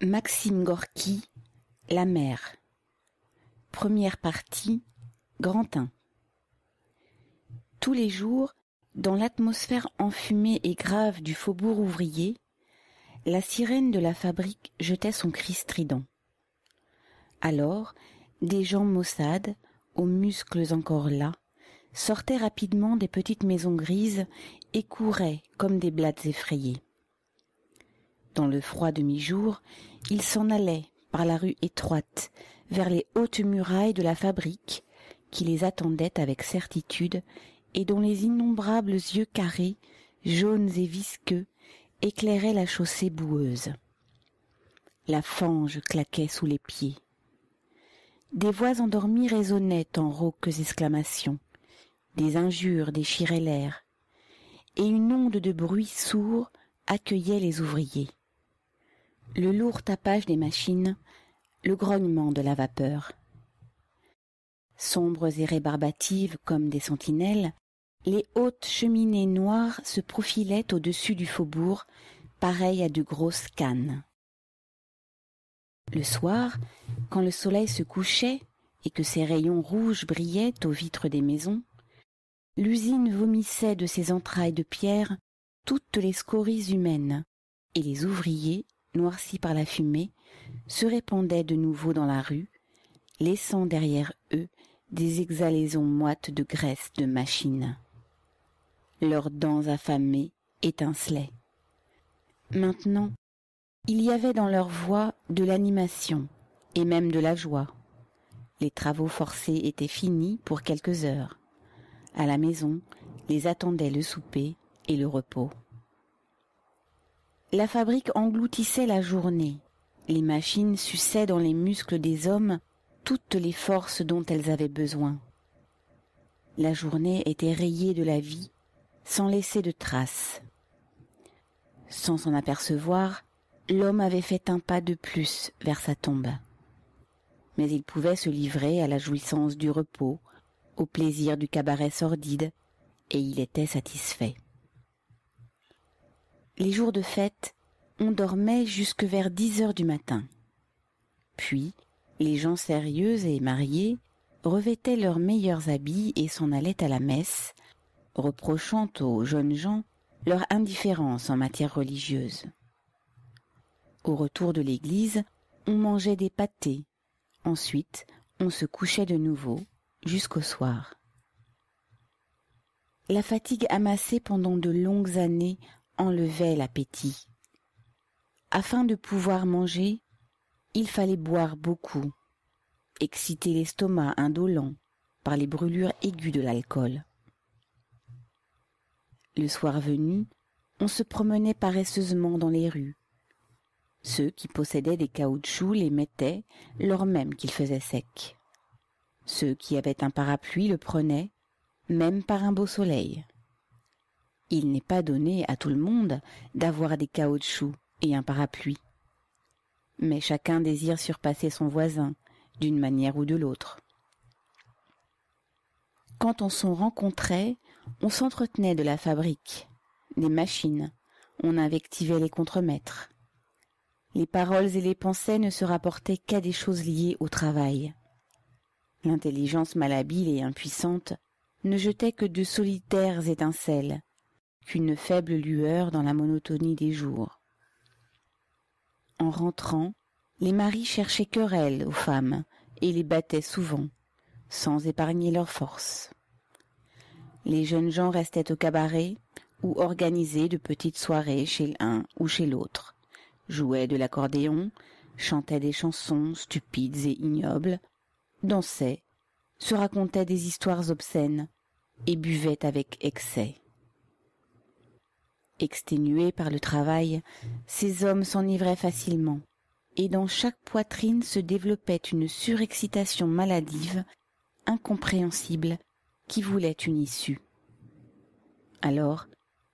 Maxime Gorky, La mer. Première partie, Grantin. Tous les jours, dans l'atmosphère enfumée et grave du faubourg ouvrier, la sirène de la fabrique jetait son cri strident. Alors, des gens maussades, aux muscles encore là, sortaient rapidement des petites maisons grises et couraient comme des blattes effrayées dans le froid demi-jour, ils s'en allaient, par la rue étroite vers les hautes murailles de la fabrique qui les attendait avec certitude et dont les innombrables yeux carrés, jaunes et visqueux, éclairaient la chaussée boueuse. La fange claquait sous les pieds. Des voix endormies résonnaient en rauques exclamations. Des injures déchiraient l'air. Et une onde de bruit sourd accueillait les ouvriers le lourd tapage des machines, le grognement de la vapeur. Sombres et rébarbatives comme des sentinelles, les hautes cheminées noires se profilaient au-dessus du faubourg, pareilles à de grosses cannes. Le soir, quand le soleil se couchait et que ses rayons rouges brillaient aux vitres des maisons, l'usine vomissait de ses entrailles de pierre toutes les scories humaines, et les ouvriers noircis par la fumée, se répandaient de nouveau dans la rue, laissant derrière eux des exhalaisons moites de graisse de machine. Leurs dents affamées étincelaient. Maintenant, il y avait dans leur voix de l'animation et même de la joie. Les travaux forcés étaient finis pour quelques heures. À la maison, les attendaient le souper et le repos. La fabrique engloutissait la journée. Les machines suçaient dans les muscles des hommes toutes les forces dont elles avaient besoin. La journée était rayée de la vie, sans laisser de traces. Sans s'en apercevoir, l'homme avait fait un pas de plus vers sa tombe. Mais il pouvait se livrer à la jouissance du repos, au plaisir du cabaret sordide, et il était satisfait les jours de fête, on dormait jusque vers dix heures du matin. Puis, les gens sérieux et mariés revêtaient leurs meilleurs habits et s'en allaient à la messe, reprochant aux jeunes gens leur indifférence en matière religieuse. Au retour de l'église, on mangeait des pâtés. Ensuite, on se couchait de nouveau jusqu'au soir. La fatigue amassée pendant de longues années enlevait l'appétit. Afin de pouvoir manger, il fallait boire beaucoup, exciter l'estomac indolent par les brûlures aiguës de l'alcool. Le soir venu, on se promenait paresseusement dans les rues. Ceux qui possédaient des caoutchoucs les mettaient lors même qu'il faisait sec. Ceux qui avaient un parapluie le prenaient, même par un beau soleil. Il n'est pas donné à tout le monde d'avoir des caoutchoucs et un parapluie. Mais chacun désire surpasser son voisin, d'une manière ou de l'autre. Quand on s'en rencontrait, on s'entretenait de la fabrique, des machines, on invectivait les contremaîtres. Les paroles et les pensées ne se rapportaient qu'à des choses liées au travail. L'intelligence malhabile et impuissante ne jetait que de solitaires étincelles, qu'une faible lueur dans la monotonie des jours. En rentrant, les maris cherchaient querelle aux femmes et les battaient souvent, sans épargner leurs forces. Les jeunes gens restaient au cabaret ou organisaient de petites soirées chez l'un ou chez l'autre, jouaient de l'accordéon, chantaient des chansons stupides et ignobles, dansaient, se racontaient des histoires obscènes et buvaient avec excès. Exténués par le travail, ces hommes s'enivraient facilement, et dans chaque poitrine se développait une surexcitation maladive, incompréhensible, qui voulait une issue. Alors,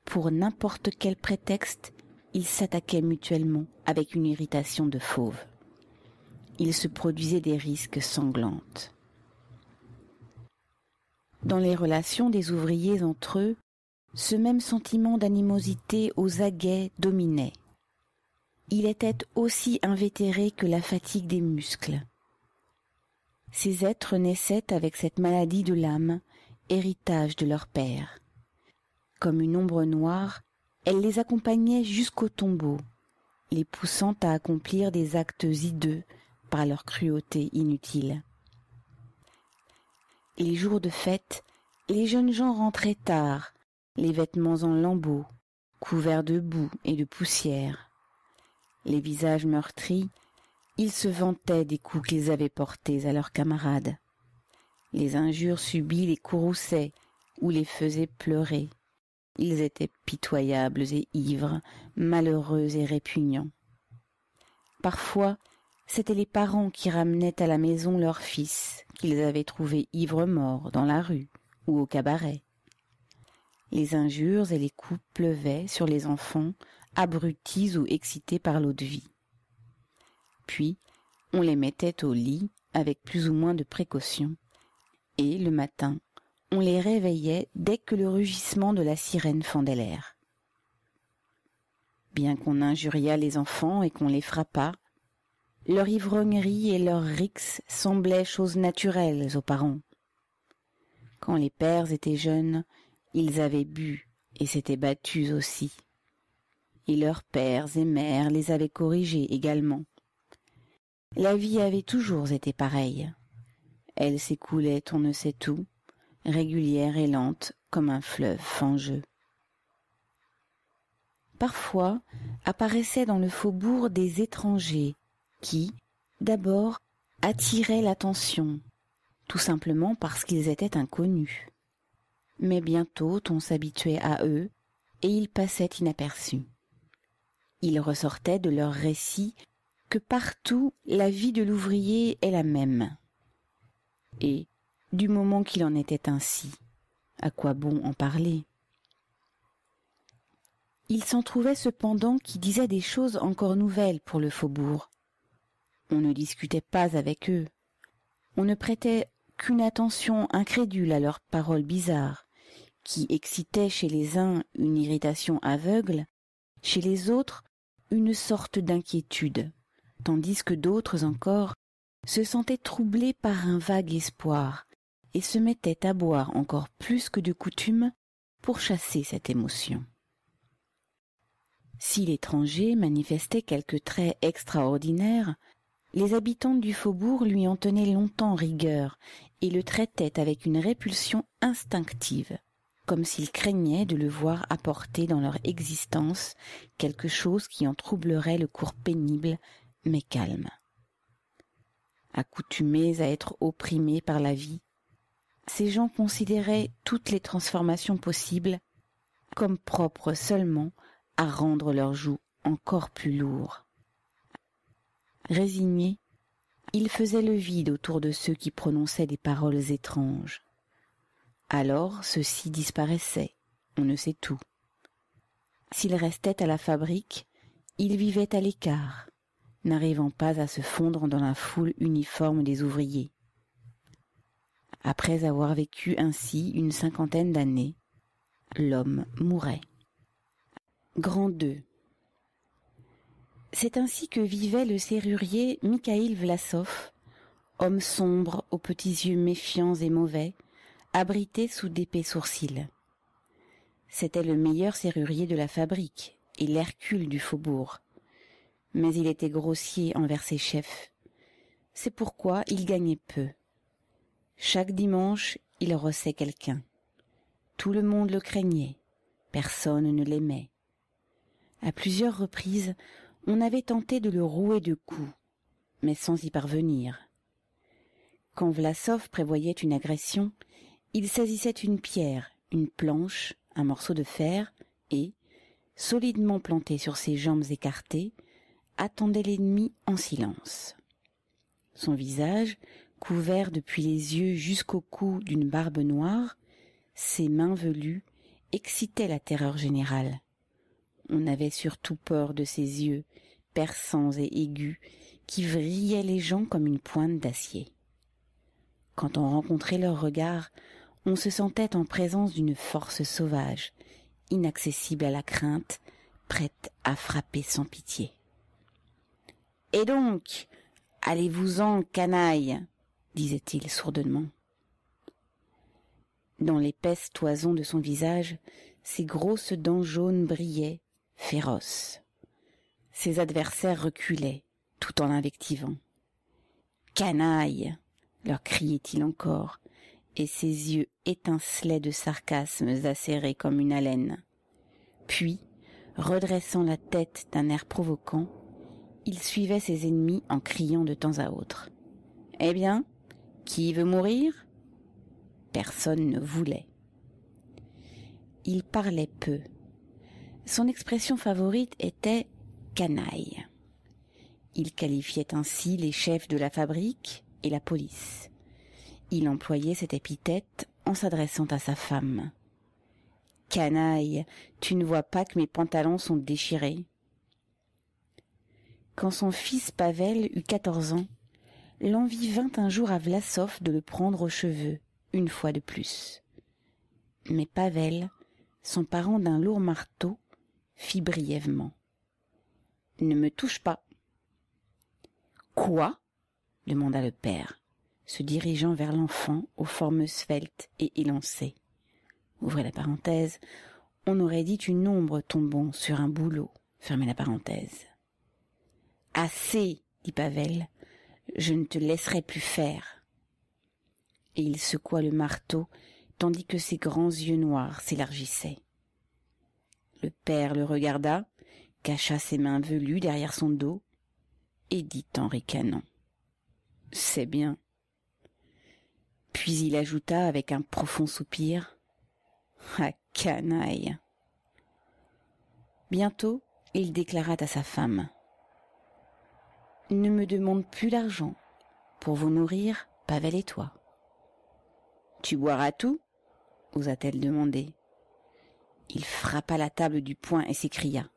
pour n'importe quel prétexte, ils s'attaquaient mutuellement avec une irritation de fauve. Il se produisait des risques sanglantes. Dans les relations des ouvriers entre eux, ce même sentiment d'animosité aux aguets dominait. Il était aussi invétéré que la fatigue des muscles. Ces êtres naissaient avec cette maladie de l'âme, héritage de leur père. Comme une ombre noire, elle les accompagnait jusqu'au tombeau, les poussant à accomplir des actes hideux par leur cruauté inutile. Les jours de fête, les jeunes gens rentraient tard, les vêtements en lambeaux, couverts de boue et de poussière. Les visages meurtris, ils se vantaient des coups qu'ils avaient portés à leurs camarades. Les injures subies les courrouçaient ou les faisaient pleurer. Ils étaient pitoyables et ivres, malheureux et répugnants. Parfois, c'étaient les parents qui ramenaient à la maison leur fils, qu'ils avaient trouvé ivre morts dans la rue ou au cabaret. Les injures et les coups pleuvaient sur les enfants, abrutis ou excités par l'eau-de-vie. Puis, on les mettait au lit avec plus ou moins de précaution, et le matin, on les réveillait dès que le rugissement de la sirène fendait l'air. Bien qu'on injuriât les enfants et qu'on les frappât, leur ivrognerie et leur rixes semblaient choses naturelles aux parents. Quand les pères étaient jeunes, ils avaient bu et s'étaient battus aussi. Et leurs pères et mères les avaient corrigés également. La vie avait toujours été pareille. Elle s'écoulait on ne sait où, régulière et lente comme un fleuve fangeux. Parfois apparaissaient dans le faubourg des étrangers qui, d'abord, attiraient l'attention, tout simplement parce qu'ils étaient inconnus mais bientôt on s'habituait à eux et ils passaient inaperçus. Il ressortait de leurs récits que partout la vie de l'ouvrier est la même. Et, du moment qu'il en était ainsi, à quoi bon en parler Il s'en trouvait cependant qui disaient des choses encore nouvelles pour le faubourg. On ne discutait pas avec eux. On ne prêtait qu'une attention incrédule à leurs paroles bizarres qui excitait chez les uns une irritation aveugle, chez les autres une sorte d'inquiétude, tandis que d'autres encore se sentaient troublés par un vague espoir, et se mettaient à boire encore plus que de coutume pour chasser cette émotion. Si l'étranger manifestait quelque trait extraordinaire, les habitants du faubourg lui en tenaient longtemps rigueur et le traitaient avec une répulsion instinctive, comme s'ils craignaient de le voir apporter dans leur existence quelque chose qui en troublerait le cours pénible mais calme. Accoutumés à être opprimés par la vie, ces gens considéraient toutes les transformations possibles comme propres seulement à rendre leur joues encore plus lourd. Résignés, ils faisaient le vide autour de ceux qui prononçaient des paroles étranges. Alors ceux-ci disparaissaient, on ne sait tout. S'ils restaient à la fabrique, ils vivaient à l'écart, n'arrivant pas à se fondre dans la foule uniforme des ouvriers. Après avoir vécu ainsi une cinquantaine d'années, l'homme mourait. Grand II C'est ainsi que vivait le serrurier Mikhaïl Vlasov, homme sombre aux petits yeux méfiants et mauvais, abrité sous d'épais sourcils. C'était le meilleur serrurier de la fabrique et l'Hercule du faubourg. Mais il était grossier envers ses chefs. C'est pourquoi il gagnait peu. Chaque dimanche, il rossait quelqu'un. Tout le monde le craignait. Personne ne l'aimait. À plusieurs reprises, on avait tenté de le rouer de coups, mais sans y parvenir. Quand Vlasov prévoyait une agression, il saisissait une pierre, une planche, un morceau de fer, et, solidement planté sur ses jambes écartées, attendait l'ennemi en silence. Son visage, couvert depuis les yeux jusqu'au cou d'une barbe noire, ses mains velues excitait la terreur générale. On avait surtout peur de ses yeux, perçants et aigus, qui vrillaient les gens comme une pointe d'acier. Quand on rencontrait leurs regards on se sentait en présence d'une force sauvage, inaccessible à la crainte, prête à frapper sans pitié. Et donc, allez-vous-en, canaille, disait-il sourdement. Dans l'épaisse toison de son visage, ses grosses dents jaunes brillaient, féroces. Ses adversaires reculaient, tout en l'invectivant. Canaille leur criait-il encore, et ses yeux étincelaient de sarcasmes acérés comme une haleine. Puis, redressant la tête d'un air provoquant, il suivait ses ennemis en criant de temps à autre. Eh bien, qui veut mourir Personne ne voulait. Il parlait peu. Son expression favorite était canaille. Il qualifiait ainsi les chefs de la fabrique et la police. Il employait cette épithète en s'adressant à sa femme. Canaille, tu ne vois pas que mes pantalons sont déchirés. Quand son fils Pavel eut quatorze ans, l'envie vint un jour à Vlasov de le prendre aux cheveux, une fois de plus. Mais Pavel, s'emparant d'un lourd marteau, fit brièvement. Ne me touche pas. Quoi? demanda le père se dirigeant vers l'enfant aux formes sveltes et élancées. Ouvrez la parenthèse, on aurait dit une ombre tombant sur un boulot. Fermez la parenthèse. Assez, dit Pavel, je ne te laisserai plus faire. Et il secoua le marteau tandis que ses grands yeux noirs s'élargissaient. Le père le regarda, cacha ses mains velues derrière son dos et dit en ricanant. C'est bien, puis il ajouta avec un profond soupir Ah, canaille Bientôt, il déclara à sa femme Ne me demande plus l'argent. Pour vous nourrir, Pavel et toi. Tu boiras tout osa-t-elle demander. Il frappa la table du poing et s'écria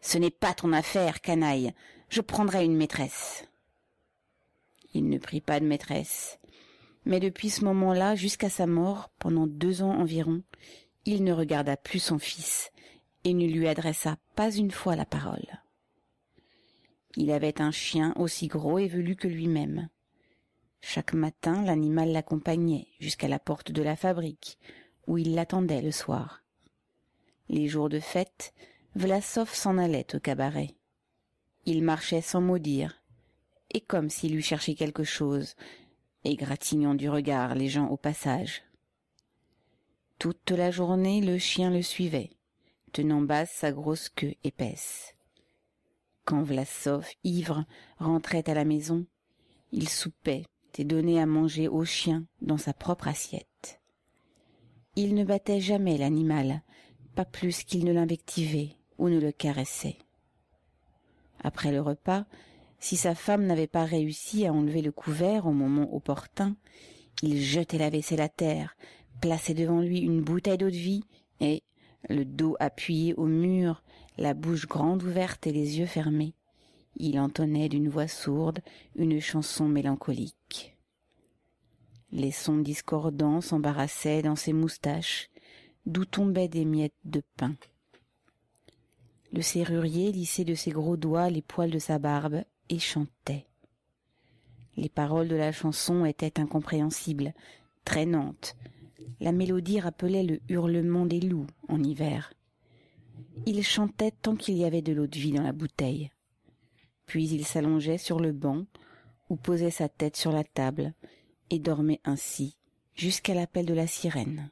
Ce n'est pas ton affaire, canaille. Je prendrai une maîtresse. Il ne prit pas de maîtresse. Mais depuis ce moment-là, jusqu'à sa mort, pendant deux ans environ, il ne regarda plus son fils et ne lui adressa pas une fois la parole. Il avait un chien aussi gros et velu que lui-même. Chaque matin, l'animal l'accompagnait jusqu'à la porte de la fabrique, où il l'attendait le soir. Les jours de fête, Vlasov s'en allait au cabaret. Il marchait sans mot dire, et comme s'il eût cherché quelque chose, égratignant du regard les gens au passage. Toute la journée le chien le suivait, tenant basse sa grosse queue épaisse. Quand Vlassov, ivre, rentrait à la maison, il soupait et donnait à manger au chien dans sa propre assiette. Il ne battait jamais l'animal, pas plus qu'il ne l'invectivait ou ne le caressait. Après le repas, si sa femme n'avait pas réussi à enlever le couvert au moment opportun, il jetait la vaisselle à terre, plaçait devant lui une bouteille d'eau-de-vie et, le dos appuyé au mur, la bouche grande ouverte et les yeux fermés, il entonnait d'une voix sourde une chanson mélancolique. Les sons discordants s'embarrassaient dans ses moustaches, d'où tombaient des miettes de pain. Le serrurier lissait de ses gros doigts les poils de sa barbe et chantait. Les paroles de la chanson étaient incompréhensibles, traînantes. La mélodie rappelait le hurlement des loups en hiver. Il chantait tant qu'il y avait de l'eau de vie dans la bouteille. Puis il s'allongeait sur le banc ou posait sa tête sur la table et dormait ainsi jusqu'à l'appel de la sirène.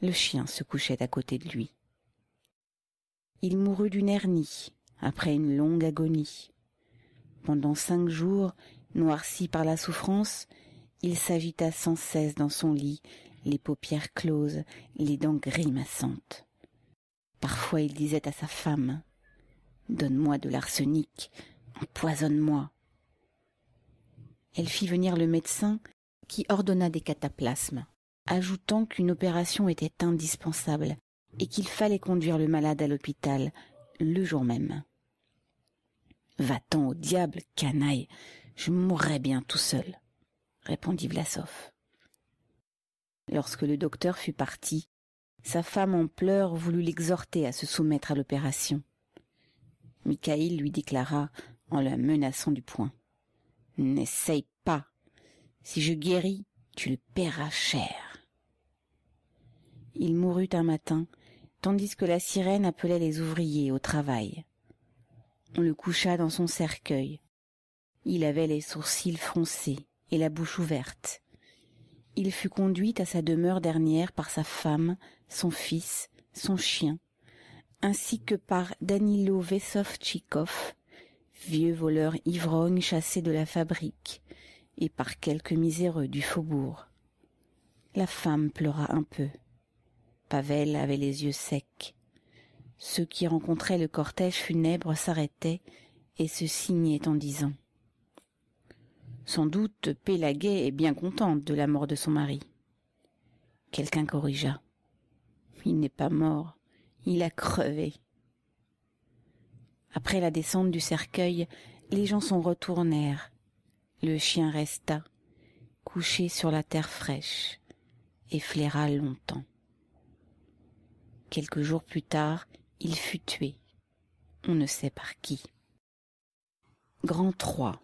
Le chien se couchait à côté de lui. Il mourut d'une hernie après une longue agonie. Pendant cinq jours, noirci par la souffrance, il s'agita sans cesse dans son lit, les paupières closes, les dents grimaçantes. Parfois il disait à sa femme Donne-moi de l'arsenic, empoisonne-moi. Elle fit venir le médecin qui ordonna des cataplasmes, ajoutant qu'une opération était indispensable et qu'il fallait conduire le malade à l'hôpital le jour même. Va-t'en au diable, canaille, je mourrai bien tout seul, répondit Vlasov. Lorsque le docteur fut parti, sa femme en pleurs voulut l'exhorter à se soumettre à l'opération. Mikhaïl lui déclara, en la menaçant du poing. N'essaye pas. Si je guéris, tu le paieras cher. Il mourut un matin, tandis que la sirène appelait les ouvriers au travail. On le coucha dans son cercueil. Il avait les sourcils froncés et la bouche ouverte. Il fut conduit à sa demeure dernière par sa femme, son fils, son chien, ainsi que par Danilo Vesovtchikov, vieux voleur ivrogne chassé de la fabrique, et par quelques miséreux du faubourg. La femme pleura un peu. Pavel avait les yeux secs. Ceux qui rencontraient le cortège funèbre s'arrêtaient et se signaient en disant Sans doute Pélaguet est bien contente de la mort de son mari. Quelqu'un corrigea. Il n'est pas mort, il a crevé. Après la descente du cercueil, les gens s'en retournèrent. Le chien resta, couché sur la terre fraîche, et flaira longtemps. Quelques jours plus tard, il fut tué. On ne sait par qui. Grand 3.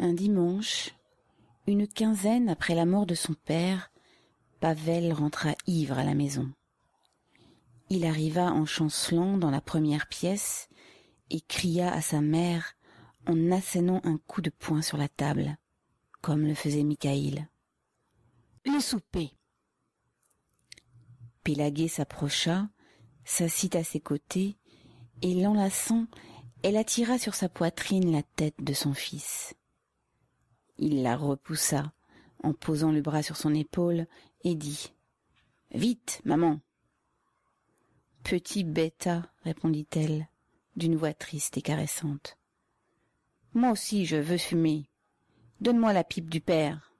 Un dimanche, une quinzaine après la mort de son père, Pavel rentra ivre à la maison. Il arriva en chancelant dans la première pièce et cria à sa mère en assénant un coup de poing sur la table, comme le faisait Mikhaïl. Le souper. Pélagué s'approcha s'assit à ses côtés, et l'enlaçant, elle attira sur sa poitrine la tête de son fils. Il la repoussa, en posant le bras sur son épaule, et dit Vite, maman. Petit bêta, répondit-elle, d'une voix triste et caressante. Moi aussi je veux fumer. Donne-moi la pipe du père,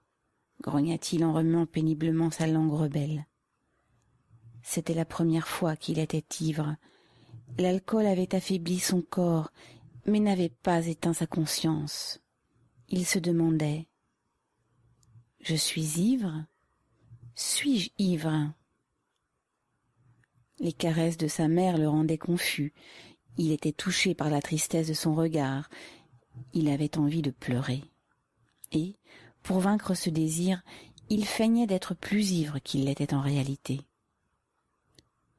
grogna-t-il en remuant péniblement sa langue rebelle. C'était la première fois qu'il était ivre. L'alcool avait affaibli son corps, mais n'avait pas éteint sa conscience. Il se demandait Je suis ivre Suis-je ivre Les caresses de sa mère le rendaient confus. Il était touché par la tristesse de son regard. Il avait envie de pleurer. Et, pour vaincre ce désir, il feignait d'être plus ivre qu'il l'était en réalité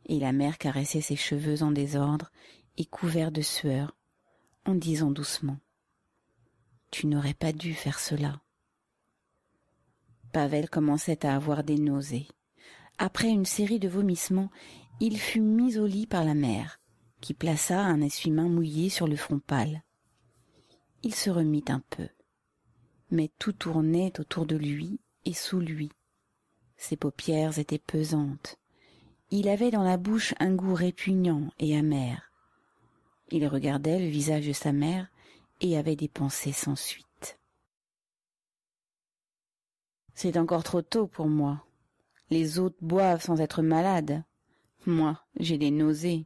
et la mère caressait ses cheveux en désordre et couverts de sueur, en disant doucement Tu n'aurais pas dû faire cela. Pavel commençait à avoir des nausées. Après une série de vomissements, il fut mis au lit par la mère, qui plaça un essuie-main mouillé sur le front pâle. Il se remit un peu, mais tout tournait autour de lui et sous lui. Ses paupières étaient pesantes, il avait dans la bouche un goût répugnant et amer. Il regardait le visage de sa mère et avait des pensées sans suite. C'est encore trop tôt pour moi. Les autres boivent sans être malades. Moi, j'ai des nausées.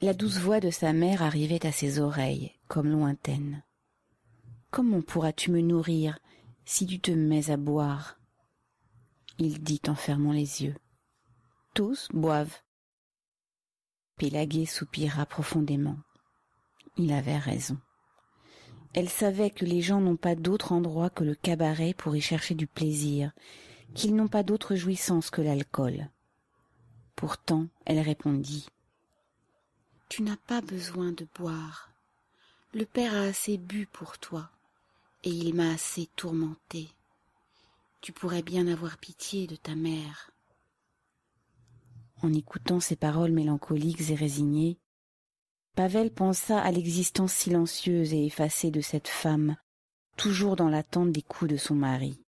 La douce voix de sa mère arrivait à ses oreilles, comme lointaine. Comment pourras-tu me nourrir si tu te mets à boire il dit en fermant les yeux. Tous boivent. Pélaguet soupira profondément. Il avait raison. Elle savait que les gens n'ont pas d'autre endroit que le cabaret pour y chercher du plaisir, qu'ils n'ont pas d'autre jouissance que l'alcool. Pourtant, elle répondit Tu n'as pas besoin de boire. Le Père a assez bu pour toi, et il m'a assez tourmentée. Tu pourrais bien avoir pitié de ta mère. En écoutant ces paroles mélancoliques et résignées, Pavel pensa à l'existence silencieuse et effacée de cette femme, toujours dans l'attente des coups de son mari.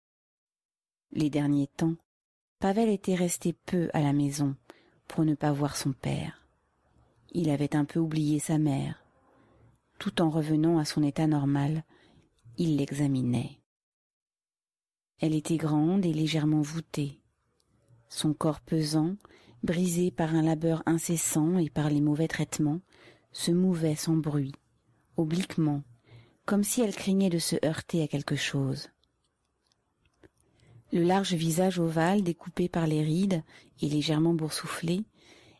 Les derniers temps, Pavel était resté peu à la maison pour ne pas voir son père. Il avait un peu oublié sa mère. Tout en revenant à son état normal, il l'examinait. Elle était grande et légèrement voûtée. Son corps pesant, brisé par un labeur incessant et par les mauvais traitements, se mouvait sans bruit, obliquement, comme si elle craignait de se heurter à quelque chose. Le large visage ovale découpé par les rides et légèrement boursouflé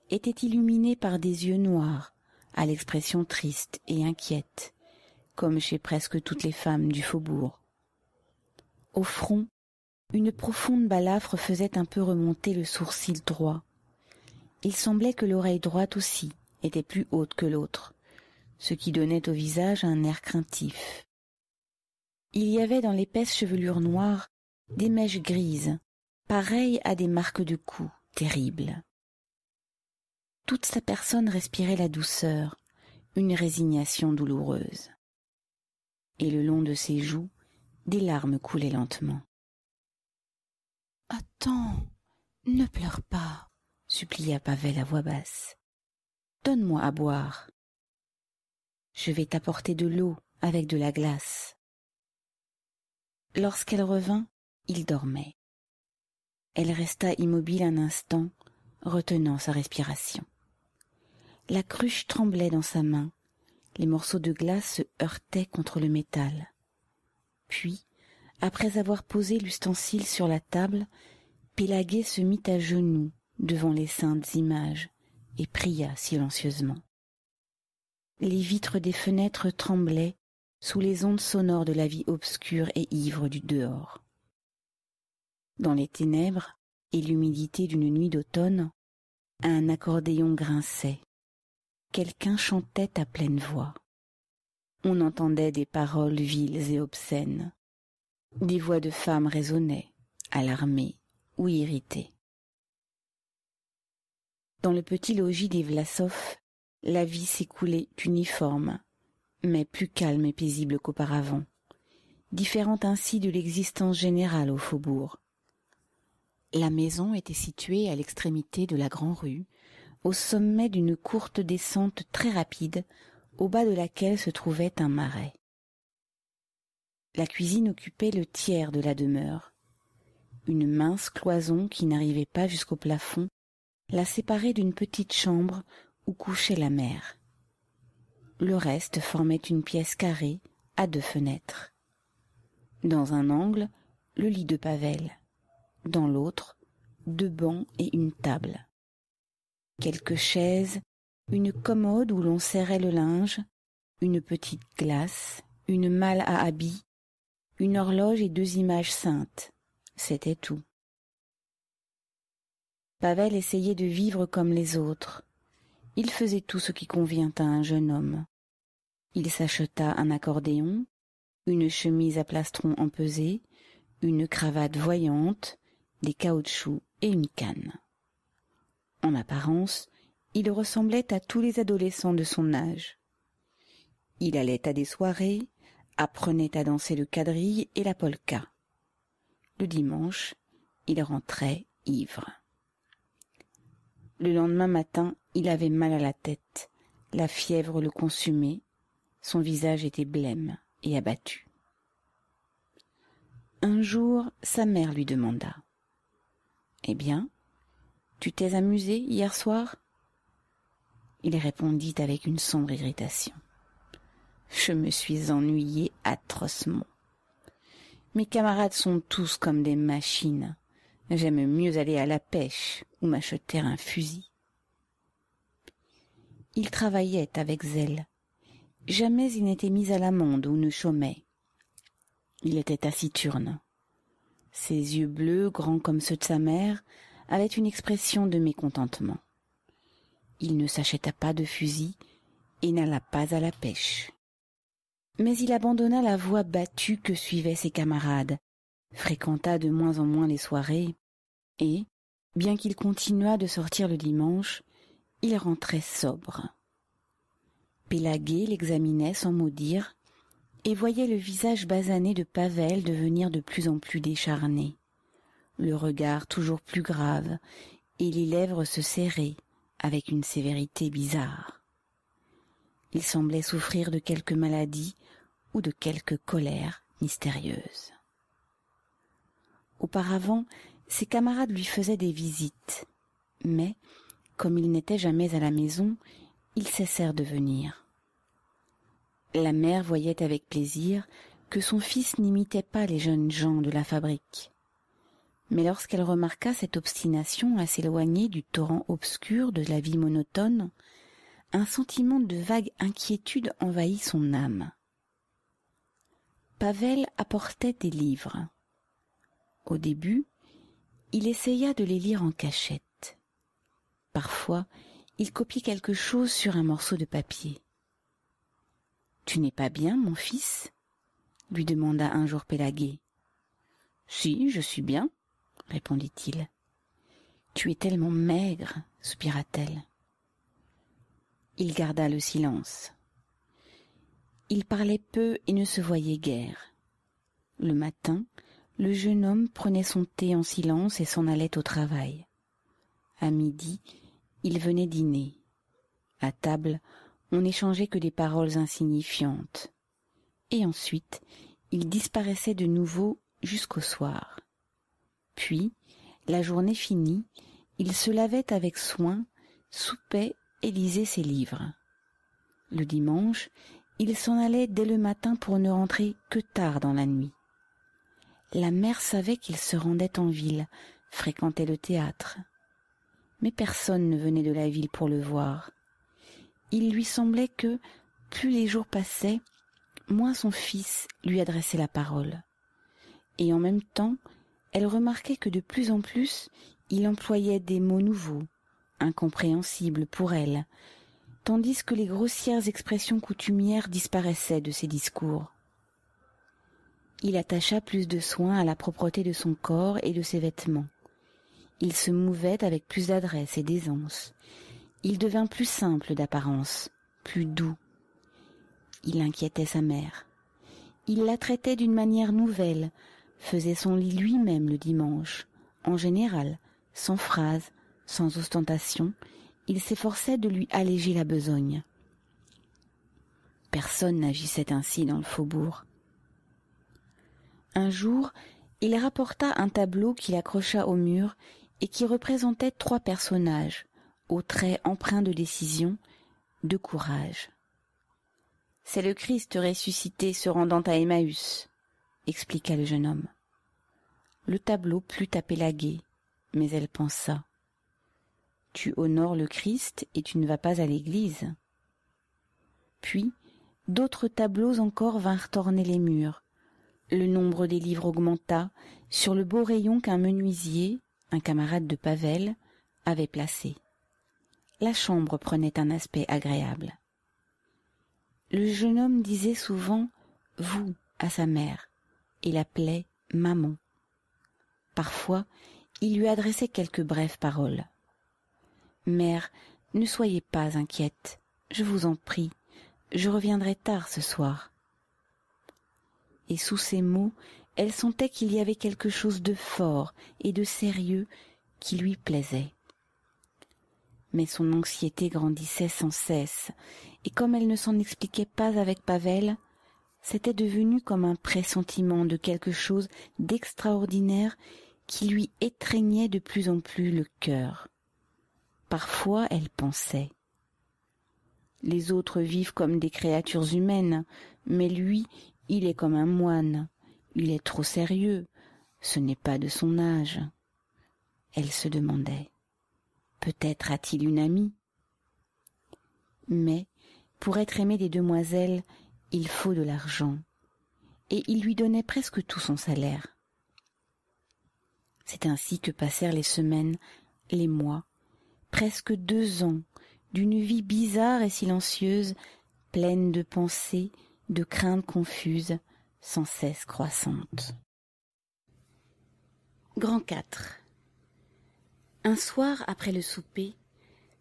était illuminé par des yeux noirs, à l'expression triste et inquiète, comme chez presque toutes les femmes du faubourg. Au front, une profonde balafre faisait un peu remonter le sourcil droit. Il semblait que l'oreille droite aussi était plus haute que l'autre, ce qui donnait au visage un air craintif. Il y avait dans l'épaisse chevelure noire des mèches grises, pareilles à des marques de coups terribles. Toute sa personne respirait la douceur, une résignation douloureuse. Et le long de ses joues, des larmes coulaient lentement. Attends, ne pleure pas, supplia Pavel à voix basse. Donne-moi à boire. Je vais t'apporter de l'eau avec de la glace. Lorsqu'elle revint, il dormait. Elle resta immobile un instant, retenant sa respiration. La cruche tremblait dans sa main, les morceaux de glace se heurtaient contre le métal. Puis, après avoir posé l'ustensile sur la table, Pélaguet se mit à genoux devant les saintes images et pria silencieusement. Les vitres des fenêtres tremblaient sous les ondes sonores de la vie obscure et ivre du dehors. Dans les ténèbres et l'humidité d'une nuit d'automne, un accordéon grinçait. Quelqu'un chantait à pleine voix on entendait des paroles viles et obscènes. Des voix de femmes résonnaient, alarmées ou irritées. Dans le petit logis des Vlasov, la vie s'écoulait uniforme, mais plus calme et paisible qu'auparavant, différente ainsi de l'existence générale au faubourg. La maison était située à l'extrémité de la grande rue, au sommet d'une courte descente très rapide au bas de laquelle se trouvait un marais. La cuisine occupait le tiers de la demeure. Une mince cloison qui n'arrivait pas jusqu'au plafond la séparait d'une petite chambre où couchait la mère. Le reste formait une pièce carrée à deux fenêtres. Dans un angle, le lit de Pavel. Dans l'autre, deux bancs et une table. Quelques chaises une commode où l'on serrait le linge, une petite glace, une malle à habits, une horloge et deux images saintes. C'était tout. Pavel essayait de vivre comme les autres. Il faisait tout ce qui convient à un jeune homme. Il s'acheta un accordéon, une chemise à plastron empesé, une cravate voyante, des caoutchoucs et une canne. En apparence, il ressemblait à tous les adolescents de son âge. Il allait à des soirées, apprenait à danser le quadrille et la polka. Le dimanche, il rentrait ivre. Le lendemain matin, il avait mal à la tête, la fièvre le consumait, son visage était blême et abattu. Un jour, sa mère lui demanda Eh bien, tu t'es amusé hier soir il répondit avec une sombre irritation. Je me suis ennuyé atrocement. Mes camarades sont tous comme des machines. J'aime mieux aller à la pêche ou m'acheter un fusil. Il travaillait avec zèle. Jamais il n'était mis à l'amende ou ne chômait. Il était taciturne. Ses yeux bleus, grands comme ceux de sa mère, avaient une expression de mécontentement il ne s'acheta pas de fusil et n'alla pas à la pêche. Mais il abandonna la voie battue que suivaient ses camarades, fréquenta de moins en moins les soirées, et, bien qu'il continuât de sortir le dimanche, il rentrait sobre. Pélagué l'examinait sans mot dire, et voyait le visage basané de Pavel devenir de plus en plus décharné, le regard toujours plus grave, et les lèvres se serrer, avec une sévérité bizarre. Il semblait souffrir de quelque maladie ou de quelque colère mystérieuse. Auparavant, ses camarades lui faisaient des visites, mais, comme il n'était jamais à la maison, ils cessèrent de venir. La mère voyait avec plaisir que son fils n'imitait pas les jeunes gens de la fabrique. Mais lorsqu'elle remarqua cette obstination à s'éloigner du torrent obscur de la vie monotone, un sentiment de vague inquiétude envahit son âme. Pavel apportait des livres. Au début, il essaya de les lire en cachette. Parfois, il copiait quelque chose sur un morceau de papier. Tu n'es pas bien, mon fils lui demanda un jour Pélaguet. Si, je suis bien, répondit-il. Tu es tellement maigre, soupira-t-elle. Il garda le silence. Il parlait peu et ne se voyait guère. Le matin, le jeune homme prenait son thé en silence et s'en allait au travail. À midi, il venait dîner. À table, on n'échangeait que des paroles insignifiantes. Et ensuite, il disparaissait de nouveau jusqu'au soir puis, la journée finie, il se lavait avec soin, soupait et lisait ses livres. Le dimanche, il s'en allait dès le matin pour ne rentrer que tard dans la nuit. La mère savait qu'il se rendait en ville, fréquentait le théâtre. Mais personne ne venait de la ville pour le voir. Il lui semblait que, plus les jours passaient, moins son fils lui adressait la parole. Et en même temps, elle remarquait que de plus en plus il employait des mots nouveaux, incompréhensibles pour elle, tandis que les grossières expressions coutumières disparaissaient de ses discours. Il attacha plus de soin à la propreté de son corps et de ses vêtements. Il se mouvait avec plus d'adresse et d'aisance. Il devint plus simple d'apparence, plus doux. Il inquiétait sa mère. Il la traitait d'une manière nouvelle, faisait son lit lui-même le dimanche. En général, sans phrase, sans ostentation, il s'efforçait de lui alléger la besogne. Personne n'agissait ainsi dans le faubourg. Un jour, il rapporta un tableau qu'il accrocha au mur et qui représentait trois personnages, aux traits empreints de décision, de courage. C'est le Christ ressuscité se rendant à Emmaüs expliqua le jeune homme. Le tableau plut à Pélagie, mais elle pensa. Tu honores le Christ et tu ne vas pas à l'église. Puis, d'autres tableaux encore vinrent orner les murs. Le nombre des livres augmenta sur le beau rayon qu'un menuisier, un camarade de Pavel, avait placé. La chambre prenait un aspect agréable. Le jeune homme disait souvent vous à sa mère, et l'appelait maman. Parfois, il lui adressait quelques brèves paroles. Mère, ne soyez pas inquiète, je vous en prie, je reviendrai tard ce soir. Et sous ces mots, elle sentait qu'il y avait quelque chose de fort et de sérieux qui lui plaisait. Mais son anxiété grandissait sans cesse, et comme elle ne s'en expliquait pas avec Pavel, c'était devenu comme un pressentiment de quelque chose d'extraordinaire qui lui étreignait de plus en plus le cœur. Parfois elle pensait. Les autres vivent comme des créatures humaines, mais lui, il est comme un moine, il est trop sérieux, ce n'est pas de son âge. Elle se demandait. Peut-être a-t-il une amie Mais, pour être aimé des demoiselles, il faut de l'argent. Et il lui donnait presque tout son salaire. C'est ainsi que passèrent les semaines, les mois, presque deux ans, d'une vie bizarre et silencieuse, pleine de pensées, de craintes confuses, sans cesse croissantes. Grand 4 Un soir après le souper,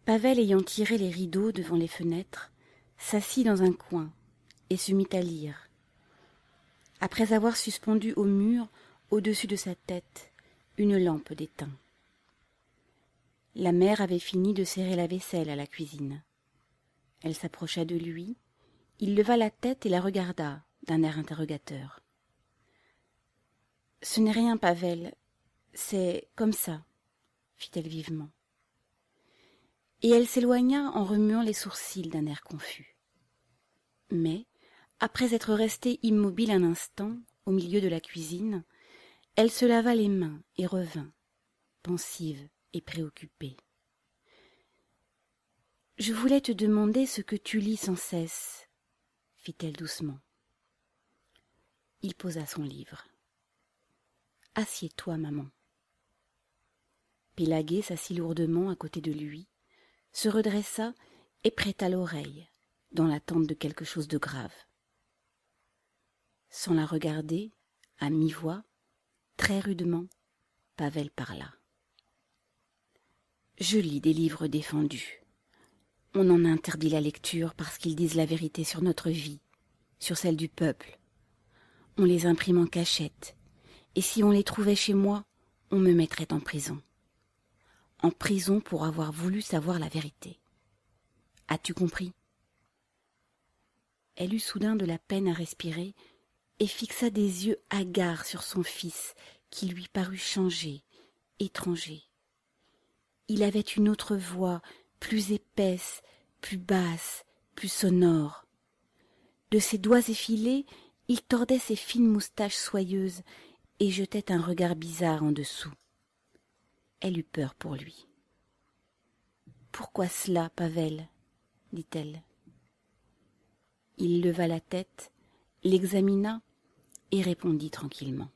Pavel ayant tiré les rideaux devant les fenêtres, s'assit dans un coin, et se mit à lire. Après avoir suspendu au mur, au-dessus de sa tête, une lampe d'étain. La mère avait fini de serrer la vaisselle à la cuisine. Elle s'approcha de lui, il leva la tête et la regarda d'un air interrogateur. Ce n'est rien, Pavel, c'est comme ça, fit-elle vivement. Et elle s'éloigna en remuant les sourcils d'un air confus. Mais, après être restée immobile un instant, au milieu de la cuisine, elle se lava les mains et revint, pensive et préoccupée. Je voulais te demander ce que tu lis sans cesse, fit-elle doucement. Il posa son livre. Assieds-toi, maman. Pélaguet s'assit lourdement à côté de lui, se redressa et prêta l'oreille, dans l'attente de quelque chose de grave. Sans la regarder, à mi-voix, très rudement, Pavel parla. Je lis des livres défendus. On en interdit la lecture parce qu'ils disent la vérité sur notre vie, sur celle du peuple. On les imprime en cachette, et si on les trouvait chez moi, on me mettrait en prison. En prison pour avoir voulu savoir la vérité. As-tu compris Elle eut soudain de la peine à respirer et fixa des yeux hagards sur son fils, qui lui parut changé, étranger. Il avait une autre voix, plus épaisse, plus basse, plus sonore. De ses doigts effilés, il tordait ses fines moustaches soyeuses et jetait un regard bizarre en dessous. Elle eut peur pour lui. Pourquoi cela, Pavel dit-elle. Il leva la tête, l'examina et répondit tranquillement.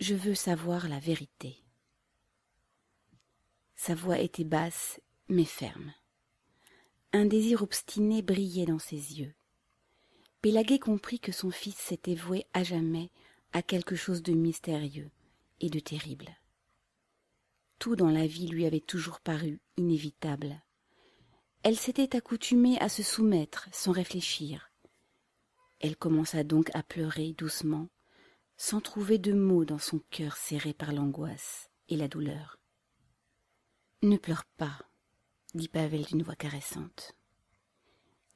Je veux savoir la vérité. Sa voix était basse, mais ferme. Un désir obstiné brillait dans ses yeux. pélagie comprit que son fils s'était voué à jamais à quelque chose de mystérieux et de terrible. Tout dans la vie lui avait toujours paru inévitable. Elle s'était accoutumée à se soumettre sans réfléchir, elle commença donc à pleurer doucement, sans trouver de mots dans son cœur serré par l'angoisse et la douleur. Ne pleure pas, dit Pavel d'une voix caressante.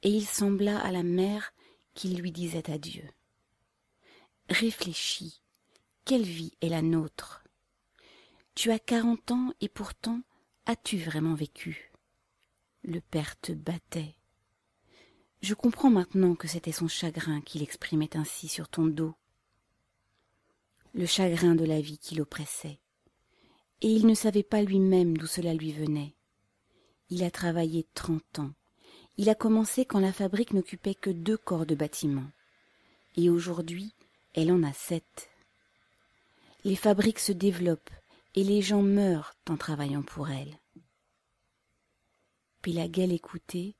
Et il sembla à la mère qu'il lui disait adieu. Réfléchis, quelle vie est la nôtre Tu as quarante ans et pourtant as-tu vraiment vécu Le père te battait, je comprends maintenant que c'était son chagrin qu'il exprimait ainsi sur ton dos. Le chagrin de la vie qui l'oppressait. Et il ne savait pas lui-même d'où cela lui venait. Il a travaillé trente ans. Il a commencé quand la fabrique n'occupait que deux corps de bâtiment. Et aujourd'hui, elle en a sept. Les fabriques se développent et les gens meurent en travaillant pour elles. Pélaguel écoutait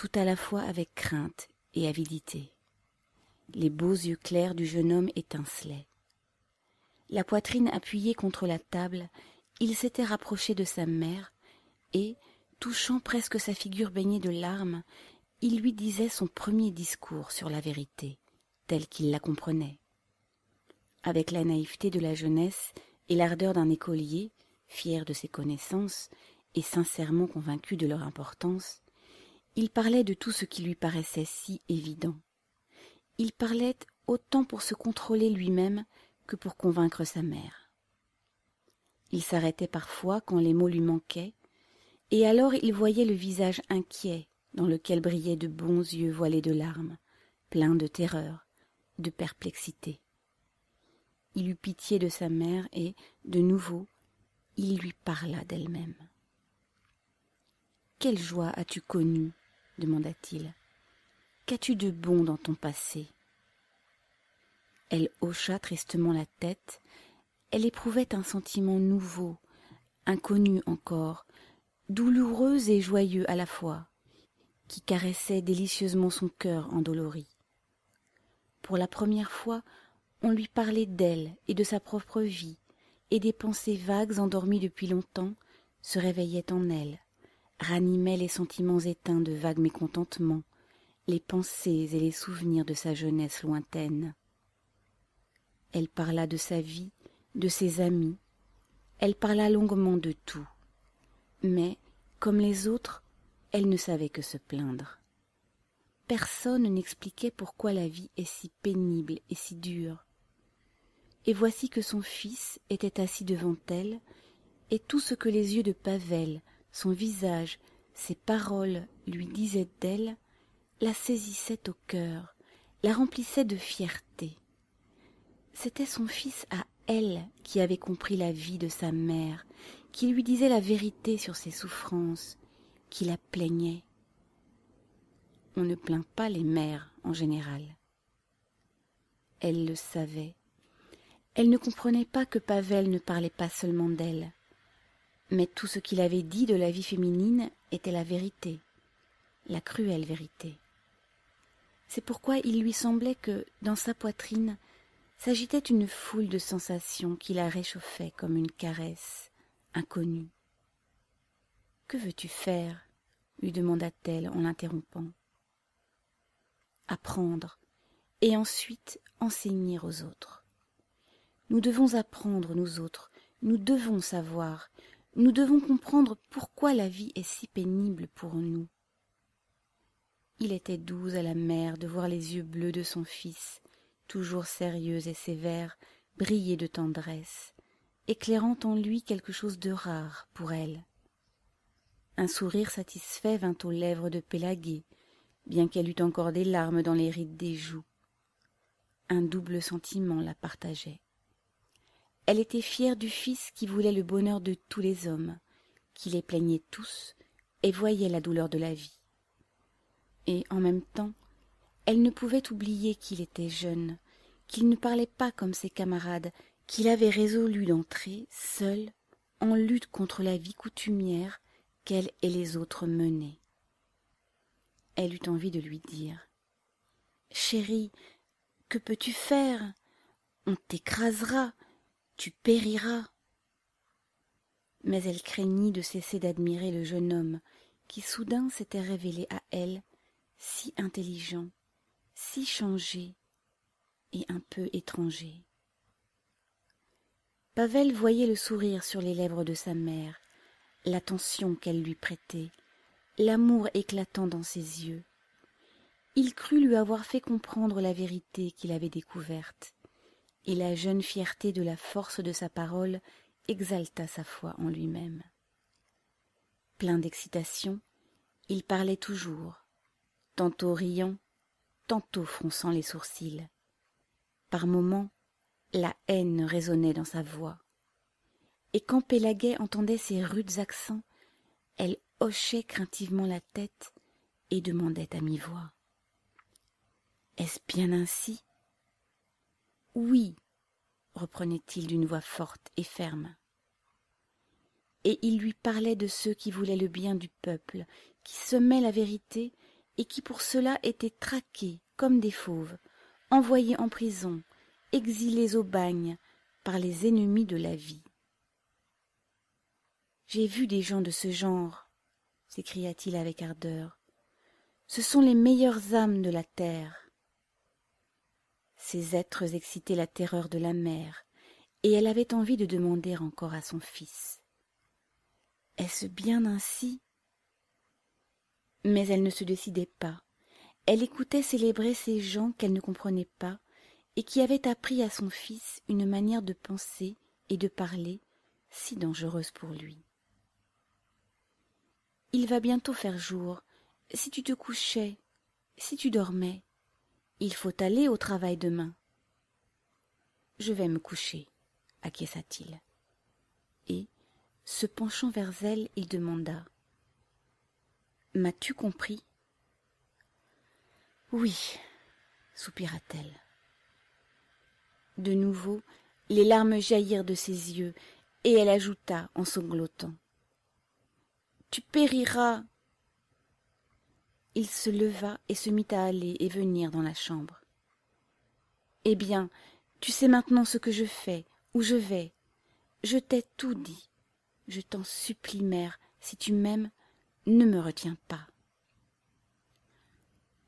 tout à la fois avec crainte et avidité. Les beaux yeux clairs du jeune homme étincelaient. La poitrine appuyée contre la table, il s'était rapproché de sa mère et, touchant presque sa figure baignée de larmes, il lui disait son premier discours sur la vérité, tel qu'il la comprenait. Avec la naïveté de la jeunesse et l'ardeur d'un écolier, fier de ses connaissances et sincèrement convaincu de leur importance, il parlait de tout ce qui lui paraissait si évident. Il parlait autant pour se contrôler lui-même que pour convaincre sa mère. Il s'arrêtait parfois quand les mots lui manquaient, et alors il voyait le visage inquiet dans lequel brillaient de bons yeux voilés de larmes, pleins de terreur, de perplexité. Il eut pitié de sa mère et, de nouveau, il lui parla d'elle-même. Quelle joie as-tu connue demanda-t-il. Qu'as-tu de bon dans ton passé Elle hocha tristement la tête. Elle éprouvait un sentiment nouveau, inconnu encore, douloureux et joyeux à la fois, qui caressait délicieusement son cœur endolori. Pour la première fois, on lui parlait d'elle et de sa propre vie, et des pensées vagues endormies depuis longtemps se réveillaient en elle ranimait les sentiments éteints de vagues mécontentements, les pensées et les souvenirs de sa jeunesse lointaine. Elle parla de sa vie, de ses amis, elle parla longuement de tout, mais, comme les autres, elle ne savait que se plaindre. Personne n'expliquait pourquoi la vie est si pénible et si dure. Et voici que son fils était assis devant elle, et tout ce que les yeux de Pavel, son visage, ses paroles lui disaient d'elle, la saisissaient au cœur, la remplissaient de fierté. C'était son fils à elle qui avait compris la vie de sa mère, qui lui disait la vérité sur ses souffrances, qui la plaignait. On ne plaint pas les mères en général. Elle le savait. Elle ne comprenait pas que Pavel ne parlait pas seulement d'elle. Mais tout ce qu'il avait dit de la vie féminine était la vérité, la cruelle vérité. C'est pourquoi il lui semblait que, dans sa poitrine, s'agitait une foule de sensations qui la réchauffaient comme une caresse inconnue. Que veux-tu faire lui demanda-t-elle en l'interrompant. Apprendre, et ensuite enseigner aux autres. Nous devons apprendre, nous autres, nous devons savoir, nous devons comprendre pourquoi la vie est si pénible pour nous. Il était doux à la mère de voir les yeux bleus de son fils, toujours sérieux et sévère, briller de tendresse, éclairant en lui quelque chose de rare pour elle. Un sourire satisfait vint aux lèvres de Pélagie, bien qu'elle eût encore des larmes dans les rides des joues. Un double sentiment la partageait. Elle était fière du fils qui voulait le bonheur de tous les hommes, qui les plaignait tous et voyait la douleur de la vie. Et en même temps, elle ne pouvait oublier qu'il était jeune, qu'il ne parlait pas comme ses camarades, qu'il avait résolu d'entrer, seul, en lutte contre la vie coutumière qu'elle et les autres menaient. Elle eut envie de lui dire Chérie, que peux-tu faire On t'écrasera, tu périras. Mais elle craignit de cesser d'admirer le jeune homme qui soudain s'était révélé à elle si intelligent, si changé et un peu étranger. Pavel voyait le sourire sur les lèvres de sa mère, l'attention qu'elle lui prêtait, l'amour éclatant dans ses yeux. Il crut lui avoir fait comprendre la vérité qu'il avait découverte et la jeune fierté de la force de sa parole exalta sa foi en lui-même. Plein d'excitation, il parlait toujours, tantôt riant, tantôt fronçant les sourcils. Par moments, la haine résonnait dans sa voix. Et quand Pélaguet entendait ses rudes accents, elle hochait craintivement la tête et demandait à mi-voix. Est-ce bien ainsi oui, reprenait-il d'une voix forte et ferme. Et il lui parlait de ceux qui voulaient le bien du peuple, qui semaient la vérité, et qui pour cela étaient traqués comme des fauves, envoyés en prison, exilés au bagne par les ennemis de la vie. J'ai vu des gens de ce genre, s'écria-t-il avec ardeur. Ce sont les meilleures âmes de la terre. Ces êtres excitaient la terreur de la mère, et elle avait envie de demander encore à son fils. Est-ce bien ainsi Mais elle ne se décidait pas. Elle écoutait célébrer ces gens qu'elle ne comprenait pas et qui avaient appris à son fils une manière de penser et de parler si dangereuse pour lui. Il va bientôt faire jour. Si tu te couchais, si tu dormais, il faut aller au travail demain. Je vais me coucher, acquiesça-t-il. Et, se penchant vers elle, il demanda M'as-tu compris Oui, soupira-t-elle. De nouveau, les larmes jaillirent de ses yeux, et elle ajouta en sanglotant Tu périras il se leva et se mit à aller et venir dans la chambre. Eh bien, tu sais maintenant ce que je fais, où je vais. Je t'ai tout dit. Je t'en supplie, mère, si tu m'aimes, ne me retiens pas.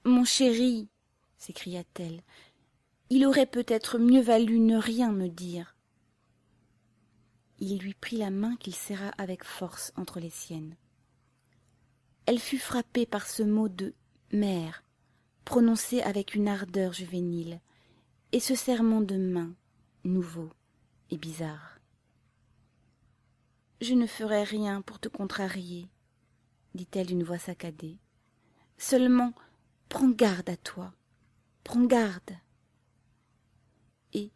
Mon chéri, s'écria-t-elle, il aurait peut-être mieux valu ne rien me dire. Il lui prit la main qu'il serra avec force entre les siennes elle fut frappée par ce mot de mère, prononcé avec une ardeur juvénile, et ce serment de main, nouveau et bizarre. Je ne ferai rien pour te contrarier, dit-elle d'une voix saccadée. Seulement, prends garde à toi, prends garde. Et,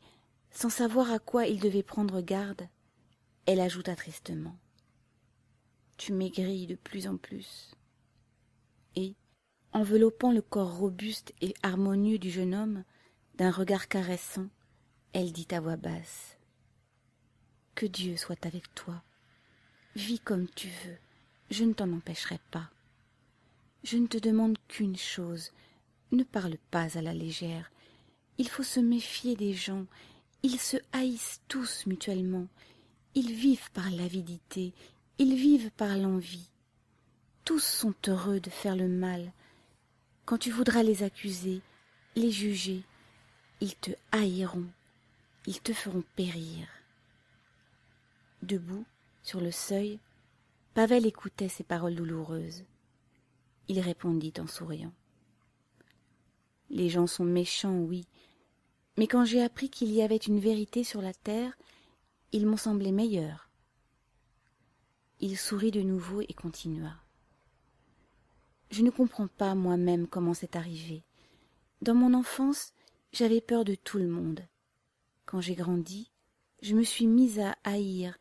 sans savoir à quoi il devait prendre garde, elle ajouta tristement. Tu maigris de plus en plus enveloppant le corps robuste et harmonieux du jeune homme d'un regard caressant elle dit à voix basse que dieu soit avec toi vis comme tu veux je ne t'en empêcherai pas je ne te demande qu'une chose ne parle pas à la légère il faut se méfier des gens ils se haïssent tous mutuellement ils vivent par l'avidité ils vivent par l'envie tous sont heureux de faire le mal. Quand tu voudras les accuser, les juger, ils te haïront, ils te feront périr. Debout, sur le seuil, Pavel écoutait ces paroles douloureuses. Il répondit en souriant. Les gens sont méchants, oui, mais quand j'ai appris qu'il y avait une vérité sur la terre, ils m'ont semblé meilleurs. Il sourit de nouveau et continua. Je ne comprends pas moi-même comment c'est arrivé. Dans mon enfance, j'avais peur de tout le monde. Quand j'ai grandi, je me suis mise à haïr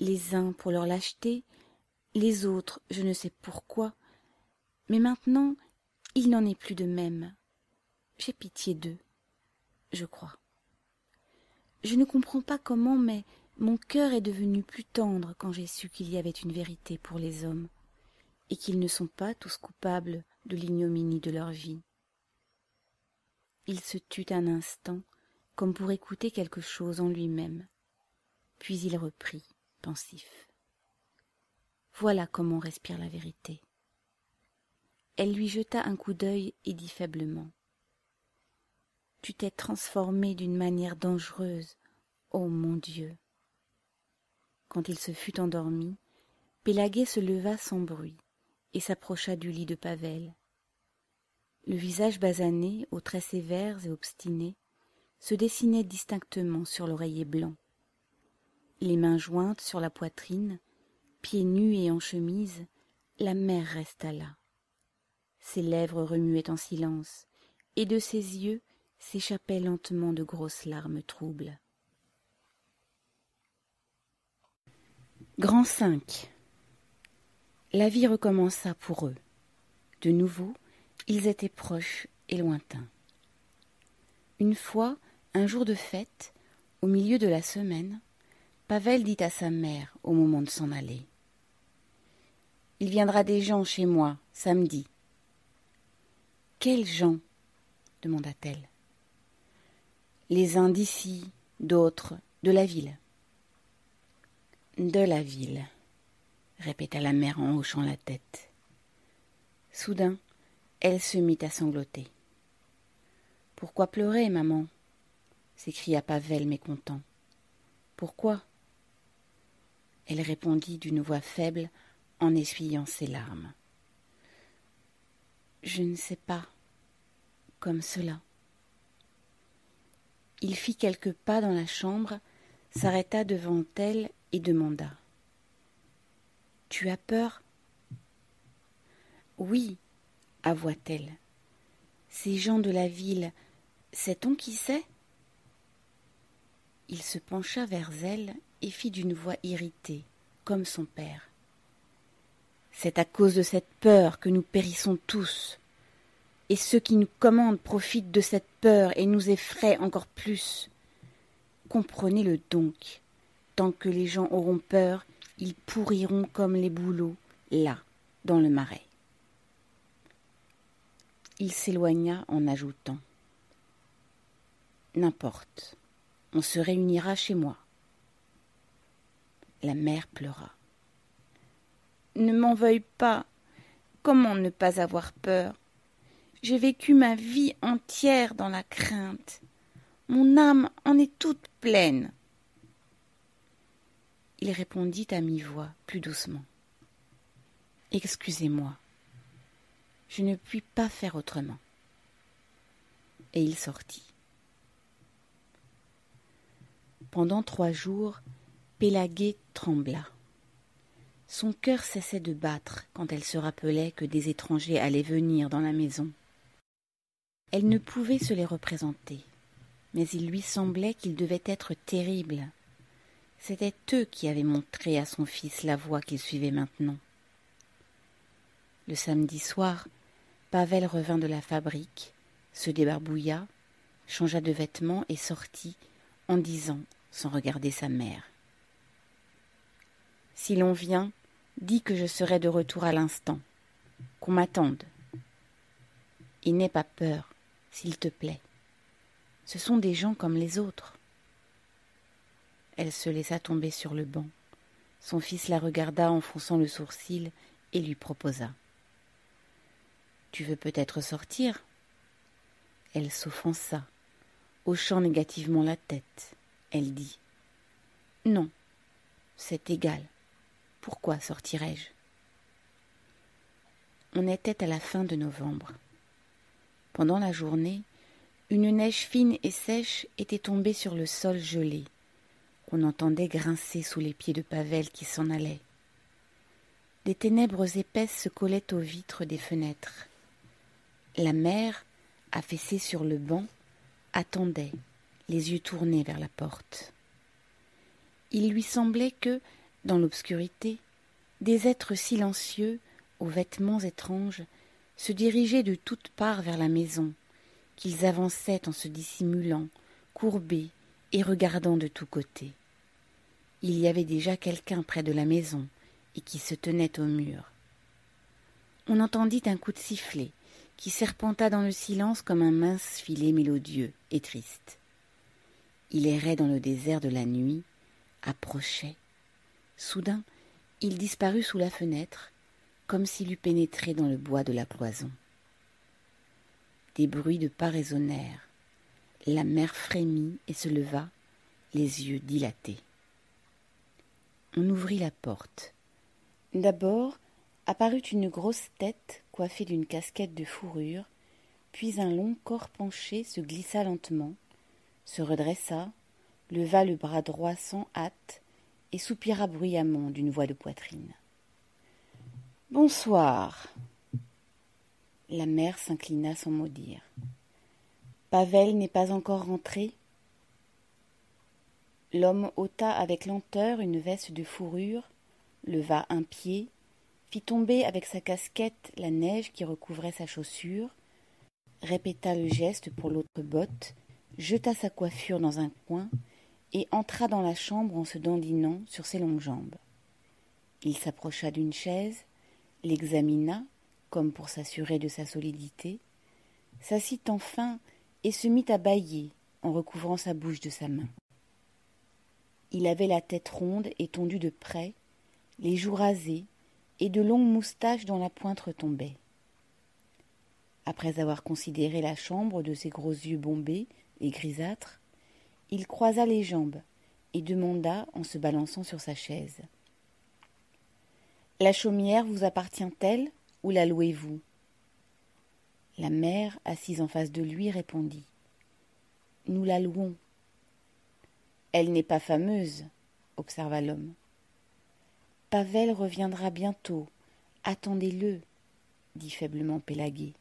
les uns pour leur lâcheté, les autres, je ne sais pourquoi. Mais maintenant, il n'en est plus de même. J'ai pitié d'eux, je crois. Je ne comprends pas comment, mais mon cœur est devenu plus tendre quand j'ai su qu'il y avait une vérité pour les hommes et qu'ils ne sont pas tous coupables de l'ignominie de leur vie. Il se tut un instant, comme pour écouter quelque chose en lui-même. Puis il reprit, pensif. Voilà comment respire la vérité. Elle lui jeta un coup d'œil et dit faiblement Tu t'es transformé d'une manière dangereuse, ô mon Dieu. Quand il se fut endormi, Pélaguet se leva sans bruit et s'approcha du lit de Pavel. Le visage basané, aux traits sévères et obstinés, se dessinait distinctement sur l'oreiller blanc. Les mains jointes sur la poitrine, pieds nus et en chemise, la mère resta là. Ses lèvres remuaient en silence, et de ses yeux s'échappaient lentement de grosses larmes troubles. Grand V la vie recommença pour eux. De nouveau, ils étaient proches et lointains. Une fois, un jour de fête, au milieu de la semaine, Pavel dit à sa mère au moment de s'en aller. Il viendra des gens chez moi samedi. Quels gens demanda-t-elle. Les uns d'ici, d'autres de la ville. De la ville répéta la mère en hochant la tête. Soudain, elle se mit à sangloter. Pourquoi pleurer, maman s'écria Pavel mécontent. Pourquoi Elle répondit d'une voix faible en essuyant ses larmes. Je ne sais pas, comme cela. Il fit quelques pas dans la chambre, s'arrêta devant elle et demanda. Tu as peur Oui, avoua-t-elle. Ces gens de la ville, sait-on qui c'est Il se pencha vers elle et fit d'une voix irritée, comme son père. C'est à cause de cette peur que nous périssons tous. Et ceux qui nous commandent profitent de cette peur et nous effraient encore plus. Comprenez-le donc. Tant que les gens auront peur, ils pourriront comme les bouleaux, là, dans le marais. Il s'éloigna en ajoutant N'importe, on se réunira chez moi. La mère pleura. Ne m'en veuille pas. Comment ne pas avoir peur J'ai vécu ma vie entière dans la crainte. Mon âme en est toute pleine il répondit à mi-voix, plus doucement. Excusez-moi, je ne puis pas faire autrement. Et il sortit. Pendant trois jours, Pélaguée trembla. Son cœur cessait de battre quand elle se rappelait que des étrangers allaient venir dans la maison. Elle ne pouvait se les représenter, mais il lui semblait qu'ils devaient être terribles c'était eux qui avaient montré à son fils la voie qu'il suivait maintenant. Le samedi soir, Pavel revint de la fabrique, se débarbouilla, changea de vêtements et sortit en disant, sans regarder sa mère. Si l'on vient, dis que je serai de retour à l'instant, qu'on m'attende. Et n'aie pas peur, s'il te plaît. Ce sont des gens comme les autres. Elle se laissa tomber sur le banc. Son fils la regarda en fronçant le sourcil et lui proposa. Tu veux peut-être sortir Elle s'offensa, hochant négativement la tête. Elle dit Non, c'est égal. Pourquoi sortirais-je On était à la fin de novembre. Pendant la journée, une neige fine et sèche était tombée sur le sol gelé qu'on entendait grincer sous les pieds de Pavel qui s'en allait. Des ténèbres épaisses se collaient aux vitres des fenêtres. La mère, affaissée sur le banc, attendait, les yeux tournés vers la porte. Il lui semblait que, dans l'obscurité, des êtres silencieux, aux vêtements étranges, se dirigeaient de toutes parts vers la maison, qu'ils avançaient en se dissimulant, courbés, et regardant de tous côtés. Il y avait déjà quelqu'un près de la maison et qui se tenait au mur. On entendit un coup de sifflet qui serpenta dans le silence comme un mince filet mélodieux et triste. Il errait dans le désert de la nuit, approchait. Soudain, il disparut sous la fenêtre, comme s'il eût pénétré dans le bois de la cloison. Des bruits de pas résonnèrent la mère frémit et se leva, les yeux dilatés. On ouvrit la porte. D'abord apparut une grosse tête coiffée d'une casquette de fourrure, puis un long corps penché se glissa lentement, se redressa, leva le bras droit sans hâte, et soupira bruyamment d'une voix de poitrine. Bonsoir. La mère s'inclina sans mot dire. Pavel n'est pas encore rentré. L'homme ôta avec lenteur une veste de fourrure, leva un pied, fit tomber avec sa casquette la neige qui recouvrait sa chaussure, répéta le geste pour l'autre botte, jeta sa coiffure dans un coin, et entra dans la chambre en se dandinant sur ses longues jambes. Il s'approcha d'une chaise, l'examina, comme pour s'assurer de sa solidité, s'assit enfin et se mit à bâiller en recouvrant sa bouche de sa main. Il avait la tête ronde et tondue de près, les joues rasées, et de longues moustaches dont la pointe retombait. Après avoir considéré la chambre de ses gros yeux bombés et grisâtres, il croisa les jambes et demanda en se balançant sur sa chaise. La chaumière vous appartient-elle ou la louez-vous la mère, assise en face de lui, répondit. Nous la louons. Elle n'est pas fameuse, observa l'homme. Pavel reviendra bientôt. Attendez-le, dit faiblement Pélagie.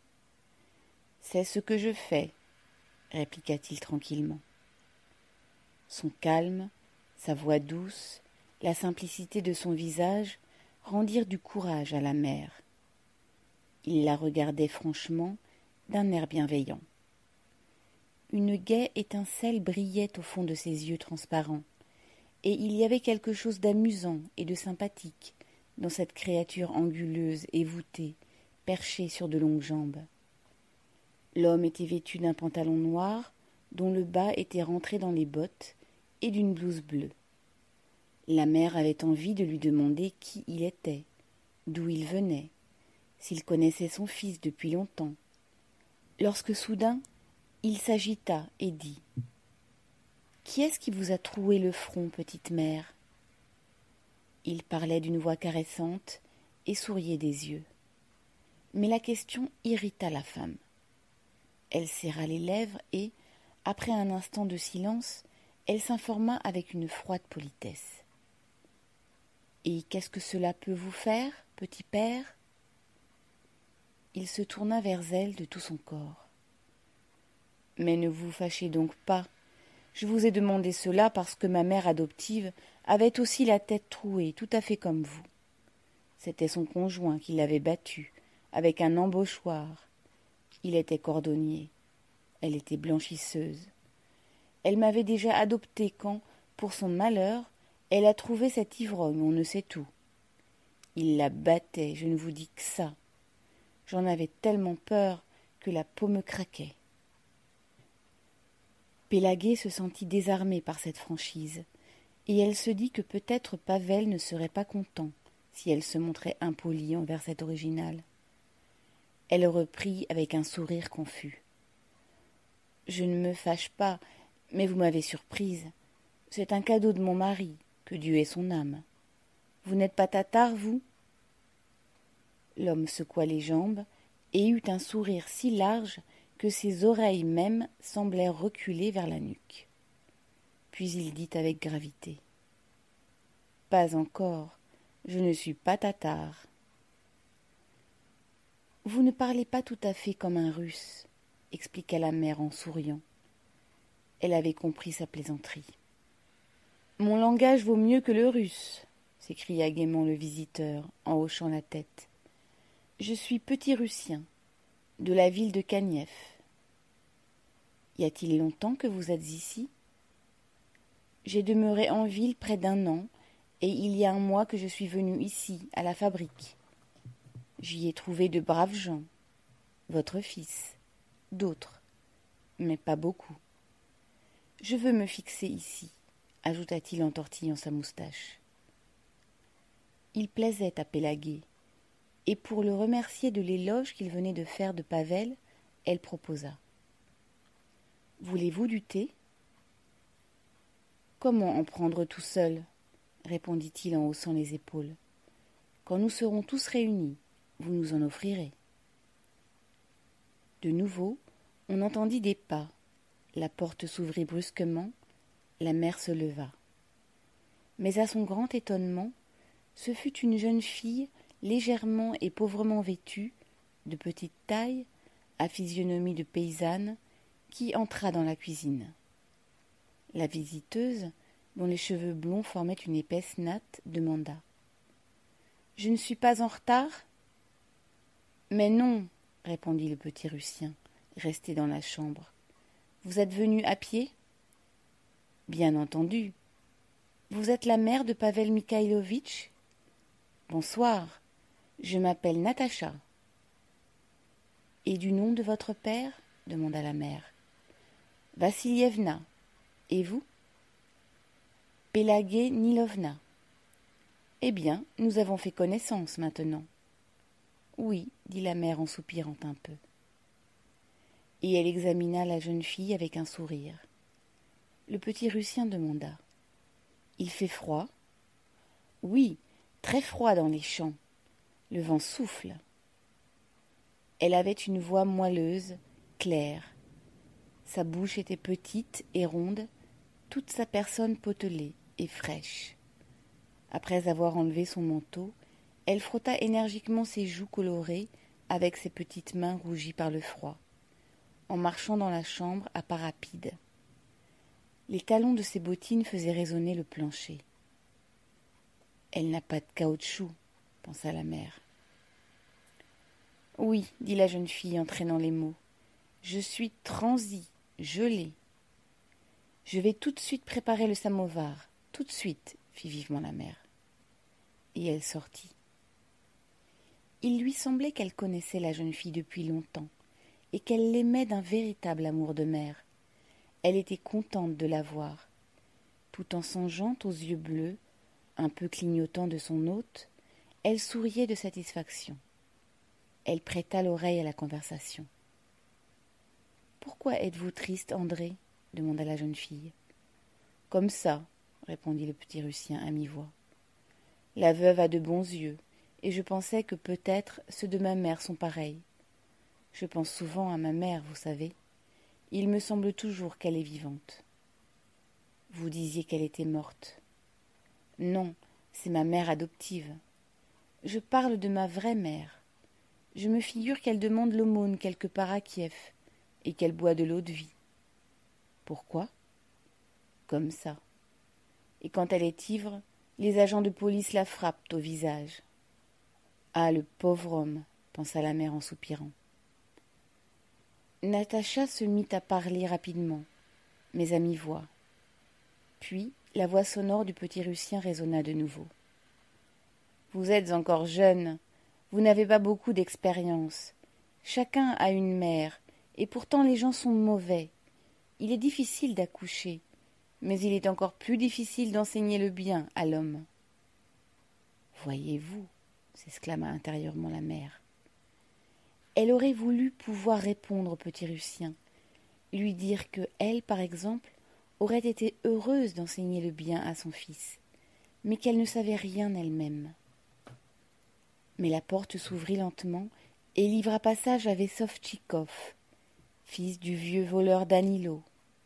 C'est ce que je fais, répliqua-t-il tranquillement. Son calme, sa voix douce, la simplicité de son visage rendirent du courage à la mère. Il la regardait franchement, d'un air bienveillant. Une gaie étincelle brillait au fond de ses yeux transparents, et il y avait quelque chose d'amusant et de sympathique dans cette créature anguleuse et voûtée, perchée sur de longues jambes. L'homme était vêtu d'un pantalon noir, dont le bas était rentré dans les bottes, et d'une blouse bleue. La mère avait envie de lui demander qui il était, d'où il venait, s'il connaissait son fils depuis longtemps, lorsque soudain il s'agita et dit Qui est-ce qui vous a troué le front, petite mère Il parlait d'une voix caressante et souriait des yeux. Mais la question irrita la femme. Elle serra les lèvres et, après un instant de silence, elle s'informa avec une froide politesse. Et qu'est-ce que cela peut vous faire, petit père il se tourna vers elle de tout son corps. Mais ne vous fâchez donc pas. Je vous ai demandé cela parce que ma mère adoptive avait aussi la tête trouée, tout à fait comme vous. C'était son conjoint qui l'avait battue, avec un embauchoir. Il était cordonnier. Elle était blanchisseuse. Elle m'avait déjà adoptée quand, pour son malheur, elle a trouvé cet ivrogne, on ne sait tout. Il la battait, je ne vous dis que ça. J'en avais tellement peur que la peau me craquait. Pélagué se sentit désarmée par cette franchise, et elle se dit que peut-être Pavel ne serait pas content si elle se montrait impolie envers cet original. Elle reprit avec un sourire confus. Je ne me fâche pas, mais vous m'avez surprise. C'est un cadeau de mon mari, que Dieu ait son âme. Vous n'êtes pas tatar, vous L'homme secoua les jambes et eut un sourire si large que ses oreilles mêmes semblèrent reculer vers la nuque. Puis il dit avec gravité Pas encore, je ne suis pas tatar. »« Vous ne parlez pas tout à fait comme un russe, expliqua la mère en souriant. Elle avait compris sa plaisanterie. Mon langage vaut mieux que le russe, s'écria gaiement le visiteur en hochant la tête. Je suis petit Russien, de la ville de Cagnief. Y a-t-il longtemps que vous êtes ici J'ai demeuré en ville près d'un an, et il y a un mois que je suis venu ici, à la fabrique. J'y ai trouvé de braves gens, votre fils, d'autres, mais pas beaucoup. Je veux me fixer ici, ajouta-t-il en tortillant sa moustache. Il plaisait à et pour le remercier de l'éloge qu'il venait de faire de Pavel, elle proposa. Voulez-vous du thé Comment en prendre tout seul répondit-il en haussant les épaules. Quand nous serons tous réunis, vous nous en offrirez. De nouveau, on entendit des pas. La porte s'ouvrit brusquement, la mère se leva. Mais à son grand étonnement, ce fut une jeune fille légèrement et pauvrement vêtue, de petite taille, à physionomie de paysanne, qui entra dans la cuisine. La visiteuse, dont les cheveux blonds formaient une épaisse natte, demanda. Je ne suis pas en retard? Mais non, répondit le petit Russien, resté dans la chambre. Vous êtes venu à pied? Bien entendu. Vous êtes la mère de Pavel Mikhaïlovitch? Bonsoir. Je m'appelle Natacha. Et du nom de votre père demanda la mère. Vassilievna. Et vous Pelagé Nilovna. Eh bien, nous avons fait connaissance maintenant. Oui, dit la mère en soupirant un peu. Et elle examina la jeune fille avec un sourire. Le petit Russien demanda. Il fait froid Oui, très froid dans les champs. Le vent souffle. Elle avait une voix moelleuse, claire. Sa bouche était petite et ronde, toute sa personne potelée et fraîche. Après avoir enlevé son manteau, elle frotta énergiquement ses joues colorées avec ses petites mains rougies par le froid, en marchant dans la chambre à pas rapides, Les talons de ses bottines faisaient résonner le plancher. Elle n'a pas de caoutchouc, pensa la mère. Oui, dit la jeune fille en traînant les mots. Je suis transie, gelée. Je vais tout de suite préparer le samovar. Tout de suite, fit vivement la mère. Et elle sortit. Il lui semblait qu'elle connaissait la jeune fille depuis longtemps, et qu'elle l'aimait d'un véritable amour de mère. Elle était contente de la voir. Tout en songeant aux yeux bleus, un peu clignotants de son hôte, elle souriait de satisfaction. Elle prêta l'oreille à la conversation. Pourquoi êtes-vous triste, André demanda la jeune fille. Comme ça, répondit le petit Russien à mi-voix. La veuve a de bons yeux, et je pensais que peut-être ceux de ma mère sont pareils. Je pense souvent à ma mère, vous savez. Il me semble toujours qu'elle est vivante. Vous disiez qu'elle était morte. Non, c'est ma mère adoptive. Je parle de ma vraie mère. Je me figure qu'elle demande l'aumône quelque part à Kiev et qu'elle boit de l'eau de vie. Pourquoi Comme ça. Et quand elle est ivre, les agents de police la frappent au visage. Ah, le pauvre homme pensa la mère en soupirant. Natacha se mit à parler rapidement, mais à mi-voix. Puis la voix sonore du petit Russien résonna de nouveau. Vous êtes encore jeune, vous n'avez pas beaucoup d'expérience. Chacun a une mère, et pourtant les gens sont mauvais. Il est difficile d'accoucher, mais il est encore plus difficile d'enseigner le bien à l'homme. Voyez-vous, s'exclama intérieurement la mère. Elle aurait voulu pouvoir répondre au petit Russien, lui dire que elle, par exemple, aurait été heureuse d'enseigner le bien à son fils, mais qu'elle ne savait rien elle-même. Mais la porte s'ouvrit lentement et livra passage à Tchikov, fils du vieux voleur Danilo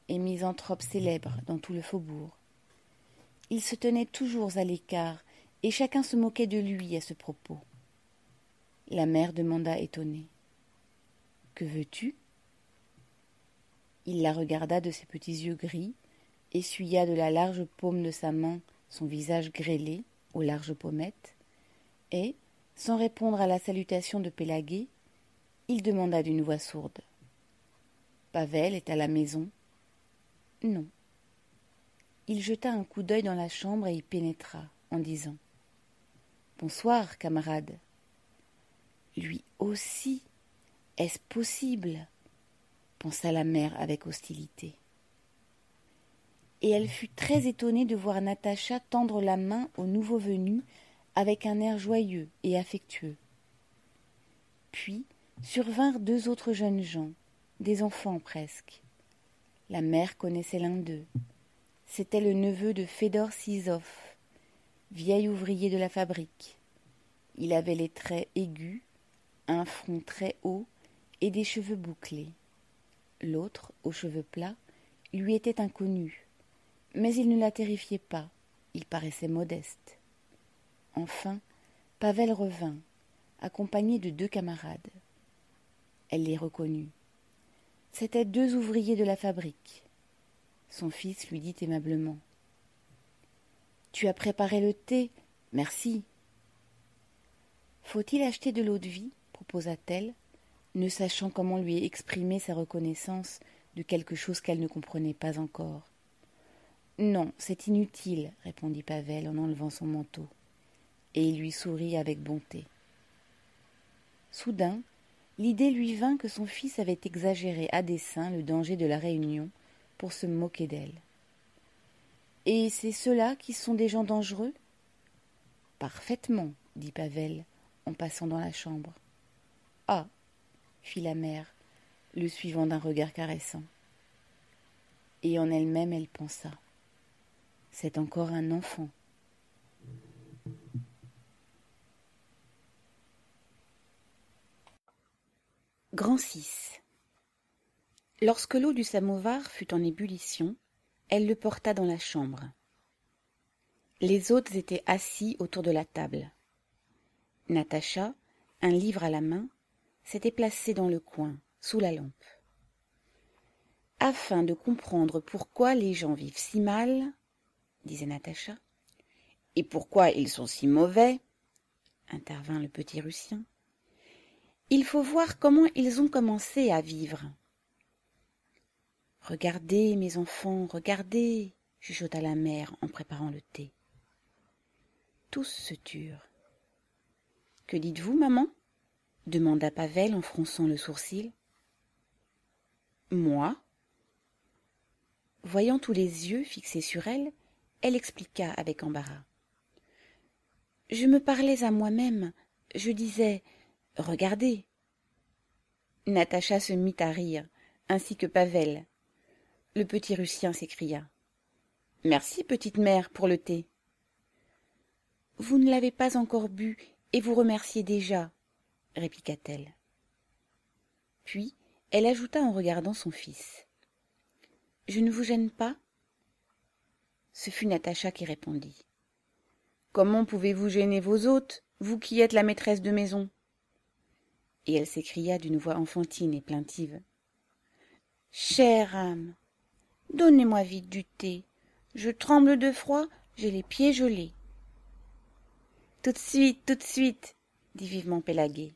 et misanthrope célèbre dans tout le faubourg. Il se tenait toujours à l'écart et chacun se moquait de lui à ce propos. La mère demanda étonnée Que veux-tu Il la regarda de ses petits yeux gris, essuya de la large paume de sa main son visage grêlé aux larges pommettes, et, sans répondre à la salutation de Pélagie, il demanda d'une voix sourde. Pavel est à la maison Non. Il jeta un coup d'œil dans la chambre et y pénétra, en disant Bonsoir, camarade. Lui aussi Est-ce possible pensa la mère avec hostilité. Et elle fut très étonnée de voir Natacha tendre la main au nouveau venu avec un air joyeux et affectueux. Puis survinrent deux autres jeunes gens, des enfants presque. La mère connaissait l'un d'eux. C'était le neveu de Fédor Sizov, vieil ouvrier de la fabrique. Il avait les traits aigus, un front très haut et des cheveux bouclés. L'autre, aux cheveux plats, lui était inconnu, mais il ne la terrifiait pas, il paraissait modeste. Enfin, Pavel revint, accompagné de deux camarades. Elle les reconnut. C'étaient deux ouvriers de la fabrique. Son fils lui dit aimablement Tu as préparé le thé, merci. Faut-il acheter de l'eau-de-vie proposa-t-elle, ne sachant comment lui exprimer sa reconnaissance de quelque chose qu'elle ne comprenait pas encore. Non, c'est inutile, répondit Pavel en enlevant son manteau et il lui sourit avec bonté. Soudain, l'idée lui vint que son fils avait exagéré à dessein le danger de la réunion pour se moquer d'elle. Et c'est ceux-là qui sont des gens dangereux Parfaitement, dit Pavel en passant dans la chambre. Ah fit la mère, le suivant d'un regard caressant. Et en elle-même, elle pensa C'est encore un enfant Grand 6 Lorsque l'eau du samovar fut en ébullition, elle le porta dans la chambre. Les autres étaient assis autour de la table. Natacha, un livre à la main, s'était placée dans le coin, sous la lampe. Afin de comprendre pourquoi les gens vivent si mal, disait Natacha, et pourquoi ils sont si mauvais, intervint le petit Russien, il faut voir comment ils ont commencé à vivre. Regardez, mes enfants, regardez, chuchota la mère en préparant le thé. Tous se turent. Que dites-vous, maman demanda Pavel en fronçant le sourcil. Moi Voyant tous les yeux fixés sur elle, elle expliqua avec embarras. Je me parlais à moi-même, je disais Regardez. Natacha se mit à rire, ainsi que Pavel. Le petit Russien s'écria. Merci, petite mère, pour le thé. Vous ne l'avez pas encore bu et vous remerciez déjà, répliqua-t-elle. Puis elle ajouta en regardant son fils. Je ne vous gêne pas Ce fut Natacha qui répondit. Comment pouvez-vous gêner vos hôtes, vous qui êtes la maîtresse de maison et elle s'écria d'une voix enfantine et plaintive. Chère âme, donnez-moi vite du thé. Je tremble de froid, j'ai les pieds gelés. Tout de suite, tout de suite, dit vivement Pélaguet.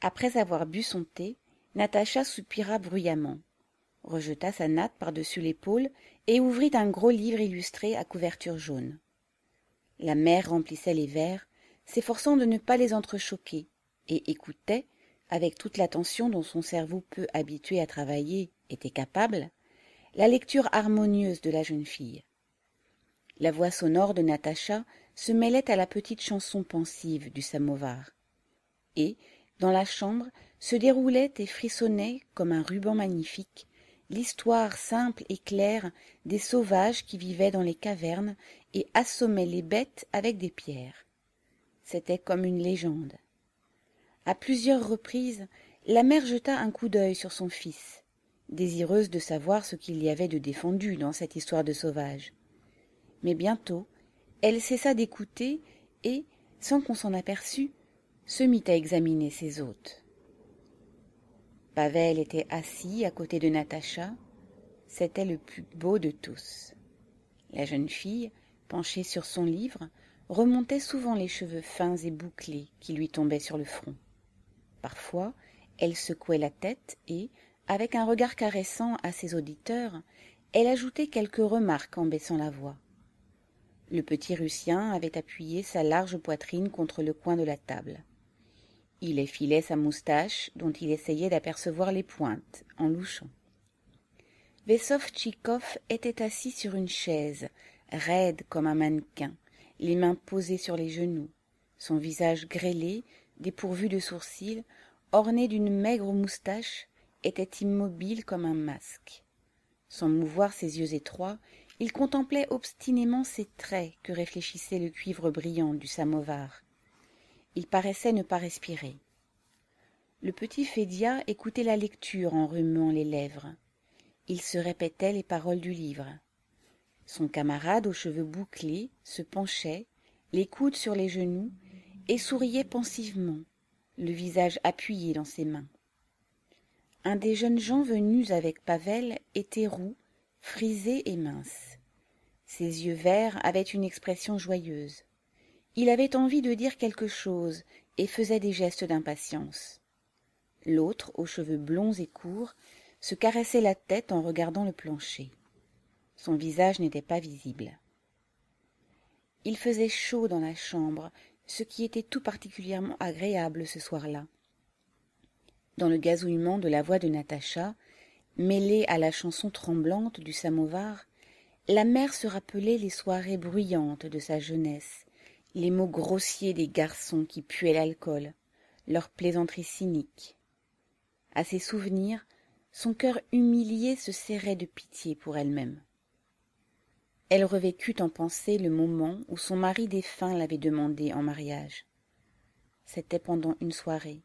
Après avoir bu son thé, Natacha soupira bruyamment, rejeta sa natte par-dessus l'épaule et ouvrit un gros livre illustré à couverture jaune. La mère remplissait les verres, s'efforçant de ne pas les entrechoquer, et écoutait avec toute l'attention dont son cerveau peu habitué à travailler était capable la lecture harmonieuse de la jeune fille la voix sonore de natacha se mêlait à la petite chanson pensive du samovar et dans la chambre se déroulait et frissonnait comme un ruban magnifique l'histoire simple et claire des sauvages qui vivaient dans les cavernes et assommaient les bêtes avec des pierres c'était comme une légende à plusieurs reprises la mère jeta un coup d'œil sur son fils désireuse de savoir ce qu'il y avait de défendu dans cette histoire de sauvage mais bientôt elle cessa d'écouter et sans qu'on s'en aperçût se mit à examiner ses hôtes pavel était assis à côté de natacha c'était le plus beau de tous la jeune fille penchée sur son livre remontait souvent les cheveux fins et bouclés qui lui tombaient sur le front parfois, elle secouait la tête et, avec un regard caressant à ses auditeurs, elle ajoutait quelques remarques en baissant la voix. Le petit Russien avait appuyé sa large poitrine contre le coin de la table. Il effilait sa moustache, dont il essayait d'apercevoir les pointes, en louchant. vessov était assis sur une chaise, raide comme un mannequin, les mains posées sur les genoux, son visage grêlé, dépourvu de sourcils, orné d'une maigre moustache, était immobile comme un masque. Sans mouvoir ses yeux étroits, il contemplait obstinément ces traits que réfléchissait le cuivre brillant du samovar. Il paraissait ne pas respirer. Le petit Fédia écoutait la lecture en remuant les lèvres. Il se répétait les paroles du livre. Son camarade aux cheveux bouclés se penchait, les coudes sur les genoux, et souriait pensivement, le visage appuyé dans ses mains. Un des jeunes gens venus avec Pavel était roux, frisé et mince. Ses yeux verts avaient une expression joyeuse. Il avait envie de dire quelque chose et faisait des gestes d'impatience. L'autre, aux cheveux blonds et courts, se caressait la tête en regardant le plancher. Son visage n'était pas visible. Il faisait chaud dans la chambre, ce qui était tout particulièrement agréable ce soir-là. Dans le gazouillement de la voix de Natacha, mêlée à la chanson tremblante du samovar, la mère se rappelait les soirées bruyantes de sa jeunesse, les mots grossiers des garçons qui puaient l'alcool, leurs plaisanteries cyniques. À ces souvenirs, son cœur humilié se serrait de pitié pour elle-même. Elle revécut en pensée le moment où son mari défunt l'avait demandé en mariage. C'était pendant une soirée.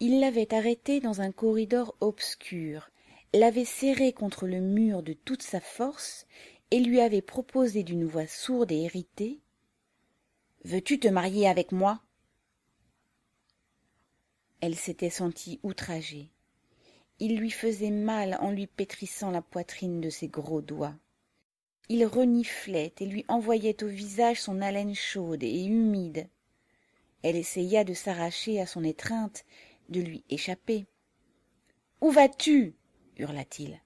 Il l'avait arrêtée dans un corridor obscur, l'avait serrée contre le mur de toute sa force et lui avait proposé d'une voix sourde et irritée Veux-tu te marier avec moi Elle s'était sentie outragée. Il lui faisait mal en lui pétrissant la poitrine de ses gros doigts. Il reniflait et lui envoyait au visage son haleine chaude et humide. Elle essaya de s'arracher à son étreinte, de lui échapper. Où vas-tu hurla-t-il.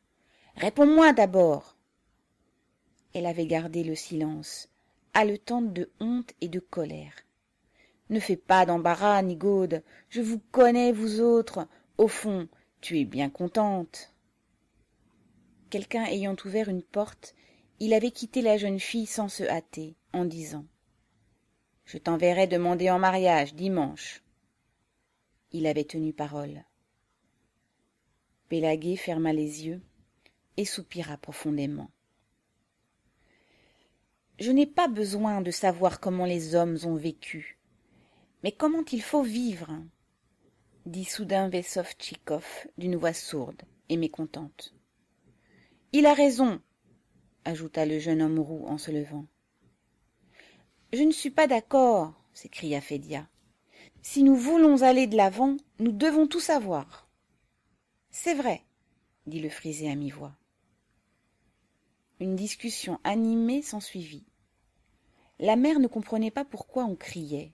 Réponds-moi d'abord. Elle avait gardé le silence, haletante de honte et de colère. Ne fais pas d'embarras, Nigaude. Je vous connais, vous autres. Au fond, tu es bien contente. Quelqu'un ayant ouvert une porte, il avait quitté la jeune fille sans se hâter, en disant Je t'enverrai demander en mariage dimanche. Il avait tenu parole. Pélaguet ferma les yeux et soupira profondément. Je n'ai pas besoin de savoir comment les hommes ont vécu, mais comment il faut vivre, dit soudain Vessov d'une voix sourde et mécontente. Il a raison, ajouta le jeune homme roux en se levant. Je ne suis pas d'accord, s'écria Fédia. Si nous voulons aller de l'avant, nous devons tout savoir. C'est vrai, dit le frisé à mi-voix. Une discussion animée s'ensuivit. La mère ne comprenait pas pourquoi on criait.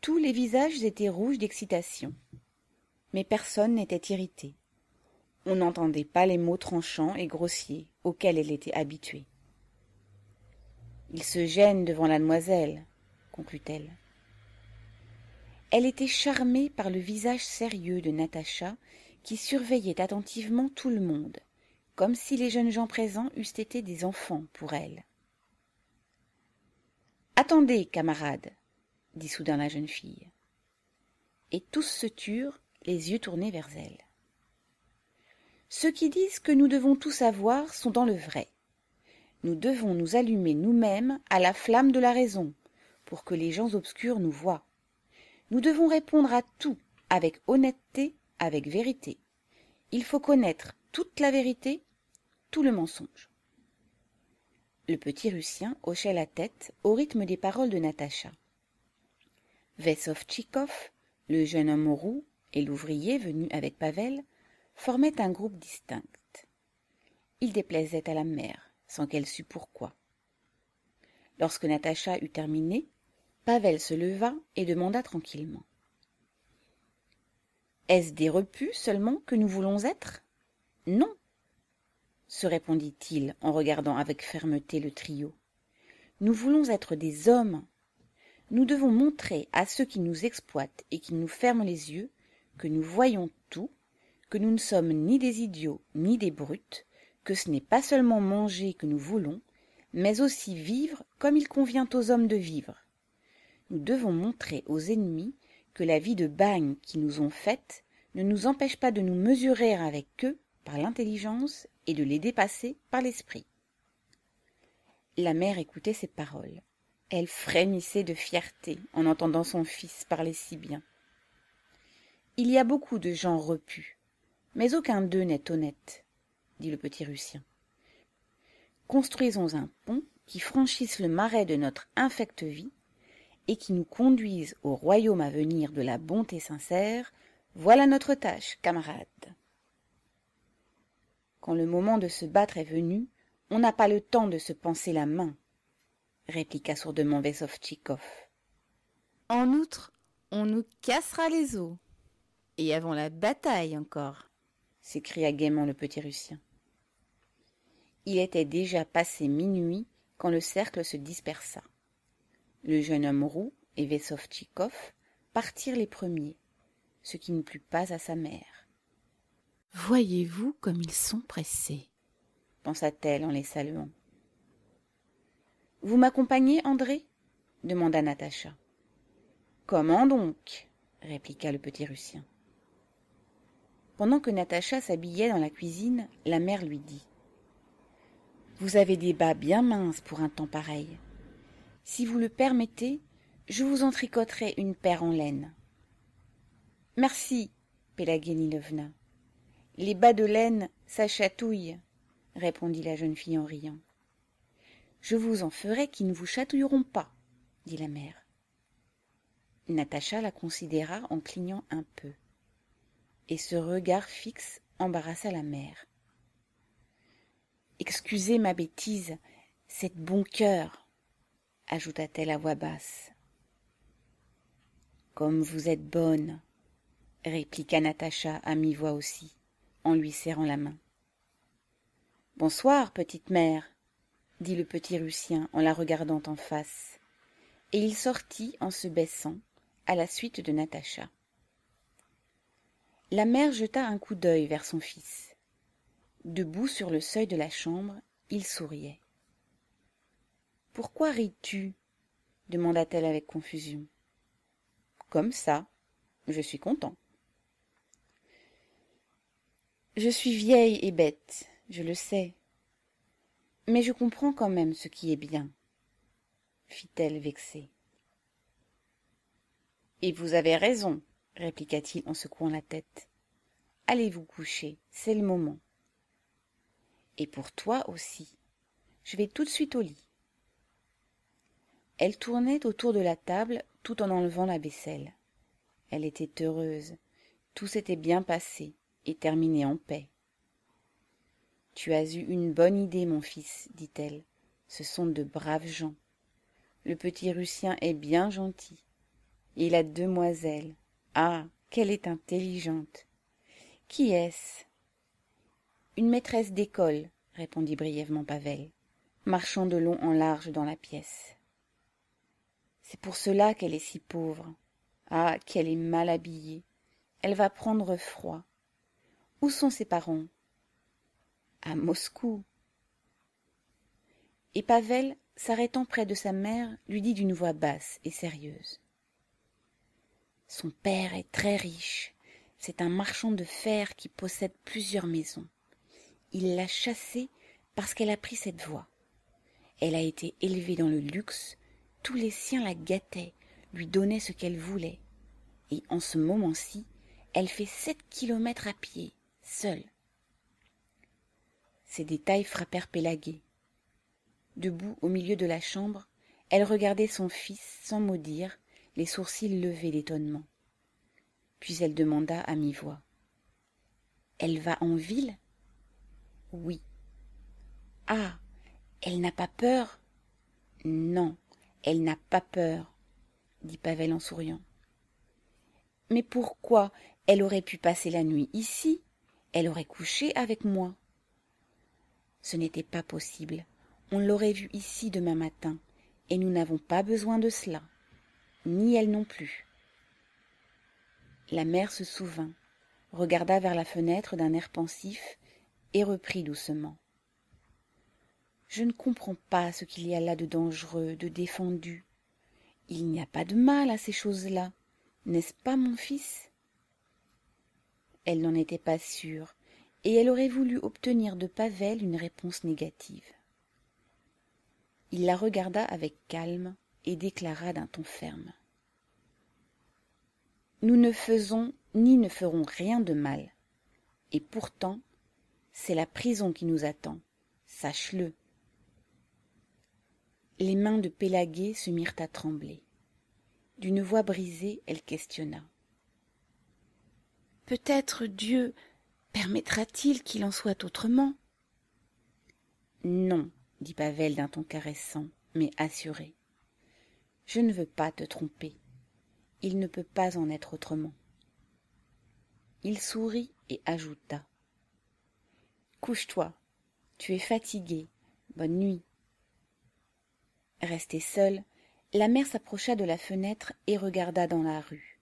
Tous les visages étaient rouges d'excitation, mais personne n'était irrité on n'entendait pas les mots tranchants et grossiers auxquels elle était habituée. Il se gêne devant la demoiselle, conclut-elle. Elle était charmée par le visage sérieux de Natacha, qui surveillait attentivement tout le monde, comme si les jeunes gens présents eussent été des enfants pour elle. Attendez, camarades, dit soudain la jeune fille. Et tous se turent, les yeux tournés vers elle. Ceux qui disent que nous devons tout savoir sont dans le vrai. Nous devons nous allumer nous-mêmes à la flamme de la raison, pour que les gens obscurs nous voient. Nous devons répondre à tout, avec honnêteté, avec vérité. Il faut connaître toute la vérité, tout le mensonge. Le petit Russien hochait la tête au rythme des paroles de Natacha. Vessov le jeune homme roux et l'ouvrier venu avec Pavel formaient un groupe distinct. Ils déplaisaient à la mère, sans qu'elle sût pourquoi. Lorsque Natacha eut terminé, Pavel se leva et demanda tranquillement. Est-ce des repus seulement que nous voulons être Non, se répondit-il en regardant avec fermeté le trio. Nous voulons être des hommes. Nous devons montrer à ceux qui nous exploitent et qui nous ferment les yeux que nous voyons tout que nous ne sommes ni des idiots ni des brutes, que ce n'est pas seulement manger que nous voulons, mais aussi vivre comme il convient aux hommes de vivre. Nous devons montrer aux ennemis que la vie de bagne qu'ils nous ont faite ne nous empêche pas de nous mesurer avec eux par l'intelligence et de les dépasser par l'esprit. La mère écoutait ces paroles. Elle frémissait de fierté en entendant son fils parler si bien. Il y a beaucoup de gens repus, mais aucun d'eux n'est honnête, dit le petit Russien. Construisons un pont qui franchisse le marais de notre infecte vie et qui nous conduise au royaume à venir de la bonté sincère, voilà notre tâche, camarades. Quand le moment de se battre est venu, on n'a pas le temps de se penser la main, répliqua sourdement Vesovtchikov. En outre, on nous cassera les os. Et avant la bataille encore s'écria gaiement le petit Russien. Il était déjà passé minuit quand le cercle se dispersa. Le jeune homme roux et Vesovtchikov partirent les premiers, ce qui ne plut pas à sa mère. Voyez-vous comme ils sont pressés pensa-t-elle en les saluant. Vous m'accompagnez, André demanda Natacha. Comment donc répliqua le petit Russien. Pendant que Natacha s'habillait dans la cuisine, la mère lui dit Vous avez des bas bien minces pour un temps pareil. Si vous le permettez, je vous en tricoterai une paire en laine. Merci, Pélagénilovna. Les bas de laine, ça chatouille, répondit la jeune fille en riant. Je vous en ferai qui ne vous chatouilleront pas, dit la mère. Natacha la considéra en clignant un peu et ce regard fixe embarrassa la mère. Excusez ma bêtise, c'est bon cœur, ajouta-t-elle à voix basse. Comme vous êtes bonne, répliqua Natacha à mi-voix aussi, en lui serrant la main. Bonsoir, petite mère, dit le petit Russien en la regardant en face, et il sortit en se baissant à la suite de Natacha la mère jeta un coup d'œil vers son fils. Debout sur le seuil de la chambre, il souriait. Pourquoi ris-tu demanda-t-elle avec confusion. Comme ça, je suis content. Je suis vieille et bête, je le sais. Mais je comprends quand même ce qui est bien, fit-elle vexée. Et vous avez raison, répliqua-t-il en secouant la tête allez vous coucher c'est le moment et pour toi aussi je vais tout de suite au lit elle tournait autour de la table tout en enlevant la vaisselle elle était heureuse tout s'était bien passé et terminé en paix tu as eu une bonne idée mon fils dit-elle ce sont de braves gens le petit russien est bien gentil il a demoiselle ah. Qu'elle est intelligente. Qui est-ce Une maîtresse d'école, répondit brièvement Pavel, marchant de long en large dans la pièce. C'est pour cela qu'elle est si pauvre. Ah, qu'elle est mal habillée. Elle va prendre froid. Où sont ses parents À Moscou. Et Pavel, s'arrêtant près de sa mère, lui dit d'une voix basse et sérieuse. Son père est très riche. C'est un marchand de fer qui possède plusieurs maisons. Il l'a chassée parce qu'elle a pris cette voie. Elle a été élevée dans le luxe, tous les siens la gâtaient, lui donnaient ce qu'elle voulait. Et en ce moment-ci, elle fait sept kilomètres à pied, seule. Ces détails frappèrent Pélaguet. Debout au milieu de la chambre, elle regardait son fils sans mot dire, les sourcils levés d'étonnement. Puis elle demanda à mi-voix. Elle va en ville Oui. Ah Elle n'a pas peur Non, elle n'a pas peur, dit Pavel en souriant. Mais pourquoi elle aurait pu passer la nuit ici Elle aurait couché avec moi. Ce n'était pas possible. On l'aurait vue ici demain matin, et nous n'avons pas besoin de cela ni elle non plus. La mère se souvint, regarda vers la fenêtre d'un air pensif et reprit doucement. Je ne comprends pas ce qu'il y a là de dangereux, de défendu. Il n'y a pas de mal à ces choses-là, n'est-ce pas, mon fils Elle n'en était pas sûre, et elle aurait voulu obtenir de Pavel une réponse négative. Il la regarda avec calme, et déclara d'un ton ferme. Nous ne faisons ni ne ferons rien de mal, et pourtant c'est la prison qui nous attend, sache-le. Les mains de Pélaguet se mirent à trembler. D'une voix brisée, elle questionna. Peut-être Dieu permettra-t-il qu'il en soit autrement Non, dit Pavel d'un ton caressant, mais assuré. Je ne veux pas te tromper. Il ne peut pas en être autrement. Il sourit et ajouta. Couche-toi. Tu es fatigué. Bonne nuit. Restée seule, la mère s'approcha de la fenêtre et regarda dans la rue.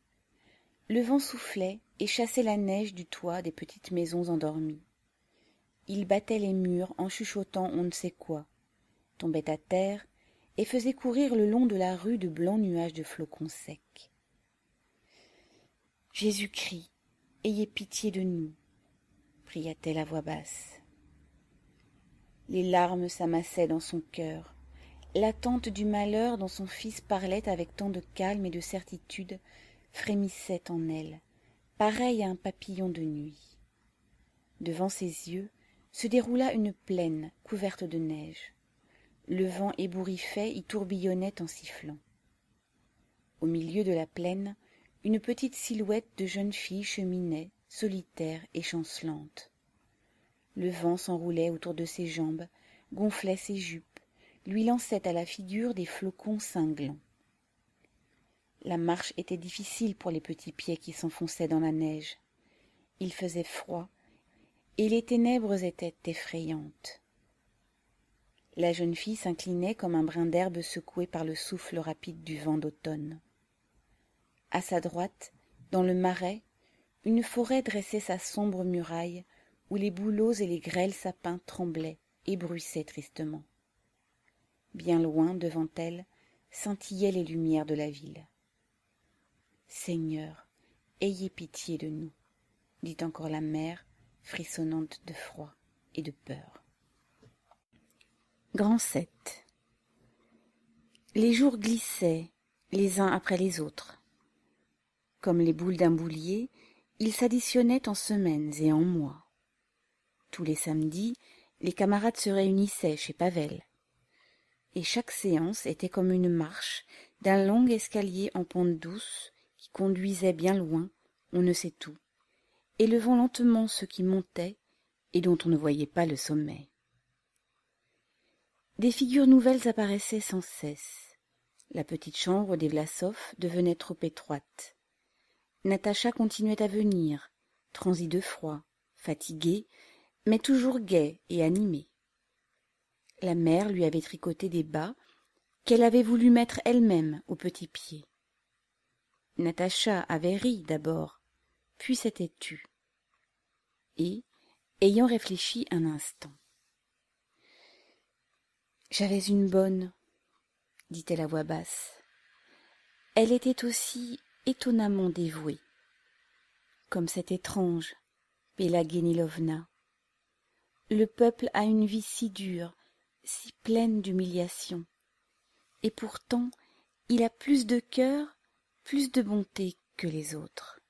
Le vent soufflait et chassait la neige du toit des petites maisons endormies. Il battait les murs en chuchotant on ne sait quoi, tombait à terre et faisait courir le long de la rue de blancs nuages de flocons secs. Jésus-Christ, ayez pitié de nous, pria-t-elle à voix basse. Les larmes s'amassaient dans son cœur. L'attente du malheur dont son fils parlait avec tant de calme et de certitude frémissait en elle, pareille à un papillon de nuit. Devant ses yeux se déroula une plaine couverte de neige le vent ébouriffait y tourbillonnait en sifflant au milieu de la plaine une petite silhouette de jeune fille cheminait solitaire et chancelante le vent s'enroulait autour de ses jambes gonflait ses jupes lui lançait à la figure des flocons cinglants la marche était difficile pour les petits pieds qui s'enfonçaient dans la neige il faisait froid et les ténèbres étaient effrayantes la jeune fille s'inclinait comme un brin d'herbe secoué par le souffle rapide du vent d'automne. À sa droite, dans le marais, une forêt dressait sa sombre muraille, où les bouleaux et les grêles sapins tremblaient et bruissaient tristement. Bien loin, devant elle, scintillaient les lumières de la ville. Seigneur, ayez pitié de nous, dit encore la mère, frissonnante de froid et de peur. Grand Les jours glissaient, les uns après les autres. Comme les boules d'un boulier, ils s'additionnaient en semaines et en mois. Tous les samedis, les camarades se réunissaient chez Pavel. Et chaque séance était comme une marche d'un long escalier en pente douce qui conduisait bien loin, on ne sait où, élevant lentement ceux qui montaient et dont on ne voyait pas le sommet. Des figures nouvelles apparaissaient sans cesse. La petite chambre des Vlassov devenait trop étroite. Natacha continuait à venir, transie de froid, fatiguée, mais toujours gaie et animée. La mère lui avait tricoté des bas qu'elle avait voulu mettre elle-même aux petits pieds. Natacha avait ri d'abord, puis s'était tue. Et, ayant réfléchi un instant, j'avais une bonne, dit-elle à voix basse. Elle était aussi étonnamment dévouée, comme c'est étrange Guénilovna. Le peuple a une vie si dure, si pleine d'humiliation, et pourtant il a plus de cœur, plus de bonté que les autres.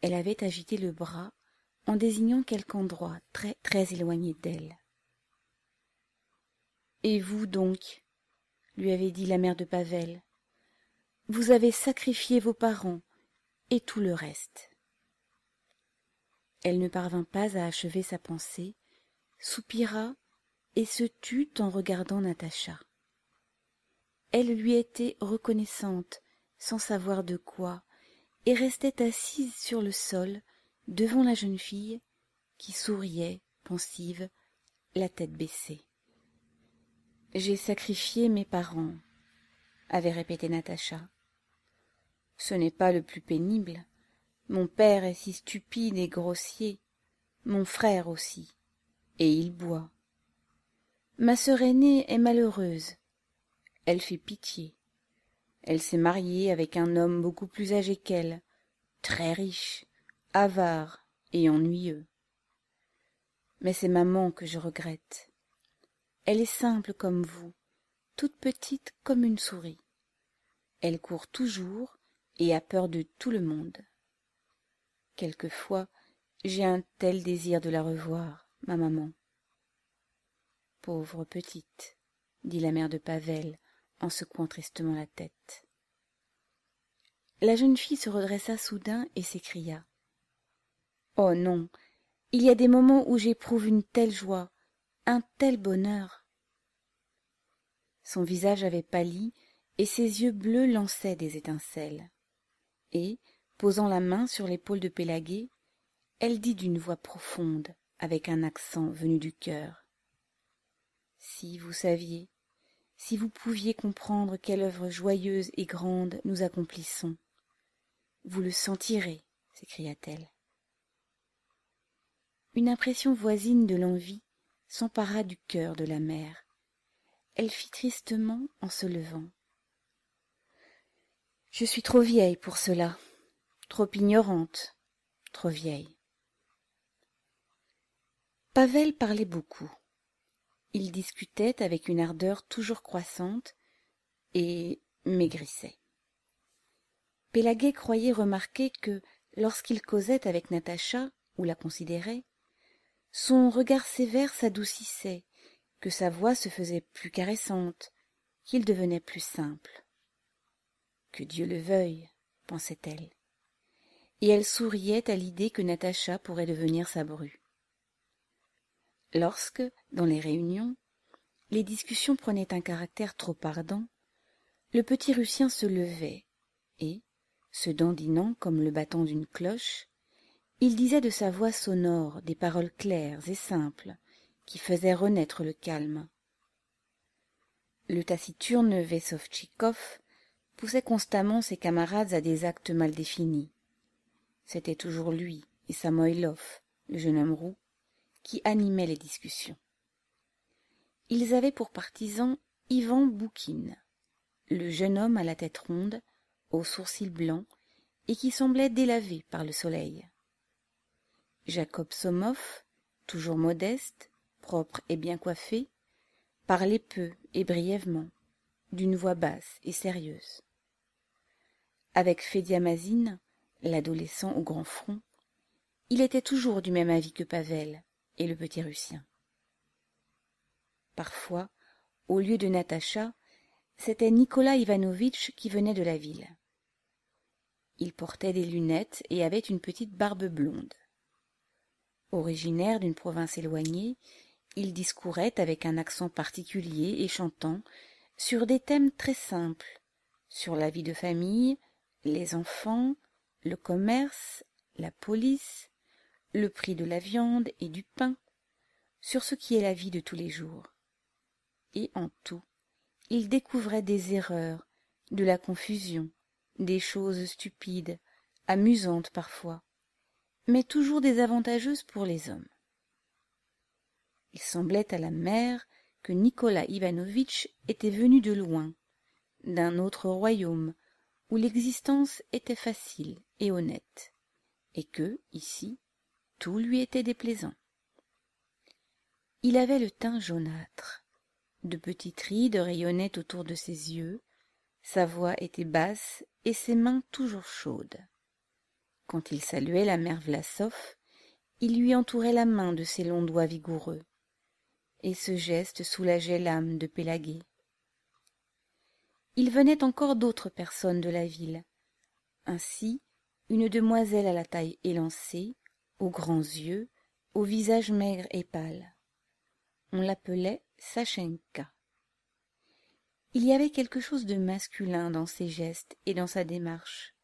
Elle avait agité le bras en désignant quelque endroit très très éloigné d'elle. Et vous donc lui avait dit la mère de Pavel. Vous avez sacrifié vos parents et tout le reste. Elle ne parvint pas à achever sa pensée, soupira et se tut en regardant Natacha. Elle lui était reconnaissante, sans savoir de quoi, et restait assise sur le sol, devant la jeune fille, qui souriait, pensive, la tête baissée. J'ai sacrifié mes parents, avait répété Natacha. Ce n'est pas le plus pénible. Mon père est si stupide et grossier, mon frère aussi, et il boit. Ma sœur aînée est malheureuse. Elle fait pitié. Elle s'est mariée avec un homme beaucoup plus âgé qu'elle, très riche, avare et ennuyeux. Mais c'est maman que je regrette. Elle est simple comme vous, toute petite comme une souris. Elle court toujours et a peur de tout le monde. Quelquefois, j'ai un tel désir de la revoir, ma maman. Pauvre petite, dit la mère de Pavel en secouant tristement la tête. La jeune fille se redressa soudain et s'écria. Oh non, il y a des moments où j'éprouve une telle joie, un tel bonheur son visage avait pâli et ses yeux bleus lançaient des étincelles et posant la main sur l'épaule de pélagée elle dit d'une voix profonde avec un accent venu du cœur si vous saviez si vous pouviez comprendre quelle œuvre joyeuse et grande nous accomplissons vous le sentirez s'écria-t-elle une impression voisine de l'envie s'empara du cœur de la mère elle fit tristement en se levant je suis trop vieille pour cela trop ignorante trop vieille pavel parlait beaucoup il discutait avec une ardeur toujours croissante et maigrissait Pélaguet croyait remarquer que lorsqu'il causait avec natacha ou la considérait son regard sévère s'adoucissait que sa voix se faisait plus caressante qu'il devenait plus simple que dieu le veuille pensait-elle et elle souriait à l'idée que natacha pourrait devenir sa bru lorsque dans les réunions les discussions prenaient un caractère trop ardent le petit russien se levait et se dandinant comme le battant d'une cloche il disait de sa voix sonore des paroles claires et simples qui faisaient renaître le calme. Le taciturne Vesovchikov poussait constamment ses camarades à des actes mal définis. C'était toujours lui et Samoylov, le jeune homme roux, qui animaient les discussions. Ils avaient pour partisan Ivan Boukine, le jeune homme à la tête ronde, aux sourcils blancs, et qui semblait délavé par le soleil. Jacob Somov, toujours modeste, propre et bien coiffé, parlait peu et brièvement, d'une voix basse et sérieuse. Avec Fédia l'adolescent au grand front, il était toujours du même avis que Pavel et le petit Russien. Parfois, au lieu de Natacha, c'était Nicolas Ivanovitch qui venait de la ville. Il portait des lunettes et avait une petite barbe blonde. Originaire d'une province éloignée, il discourait avec un accent particulier et chantant sur des thèmes très simples, sur la vie de famille, les enfants, le commerce, la police, le prix de la viande et du pain, sur ce qui est la vie de tous les jours. Et en tout, il découvrait des erreurs, de la confusion, des choses stupides, amusantes parfois, mais toujours désavantageuse pour les hommes. Il semblait à la mère que Nicolas Ivanovitch était venu de loin, d'un autre royaume, où l'existence était facile et honnête, et que, ici, tout lui était déplaisant. Il avait le teint jaunâtre, de petites rides rayonnaient autour de ses yeux, sa voix était basse et ses mains toujours chaudes. Quand il saluait la mère Vlassof, il lui entourait la main de ses longs doigts vigoureux. Et ce geste soulageait l'âme de Pélagué. Il venait encore d'autres personnes de la ville. Ainsi, une demoiselle à la taille élancée, aux grands yeux, au visage maigre et pâle. On l'appelait Sachenka. Il y avait quelque chose de masculin dans ses gestes et dans sa démarche.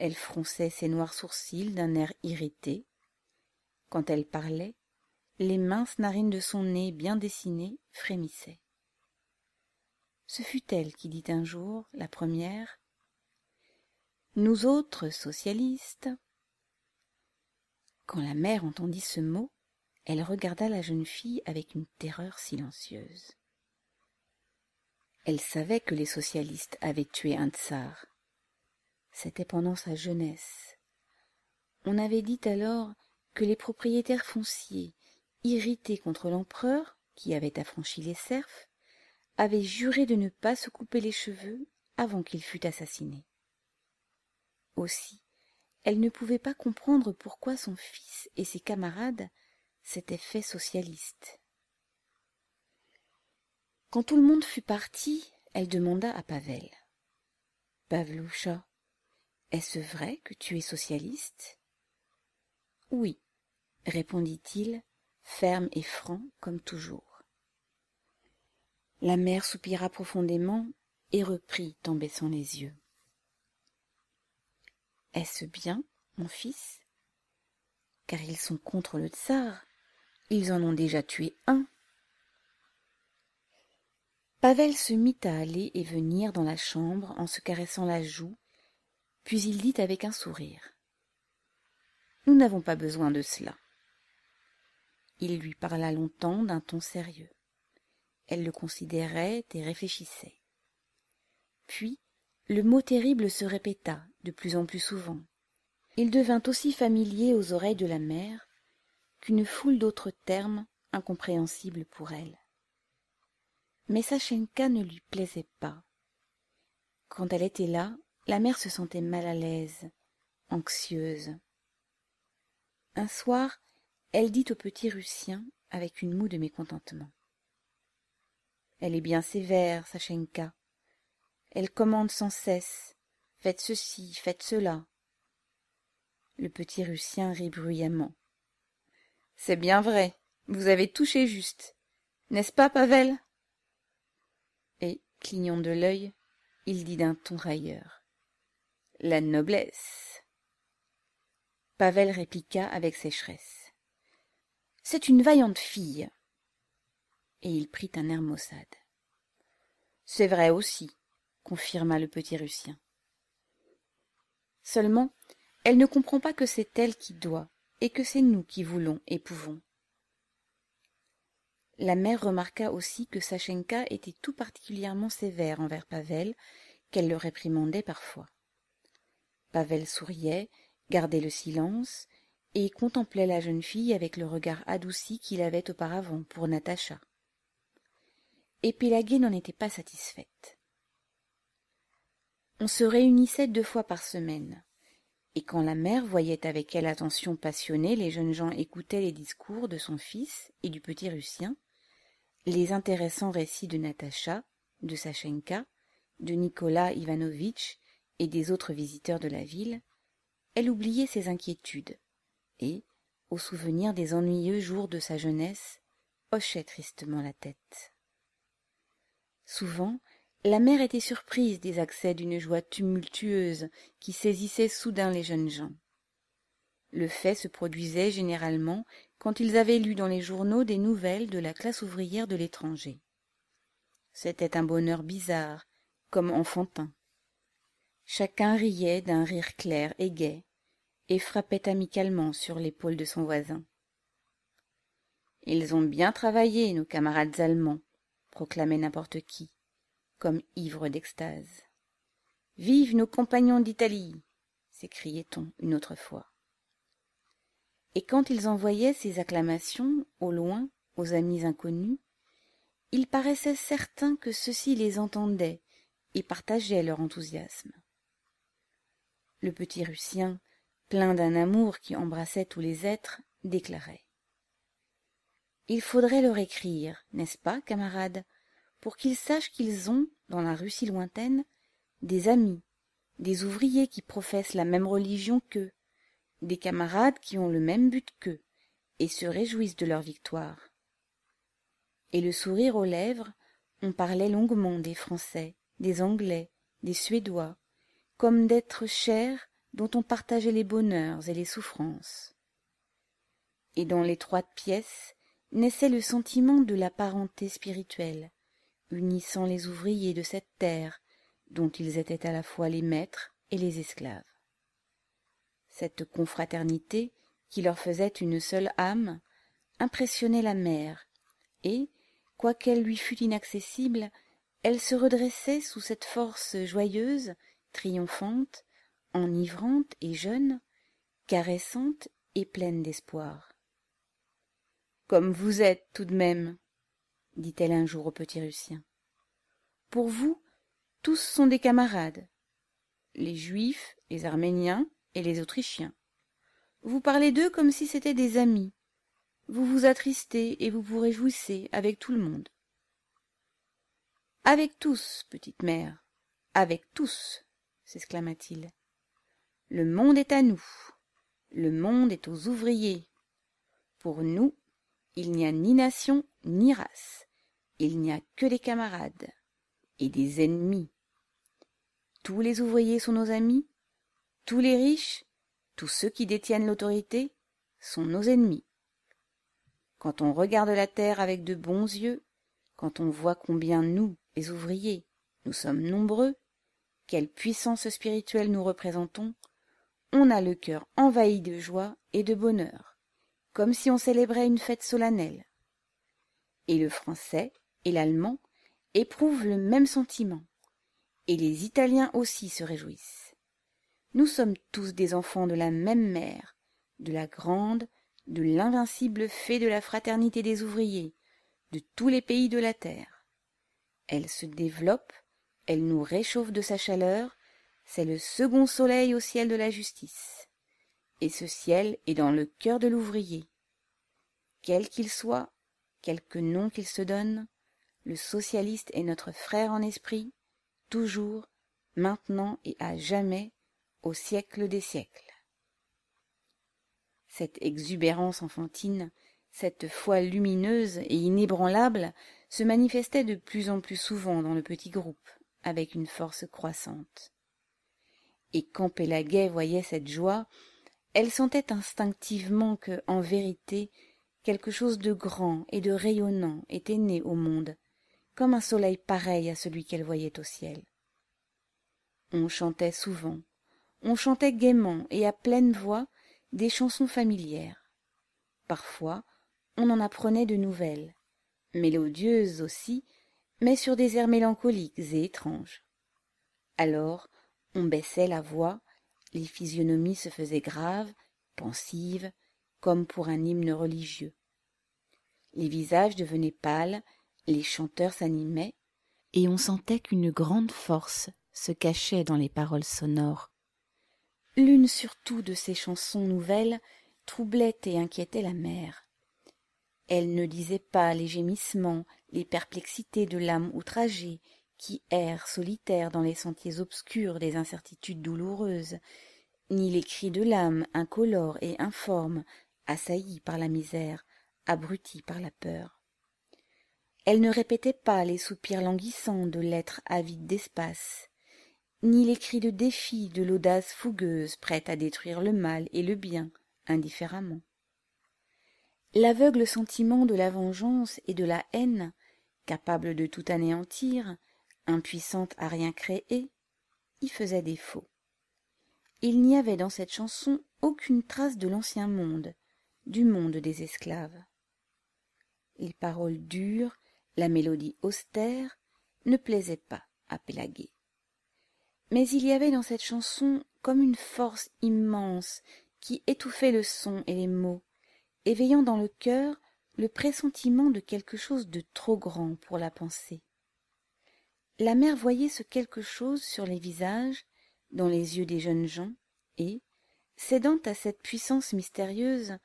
Elle fronçait ses noirs sourcils d'un air irrité. Quand elle parlait, les minces narines de son nez bien dessinées frémissaient. Ce fut elle qui dit un jour, la première, Nous autres socialistes. Quand la mère entendit ce mot, elle regarda la jeune fille avec une terreur silencieuse. Elle savait que les socialistes avaient tué un tsar, c'était pendant sa jeunesse. On avait dit alors que les propriétaires fonciers, irrités contre l'empereur, qui avait affranchi les serfs, avaient juré de ne pas se couper les cheveux avant qu'il fût assassiné. Aussi, elle ne pouvait pas comprendre pourquoi son fils et ses camarades s'étaient faits socialistes. Quand tout le monde fut parti, elle demanda à Pavel. Est-ce vrai que tu es socialiste Oui, répondit-il, ferme et franc comme toujours. La mère soupira profondément et reprit en baissant les yeux. Est-ce bien, mon fils Car ils sont contre le tsar. Ils en ont déjà tué un. Pavel se mit à aller et venir dans la chambre en se caressant la joue puis il dit avec un sourire Nous n'avons pas besoin de cela. Il lui parla longtemps d'un ton sérieux. Elle le considérait et réfléchissait. Puis le mot terrible se répéta de plus en plus souvent. Il devint aussi familier aux oreilles de la mère qu'une foule d'autres termes incompréhensibles pour elle. Mais Sachenka ne lui plaisait pas. Quand elle était là, la mère se sentait mal à l'aise, anxieuse. Un soir, elle dit au petit Russien avec une moue de mécontentement. Elle est bien sévère, Sachenka. Elle commande sans cesse. Faites ceci, faites cela. Le petit Russien rit bruyamment. C'est bien vrai. Vous avez touché juste. N'est-ce pas, Pavel Et, clignant de l'œil, il dit d'un ton railleur la noblesse. Pavel répliqua avec sécheresse. C'est une vaillante fille. Et il prit un air maussade. C'est vrai aussi, confirma le petit Russien. Seulement, elle ne comprend pas que c'est elle qui doit, et que c'est nous qui voulons et pouvons. La mère remarqua aussi que Sachenka était tout particulièrement sévère envers Pavel, qu'elle le réprimandait parfois souriait gardait le silence et contemplait la jeune fille avec le regard adouci qu'il avait auparavant pour natacha et pélagie n'en était pas satisfaite on se réunissait deux fois par semaine et quand la mère voyait avec quelle attention passionnée les jeunes gens écoutaient les discours de son fils et du petit Russien, les intéressants récits de Natacha, de Sachenka, de Nicolas Ivanovitch et des autres visiteurs de la ville, elle oubliait ses inquiétudes, et, au souvenir des ennuyeux jours de sa jeunesse, hochait tristement la tête. Souvent, la mère était surprise des accès d'une joie tumultueuse qui saisissait soudain les jeunes gens. Le fait se produisait généralement quand ils avaient lu dans les journaux des nouvelles de la classe ouvrière de l'étranger. C'était un bonheur bizarre, comme enfantin. Chacun riait d'un rire clair et gai, et frappait amicalement sur l'épaule de son voisin. Ils ont bien travaillé, nos camarades allemands, proclamait n'importe qui, comme ivre d'extase. Vive nos compagnons d'Italie s'écriait-on une autre fois. Et quand ils envoyaient ces acclamations, au loin, aux amis inconnus, il paraissait certain que ceux-ci les entendaient et partageaient leur enthousiasme le petit Russien, plein d'un amour qui embrassait tous les êtres, déclarait. Il faudrait leur écrire, n'est-ce pas, camarades, pour qu'ils sachent qu'ils ont, dans la Russie lointaine, des amis, des ouvriers qui professent la même religion qu'eux, des camarades qui ont le même but qu'eux, et se réjouissent de leur victoire. Et le sourire aux lèvres, on parlait longuement des Français, des Anglais, des Suédois, comme d'êtres chers dont on partageait les bonheurs et les souffrances. Et dans l'étroite pièce naissait le sentiment de la parenté spirituelle, unissant les ouvriers de cette terre dont ils étaient à la fois les maîtres et les esclaves. Cette confraternité, qui leur faisait une seule âme, impressionnait la mère, et, quoiqu'elle lui fût inaccessible, elle se redressait sous cette force joyeuse triomphante enivrante et jeune caressante et pleine d'espoir comme vous êtes tout de même dit-elle un jour au petit Russien. « pour vous tous sont des camarades les juifs les arméniens et les autrichiens vous parlez d'eux comme si c'étaient des amis vous vous attristez et vous vous réjouissez avec tout le monde avec tous petite mère avec tous s'exclama-t-il le monde est à nous le monde est aux ouvriers pour nous il n'y a ni nation ni race il n'y a que des camarades et des ennemis tous les ouvriers sont nos amis tous les riches tous ceux qui détiennent l'autorité sont nos ennemis quand on regarde la terre avec de bons yeux quand on voit combien nous les ouvriers nous sommes nombreux quelle puissance spirituelle nous représentons, on a le cœur envahi de joie et de bonheur, comme si on célébrait une fête solennelle. Et le français et l'allemand éprouvent le même sentiment, et les Italiens aussi se réjouissent. Nous sommes tous des enfants de la même mère, de la grande, de l'invincible fée de la fraternité des ouvriers, de tous les pays de la terre. Elle se développe, elle nous réchauffe de sa chaleur, c'est le second soleil au ciel de la justice. Et ce ciel est dans le cœur de l'ouvrier. Quel qu'il soit, quelque nom qu'il se donne, le socialiste est notre frère en esprit, toujours, maintenant et à jamais, au siècle des siècles. Cette exubérance enfantine, cette foi lumineuse et inébranlable se manifestait de plus en plus souvent dans le petit groupe avec une force croissante. Et quand Pélaguet voyait cette joie, elle sentait instinctivement que, en vérité, quelque chose de grand et de rayonnant était né au monde, comme un soleil pareil à celui qu'elle voyait au ciel. On chantait souvent, on chantait gaiement et à pleine voix des chansons familières. Parfois, on en apprenait de nouvelles, mélodieuses aussi, mais sur des airs mélancoliques et étranges. Alors, on baissait la voix, les physionomies se faisaient graves, pensives, comme pour un hymne religieux. Les visages devenaient pâles, les chanteurs s'animaient, et on sentait qu'une grande force se cachait dans les paroles sonores. L'une surtout de ces chansons nouvelles troublait et inquiétait la mère. Elle ne disait pas les gémissements, les perplexités de l'âme outragée qui erre solitaire dans les sentiers obscurs des incertitudes douloureuses ni les cris de l'âme incolore et informe assaillie par la misère abrutie par la peur elle ne répétait pas les soupirs languissants de l'être avide d'espace ni les cris de défi de l'audace fougueuse prête à détruire le mal et le bien indifféremment l'aveugle sentiment de la vengeance et de la haine capable de tout anéantir impuissante à rien créer y faisait défaut il n'y avait dans cette chanson aucune trace de l'ancien monde du monde des esclaves les paroles dures la mélodie austère ne plaisaient pas à Pélaguer. mais il y avait dans cette chanson comme une force immense qui étouffait le son et les mots éveillant dans le cœur le pressentiment de quelque chose de trop grand pour la pensée. La mère voyait ce quelque chose sur les visages, dans les yeux des jeunes gens, et, cédant à cette puissance mystérieuse,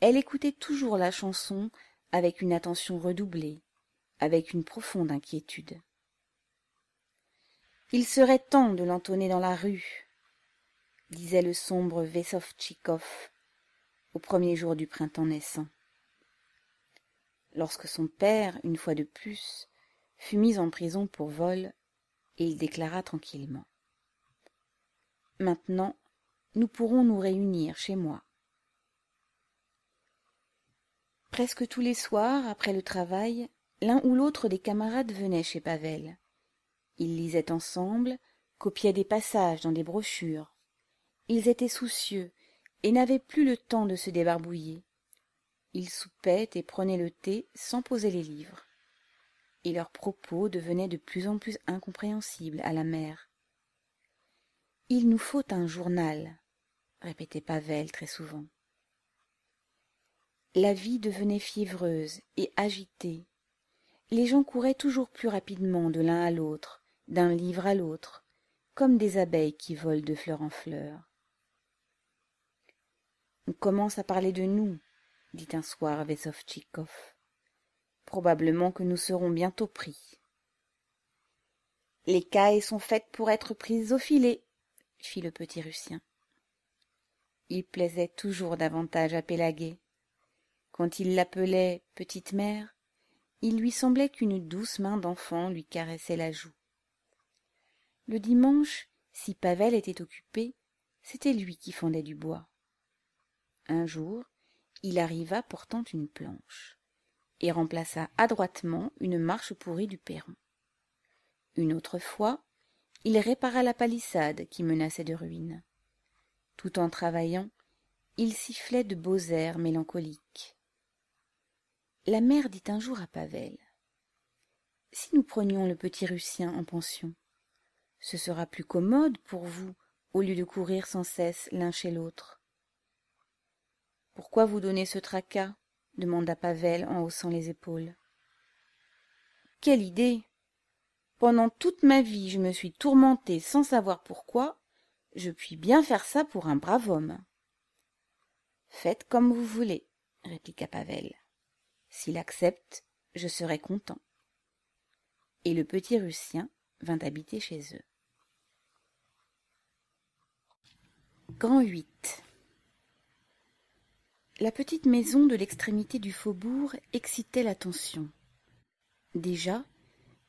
elle écoutait toujours la chanson avec une attention redoublée, avec une profonde inquiétude. Il serait temps de l'entonner dans la rue, disait le sombre au premier jour du printemps naissant. Lorsque son père, une fois de plus, fut mis en prison pour vol, il déclara tranquillement. Maintenant, nous pourrons nous réunir chez moi. Presque tous les soirs, après le travail, l'un ou l'autre des camarades venait chez Pavel. Ils lisaient ensemble, copiaient des passages dans des brochures. Ils étaient soucieux, et n'avait plus le temps de se débarbouiller. Ils soupaient et prenaient le thé sans poser les livres. Et leurs propos devenaient de plus en plus incompréhensibles à la mère. Il nous faut un journal, répétait Pavel très souvent. La vie devenait fiévreuse et agitée. Les gens couraient toujours plus rapidement de l'un à l'autre, d'un livre à l'autre, comme des abeilles qui volent de fleur en fleur on commence à parler de nous dit un soir Vesovtchikov. probablement que nous serons bientôt pris les cailles sont faites pour être prises au filet fit le petit russien il plaisait toujours davantage à pélaguet quand il l'appelait petite mère il lui semblait qu'une douce main d'enfant lui caressait la joue le dimanche si pavel était occupé c'était lui qui fondait du bois un jour il arriva portant une planche et remplaça adroitement une marche pourrie du perron une autre fois il répara la palissade qui menaçait de ruine tout en travaillant il sifflait de beaux airs mélancoliques la mère dit un jour à pavel si nous prenions le petit russien en pension ce sera plus commode pour vous au lieu de courir sans cesse l'un chez l'autre pourquoi vous donner ce tracas demanda Pavel en haussant les épaules. Quelle idée Pendant toute ma vie, je me suis tourmenté sans savoir pourquoi. Je puis bien faire ça pour un brave homme. Faites comme vous voulez, répliqua Pavel. S'il accepte, je serai content. Et le petit Russien vint habiter chez eux. La petite maison de l'extrémité du faubourg excitait l'attention. Déjà,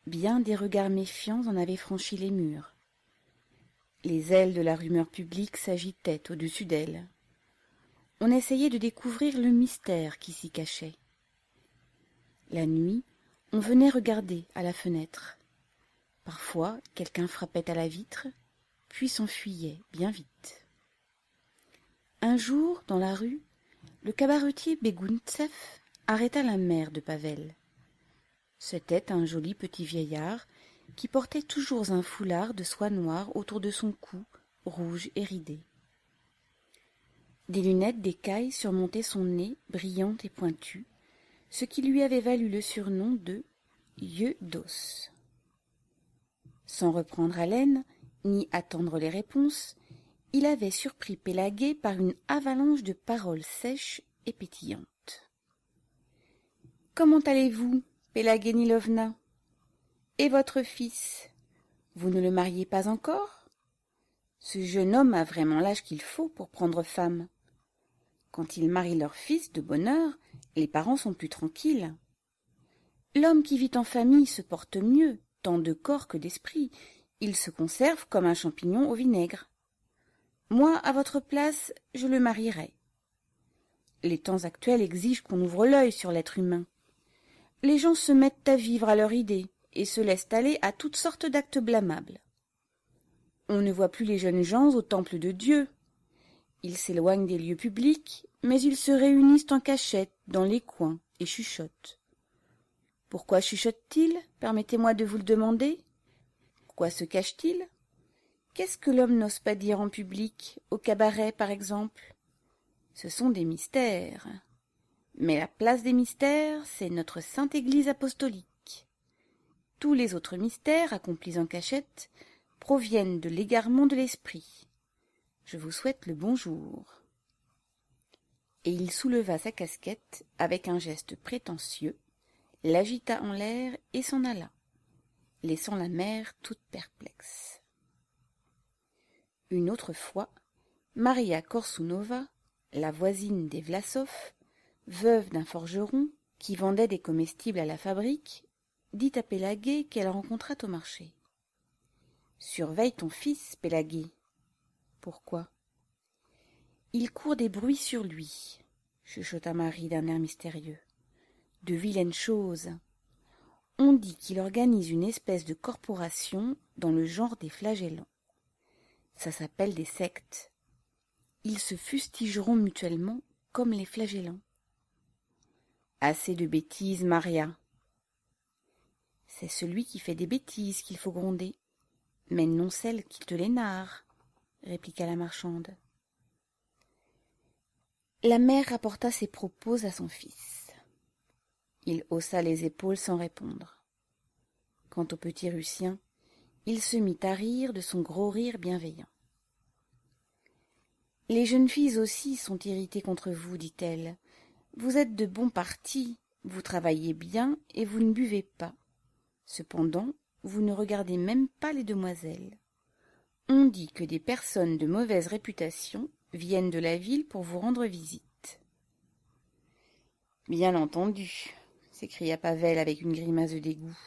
bien des regards méfiants en avaient franchi les murs. Les ailes de la rumeur publique s'agitaient au-dessus d'elle. On essayait de découvrir le mystère qui s'y cachait. La nuit, on venait regarder à la fenêtre. Parfois, quelqu'un frappait à la vitre, puis s'enfuyait bien vite. Un jour, dans la rue, le cabaretier Bégountsef arrêta la mère de Pavel. C'était un joli petit vieillard qui portait toujours un foulard de soie noire autour de son cou, rouge et ridé. Des lunettes d'écaille surmontaient son nez, brillant et pointu, ce qui lui avait valu le surnom de Yeux d'os. Sans reprendre haleine, ni attendre les réponses, il avait surpris Pélaguet par une avalanche de paroles sèches et pétillantes. Comment allez-vous, Nilovna Et votre fils Vous ne le mariez pas encore Ce jeune homme a vraiment l'âge qu'il faut pour prendre femme. Quand ils marient leur fils de bonne heure, les parents sont plus tranquilles. L'homme qui vit en famille se porte mieux, tant de corps que d'esprit. Il se conserve comme un champignon au vinaigre. Moi, à votre place, je le marierai. Les temps actuels exigent qu'on ouvre l'œil sur l'être humain. Les gens se mettent à vivre à leur idée et se laissent aller à toutes sortes d'actes blâmables. On ne voit plus les jeunes gens au temple de Dieu. Ils s'éloignent des lieux publics, mais ils se réunissent en cachette dans les coins et chuchotent. Pourquoi chuchotent-ils Permettez-moi de vous le demander. Pourquoi se cachent-ils Qu'est-ce que l'homme n'ose pas dire en public, au cabaret par exemple Ce sont des mystères. Mais la place des mystères, c'est notre sainte Église apostolique. Tous les autres mystères, accomplis en cachette, proviennent de l'égarement de l'esprit. Je vous souhaite le bonjour. Et il souleva sa casquette avec un geste prétentieux, l'agita en l'air et s'en alla, laissant la mère toute perplexe. Une autre fois, Maria Korsunova, la voisine des Vlasov, veuve d'un forgeron qui vendait des comestibles à la fabrique, dit à Pélaguet qu'elle rencontra au marché. Surveille ton fils, Pélaguet. Pourquoi Il court des bruits sur lui, chuchota Marie d'un air mystérieux. De vilaines choses. On dit qu'il organise une espèce de corporation dans le genre des flagellants ça s'appelle des sectes. Ils se fustigeront mutuellement comme les flagellants. Assez de bêtises, Maria. C'est celui qui fait des bêtises qu'il faut gronder, mais non celle qui te les narre, répliqua la marchande. La mère rapporta ses propos à son fils. Il haussa les épaules sans répondre. Quant au petit il se mit à rire de son gros rire bienveillant. Les jeunes filles aussi sont irritées contre vous, dit-elle. Vous êtes de bons parti, vous travaillez bien et vous ne buvez pas. Cependant, vous ne regardez même pas les demoiselles. On dit que des personnes de mauvaise réputation viennent de la ville pour vous rendre visite. Bien entendu, s'écria Pavel avec une grimace de dégoût.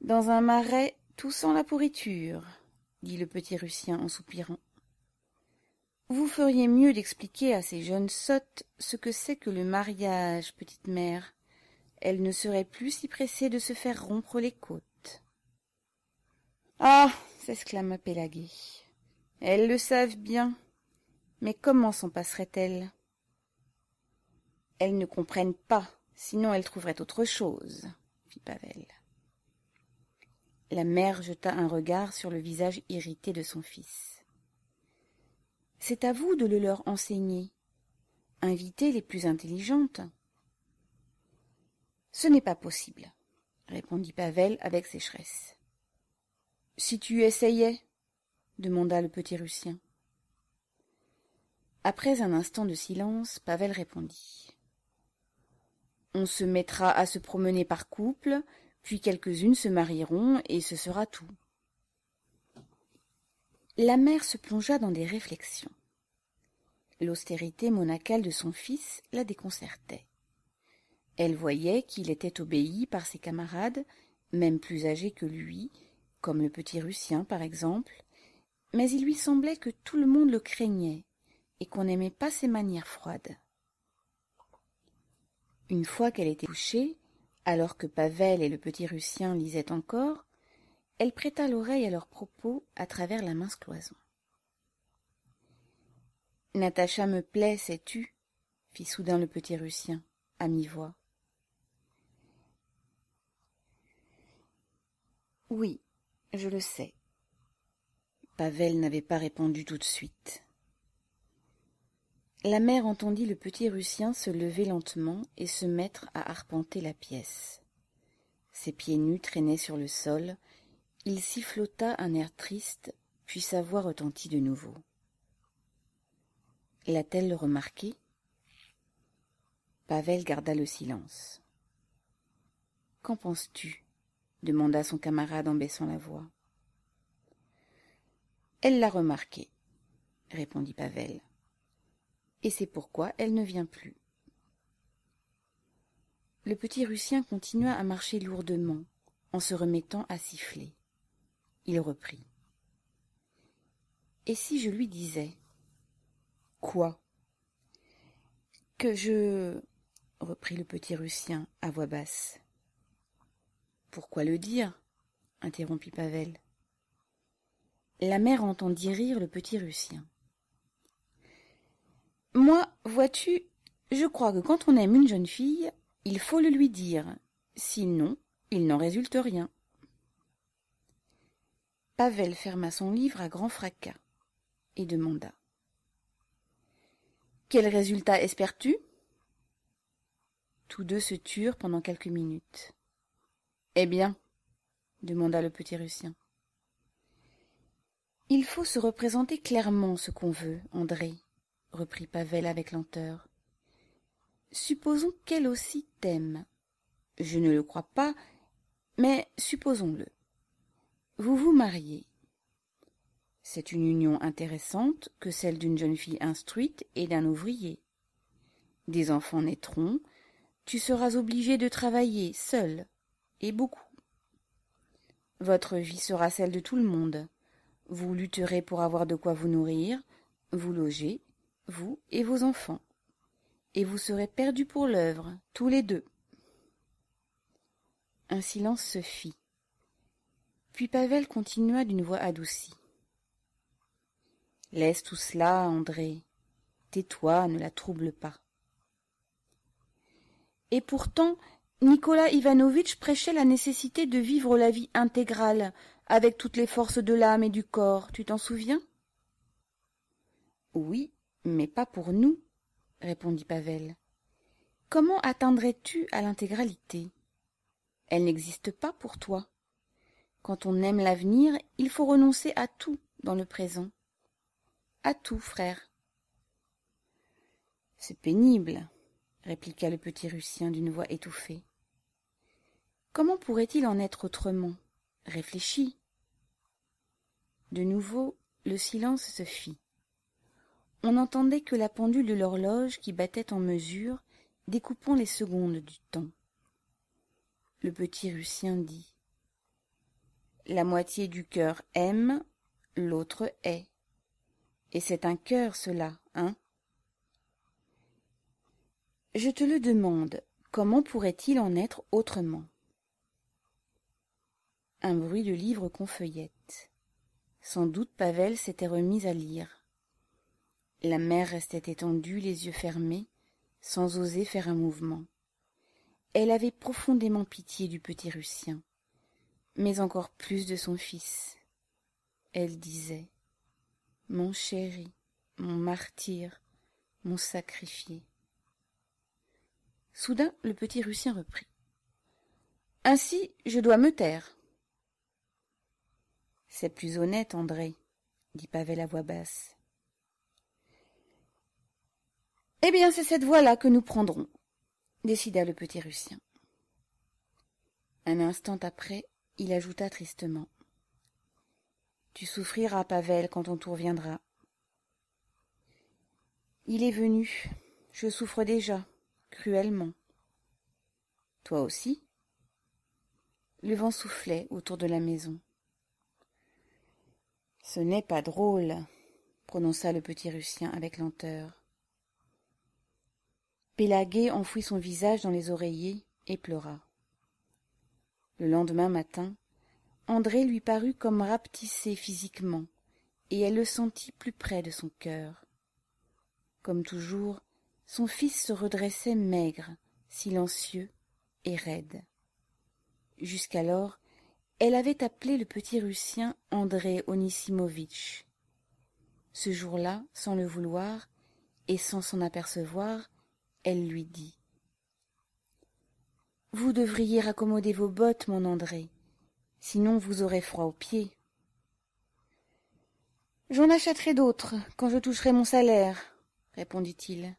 Dans un marais, tout sent la pourriture, dit le petit Russien en soupirant. Vous feriez mieux d'expliquer à ces jeunes sottes ce que c'est que le mariage, petite mère. Elles ne seraient plus si pressées de se faire rompre les côtes. Ah s'exclama Pélagie. Elles le savent bien. Mais comment s'en passerait-elle elles Elles ne comprennent pas, sinon elles trouveraient autre chose, fit Pavel. La mère jeta un regard sur le visage irrité de son fils. C'est à vous de le leur enseigner. inviter les plus intelligentes. Ce n'est pas possible, répondit Pavel avec sécheresse. Si tu essayais demanda le petit Russien. Après un instant de silence, Pavel répondit. On se mettra à se promener par couple, puis quelques-unes se marieront, et ce sera tout. La mère se plongea dans des réflexions. L'austérité monacale de son fils la déconcertait. Elle voyait qu'il était obéi par ses camarades, même plus âgés que lui, comme le petit Russien par exemple, mais il lui semblait que tout le monde le craignait et qu'on n'aimait pas ses manières froides. Une fois qu'elle était couchée, alors que Pavel et le petit Russien lisaient encore, elle prêta l'oreille à leurs propos à travers la mince cloison. Natacha me plaît, sais-tu fit soudain le petit Russien, à mi-voix. Oui, je le sais. Pavel n'avait pas répondu tout de suite. La mère entendit le petit Russien se lever lentement et se mettre à arpenter la pièce. Ses pieds nus traînaient sur le sol, il sifflota un air triste, puis sa voix retentit de nouveau. L'a-t-elle remarqué Pavel garda le silence. Qu'en penses-tu demanda son camarade en baissant la voix. Elle l'a remarqué, répondit Pavel et c'est pourquoi elle ne vient plus. Le petit Russien continua à marcher lourdement, en se remettant à siffler. Il reprit. Et si je lui disais Quoi Que je reprit le petit Russien à voix basse. Pourquoi le dire interrompit Pavel. La mère entendit rire le petit Russien. Moi, vois-tu, je crois que quand on aime une jeune fille, il faut le lui dire. Sinon, il n'en résulte rien. Pavel ferma son livre à grand fracas et demanda. Quel résultat espères-tu Tous deux se turent pendant quelques minutes. Eh bien demanda le petit Russien. Il faut se représenter clairement ce qu'on veut, André, reprit Pavel avec lenteur. Supposons qu'elle aussi t'aime. Je ne le crois pas, mais supposons-le. Vous vous mariez. C'est une union intéressante que celle d'une jeune fille instruite et d'un ouvrier. Des enfants naîtront, tu seras obligé de travailler seul, et beaucoup. Votre vie sera celle de tout le monde. Vous lutterez pour avoir de quoi vous nourrir, vous loger vous et vos enfants, et vous serez perdus pour l'œuvre, tous les deux. Un silence se fit. Puis Pavel continua d'une voix adoucie. Laisse tout cela, André. Tais-toi, ne la trouble pas. Et pourtant, Nicolas Ivanovitch prêchait la nécessité de vivre la vie intégrale, avec toutes les forces de l'âme et du corps, tu t'en souviens Oui, mais pas pour nous, répondit Pavel. Comment atteindrais-tu à l'intégralité Elle n'existe pas pour toi. Quand on aime l'avenir, il faut renoncer à tout dans le présent. À tout, frère. C'est pénible, répliqua le petit Russien d'une voix étouffée. Comment pourrait-il en être autrement Réfléchis. De nouveau, le silence se fit on n'entendait que la pendule de l'horloge qui battait en mesure, découpant les secondes du temps. Le petit Russien dit La moitié du cœur aime, l'autre est. Et c'est un cœur, cela, hein Je te le demande, comment pourrait-il en être autrement Un bruit de livre qu'on feuillette. Sans doute Pavel s'était remis à lire. La mère restait étendue, les yeux fermés, sans oser faire un mouvement. Elle avait profondément pitié du petit Russien, mais encore plus de son fils. Elle disait Mon chéri, mon martyr, mon sacrifié. Soudain, le petit Russien reprit Ainsi, je dois me taire. C'est plus honnête, André, dit Pavel à voix basse. Eh bien, c'est cette voie-là que nous prendrons, décida le petit Russien. Un instant après, il ajouta tristement. Tu souffriras, Pavel, quand ton tour viendra. Il est venu. Je souffre déjà, cruellement. Toi aussi Le vent soufflait autour de la maison. Ce n'est pas drôle, prononça le petit Russien avec lenteur. Pélagie enfouit son visage dans les oreillers et pleura. Le lendemain matin, André lui parut comme rapetissé physiquement, et elle le sentit plus près de son cœur. Comme toujours, son fils se redressait maigre, silencieux et raide. Jusqu'alors, elle avait appelé le petit Russien André Onissimovitch. Ce jour-là, sans le vouloir et sans s'en apercevoir, elle lui dit Vous devriez raccommoder vos bottes, mon André, sinon vous aurez froid aux pieds. J'en achèterai d'autres quand je toucherai mon salaire, répondit-il.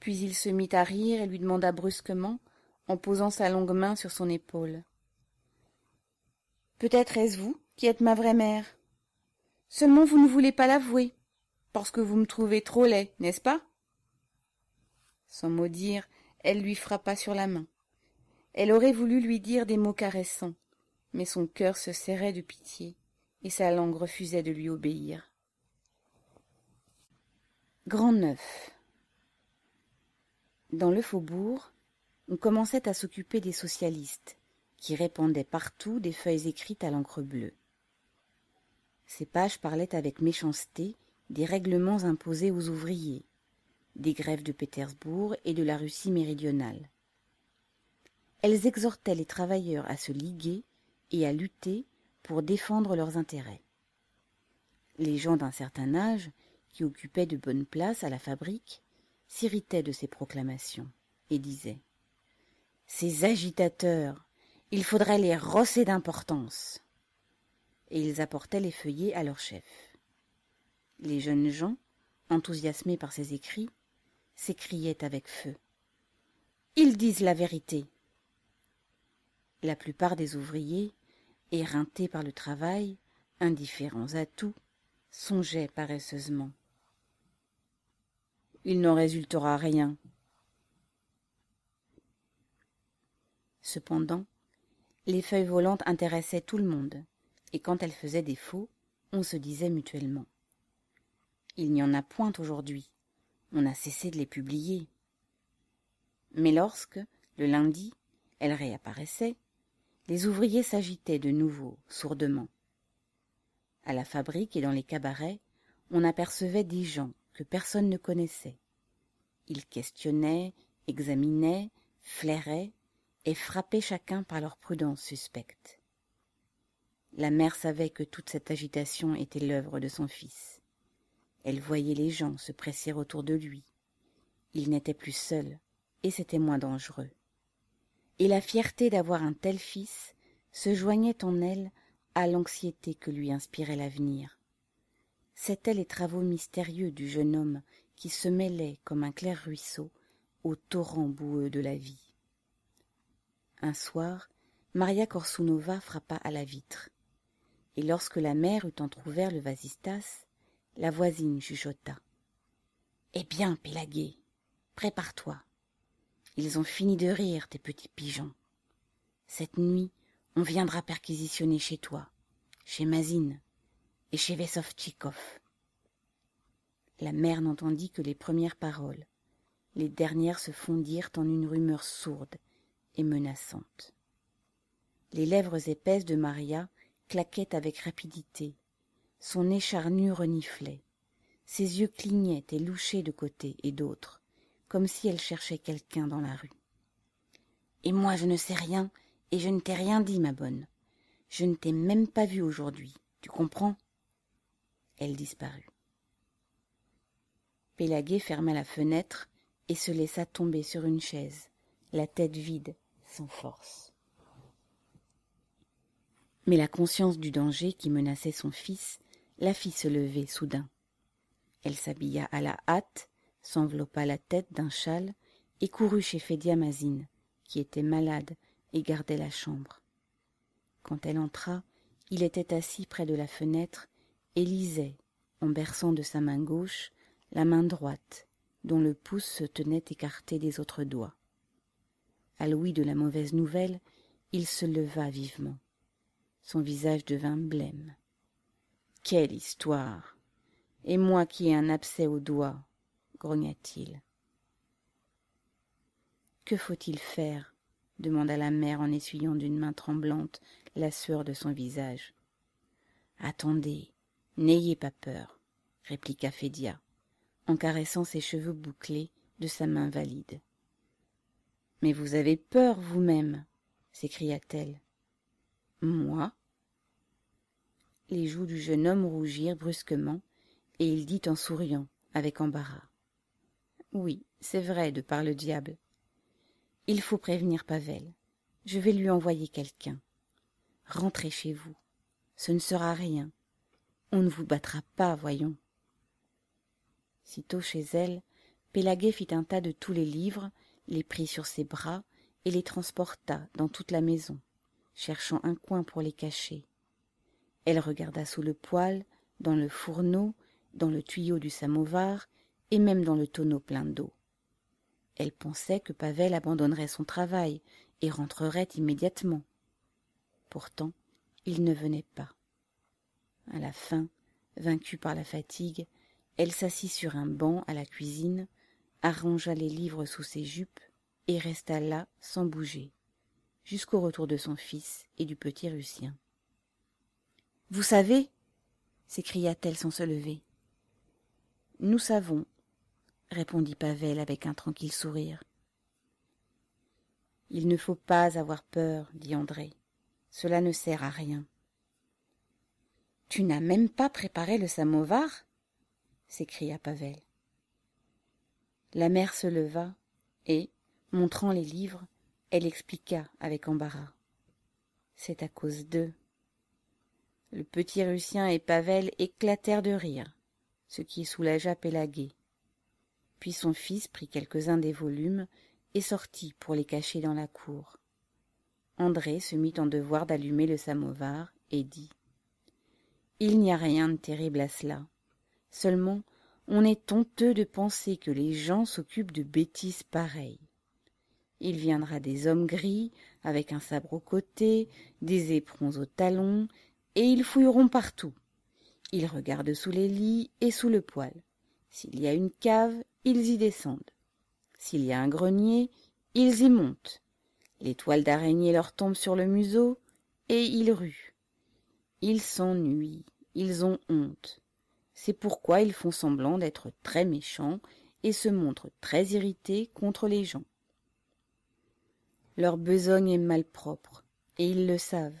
Puis il se mit à rire et lui demanda brusquement, en posant sa longue main sur son épaule. Peut-être est-ce vous qui êtes ma vraie mère. Seulement vous ne voulez pas l'avouer, parce que vous me trouvez trop laid, n'est-ce pas sans mot dire, elle lui frappa sur la main. Elle aurait voulu lui dire des mots caressants, mais son cœur se serrait de pitié, et sa langue refusait de lui obéir. Grand neuf. Dans le faubourg, on commençait à s'occuper des socialistes, qui répandaient partout des feuilles écrites à l'encre bleue. Ces pages parlaient avec méchanceté des règlements imposés aux ouvriers, des grèves de Pétersbourg et de la Russie méridionale. Elles exhortaient les travailleurs à se liguer et à lutter pour défendre leurs intérêts. Les gens d'un certain âge, qui occupaient de bonnes places à la fabrique, s'irritaient de ces proclamations et disaient Ces agitateurs, il faudrait les rosser d'importance. Et ils apportaient les feuillets à leur chef. Les jeunes gens, enthousiasmés par ces écrits, s'écriaient avec feu. Ils disent la vérité. La plupart des ouvriers, éreintés par le travail, indifférents à tout, songeaient paresseusement. Il n'en résultera rien. Cependant, les feuilles volantes intéressaient tout le monde, et quand elles faisaient défaut, on se disait mutuellement. Il n'y en a point aujourd'hui on a cessé de les publier. Mais lorsque, le lundi, elles réapparaissaient, les ouvriers s'agitaient de nouveau, sourdement. À la fabrique et dans les cabarets, on apercevait des gens que personne ne connaissait. Ils questionnaient, examinaient, flairaient et frappaient chacun par leur prudence suspecte. La mère savait que toute cette agitation était l'œuvre de son fils. Elle voyait les gens se presser autour de lui. Il n'était plus seul, et c'était moins dangereux. Et la fierté d'avoir un tel fils se joignait en elle à l'anxiété que lui inspirait l'avenir. C'étaient les travaux mystérieux du jeune homme qui se mêlaient comme un clair ruisseau au torrent boueux de la vie. Un soir, Maria Korsunova frappa à la vitre. Et lorsque la mère eut entr'ouvert le vasistas, la voisine chuchota. Eh bien, Pélagué, prépare-toi. Ils ont fini de rire, tes petits pigeons. Cette nuit, on viendra perquisitionner chez toi, chez Mazine et chez Vesovtchikov. La mère n'entendit que les premières paroles. Les dernières se fondirent en une rumeur sourde et menaçante. Les lèvres épaisses de Maria claquaient avec rapidité son écharnu reniflait ses yeux clignaient et louchaient de côté et d'autre comme si elle cherchait quelqu'un dans la rue et moi je ne sais rien et je ne t'ai rien dit ma bonne je ne t'ai même pas vue aujourd'hui tu comprends elle disparut Pélaguet ferma la fenêtre et se laissa tomber sur une chaise, la tête vide, sans force. Mais la conscience du danger qui menaçait son fils la fit se lever soudain. Elle s'habilla à la hâte, s'enveloppa la tête d'un châle et courut chez Fédia Mazine, qui était malade et gardait la chambre. Quand elle entra, il était assis près de la fenêtre et lisait, en berçant de sa main gauche la main droite, dont le pouce se tenait écarté des autres doigts. À l'ouïe de la mauvaise nouvelle, il se leva vivement. Son visage devint blême quelle histoire et moi qui ai un abcès au doigt grogna-t-il que faut-il faire demanda la mère en essuyant d'une main tremblante la sueur de son visage attendez n'ayez pas peur répliqua fédia en caressant ses cheveux bouclés de sa main valide mais vous avez peur vous-même s'écria-t-elle moi les joues du jeune homme rougirent brusquement, et il dit en souriant, avec embarras. Oui, c'est vrai, de par le diable. Il faut prévenir Pavel. Je vais lui envoyer quelqu'un. Rentrez chez vous. Ce ne sera rien. On ne vous battra pas, voyons. Sitôt chez elle, Pélaguet fit un tas de tous les livres, les prit sur ses bras et les transporta dans toute la maison, cherchant un coin pour les cacher elle regarda sous le poêle dans le fourneau dans le tuyau du samovar et même dans le tonneau plein d'eau elle pensait que pavel abandonnerait son travail et rentrerait immédiatement pourtant il ne venait pas À la fin vaincue par la fatigue elle s'assit sur un banc à la cuisine arrangea les livres sous ses jupes et resta là sans bouger jusqu'au retour de son fils et du petit vous savez s'écria-t-elle sans se lever. Nous savons, répondit Pavel avec un tranquille sourire. Il ne faut pas avoir peur, dit André. Cela ne sert à rien. Tu n'as même pas préparé le samovar s'écria Pavel. La mère se leva et, montrant les livres, elle expliqua avec embarras. C'est à cause d'eux le petit Russien et Pavel éclatèrent de rire, ce qui soulagea Pélagie. Puis son fils prit quelques-uns des volumes et sortit pour les cacher dans la cour. André se mit en devoir d'allumer le samovar et dit Il n'y a rien de terrible à cela. Seulement, on est honteux de penser que les gens s'occupent de bêtises pareilles. Il viendra des hommes gris, avec un sabre au côté, des éperons aux talons, et ils fouilleront partout. Ils regardent sous les lits et sous le poêle. S'il y a une cave, ils y descendent. S'il y a un grenier, ils y montent. Les toiles d'araignée leur tombent sur le museau et ils ruent. Ils s'ennuient, ils ont honte. C'est pourquoi ils font semblant d'être très méchants et se montrent très irrités contre les gens. Leur besogne est malpropre, et ils le savent.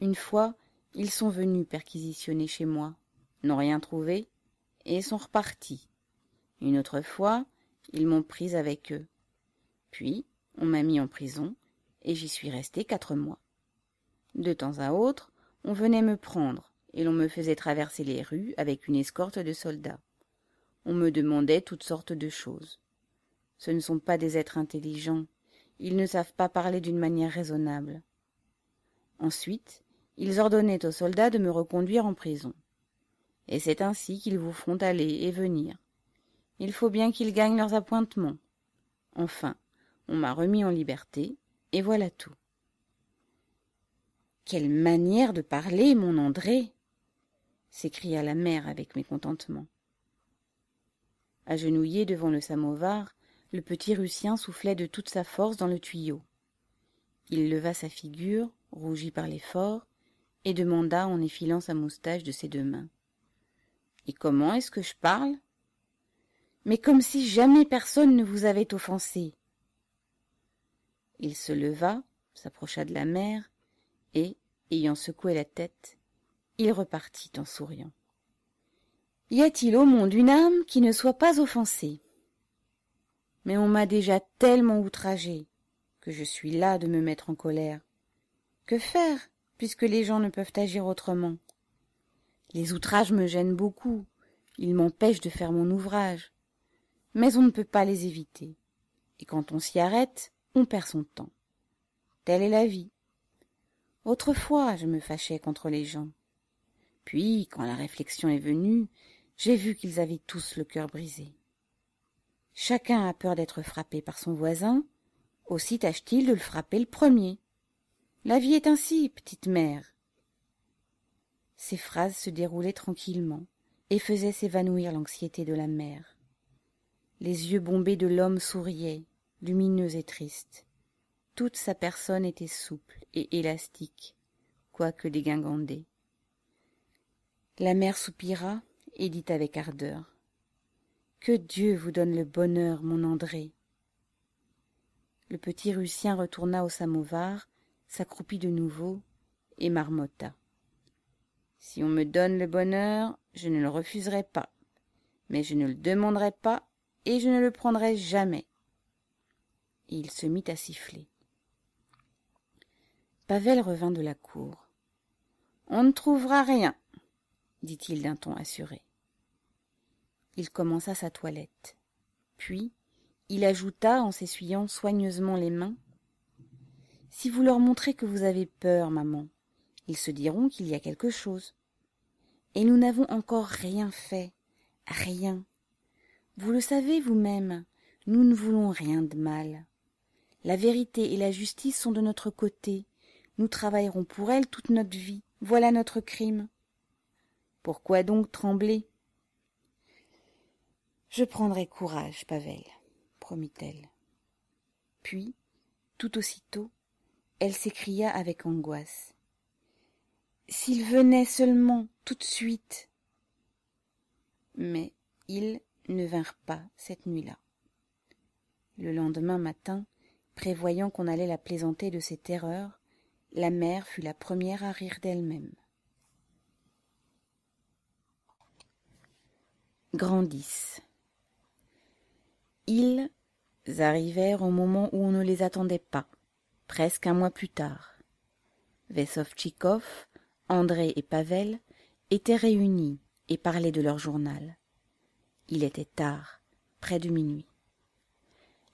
Une fois, ils sont venus perquisitionner chez moi, n'ont rien trouvé, et sont repartis. Une autre fois, ils m'ont prise avec eux. Puis, on m'a mis en prison, et j'y suis resté quatre mois. De temps à autre, on venait me prendre, et l'on me faisait traverser les rues avec une escorte de soldats. On me demandait toutes sortes de choses. Ce ne sont pas des êtres intelligents, ils ne savent pas parler d'une manière raisonnable. Ensuite, ils ordonnaient aux soldats de me reconduire en prison. Et c'est ainsi qu'ils vous font aller et venir. Il faut bien qu'ils gagnent leurs appointements. Enfin, on m'a remis en liberté, et voilà tout. Quelle manière de parler, mon André s'écria la mère avec mécontentement. Agenouillé devant le samovar, le petit Russien soufflait de toute sa force dans le tuyau. Il leva sa figure, rougie par l'effort, et demanda en effilant sa moustache de ses deux mains. Et comment est-ce que je parle Mais comme si jamais personne ne vous avait offensé. Il se leva, s'approcha de la mère, et, ayant secoué la tête, il repartit en souriant. Y a-t-il au monde une âme qui ne soit pas offensée Mais on m'a déjà tellement outragé que je suis là de me mettre en colère. Que faire puisque les gens ne peuvent agir autrement. Les outrages me gênent beaucoup, ils m'empêchent de faire mon ouvrage. Mais on ne peut pas les éviter. Et quand on s'y arrête, on perd son temps. Telle est la vie. Autrefois, je me fâchais contre les gens. Puis, quand la réflexion est venue, j'ai vu qu'ils avaient tous le cœur brisé. Chacun a peur d'être frappé par son voisin, aussi tâche-t-il de le frapper le premier. La vie est ainsi, petite mère. Ces phrases se déroulaient tranquillement et faisaient s'évanouir l'anxiété de la mère. Les yeux bombés de l'homme souriaient, lumineux et tristes. Toute sa personne était souple et élastique, quoique dégingandée. La mère soupira et dit avec ardeur Que Dieu vous donne le bonheur, mon André. Le petit Russien retourna au samovar s'accroupit de nouveau et marmotta. Si on me donne le bonheur, je ne le refuserai pas, mais je ne le demanderai pas et je ne le prendrai jamais. Et il se mit à siffler. Pavel revint de la cour. On ne trouvera rien, dit-il d'un ton assuré. Il commença sa toilette. Puis, il ajouta, en s'essuyant soigneusement les mains, si vous leur montrez que vous avez peur, maman, ils se diront qu'il y a quelque chose. Et nous n'avons encore rien fait, rien. Vous le savez vous-même, nous ne voulons rien de mal. La vérité et la justice sont de notre côté. Nous travaillerons pour elles toute notre vie. Voilà notre crime. Pourquoi donc trembler Je prendrai courage, Pavel, promit-elle. Puis, tout aussitôt, elle s'écria avec angoisse. S'il venait seulement tout de suite. Mais ils ne vinrent pas cette nuit-là. Le lendemain matin, prévoyant qu'on allait la plaisanter de ses terreurs, la mère fut la première à rire d'elle-même. Grandissent. Ils arrivèrent au moment où on ne les attendait pas presque un mois plus tard. Vesovchikov, André et Pavel étaient réunis et parlaient de leur journal. Il était tard, près de minuit.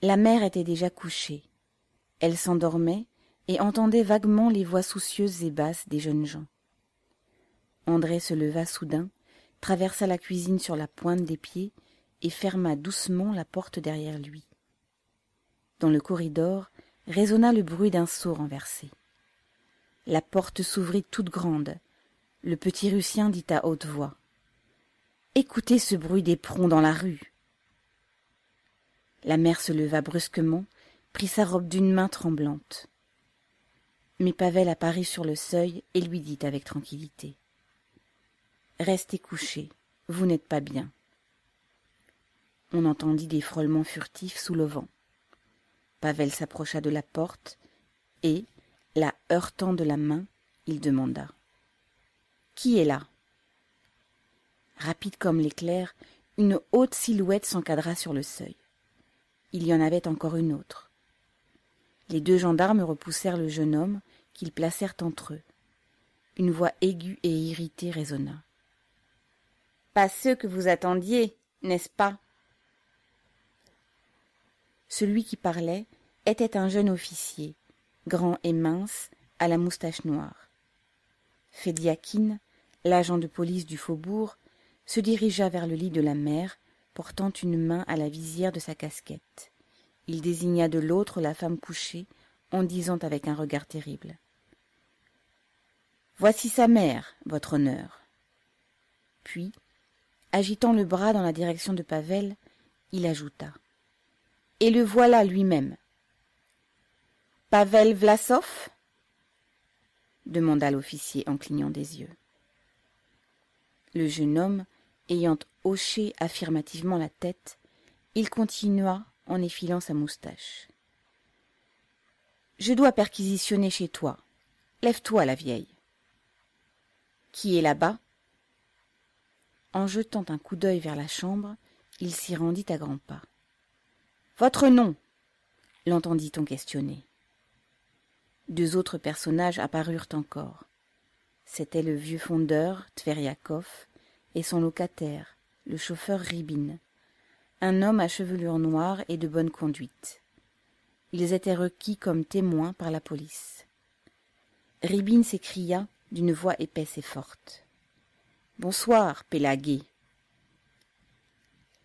La mère était déjà couchée. Elle s'endormait et entendait vaguement les voix soucieuses et basses des jeunes gens. André se leva soudain, traversa la cuisine sur la pointe des pieds et ferma doucement la porte derrière lui. Dans le corridor, résonna le bruit d'un seau renversé. La porte s'ouvrit toute grande. Le petit Russien dit à haute voix Écoutez ce bruit d'éperons dans la rue. La mère se leva brusquement, prit sa robe d'une main tremblante. Mais Pavel apparut sur le seuil et lui dit avec tranquillité Restez couché, vous n'êtes pas bien. On entendit des frôlements furtifs sous le vent. Pavel s'approcha de la porte et, la heurtant de la main, il demanda Qui est là Rapide comme l'éclair, une haute silhouette s'encadra sur le seuil. Il y en avait encore une autre. Les deux gendarmes repoussèrent le jeune homme, qu'ils placèrent entre eux. Une voix aiguë et irritée résonna. Pas ceux que vous attendiez, n'est-ce pas celui qui parlait était un jeune officier grand et mince à la moustache noire fédiakine l'agent de police du faubourg se dirigea vers le lit de la mère portant une main à la visière de sa casquette il désigna de l'autre la femme couchée en disant avec un regard terrible voici sa mère votre honneur puis agitant le bras dans la direction de pavel il ajouta et le voilà lui-même. Pavel Vlasov demanda l'officier en clignant des yeux. Le jeune homme, ayant hoché affirmativement la tête, il continua en effilant sa moustache. Je dois perquisitionner chez toi. Lève-toi, la vieille. Qui est là-bas En jetant un coup d'œil vers la chambre, il s'y rendit à grands pas. Votre nom l'entendit-on questionner. Deux autres personnages apparurent encore. C'était le vieux fondeur, Tveriakov, et son locataire, le chauffeur Ribine, un homme à chevelure noire et de bonne conduite. Ils étaient requis comme témoins par la police. Ribine s'écria d'une voix épaisse et forte. Bonsoir, Pélagué.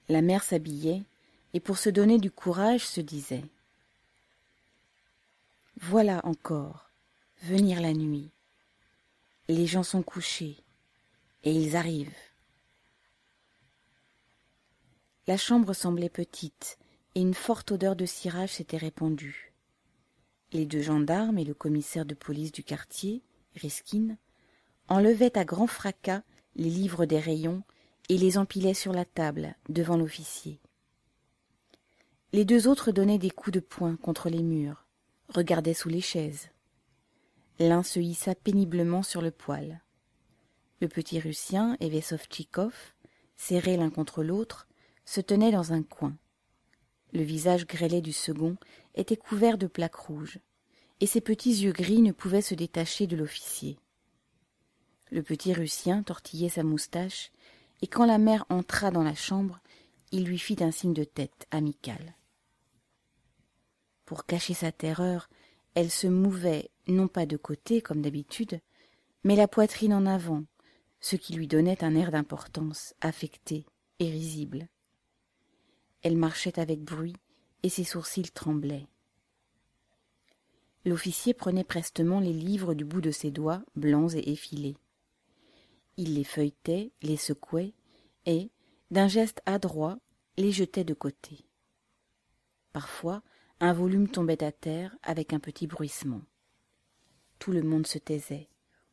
La mère s'habillait, et pour se donner du courage se disait Voilà encore, venir la nuit. Les gens sont couchés, et ils arrivent. La chambre semblait petite, et une forte odeur de cirage s'était répandue. Les deux gendarmes et le commissaire de police du quartier, Riskin, enlevaient à grand fracas les livres des rayons et les empilaient sur la table devant l'officier. Les deux autres donnaient des coups de poing contre les murs, regardaient sous les chaises. L'un se hissa péniblement sur le poêle. Le petit Russien et Vesovtchikov, serrés l'un contre l'autre, se tenaient dans un coin. Le visage grêlé du second était couvert de plaques rouges, et ses petits yeux gris ne pouvaient se détacher de l'officier. Le petit Russien tortillait sa moustache, et quand la mère entra dans la chambre, il lui fit un signe de tête amical. Pour cacher sa terreur, elle se mouvait non pas de côté comme d'habitude, mais la poitrine en avant, ce qui lui donnait un air d'importance affecté et risible. Elle marchait avec bruit et ses sourcils tremblaient. L'officier prenait prestement les livres du bout de ses doigts, blancs et effilés. Il les feuilletait, les secouait, et, d'un geste adroit, les jetait de côté. Parfois, un volume tombait à terre avec un petit bruissement tout le monde se taisait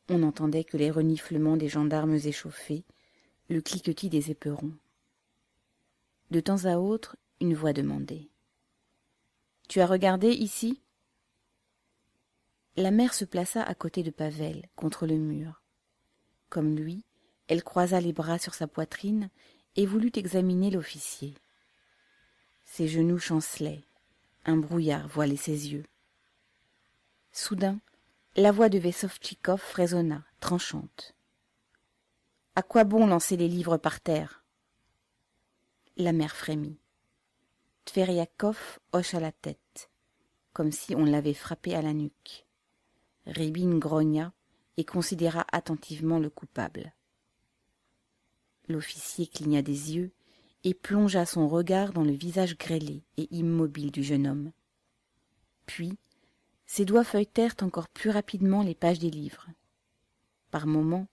on n'entendait que les reniflements des gendarmes échauffés le cliquetis des éperons de temps à autre une voix demandait tu as regardé ici la mère se plaça à côté de pavel contre le mur comme lui elle croisa les bras sur sa poitrine et voulut examiner l'officier ses genoux chancelaient un brouillard voilait ses yeux. Soudain, la voix de Vesovtchikov résonna, tranchante. À quoi bon lancer les livres par terre La mère frémit. Tveriakov hocha la tête, comme si on l'avait frappé à la nuque. Ribine grogna et considéra attentivement le coupable. L'officier cligna des yeux et plongea son regard dans le visage grêlé et immobile du jeune homme. Puis, ses doigts feuilletèrent encore plus rapidement les pages des livres. Par moments,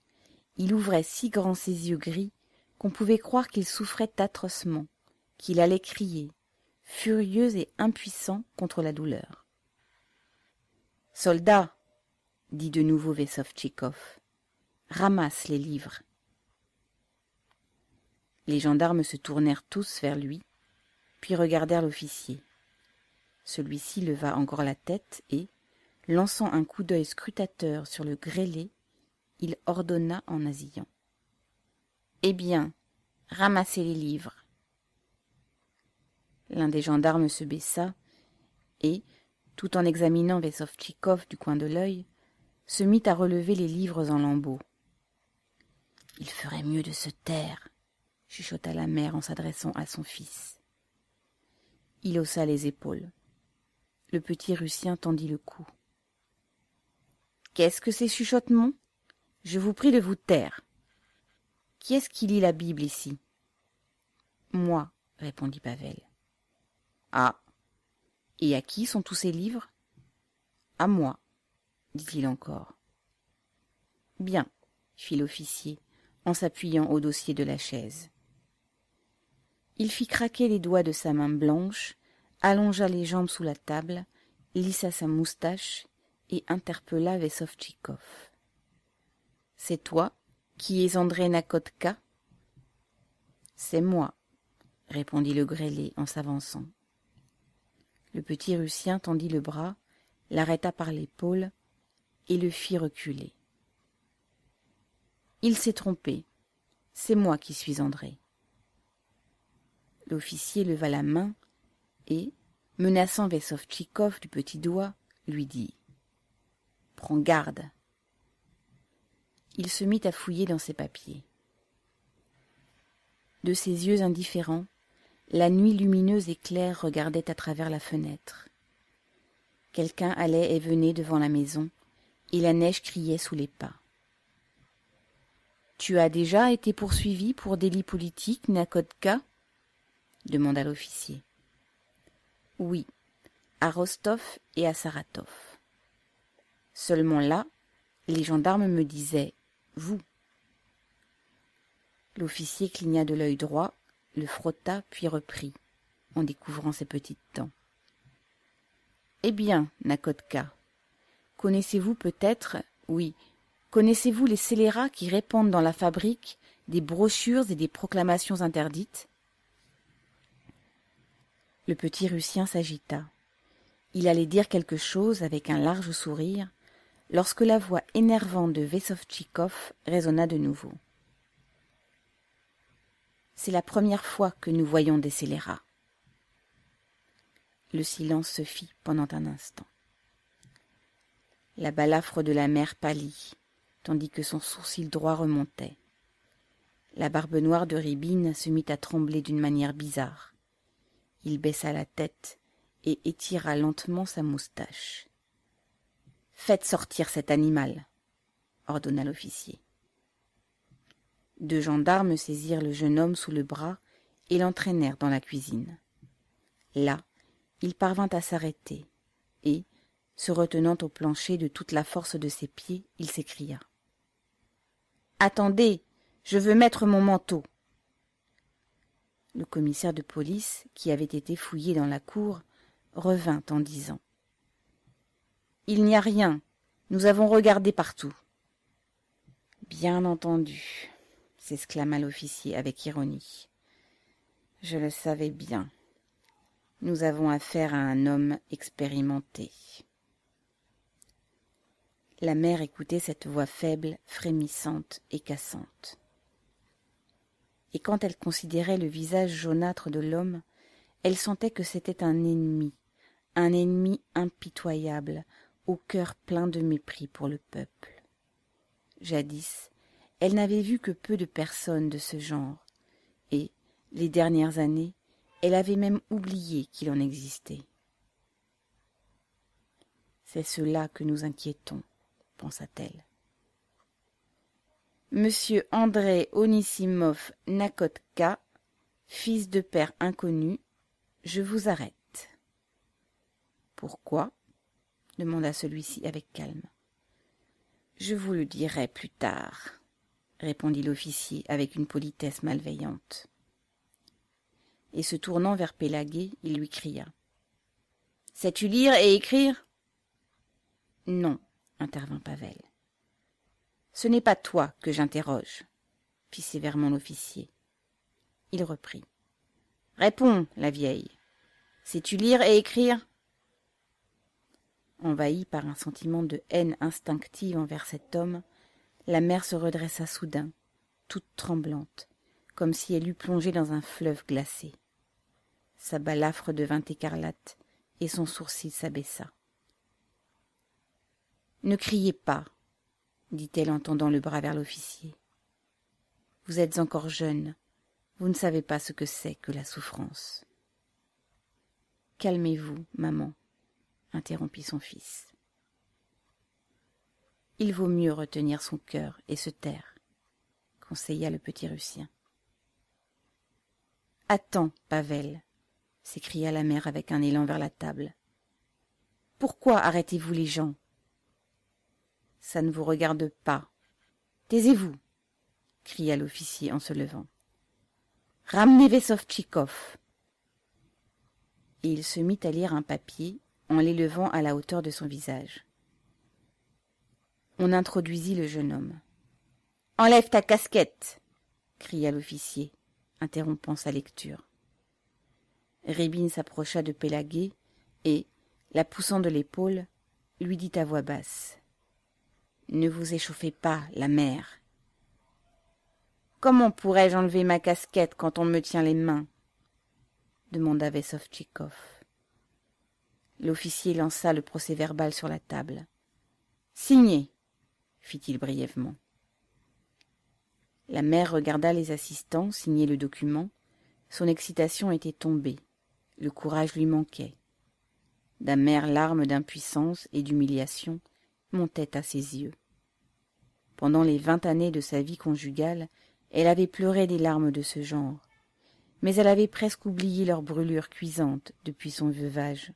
il ouvrait si grand ses yeux gris qu'on pouvait croire qu'il souffrait atrocement, qu'il allait crier, furieux et impuissant contre la douleur. Soldat dit de nouveau Vesovtchikov, ramasse les livres. Les gendarmes se tournèrent tous vers lui, puis regardèrent l'officier. Celui-ci leva encore la tête et, lançant un coup d'œil scrutateur sur le grêlé, il ordonna en asillant. Eh bien, ramassez les livres. L'un des gendarmes se baissa et, tout en examinant Vesovtchikov du coin de l'œil, se mit à relever les livres en lambeaux. Il ferait mieux de se taire, chuchota la mère en s'adressant à son fils. Il haussa les épaules. Le petit Russien tendit le cou. Qu'est-ce que ces chuchotements Je vous prie de vous taire. Qui est-ce qui lit la Bible ici Moi, répondit Pavel. Ah Et à qui sont tous ces livres À moi, dit-il encore. Bien, fit l'officier, en s'appuyant au dossier de la chaise. Il fit craquer les doigts de sa main blanche, allongea les jambes sous la table, lissa sa moustache et interpella Vesovtchikov. — C'est toi qui es André Nakotka C'est moi, répondit le grêlé en s'avançant. Le petit Russien tendit le bras, l'arrêta par l'épaule et le fit reculer. Il s'est trompé. C'est moi qui suis André l'officier leva la main et, menaçant Vesovtchikov du petit doigt, lui dit Prends garde Il se mit à fouiller dans ses papiers. De ses yeux indifférents, la nuit lumineuse et claire regardait à travers la fenêtre. Quelqu'un allait et venait devant la maison, et la neige criait sous les pas. Tu as déjà été poursuivi pour délit politique, Nakodka demanda l'officier. Oui, à Rostov et à Saratov. Seulement là, les gendarmes me disaient Vous. L'officier cligna de l'œil droit, le frotta, puis reprit, en découvrant ses petites dents. Eh bien, Nakotka, connaissez-vous peut-être, oui, connaissez-vous les scélérats qui répandent dans la fabrique des brochures et des proclamations interdites le petit Russien s'agita. Il allait dire quelque chose avec un large sourire, lorsque la voix énervante de Vesovchikov résonna de nouveau. C'est la première fois que nous voyons des scélérats. Le silence se fit pendant un instant. La balafre de la mère pâlit, tandis que son sourcil droit remontait. La barbe noire de Ribine se mit à trembler d'une manière bizarre. Il baissa la tête et étira lentement sa moustache. Faites sortir cet animal, ordonna l'officier. Deux gendarmes saisirent le jeune homme sous le bras et l'entraînèrent dans la cuisine. Là, il parvint à s'arrêter, et, se retenant au plancher de toute la force de ses pieds, il s'écria. Attendez, je veux mettre mon manteau. Le commissaire de police, qui avait été fouillé dans la cour, revint en disant Il n'y a rien. Nous avons regardé partout. Bien entendu, s'exclama l'officier avec ironie. Je le savais bien. Nous avons affaire à un homme expérimenté. La mère écoutait cette voix faible, frémissante et cassante et quand elle considérait le visage jaunâtre de l'homme, elle sentait que c'était un ennemi, un ennemi impitoyable, au cœur plein de mépris pour le peuple. Jadis, elle n'avait vu que peu de personnes de ce genre, et, les dernières années, elle avait même oublié qu'il en existait. C'est cela que nous inquiétons, pensa-t-elle. Monsieur André Onisimov Nakotka, fils de père inconnu, je vous arrête. Pourquoi demanda celui-ci avec calme. Je vous le dirai plus tard, répondit l'officier avec une politesse malveillante. Et se tournant vers Pélagué, il lui cria. Sais-tu lire et écrire Non, intervint Pavel. Ce n'est pas toi que j'interroge, fit sévèrement l'officier. Il reprit. Réponds, la vieille. Sais-tu lire et écrire Envahie par un sentiment de haine instinctive envers cet homme, la mère se redressa soudain, toute tremblante, comme si elle eût plongé dans un fleuve glacé. Sa balafre devint écarlate et son sourcil s'abaissa. Ne criez pas, dit-elle en tendant le bras vers l'officier. Vous êtes encore jeune, vous ne savez pas ce que c'est que la souffrance. Calmez-vous, maman, interrompit son fils. Il vaut mieux retenir son cœur et se taire, conseilla le petit Russien. Attends, Pavel, s'écria la mère avec un élan vers la table. Pourquoi arrêtez-vous les gens ça ne vous regarde pas. Taisez-vous cria l'officier en se levant. Ramenez Vesovtchikov. Et il se mit à lire un papier en l'élevant à la hauteur de son visage. On introduisit le jeune homme. Enlève ta casquette cria l'officier, interrompant sa lecture. Rébine s'approcha de Pélaguet et, la poussant de l'épaule, lui dit à voix basse ne vous échauffez pas, la mère. Comment pourrais-je enlever ma casquette quand on me tient les mains demanda Vesovtchikov. L'officier lança le procès-verbal sur la table. Signez fit-il brièvement. La mère regarda les assistants signer le document. Son excitation était tombée. Le courage lui manquait. D'amères larmes d'impuissance et d'humiliation montaient à ses yeux. Pendant les vingt années de sa vie conjugale, elle avait pleuré des larmes de ce genre. Mais elle avait presque oublié leur brûlure cuisante depuis son veuvage.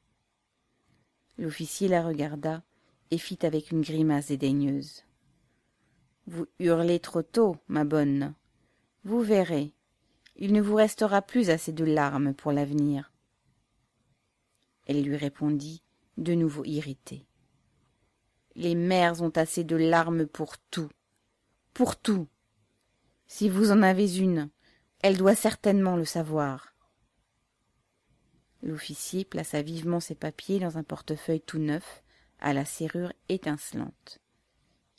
L'officier la regarda et fit avec une grimace dédaigneuse. Vous hurlez trop tôt, ma bonne. Vous verrez. Il ne vous restera plus assez de larmes pour l'avenir. Elle lui répondit, de nouveau irritée. Les mères ont assez de larmes pour tout. Pour tout. Si vous en avez une, elle doit certainement le savoir. L'officier plaça vivement ses papiers dans un portefeuille tout neuf, à la serrure étincelante.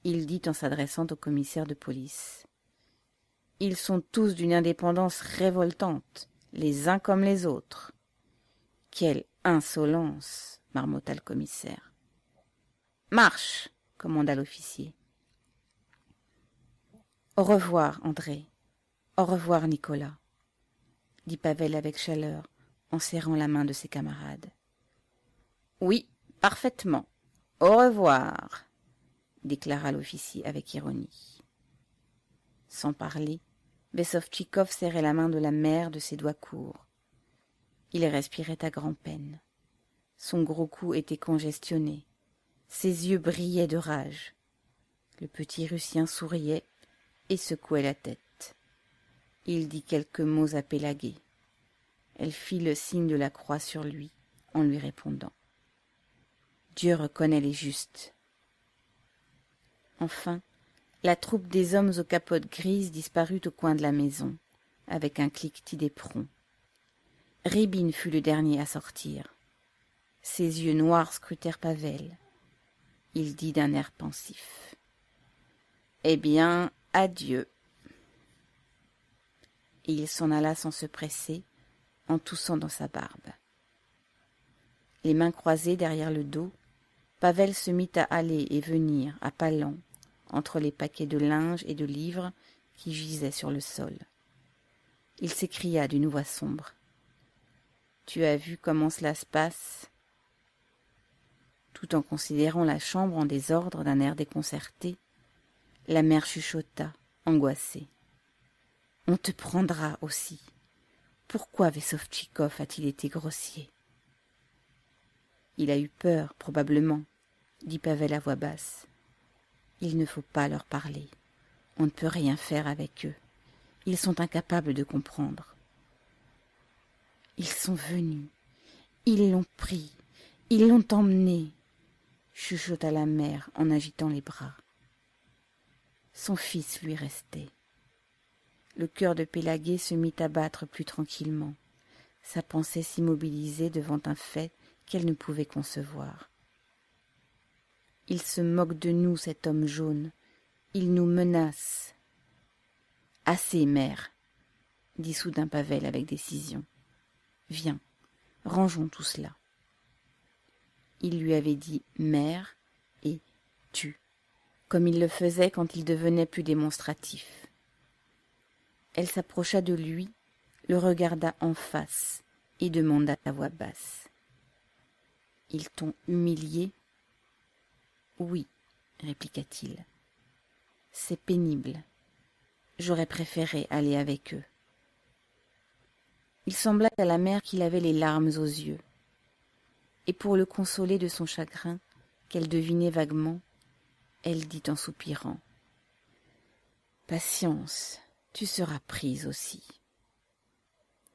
Il dit en s'adressant au commissaire de police. Ils sont tous d'une indépendance révoltante, les uns comme les autres. Quelle insolence. marmotta le commissaire. Marche commanda l'officier. Au revoir, André. Au revoir, Nicolas, dit Pavel avec chaleur, en serrant la main de ses camarades. Oui, parfaitement. Au revoir, déclara l'officier avec ironie. Sans parler, Vesovtchikov serrait la main de la mère de ses doigts courts. Il respirait à grand-peine. Son gros cou était congestionné, ses yeux brillaient de rage. Le petit Russien souriait et secouait la tête. Il dit quelques mots à Pélagie. Elle fit le signe de la croix sur lui en lui répondant. Dieu reconnaît les justes. Enfin, la troupe des hommes aux capotes grises disparut au coin de la maison, avec un cliquetis d'éperons. Ribine fut le dernier à sortir. Ses yeux noirs scrutèrent Pavel il dit d'un air pensif. Eh bien, adieu. Et il s'en alla sans se presser, en toussant dans sa barbe. Les mains croisées derrière le dos, Pavel se mit à aller et venir à pas lents entre les paquets de linge et de livres qui gisaient sur le sol. Il s'écria d'une voix sombre. Tu as vu comment cela se passe tout en considérant la chambre en désordre d'un air déconcerté. La mère chuchota, angoissée. On te prendra aussi. Pourquoi Vesovtchikov a-t-il été grossier Il a eu peur, probablement, dit Pavel à voix basse. Il ne faut pas leur parler. On ne peut rien faire avec eux. Ils sont incapables de comprendre. Ils sont venus. Ils l'ont pris. Ils l'ont emmené chuchota la mère en agitant les bras. Son fils lui restait. Le cœur de Pélaguet se mit à battre plus tranquillement, sa pensée s'immobilisait devant un fait qu'elle ne pouvait concevoir. Il se moque de nous, cet homme jaune. Il nous menace. Assez, mère, dit soudain Pavel avec décision. Viens, rangeons tout cela il lui avait dit mère et tu, comme il le faisait quand il devenait plus démonstratif. Elle s'approcha de lui, le regarda en face et demanda à voix basse. Ils t'ont humilié Oui, répliqua-t-il. C'est pénible. J'aurais préféré aller avec eux. Il sembla à la mère qu'il avait les larmes aux yeux et pour le consoler de son chagrin, qu'elle devinait vaguement, elle dit en soupirant. Patience, tu seras prise aussi.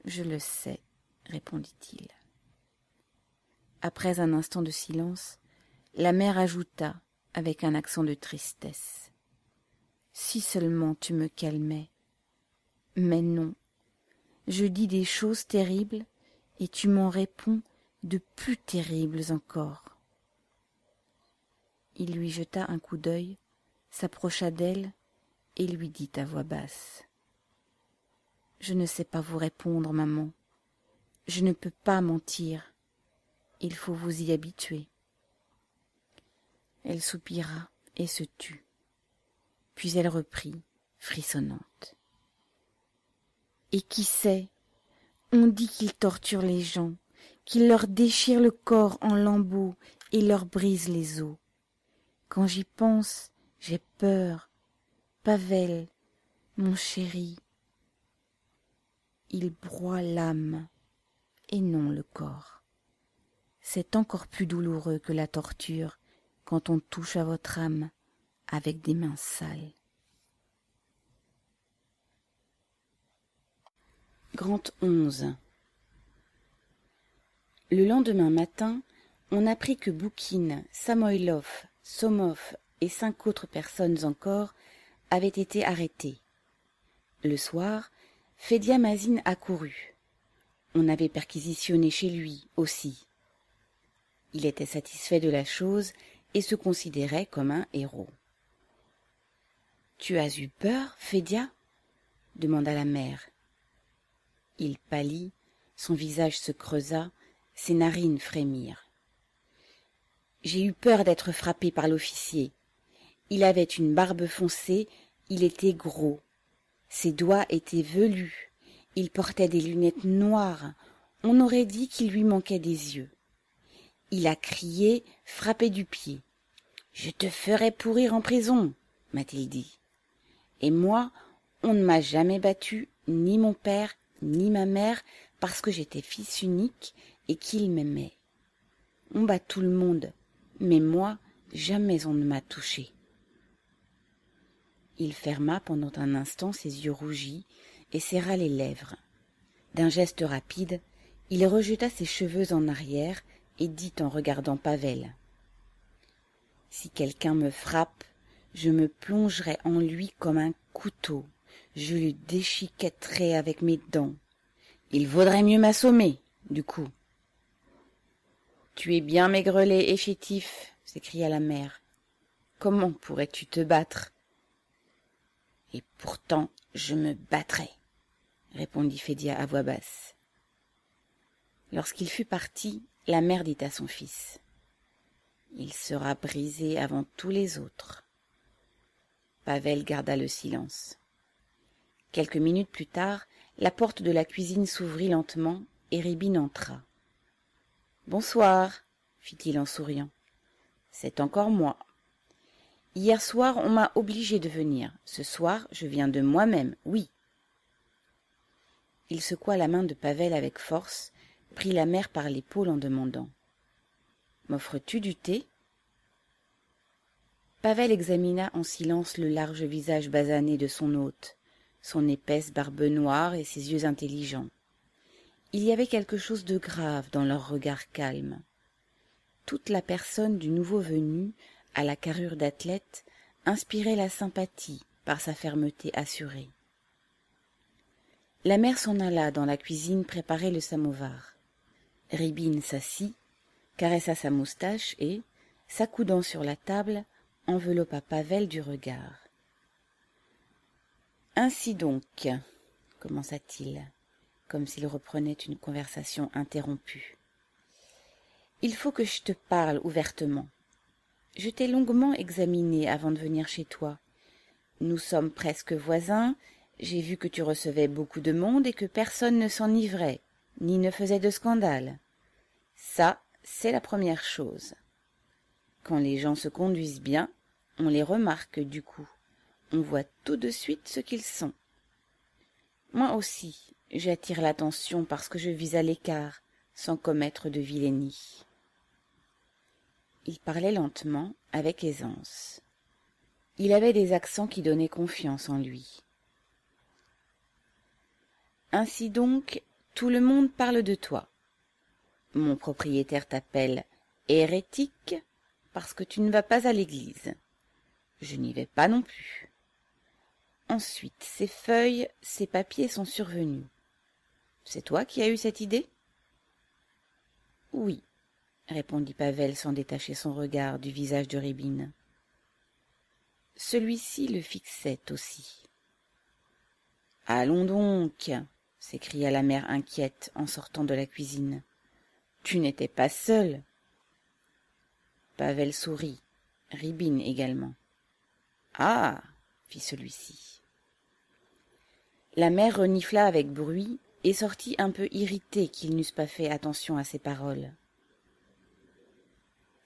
Je le sais, répondit-il. Après un instant de silence, la mère ajouta, avec un accent de tristesse. Si seulement tu me calmais. Mais non. Je dis des choses terribles, et tu m'en réponds de plus terribles encore. Il lui jeta un coup d'œil, s'approcha d'elle et lui dit à voix basse Je ne sais pas vous répondre, maman. Je ne peux pas mentir. Il faut vous y habituer. Elle soupira et se tut. Puis elle reprit, frissonnante. Et qui sait On dit qu'il torture les gens, qu'il leur déchire le corps en lambeaux et leur brise les os. Quand j'y pense, j'ai peur. Pavel, mon chéri, il broie l'âme et non le corps. C'est encore plus douloureux que la torture quand on touche à votre âme avec des mains sales. Grand Onze le lendemain matin, on apprit que Boukine, Samoylov, Somov et cinq autres personnes encore avaient été arrêtées. Le soir, Fédia Mazine accourut. On avait perquisitionné chez lui aussi. Il était satisfait de la chose et se considérait comme un héros. Tu as eu peur, Fédia demanda la mère. Il pâlit, son visage se creusa, ses narines frémirent. J'ai eu peur d'être frappé par l'officier. Il avait une barbe foncée, il était gros. Ses doigts étaient velus, il portait des lunettes noires, on aurait dit qu'il lui manquait des yeux. Il a crié, frappé du pied. Je te ferai pourrir en prison, m'a-t-il dit. Et moi, on ne m'a jamais battu, ni mon père, ni ma mère, parce que j'étais fils unique, et qu'il m'aimait. On bat tout le monde, mais moi, jamais on ne m'a touché. Il ferma pendant un instant ses yeux rougis et serra les lèvres. D'un geste rapide, il rejeta ses cheveux en arrière et dit en regardant Pavel. Si quelqu'un me frappe, je me plongerai en lui comme un couteau, je le déchiquetterai avec mes dents. Il vaudrait mieux m'assommer, du coup tu es bien maigrelet et chétif s'écria la mère comment pourrais-tu te battre et pourtant je me battrai répondit fédia à voix basse lorsqu'il fut parti la mère dit à son fils il sera brisé avant tous les autres pavel garda le silence quelques minutes plus tard la porte de la cuisine s'ouvrit lentement et Ribine entra bonsoir fit-il en souriant c'est encore moi hier soir on m'a obligé de venir ce soir je viens de moi-même oui il secoua la main de pavel avec force prit la mère par l'épaule en demandant moffres tu du thé pavel examina en silence le large visage basané de son hôte son épaisse barbe noire et ses yeux intelligents il y avait quelque chose de grave dans leur regard calme. Toute la personne du nouveau venu, à la carrure d'athlète, inspirait la sympathie par sa fermeté assurée. La mère s'en alla dans la cuisine préparer le samovar. Ribine s'assit, caressa sa moustache et, s'accoudant sur la table, enveloppa Pavel du regard. Ainsi donc, commença-t-il, comme s'il reprenait une conversation interrompue. Il faut que je te parle ouvertement. Je t'ai longuement examiné avant de venir chez toi. Nous sommes presque voisins, j'ai vu que tu recevais beaucoup de monde et que personne ne s'enivrait, ni ne faisait de scandale. Ça, c'est la première chose. Quand les gens se conduisent bien, on les remarque du coup. On voit tout de suite ce qu'ils sont. Moi aussi, j'attire l'attention parce que je vis à l'écart sans commettre de vilainie. il parlait lentement avec aisance il avait des accents qui donnaient confiance en lui ainsi donc tout le monde parle de toi mon propriétaire t'appelle hérétique parce que tu ne vas pas à l'église je n'y vais pas non plus ensuite ces feuilles ces papiers sont survenus c'est toi qui as eu cette idée Oui, répondit Pavel sans détacher son regard du visage de Ribine. Celui-ci le fixait aussi. Allons donc s'écria la mère inquiète en sortant de la cuisine. Tu n'étais pas seule. Pavel sourit, Ribine également. Ah fit celui-ci. La mère renifla avec bruit et sortit un peu irrité qu'ils n'eussent pas fait attention à ses paroles.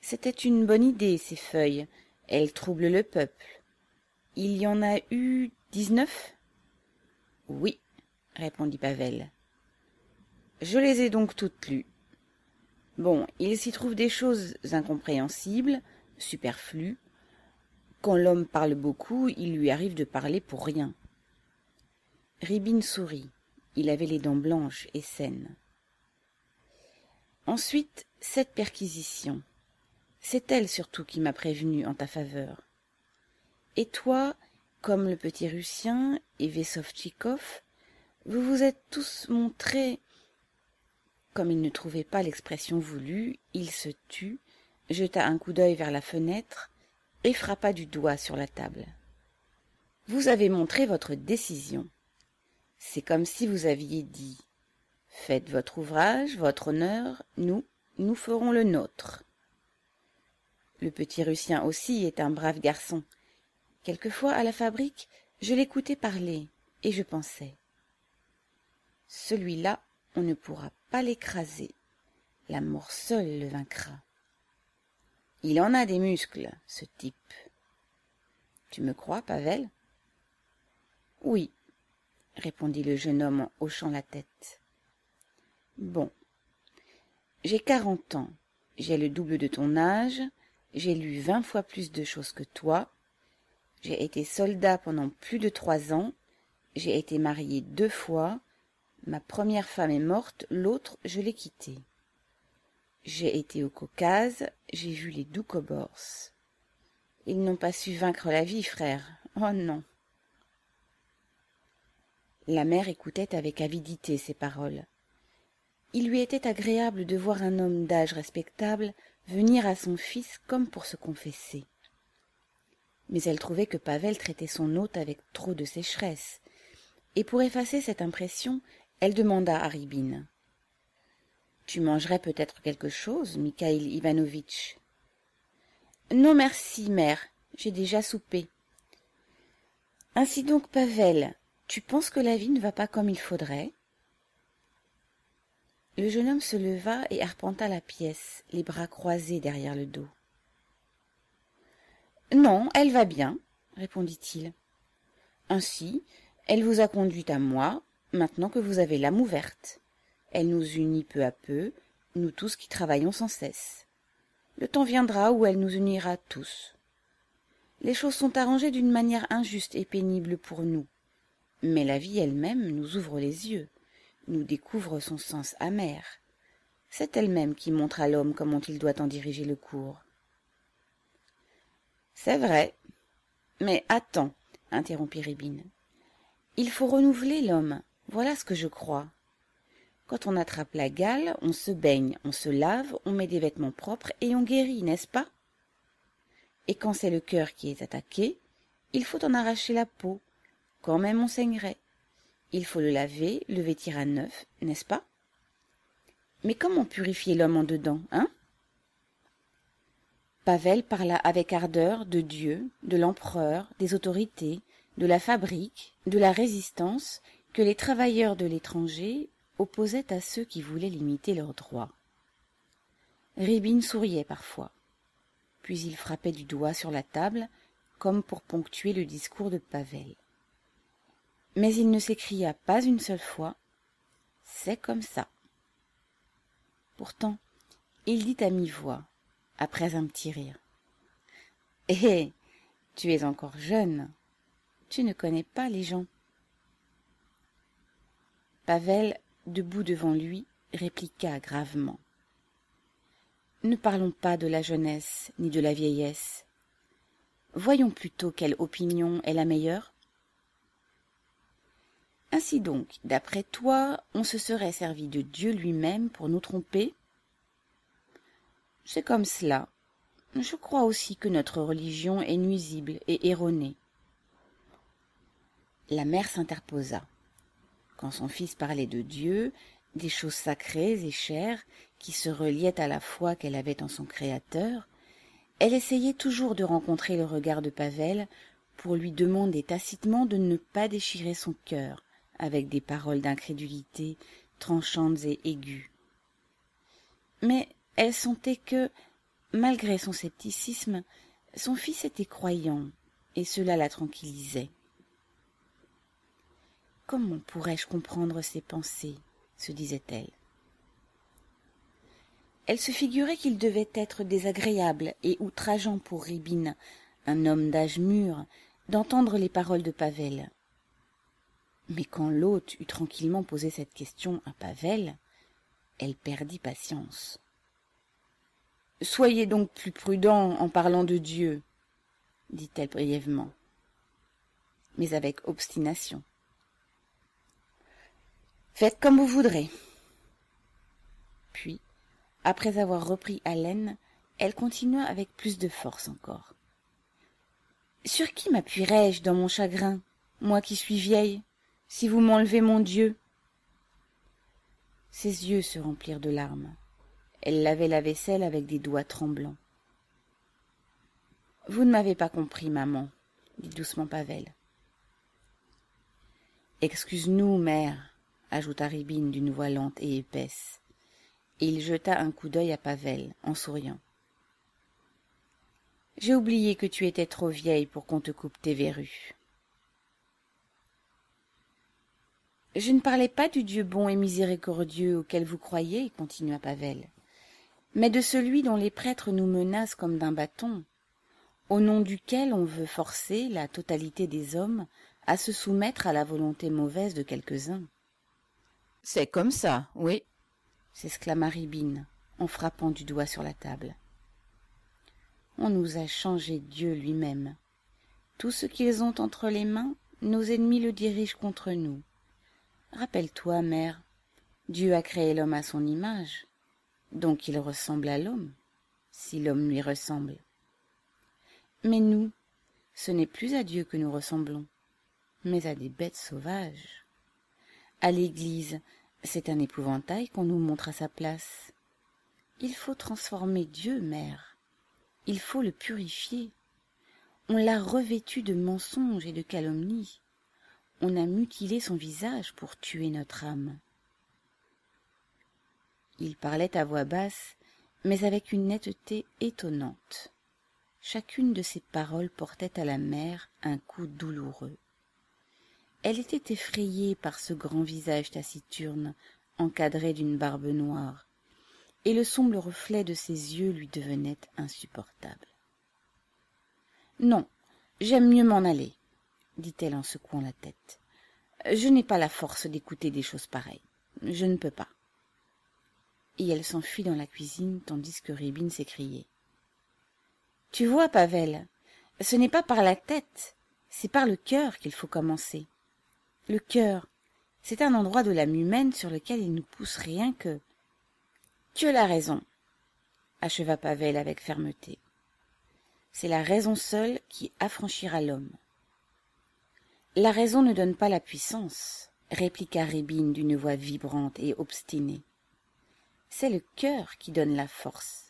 C'était une bonne idée, ces feuilles. Elles troublent le peuple. Il y en a eu dix-neuf Oui, répondit Pavel. Je les ai donc toutes lues. Bon, il s'y trouve des choses incompréhensibles, superflues. Quand l'homme parle beaucoup, il lui arrive de parler pour rien. Ribine sourit. Il avait les dents blanches et saines. Ensuite, cette perquisition. C'est elle surtout qui m'a prévenu en ta faveur. Et toi, comme le petit Russien et Vesovchikov, vous vous êtes tous montrés. Comme il ne trouvait pas l'expression voulue, il se tut, jeta un coup d'œil vers la fenêtre et frappa du doigt sur la table. Vous avez montré votre décision. C'est comme si vous aviez dit Faites votre ouvrage, votre honneur, nous, nous ferons le nôtre. Le petit Russien aussi est un brave garçon. Quelquefois, à la fabrique, je l'écoutais parler, et je pensais Celui-là, on ne pourra pas l'écraser. mort seule le vaincra. Il en a des muscles, ce type. Tu me crois, Pavel Oui, répondit le jeune homme en hochant la tête. Bon. J'ai quarante ans, j'ai le double de ton âge, j'ai lu vingt fois plus de choses que toi, j'ai été soldat pendant plus de trois ans, j'ai été marié deux fois, ma première femme est morte, l'autre je l'ai quittée. J'ai été au Caucase, j'ai vu les Doukobors. Ils n'ont pas su vaincre la vie, frère. Oh non la mère écoutait avec avidité ces paroles il lui était agréable de voir un homme d'âge respectable venir à son fils comme pour se confesser mais elle trouvait que pavel traitait son hôte avec trop de sécheresse et pour effacer cette impression elle demanda à ribine tu mangerais peut-être quelque chose Mikhail ivanovitch non merci mère j'ai déjà soupé ainsi donc pavel tu penses que la vie ne va pas comme il faudrait Le jeune homme se leva et arpenta la pièce, les bras croisés derrière le dos. Non, elle va bien, répondit-il. Ainsi, elle vous a conduite à moi, maintenant que vous avez l'âme ouverte. Elle nous unit peu à peu, nous tous qui travaillons sans cesse. Le temps viendra où elle nous unira tous. Les choses sont arrangées d'une manière injuste et pénible pour nous. Mais la vie elle-même nous ouvre les yeux, nous découvre son sens amer. C'est elle-même qui montre à l'homme comment il doit en diriger le cours. C'est vrai. Mais attends, interrompit Ribine. Il faut renouveler l'homme, voilà ce que je crois. Quand on attrape la gale, on se baigne, on se lave, on met des vêtements propres et on guérit, n'est-ce pas Et quand c'est le cœur qui est attaqué, il faut en arracher la peau, quand même on saignerait. Il faut le laver, le vêtir à neuf, n'est-ce pas Mais comment purifier l'homme en dedans, hein Pavel parla avec ardeur de Dieu, de l'empereur, des autorités, de la fabrique, de la résistance que les travailleurs de l'étranger opposaient à ceux qui voulaient limiter leurs droits. Ribine souriait parfois. Puis il frappait du doigt sur la table, comme pour ponctuer le discours de Pavel mais il ne s'écria pas une seule fois C'est comme ça. Pourtant, il dit à mi-voix, après un petit rire eh, eh, tu es encore jeune, tu ne connais pas les gens. Pavel, debout devant lui, répliqua gravement Ne parlons pas de la jeunesse ni de la vieillesse. Voyons plutôt quelle opinion est la meilleure ainsi donc, d'après toi, on se serait servi de Dieu lui-même pour nous tromper C'est comme cela. Je crois aussi que notre religion est nuisible et erronée. La mère s'interposa. Quand son fils parlait de Dieu, des choses sacrées et chères qui se reliaient à la foi qu'elle avait en son Créateur, elle essayait toujours de rencontrer le regard de Pavel pour lui demander tacitement de ne pas déchirer son cœur, avec des paroles d'incrédulité tranchantes et aiguës. Mais elle sentait que, malgré son scepticisme, son fils était croyant, et cela la tranquillisait. Comment pourrais-je comprendre ses pensées se disait-elle. Elle se figurait qu'il devait être désagréable et outrageant pour Ribine, un homme d'âge mûr, d'entendre les paroles de Pavel. Mais quand l'hôte eut tranquillement posé cette question à Pavel, elle perdit patience. Soyez donc plus prudent en parlant de Dieu, dit-elle brièvement, mais avec obstination. Faites comme vous voudrez. Puis, après avoir repris haleine, elle continua avec plus de force encore. Sur qui m'appuierai-je dans mon chagrin, moi qui suis vieille si vous m'enlevez mon Dieu. Ses yeux se remplirent de larmes. Elle lavait la vaisselle avec des doigts tremblants. Vous ne m'avez pas compris, maman, dit doucement Pavel. Excuse-nous, mère, ajouta Ribine d'une voix lente et épaisse. Et il jeta un coup d'œil à Pavel, en souriant. J'ai oublié que tu étais trop vieille pour qu'on te coupe tes verrues. Je ne parlais pas du Dieu bon et miséricordieux auquel vous croyez, continua Pavel, mais de celui dont les prêtres nous menacent comme d'un bâton, au nom duquel on veut forcer la totalité des hommes à se soumettre à la volonté mauvaise de quelques-uns. C'est comme ça, oui, s'exclama Ribine en frappant du doigt sur la table. On nous a changé Dieu lui-même. Tout ce qu'ils ont entre les mains, nos ennemis le dirigent contre nous. Rappelle-toi, mère, Dieu a créé l'homme à son image, donc il ressemble à l'homme, si l'homme lui ressemble. Mais nous, ce n'est plus à Dieu que nous ressemblons, mais à des bêtes sauvages. À l'Église, c'est un épouvantail qu'on nous montre à sa place. Il faut transformer Dieu, mère. Il faut le purifier. On l'a revêtu de mensonges et de calomnies on a mutilé son visage pour tuer notre âme. Il parlait à voix basse, mais avec une netteté étonnante. Chacune de ses paroles portait à la mère un coup douloureux. Elle était effrayée par ce grand visage taciturne, encadré d'une barbe noire, et le sombre reflet de ses yeux lui devenait insupportable. Non, j'aime mieux m'en aller, dit-elle en secouant la tête. Je n'ai pas la force d'écouter des choses pareilles. Je ne peux pas. Et elle s'enfuit dans la cuisine tandis que Ribine s'écriait. Tu vois, Pavel, ce n'est pas par la tête, c'est par le cœur qu'il faut commencer. Le cœur, c'est un endroit de l'âme humaine sur lequel il ne pousse rien que. Tu la raison, acheva Pavel avec fermeté. C'est la raison seule qui affranchira l'homme. La raison ne donne pas la puissance, répliqua Rébine d'une voix vibrante et obstinée. C'est le cœur qui donne la force,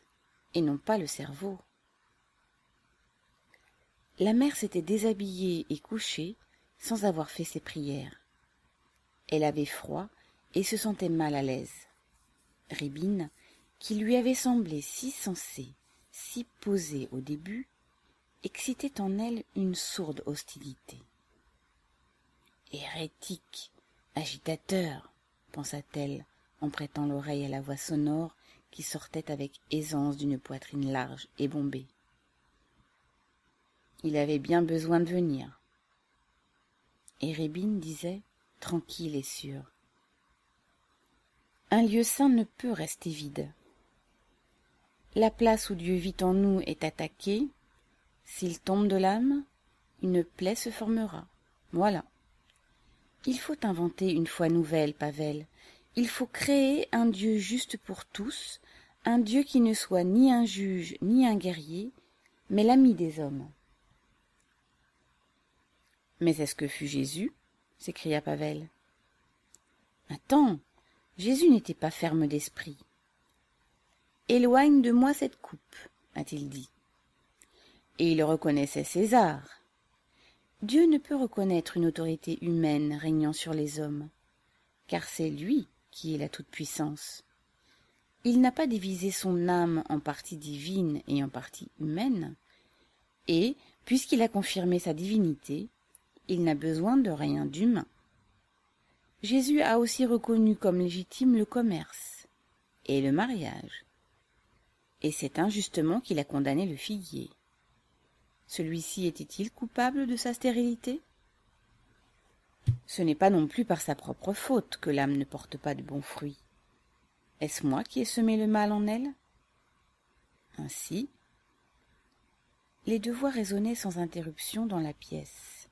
et non pas le cerveau. La mère s'était déshabillée et couchée sans avoir fait ses prières. Elle avait froid et se sentait mal à l'aise. Ribine, qui lui avait semblé si sensée, si posée au début, excitait en elle une sourde hostilité hérétique agitateur pensa-t-elle en prêtant l'oreille à la voix sonore qui sortait avec aisance d'une poitrine large et bombée il avait bien besoin de venir et disait tranquille et sûr un lieu saint ne peut rester vide la place où Dieu vit en nous est attaquée s'il tombe de l'âme une plaie se formera voilà il faut inventer une foi nouvelle, Pavel. Il faut créer un Dieu juste pour tous, un Dieu qui ne soit ni un juge ni un guerrier, mais l'ami des hommes. Mais est-ce que fut Jésus s'écria Pavel. Attends, Jésus n'était pas ferme d'esprit. Éloigne de moi cette coupe, a-t-il dit. Et il reconnaissait César, Dieu ne peut reconnaître une autorité humaine régnant sur les hommes, car c'est lui qui est la toute-puissance. Il n'a pas divisé son âme en partie divine et en partie humaine, et, puisqu'il a confirmé sa divinité, il n'a besoin de rien d'humain. Jésus a aussi reconnu comme légitime le commerce et le mariage, et c'est injustement qu'il a condamné le figuier. Celui-ci était-il coupable de sa stérilité Ce n'est pas non plus par sa propre faute que l'âme ne porte pas de bons fruits. Est-ce moi qui ai semé le mal en elle Ainsi, les deux voix résonnaient sans interruption dans la pièce,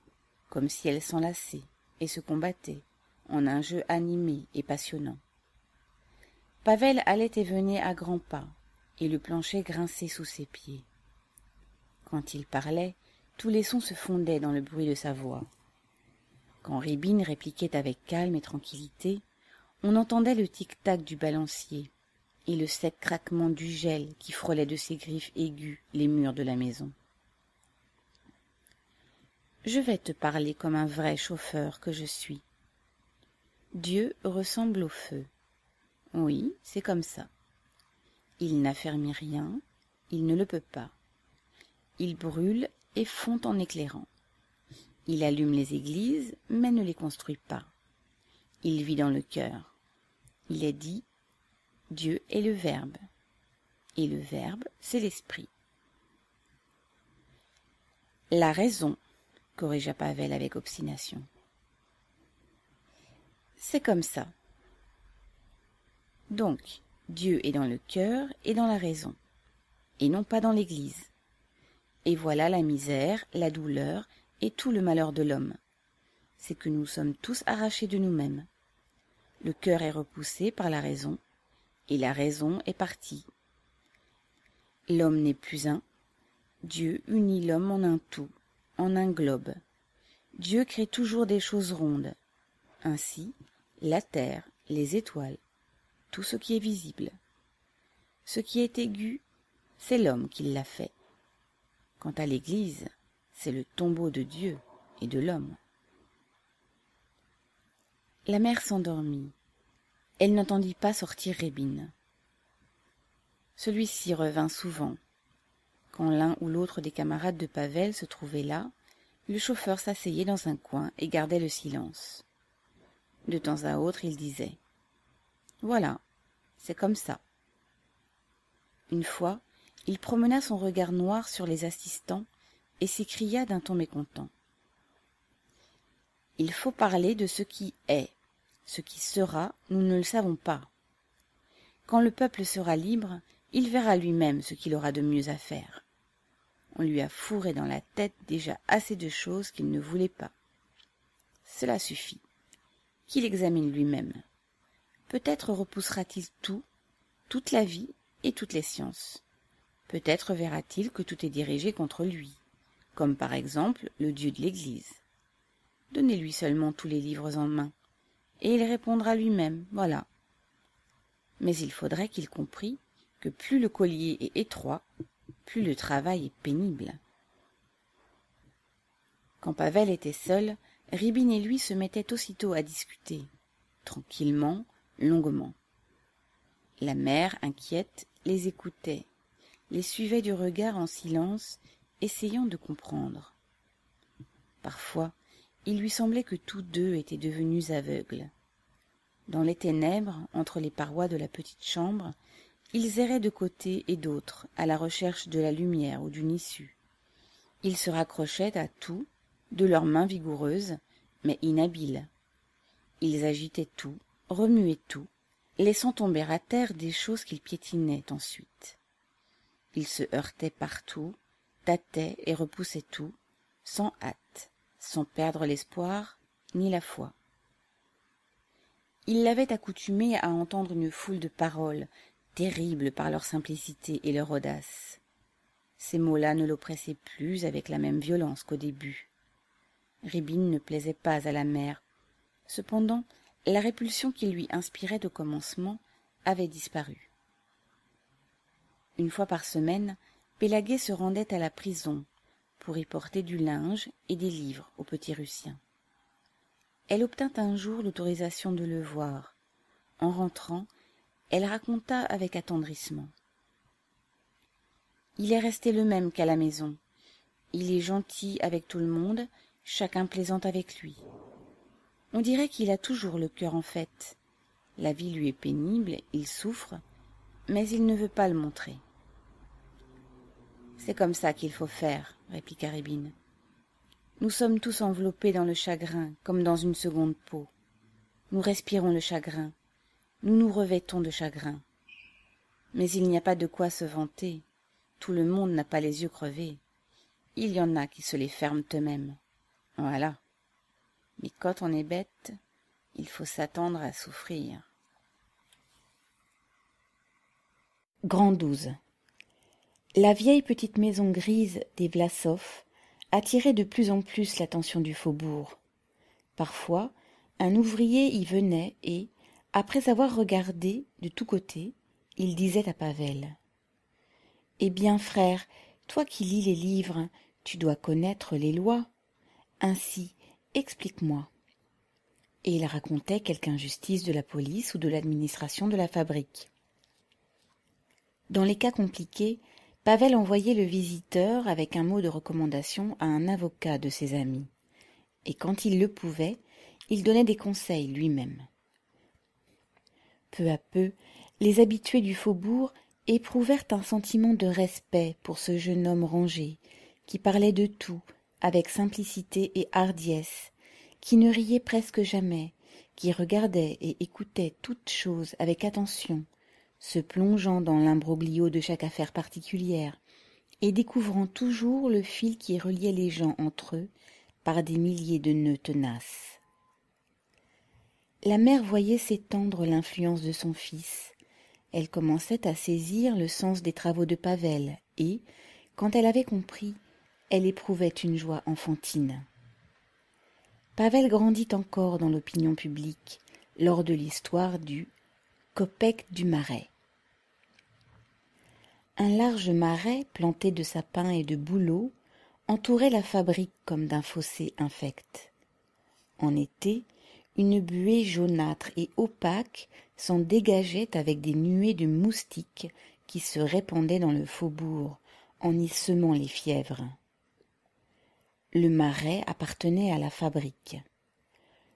comme si elles s'enlaçaient et se combattaient en un jeu animé et passionnant. Pavel allait et venait à grands pas, et le plancher grinçait sous ses pieds. Quand il parlait, tous les sons se fondaient dans le bruit de sa voix. Quand Ribine répliquait avec calme et tranquillité, on entendait le tic-tac du balancier et le sec craquement du gel qui frôlait de ses griffes aiguës les murs de la maison. Je vais te parler comme un vrai chauffeur que je suis. Dieu ressemble au feu. Oui, c'est comme ça. Il n'affermit rien, il ne le peut pas. Il brûle et fond en éclairant. Il allume les églises, mais ne les construit pas. Il vit dans le cœur. Il est dit Dieu est le Verbe. Et le Verbe, c'est l'Esprit. La raison, corrigea Pavel avec obstination. C'est comme ça. Donc, Dieu est dans le cœur et dans la raison, et non pas dans l'Église. Et voilà la misère, la douleur et tout le malheur de l'homme. C'est que nous sommes tous arrachés de nous-mêmes. Le cœur est repoussé par la raison, et la raison est partie. L'homme n'est plus un. Dieu unit l'homme en un tout, en un globe. Dieu crée toujours des choses rondes. Ainsi, la terre, les étoiles, tout ce qui est visible. Ce qui est aigu, c'est l'homme qui l'a fait. Quant à l'Église, c'est le tombeau de Dieu et de l'homme. La mère s'endormit. Elle n'entendit pas sortir Rébine. Celui-ci revint souvent. Quand l'un ou l'autre des camarades de Pavel se trouvait là, le chauffeur s'asseyait dans un coin et gardait le silence. De temps à autre, il disait Voilà, c'est comme ça. Une fois, il promena son regard noir sur les assistants et s'écria d'un ton mécontent il faut parler de ce qui est ce qui sera nous ne le savons pas quand le peuple sera libre il verra lui-même ce qu'il aura de mieux à faire on lui a fourré dans la tête déjà assez de choses qu'il ne voulait pas cela suffit qu'il examine lui-même peut-être repoussera t il tout toute la vie et toutes les sciences Peut-être verra-t-il que tout est dirigé contre lui, comme par exemple le Dieu de l'Église. Donnez-lui seulement tous les livres en main, et il répondra lui-même, voilà. Mais il faudrait qu'il comprît que plus le collier est étroit, plus le travail est pénible. Quand Pavel était seul, Ribine et lui se mettaient aussitôt à discuter, tranquillement, longuement. La mère, inquiète, les écoutait, les suivait du regard en silence, essayant de comprendre. Parfois, il lui semblait que tous deux étaient devenus aveugles. Dans les ténèbres, entre les parois de la petite chambre, ils erraient de côté et d'autre, à la recherche de la lumière ou d'une issue. Ils se raccrochaient à tout, de leurs mains vigoureuses, mais inhabiles. Ils agitaient tout, remuaient tout, laissant tomber à terre des choses qu'ils piétinaient ensuite. Il se heurtait partout, tâtait et repoussait tout, sans hâte, sans perdre l'espoir ni la foi. Il l'avait accoutumé à entendre une foule de paroles, terribles par leur simplicité et leur audace. Ces mots-là ne l'oppressaient plus avec la même violence qu'au début. Ribine ne plaisait pas à la mère. Cependant, la répulsion qui lui inspirait au commencement avait disparu. Une fois par semaine, Pélaguet se rendait à la prison pour y porter du linge et des livres au petit Russien. Elle obtint un jour l'autorisation de le voir. En rentrant, elle raconta avec attendrissement. Il est resté le même qu'à la maison. Il est gentil avec tout le monde, chacun plaisante avec lui. On dirait qu'il a toujours le cœur en fête. La vie lui est pénible, il souffre, mais il ne veut pas le montrer. C'est comme ça qu'il faut faire, répliqua Rébine. Nous sommes tous enveloppés dans le chagrin, comme dans une seconde peau. Nous respirons le chagrin. Nous nous revêtons de chagrin. Mais il n'y a pas de quoi se vanter. Tout le monde n'a pas les yeux crevés. Il y en a qui se les ferment eux-mêmes. Voilà. Mais quand on est bête, il faut s'attendre à souffrir. Grand la vieille petite maison grise des Vlassov attirait de plus en plus l'attention du faubourg. Parfois, un ouvrier y venait et, après avoir regardé de tous côtés, il disait à Pavel Eh bien, frère, toi qui lis les livres, tu dois connaître les lois. Ainsi, explique-moi. Et il racontait quelque injustice de la police ou de l'administration de la fabrique. Dans les cas compliqués, Pavel envoyait le visiteur avec un mot de recommandation à un avocat de ses amis, et quand il le pouvait, il donnait des conseils lui-même. Peu à peu, les habitués du faubourg éprouvèrent un sentiment de respect pour ce jeune homme rangé, qui parlait de tout avec simplicité et hardiesse, qui ne riait presque jamais, qui regardait et écoutait toutes choses avec attention, se plongeant dans l'imbroglio de chaque affaire particulière, et découvrant toujours le fil qui reliait les gens entre eux par des milliers de nœuds tenaces. La mère voyait s'étendre l'influence de son fils. Elle commençait à saisir le sens des travaux de Pavel et, quand elle avait compris, elle éprouvait une joie enfantine. Pavel grandit encore dans l'opinion publique lors de l'histoire du Copec du Marais. Un large marais, planté de sapins et de bouleaux, entourait la fabrique comme d'un fossé infect. En été, une buée jaunâtre et opaque s'en dégageait avec des nuées de moustiques qui se répandaient dans le faubourg, en y semant les fièvres. Le marais appartenait à la fabrique.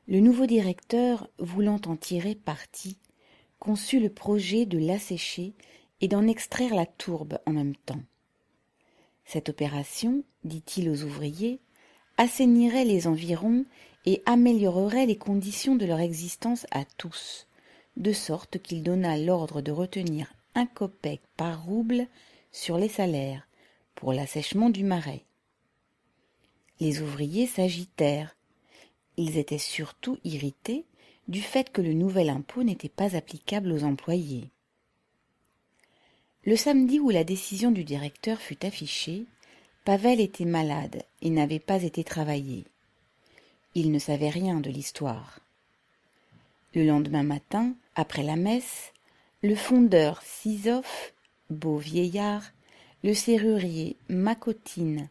Le nouveau directeur, voulant en tirer parti, conçut le projet de l'assécher et d'en extraire la tourbe en même temps. Cette opération, dit-il aux ouvriers, assainirait les environs et améliorerait les conditions de leur existence à tous, de sorte qu'il donna l'ordre de retenir un copec par rouble sur les salaires pour l'assèchement du marais. Les ouvriers s'agitèrent. Ils étaient surtout irrités du fait que le nouvel impôt n'était pas applicable aux employés. Le samedi où la décision du directeur fut affichée, Pavel était malade et n'avait pas été travaillé. Il ne savait rien de l'histoire. Le lendemain matin, après la messe, le fondeur Sisoff, beau vieillard, le serrurier makotine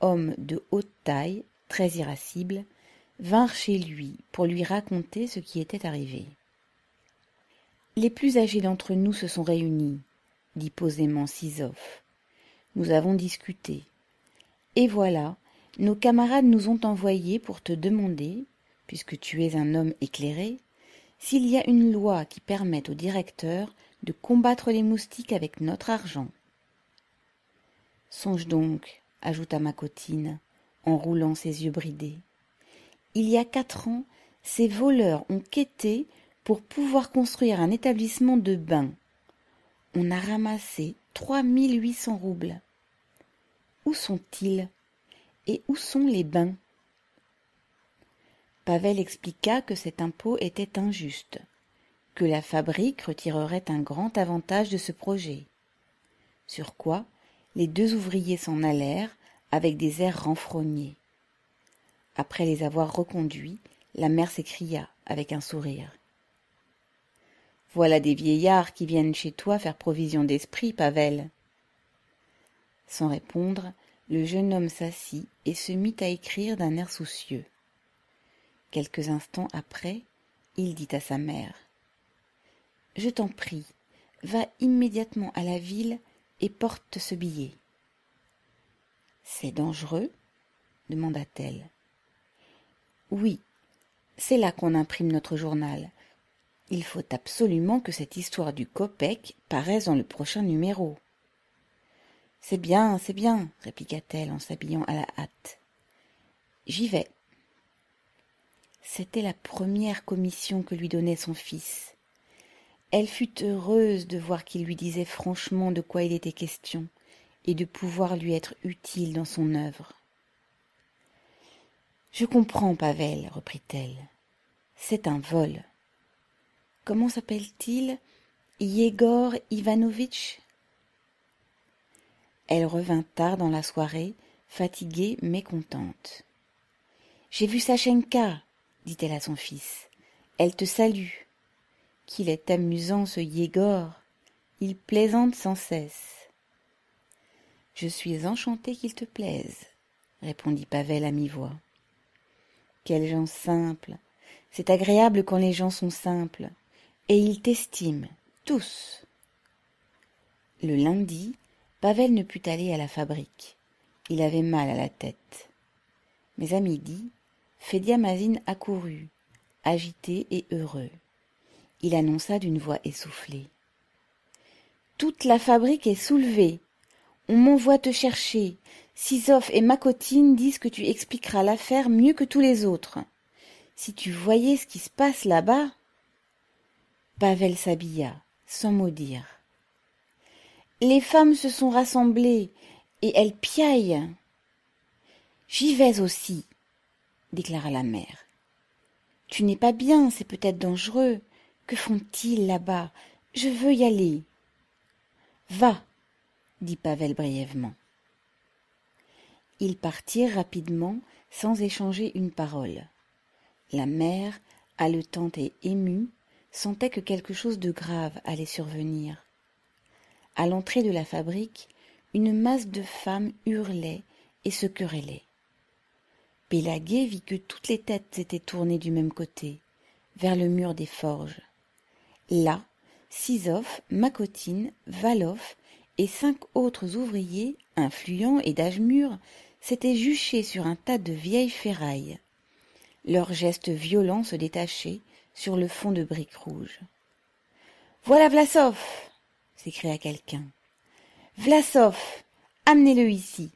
homme de haute taille, très irascible, vinrent chez lui pour lui raconter ce qui était arrivé. Les plus âgés d'entre nous se sont réunis, dit posément Sisoff. Nous avons discuté. Et voilà, nos camarades nous ont envoyés pour te demander, puisque tu es un homme éclairé, s'il y a une loi qui permette au directeur de combattre les moustiques avec notre argent. Songe donc, ajouta ma en roulant ses yeux bridés. Il y a quatre ans, ces voleurs ont quêté pour pouvoir construire un établissement de bains. On a ramassé trois mille huit cents roubles. Où sont-ils Et où sont les bains Pavel expliqua que cet impôt était injuste, que la fabrique retirerait un grand avantage de ce projet. Sur quoi, les deux ouvriers s'en allèrent avec des airs renfrognés. Après les avoir reconduits, la mère s'écria avec un sourire. Voilà des vieillards qui viennent chez toi faire provision d'esprit, Pavel. Sans répondre, le jeune homme s'assit et se mit à écrire d'un air soucieux. Quelques instants après, il dit à sa mère Je t'en prie, va immédiatement à la ville et porte ce billet. C'est dangereux demanda-t-elle. Oui, c'est là qu'on imprime notre journal. Il faut absolument que cette histoire du Copec paraisse dans le prochain numéro. C'est bien, c'est bien, répliqua-t-elle en s'habillant à la hâte. J'y vais. C'était la première commission que lui donnait son fils. Elle fut heureuse de voir qu'il lui disait franchement de quoi il était question et de pouvoir lui être utile dans son œuvre. Je comprends, Pavel, reprit-elle. C'est un vol comment s'appelle-t-il Yegor Ivanovitch Elle revint tard dans la soirée, fatiguée mais contente. J'ai vu Sachenka, dit-elle à son fils. Elle te salue. Qu'il est amusant ce Yegor. Il plaisante sans cesse. Je suis enchanté qu'il te plaise, répondit Pavel à mi-voix. Quels gens simples. C'est agréable quand les gens sont simples et ils t'estiment, tous. Le lundi, Pavel ne put aller à la fabrique. Il avait mal à la tête. Mais à midi, Fédia Mazine accourut, agité et heureux. Il annonça d'une voix essoufflée. Toute la fabrique est soulevée. On m'envoie te chercher. Sisoff et Makotine disent que tu expliqueras l'affaire mieux que tous les autres. Si tu voyais ce qui se passe là-bas. Pavel s'habilla, sans mot dire. Les femmes se sont rassemblées, et elles piaillent. J'y vais aussi, déclara la mère. Tu n'es pas bien, c'est peut-être dangereux. Que font-ils là-bas Je veux y aller. Va, dit Pavel brièvement. Ils partirent rapidement, sans échanger une parole. La mère, haletante et émue, sentait que quelque chose de grave allait survenir. À l'entrée de la fabrique, une masse de femmes hurlait et se querellait. Pélaguet vit que toutes les têtes étaient tournées du même côté, vers le mur des forges. Là, Sisoff, Makotine, Valoff et cinq autres ouvriers, influents et d'âge mûr, s'étaient juchés sur un tas de vieilles ferrailles. Leurs gestes violents se détachaient sur le fond de briques rouges. Voilà Vlasov s'écria quelqu'un. Vlasov Amenez-le ici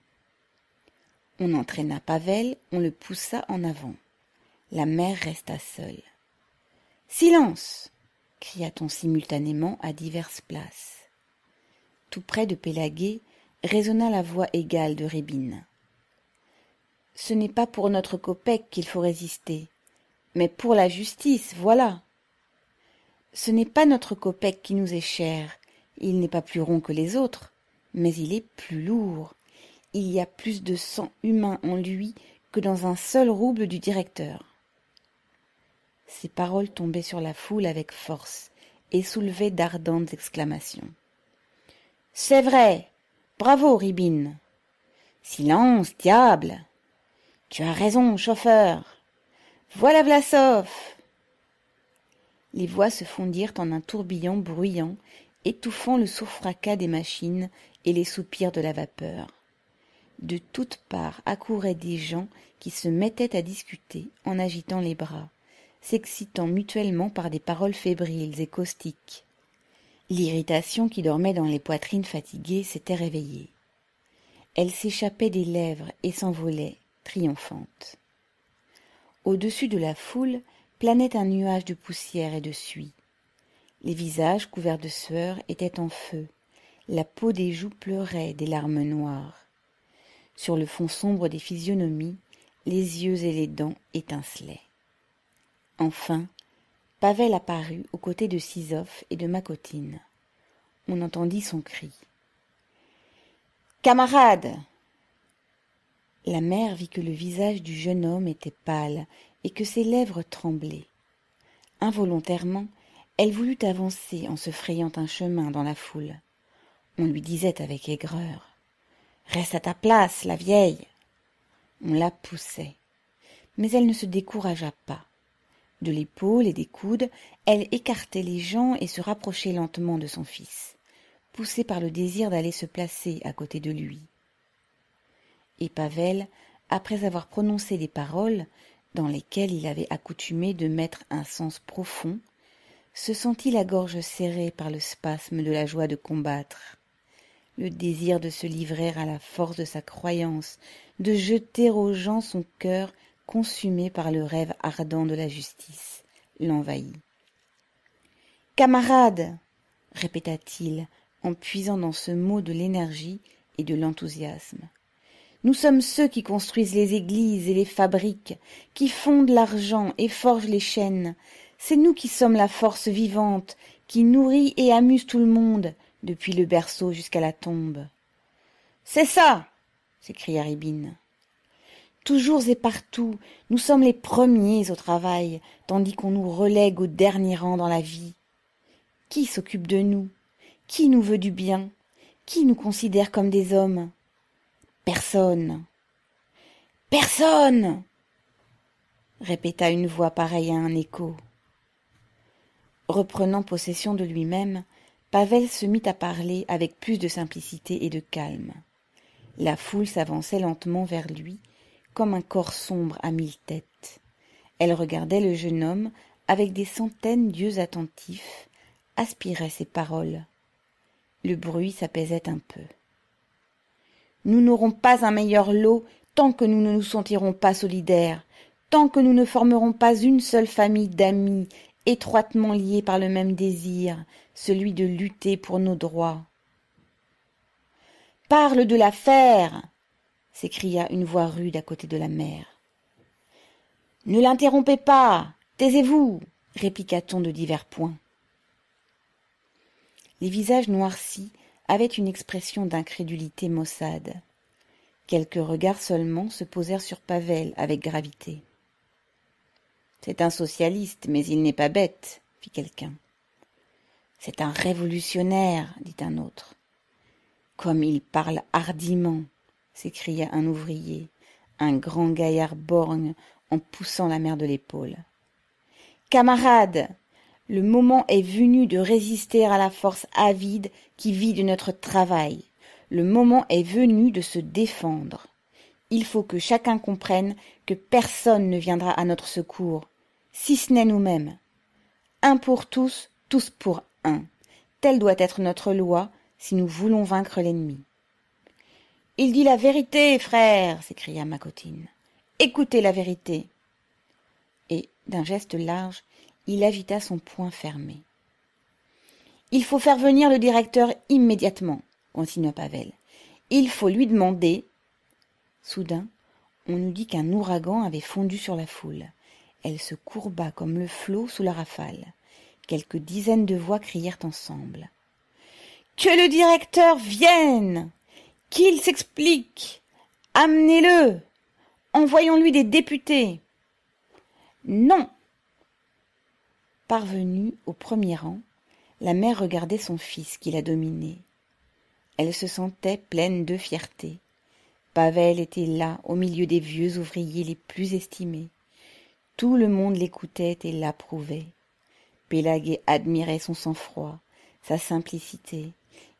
On entraîna Pavel, on le poussa en avant. La mère resta seule. Silence cria-t-on simultanément à diverses places. Tout près de Pélaguet résonna la voix égale de Rébine. Ce n'est pas pour notre copec qu'il faut résister, mais pour la justice, voilà. Ce n'est pas notre copeck qui nous est cher, il n'est pas plus rond que les autres, mais il est plus lourd. Il y a plus de sang humain en lui que dans un seul rouble du directeur. Ces paroles tombaient sur la foule avec force et soulevaient d'ardentes exclamations. C'est vrai. Bravo, Ribine. Silence, diable. Tu as raison, chauffeur. Voilà Vlasov Les voix se fondirent en un tourbillon bruyant, étouffant le sourd fracas des machines et les soupirs de la vapeur. De toutes parts accouraient des gens qui se mettaient à discuter en agitant les bras, s'excitant mutuellement par des paroles fébriles et caustiques. L'irritation qui dormait dans les poitrines fatiguées s'était réveillée. Elle s'échappait des lèvres et s'envolait, triomphante. Au-dessus de la foule planait un nuage de poussière et de suie. Les visages couverts de sueur étaient en feu, la peau des joues pleurait des larmes noires. Sur le fond sombre des physionomies, les yeux et les dents étincelaient. Enfin, Pavel apparut aux côtés de Sisoff et de Macotine. On entendit son cri. Camarades la mère vit que le visage du jeune homme était pâle et que ses lèvres tremblaient. Involontairement, elle voulut avancer en se frayant un chemin dans la foule. On lui disait avec aigreur Reste à ta place, la vieille On la poussait. Mais elle ne se découragea pas. De l'épaule et des coudes, elle écartait les gens et se rapprochait lentement de son fils, poussée par le désir d'aller se placer à côté de lui et Pavel, après avoir prononcé des paroles dans lesquelles il avait accoutumé de mettre un sens profond, se sentit la gorge serrée par le spasme de la joie de combattre. Le désir de se livrer à la force de sa croyance, de jeter aux gens son cœur consumé par le rêve ardent de la justice, l'envahit. Camarade répéta-t-il en puisant dans ce mot de l'énergie et de l'enthousiasme. Nous sommes ceux qui construisent les églises et les fabriques, qui fondent l'argent et forgent les chaînes. C'est nous qui sommes la force vivante, qui nourrit et amuse tout le monde, depuis le berceau jusqu'à la tombe. C'est ça s'écria Ribine. Toujours et partout, nous sommes les premiers au travail, tandis qu'on nous relègue au dernier rang dans la vie. Qui s'occupe de nous Qui nous veut du bien Qui nous considère comme des hommes Personne. Personne. répéta une voix pareille à un écho. Reprenant possession de lui même, Pavel se mit à parler avec plus de simplicité et de calme. La foule s'avançait lentement vers lui, comme un corps sombre à mille têtes. Elle regardait le jeune homme avec des centaines d'yeux attentifs, aspirait ses paroles. Le bruit s'apaisait un peu. Nous n'aurons pas un meilleur lot tant que nous ne nous sentirons pas solidaires, tant que nous ne formerons pas une seule famille d'amis étroitement liés par le même désir, celui de lutter pour nos droits. Parle de l'affaire s'écria une voix rude à côté de la mère. Ne l'interrompez pas Taisez-vous répliqua-t-on de divers points. Les visages noircis avait une expression d'incrédulité maussade. Quelques regards seulement se posèrent sur Pavel avec gravité. C'est un socialiste, mais il n'est pas bête, fit quelqu'un. C'est un révolutionnaire, dit un autre. Comme il parle hardiment, s'écria un ouvrier, un grand gaillard borgne en poussant la mère de l'épaule. Camarade, le moment est venu de résister à la force avide qui vit de notre travail. Le moment est venu de se défendre. Il faut que chacun comprenne que personne ne viendra à notre secours, si ce n'est nous-mêmes. Un pour tous, tous pour un. Telle doit être notre loi si nous voulons vaincre l'ennemi. Il dit la vérité, frère, s'écria Macotine. Écoutez la vérité. Et, d'un geste large, il agita son poing fermé. Il faut faire venir le directeur immédiatement, continua Pavel. Il faut lui demander. Soudain, on nous dit qu'un ouragan avait fondu sur la foule. Elle se courba comme le flot sous la rafale. Quelques dizaines de voix crièrent ensemble. Que le directeur vienne. Qu'il s'explique. Amenez le. Envoyons lui des députés. Non, Parvenue au premier rang, la mère regardait son fils qui la dominait. Elle se sentait pleine de fierté. Pavel était là, au milieu des vieux ouvriers les plus estimés. Tout le monde l'écoutait et l'approuvait. Pélague admirait son sang-froid, sa simplicité.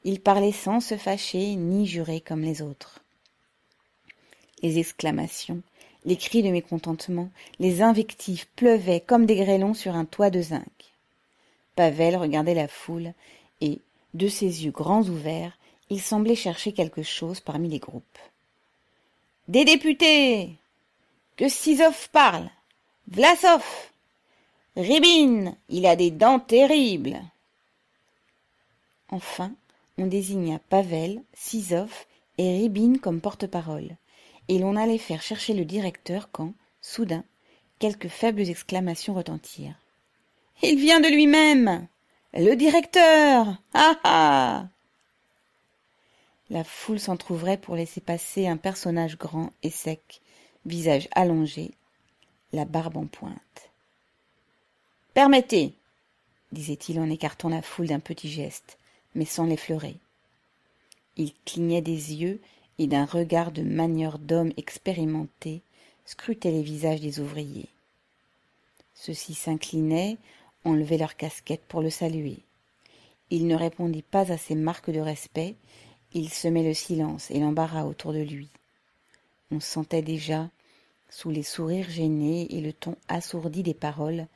Il parlait sans se fâcher ni jurer comme les autres. Les exclamations les cris de mécontentement, les invectives pleuvaient comme des grêlons sur un toit de zinc. Pavel regardait la foule et, de ses yeux grands ouverts, il semblait chercher quelque chose parmi les groupes. Des députés Que Sizov parle Vlasov Ribine Il a des dents terribles Enfin, on désigna Pavel, Sizov et Ribine comme porte-parole et l'on allait faire chercher le directeur quand, soudain, quelques faibles exclamations retentirent. Il vient de lui-même Le directeur Ah ah La foule s'entr'ouvrait pour laisser passer un personnage grand et sec, visage allongé, la barbe en pointe. Permettez disait-il en écartant la foule d'un petit geste, mais sans l'effleurer. Il clignait des yeux d'un regard de manière d'homme expérimenté, scrutait les visages des ouvriers. Ceux-ci s'inclinaient, enlevaient leurs casquettes pour le saluer. Il ne répondit pas à ces marques de respect, il semait le silence et l'embarras autour de lui. On sentait déjà, sous les sourires gênés et le ton assourdi des paroles,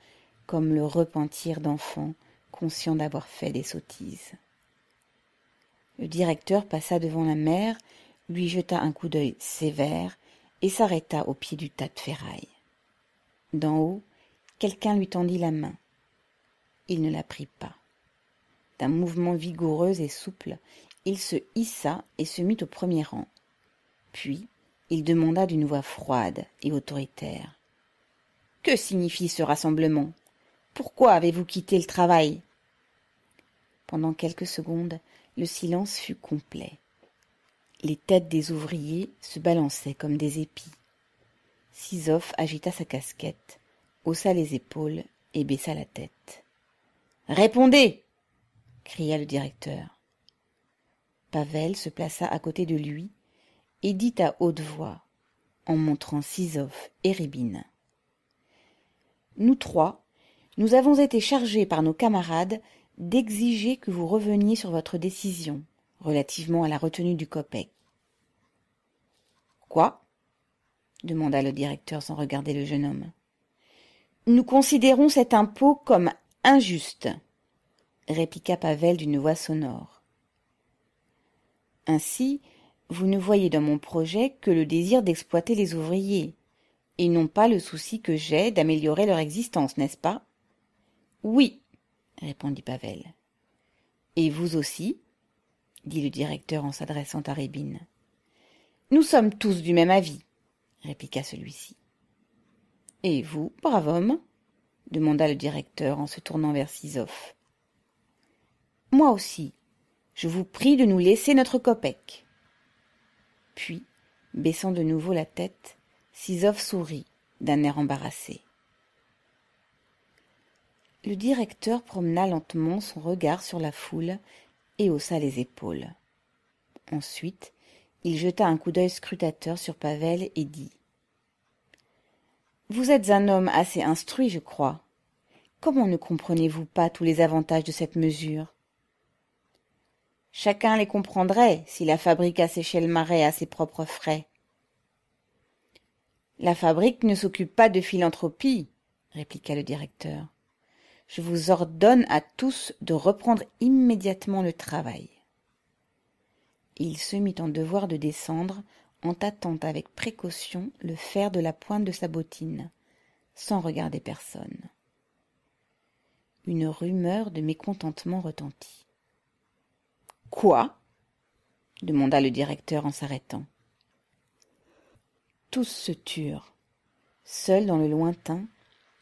comme le repentir d'enfants conscients d'avoir fait des sottises. Le directeur passa devant la mère lui jeta un coup d'œil sévère et s'arrêta au pied du tas de ferraille. D'en haut, quelqu'un lui tendit la main. Il ne la prit pas. D'un mouvement vigoureux et souple, il se hissa et se mit au premier rang. Puis, il demanda d'une voix froide et autoritaire. Que signifie ce rassemblement Pourquoi avez-vous quitté le travail Pendant quelques secondes, le silence fut complet. Les têtes des ouvriers se balançaient comme des épis. Sisof agita sa casquette, haussa les épaules et baissa la tête. Répondez cria le directeur. Pavel se plaça à côté de lui et dit à haute voix, en montrant Sisof et Ribine. « Nous trois, nous avons été chargés par nos camarades d'exiger que vous reveniez sur votre décision relativement à la retenue du COPEC. Quoi demanda le directeur sans regarder le jeune homme. Nous considérons cet impôt comme injuste, répliqua Pavel d'une voix sonore. Ainsi, vous ne voyez dans mon projet que le désir d'exploiter les ouvriers, et non pas le souci que j'ai d'améliorer leur existence, n'est-ce pas Oui, répondit Pavel. Et vous aussi dit le directeur en s'adressant à Rébine. Nous sommes tous du même avis, répliqua celui-ci. Et vous, brave homme demanda le directeur en se tournant vers Sizoff. Moi aussi, je vous prie de nous laisser notre copec. Puis, baissant de nouveau la tête, Sizoff sourit d'un air embarrassé. Le directeur promena lentement son regard sur la foule et haussa les épaules. Ensuite, il jeta un coup d'œil scrutateur sur Pavel et dit Vous êtes un homme assez instruit, je crois. Comment ne comprenez-vous pas tous les avantages de cette mesure Chacun les comprendrait si la fabrique à le marais à ses propres frais. La fabrique ne s'occupe pas de philanthropie, répliqua le directeur je vous ordonne à tous de reprendre immédiatement le travail. Il se mit en devoir de descendre, en tâtant avec précaution le fer de la pointe de sa bottine, sans regarder personne. Une rumeur de mécontentement retentit. Quoi demanda le directeur en s'arrêtant. Tous se turent. Seul dans le lointain,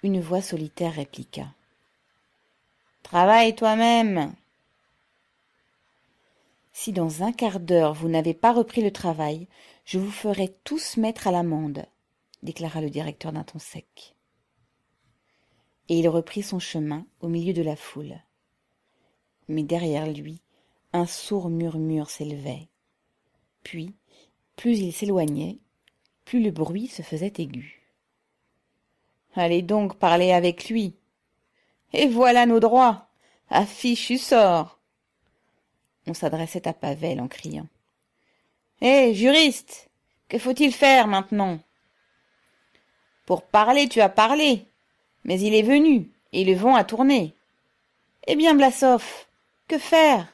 une voix solitaire répliqua. Travaille toi-même. Si dans un quart d'heure vous n'avez pas repris le travail, je vous ferai tous mettre à l'amende, déclara le directeur d'un ton sec. Et il reprit son chemin au milieu de la foule. Mais derrière lui, un sourd murmure s'élevait. Puis, plus il s'éloignait, plus le bruit se faisait aigu. Allez donc parler avec lui, et voilà nos droits. Affiche, sort. On s'adressait à Pavel en criant. Hé, juriste Que faut-il faire maintenant Pour parler, tu as parlé. Mais il est venu, et le vent a tourné. Eh bien, Blassoff, que faire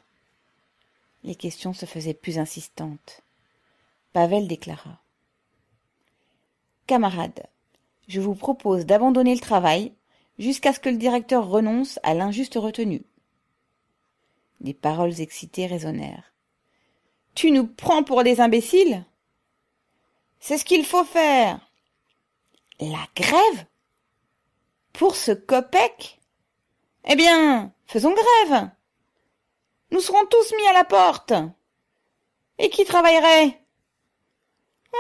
Les questions se faisaient plus insistantes. Pavel déclara. Camarade, je vous propose d'abandonner le travail jusqu'à ce que le directeur renonce à l'injuste retenue. Des paroles excitées résonnèrent. Tu nous prends pour des imbéciles C'est ce qu'il faut faire. La grève Pour ce copec Eh bien, faisons grève. Nous serons tous mis à la porte. Et qui travaillerait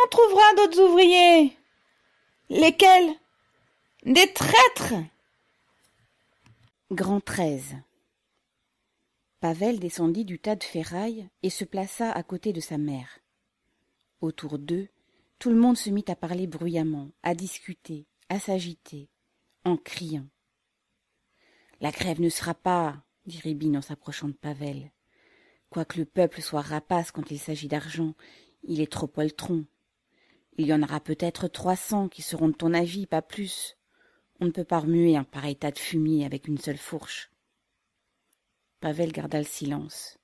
On trouvera d'autres ouvriers. Lesquels Des traîtres Grand Pavel descendit du tas de ferraille et se plaça à côté de sa mère. Autour d'eux, tout le monde se mit à parler bruyamment, à discuter, à s'agiter, en criant. La grève ne sera pas, dit Ribine en s'approchant de Pavel. Quoique le peuple soit rapace quand il s'agit d'argent, il est trop poltron. Il y en aura peut-être trois cents qui seront de ton avis, pas plus. On ne peut pas remuer un pareil tas de fumier avec une seule fourche. Pavel garda le silence.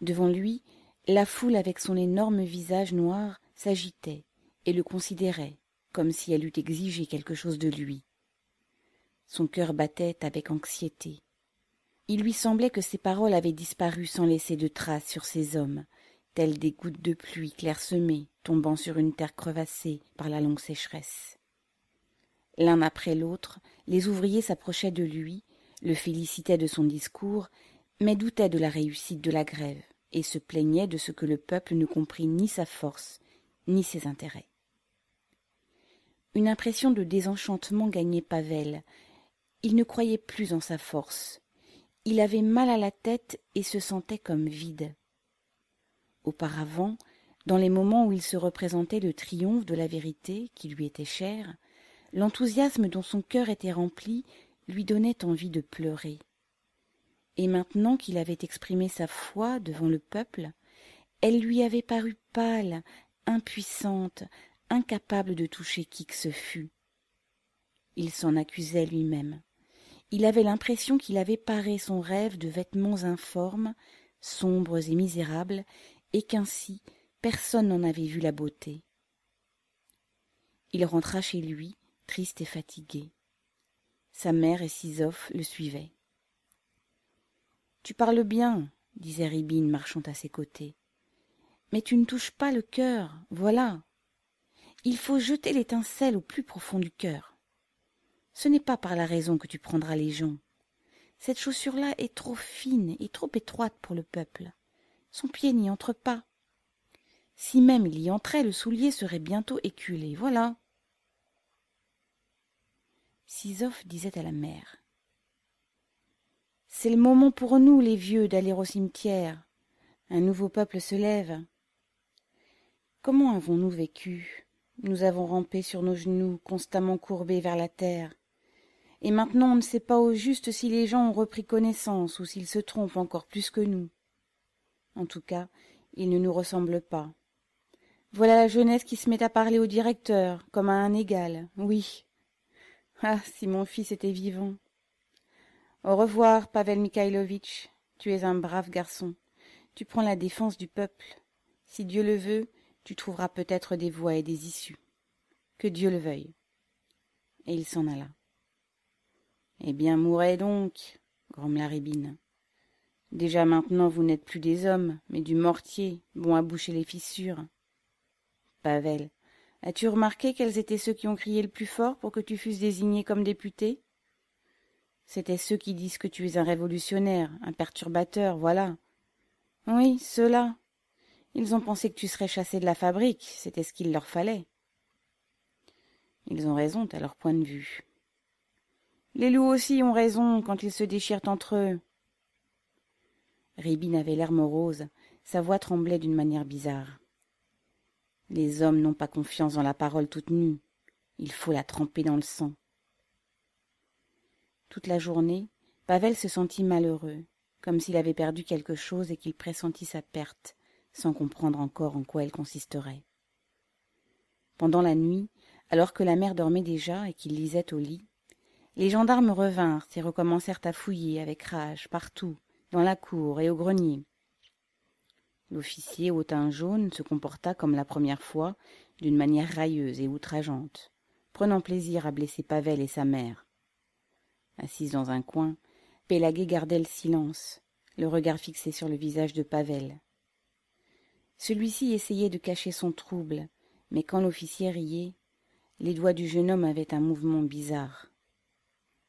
Devant lui, la foule avec son énorme visage noir s'agitait et le considérait comme si elle eût exigé quelque chose de lui. Son cœur battait avec anxiété. Il lui semblait que ses paroles avaient disparu sans laisser de traces sur ces hommes, telles des gouttes de pluie clairsemées tombant sur une terre crevassée par la longue sécheresse. L'un après l'autre, les ouvriers s'approchaient de lui, le félicitaient de son discours, mais doutaient de la réussite de la grève, et se plaignaient de ce que le peuple ne comprit ni sa force, ni ses intérêts. Une impression de désenchantement gagnait Pavel. Il ne croyait plus en sa force. Il avait mal à la tête et se sentait comme vide. Auparavant, dans les moments où il se représentait le triomphe de la vérité qui lui était chère, L'enthousiasme dont son cœur était rempli lui donnait envie de pleurer. Et maintenant qu'il avait exprimé sa foi devant le peuple, elle lui avait paru pâle, impuissante, incapable de toucher qui que ce fût. Il s'en accusait lui-même. Il avait l'impression qu'il avait paré son rêve de vêtements informes, sombres et misérables, et qu'ainsi personne n'en avait vu la beauté. Il rentra chez lui, triste et fatigué. Sa mère et Sisoff le suivaient. Tu parles bien, disait Ribine, marchant à ses côtés. Mais tu ne touches pas le cœur, voilà. Il faut jeter l'étincelle au plus profond du cœur. Ce n'est pas par la raison que tu prendras les gens. Cette chaussure-là est trop fine et trop étroite pour le peuple. Son pied n'y entre pas. Si même il y entrait, le soulier serait bientôt éculé, voilà disait à la mère C'est le moment pour nous, les vieux, d'aller au cimetière. Un nouveau peuple se lève. Comment avons-nous vécu Nous avons rampé sur nos genoux, constamment courbés vers la terre. Et maintenant, on ne sait pas au juste si les gens ont repris connaissance ou s'ils se trompent encore plus que nous. En tout cas, ils ne nous ressemblent pas. Voilà la jeunesse qui se met à parler au directeur, comme à un égal. Oui, ah, si mon fils était vivant. Au revoir, Pavel Mikhaïlovitch. Tu es un brave garçon. Tu prends la défense du peuple. Si Dieu le veut, tu trouveras peut-être des voies et des issues. Que Dieu le veuille. Et il s'en alla. Eh bien, mourez donc, grommela Ribine. Déjà maintenant, vous n'êtes plus des hommes, mais du mortier, bon à boucher les fissures. Pavel, As-tu remarqué quels étaient ceux qui ont crié le plus fort pour que tu fusses désigné comme député C'étaient ceux qui disent que tu es un révolutionnaire, un perturbateur, voilà. Oui, ceux-là. Ils ont pensé que tu serais chassé de la fabrique, c'était ce qu'il leur fallait. Ils ont raison, à leur point de vue. Les loups aussi ont raison quand ils se déchirent entre eux. Ribine avait l'air morose, sa voix tremblait d'une manière bizarre. Les hommes n'ont pas confiance dans la parole toute nue. Il faut la tremper dans le sang. Toute la journée, Pavel se sentit malheureux, comme s'il avait perdu quelque chose et qu'il pressentit sa perte, sans comprendre encore en quoi elle consisterait. Pendant la nuit, alors que la mère dormait déjà et qu'il lisait au lit, les gendarmes revinrent et recommencèrent à fouiller avec rage partout, dans la cour et au grenier l'officier au teint jaune se comporta comme la première fois d'une manière railleuse et outrageante prenant plaisir à blesser pavel et sa mère assise dans un coin Pélaguet gardait le silence le regard fixé sur le visage de pavel celui-ci essayait de cacher son trouble mais quand l'officier riait les doigts du jeune homme avaient un mouvement bizarre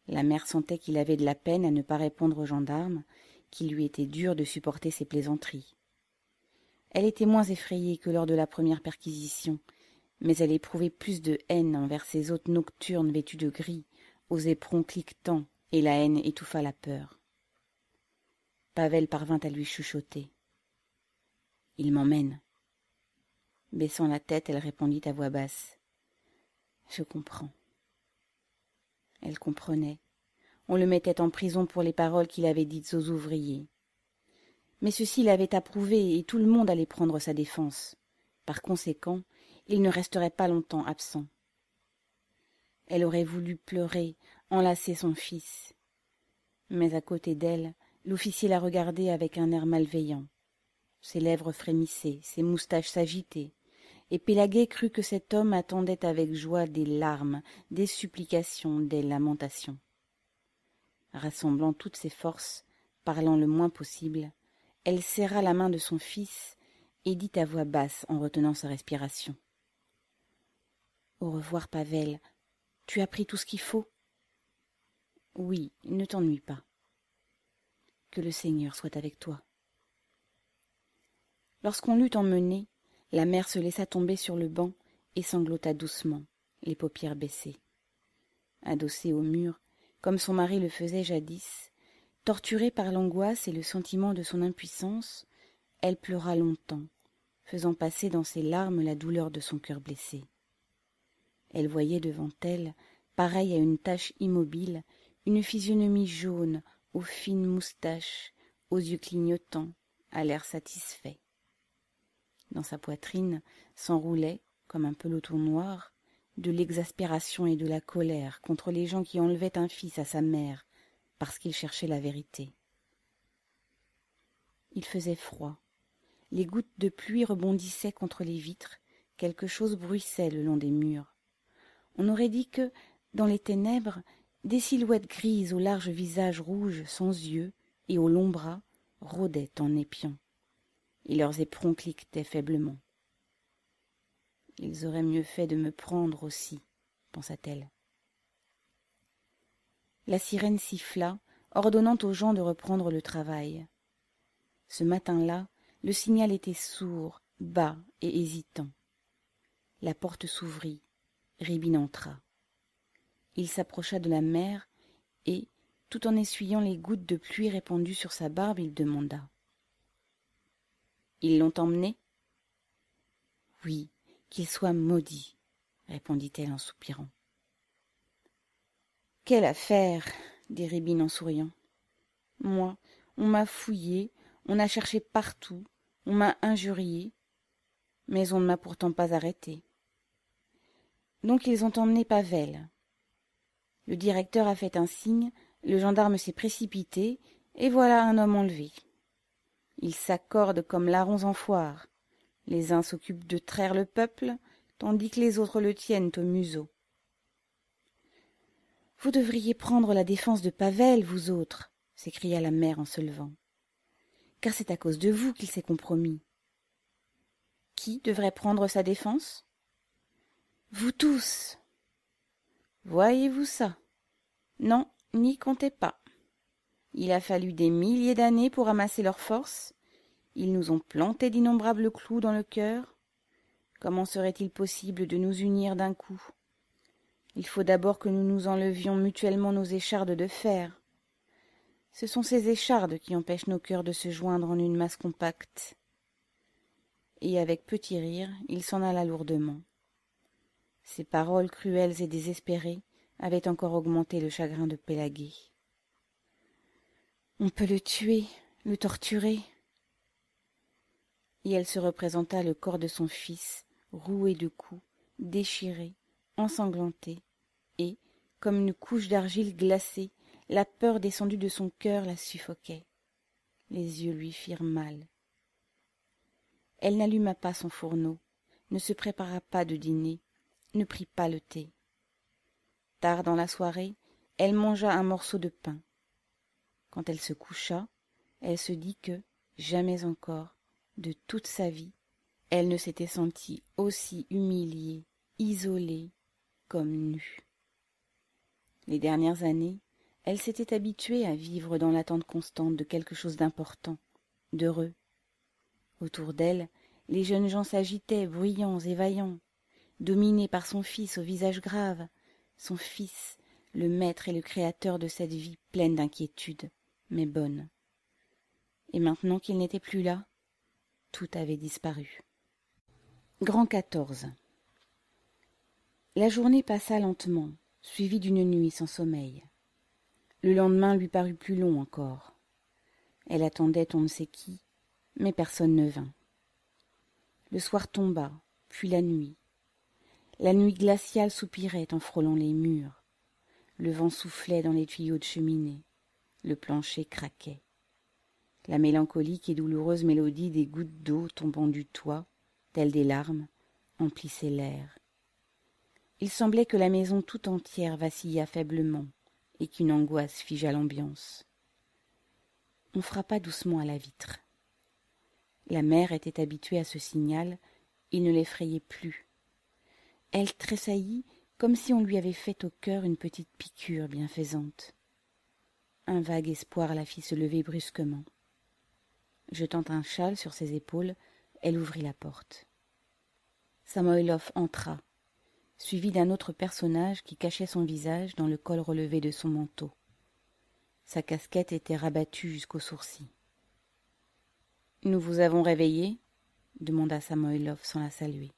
la mère sentait qu'il avait de la peine à ne pas répondre au gendarme qu'il lui était dur de supporter ses plaisanteries elle était moins effrayée que lors de la première perquisition, mais elle éprouvait plus de haine envers ces hôtes nocturnes vêtus de gris, aux éperons cliquetants, et la haine étouffa la peur. Pavel parvint à lui chuchoter. Il m'emmène. Baissant la tête, elle répondit à voix basse. Je comprends. Elle comprenait. On le mettait en prison pour les paroles qu'il avait dites aux ouvriers. Mais ceci l'avait approuvé et tout le monde allait prendre sa défense. Par conséquent, il ne resterait pas longtemps absent. Elle aurait voulu pleurer, enlacer son fils. Mais à côté d'elle, l'officier la regardait avec un air malveillant. Ses lèvres frémissaient, ses moustaches s'agitaient, et Pélaguet crut que cet homme attendait avec joie des larmes, des supplications, des lamentations. Rassemblant toutes ses forces, parlant le moins possible, elle serra la main de son fils et dit à voix basse en retenant sa respiration. Au revoir, Pavel. Tu as pris tout ce qu'il faut. Oui, ne t'ennuie pas. Que le Seigneur soit avec toi. Lorsqu'on l'eut emmené, la mère se laissa tomber sur le banc et sanglota doucement, les paupières baissées. Adossée au mur, comme son mari le faisait jadis, Torturée par l'angoisse et le sentiment de son impuissance, elle pleura longtemps, faisant passer dans ses larmes la douleur de son cœur blessé. Elle voyait devant elle, pareille à une tache immobile, une physionomie jaune, aux fines moustaches, aux yeux clignotants, à l'air satisfait. Dans sa poitrine s'enroulait, comme un peloton noir, de l'exaspération et de la colère contre les gens qui enlevaient un fils à sa mère, parce qu'il cherchait la vérité. Il faisait froid. Les gouttes de pluie rebondissaient contre les vitres, quelque chose bruissait le long des murs. On aurait dit que, dans les ténèbres, des silhouettes grises aux larges visages rouges sans yeux et aux longs bras rôdaient en épiant, et leurs éperons cliquetaient faiblement. Ils auraient mieux fait de me prendre aussi, pensa-t-elle la sirène siffla ordonnant aux gens de reprendre le travail ce matin-là le signal était sourd bas et hésitant la porte s'ouvrit Ribine entra il s'approcha de la mère et tout en essuyant les gouttes de pluie répandues sur sa barbe il demanda ils l'ont emmené oui qu'il soit maudit répondit-elle en soupirant quelle affaire dit Ribine en souriant. Moi, on m'a fouillé, on a cherché partout, on m'a injurié, mais on ne m'a pourtant pas arrêté. Donc ils ont emmené Pavel. Le directeur a fait un signe, le gendarme s'est précipité, et voilà un homme enlevé. Ils s'accordent comme larrons en foire. Les uns s'occupent de traire le peuple, tandis que les autres le tiennent au museau. Vous devriez prendre la défense de Pavel, vous autres, s'écria la mère en se levant. Car c'est à cause de vous qu'il s'est compromis. Qui devrait prendre sa défense Vous tous. Voyez-vous ça Non, n'y comptez pas. Il a fallu des milliers d'années pour amasser leurs forces. Ils nous ont planté d'innombrables clous dans le cœur. Comment serait-il possible de nous unir d'un coup il faut d'abord que nous nous enlevions mutuellement nos échardes de fer. Ce sont ces échardes qui empêchent nos cœurs de se joindre en une masse compacte. Et avec petit rire, il s'en alla lourdement. Ces paroles cruelles et désespérées avaient encore augmenté le chagrin de Pélagie. On peut le tuer, le torturer. Et elle se représenta le corps de son fils, roué de coups, déchiré, ensanglantée et comme une couche d'argile glacée la peur descendue de son cœur la suffoquait les yeux lui firent mal elle n'alluma pas son fourneau ne se prépara pas de dîner ne prit pas le thé tard dans la soirée elle mangea un morceau de pain quand elle se coucha elle se dit que jamais encore de toute sa vie elle ne s'était sentie aussi humiliée isolée comme nue. Les dernières années, elle s'était habituée à vivre dans l'attente constante de quelque chose d'important, d'heureux. Autour d'elle, les jeunes gens s'agitaient, bruyants et vaillants, dominés par son fils au visage grave, son fils, le maître et le créateur de cette vie pleine d'inquiétude, mais bonne. Et maintenant qu'il n'était plus là, tout avait disparu. Grand 14. La journée passa lentement, suivie d'une nuit sans sommeil. Le lendemain lui parut plus long encore. Elle attendait on ne sait qui, mais personne ne vint. Le soir tomba, puis la nuit. La nuit glaciale soupirait en frôlant les murs. Le vent soufflait dans les tuyaux de cheminée. Le plancher craquait. La mélancolique et douloureuse mélodie des gouttes d'eau tombant du toit, telles des larmes, emplissait l'air il semblait que la maison tout entière vacillât faiblement et qu'une angoisse figea l'ambiance. On frappa doucement à la vitre. La mère était habituée à ce signal, il ne l'effrayait plus. Elle tressaillit comme si on lui avait fait au cœur une petite piqûre bienfaisante. Un vague espoir la fit se lever brusquement. Jetant un châle sur ses épaules, elle ouvrit la porte. Samoylov entra suivi d'un autre personnage qui cachait son visage dans le col relevé de son manteau. Sa casquette était rabattue jusqu'aux sourcils. Nous vous avons réveillé demanda Samoylov sans la saluer.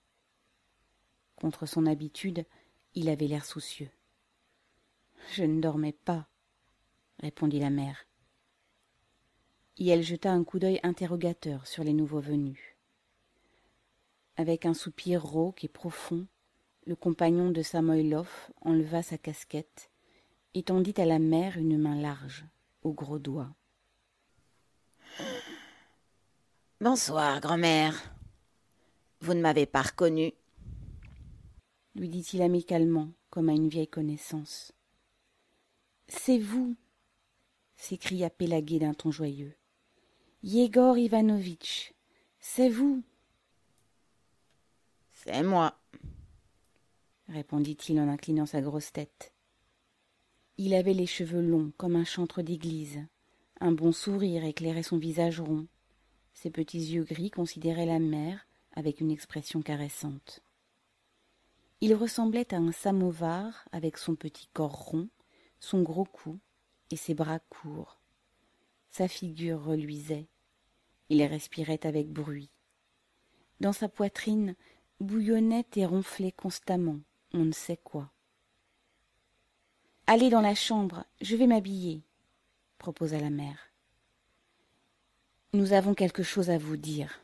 Contre son habitude, il avait l'air soucieux. Je ne dormais pas, répondit la mère. Et elle jeta un coup d'œil interrogateur sur les nouveaux venus. Avec un soupir rauque et profond, le compagnon de Samoylov enleva sa casquette et tendit à la mère une main large, aux gros doigts. Bonsoir, grand-mère. Vous ne m'avez pas reconnue lui dit-il amicalement, comme à une vieille connaissance. C'est vous s'écria Pélagué d'un ton joyeux. Yegor Ivanovitch, c'est vous C'est moi, répondit-il en inclinant sa grosse tête. Il avait les cheveux longs comme un chantre d'église. Un bon sourire éclairait son visage rond. Ses petits yeux gris considéraient la mer avec une expression caressante. Il ressemblait à un samovar avec son petit corps rond, son gros cou et ses bras courts. Sa figure reluisait. Il respirait avec bruit. Dans sa poitrine bouillonnait et ronflait constamment on ne sait quoi. Allez dans la chambre, je vais m'habiller, proposa la mère. Nous avons quelque chose à vous dire,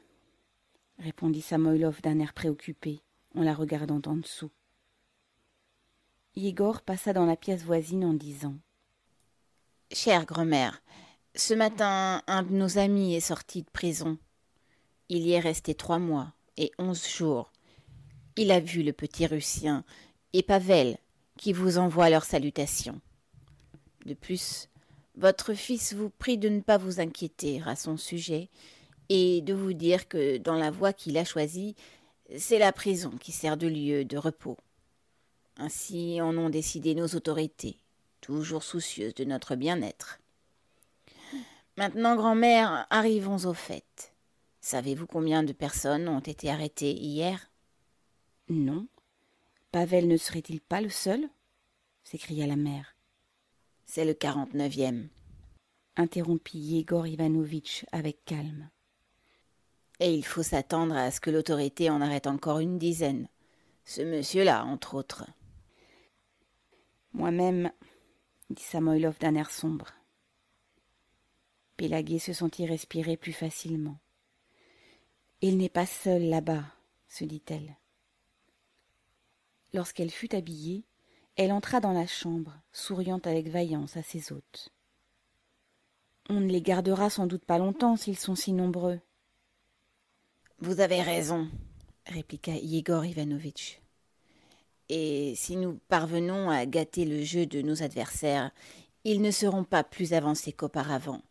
répondit Samoylov d'un air préoccupé, en la regardant en dessous. Igor passa dans la pièce voisine en disant Chère grand-mère, ce matin, un de nos amis est sorti de prison. Il y est resté trois mois et onze jours, il a vu le petit Russien et Pavel qui vous envoient leurs salutations. De plus, votre fils vous prie de ne pas vous inquiéter à son sujet et de vous dire que dans la voie qu'il a choisie, c'est la prison qui sert de lieu de repos. Ainsi en ont décidé nos autorités, toujours soucieuses de notre bien-être. Maintenant, grand-mère, arrivons au fait. Savez-vous combien de personnes ont été arrêtées hier non. Pavel ne serait-il pas le seul s'écria la mère. C'est le quarante-neuvième, interrompit Igor Ivanovitch avec calme. Et il faut s'attendre à ce que l'autorité en arrête encore une dizaine. Ce monsieur-là, entre autres. Moi-même, dit Samoylov d'un air sombre. Pélagué se sentit respirer plus facilement. Il n'est pas seul là-bas, se dit-elle. Lorsqu'elle fut habillée, elle entra dans la chambre, souriant avec vaillance à ses hôtes. On ne les gardera sans doute pas longtemps s'ils sont si nombreux. Vous avez raison, répliqua Igor Ivanovitch. Et si nous parvenons à gâter le jeu de nos adversaires, ils ne seront pas plus avancés qu'auparavant.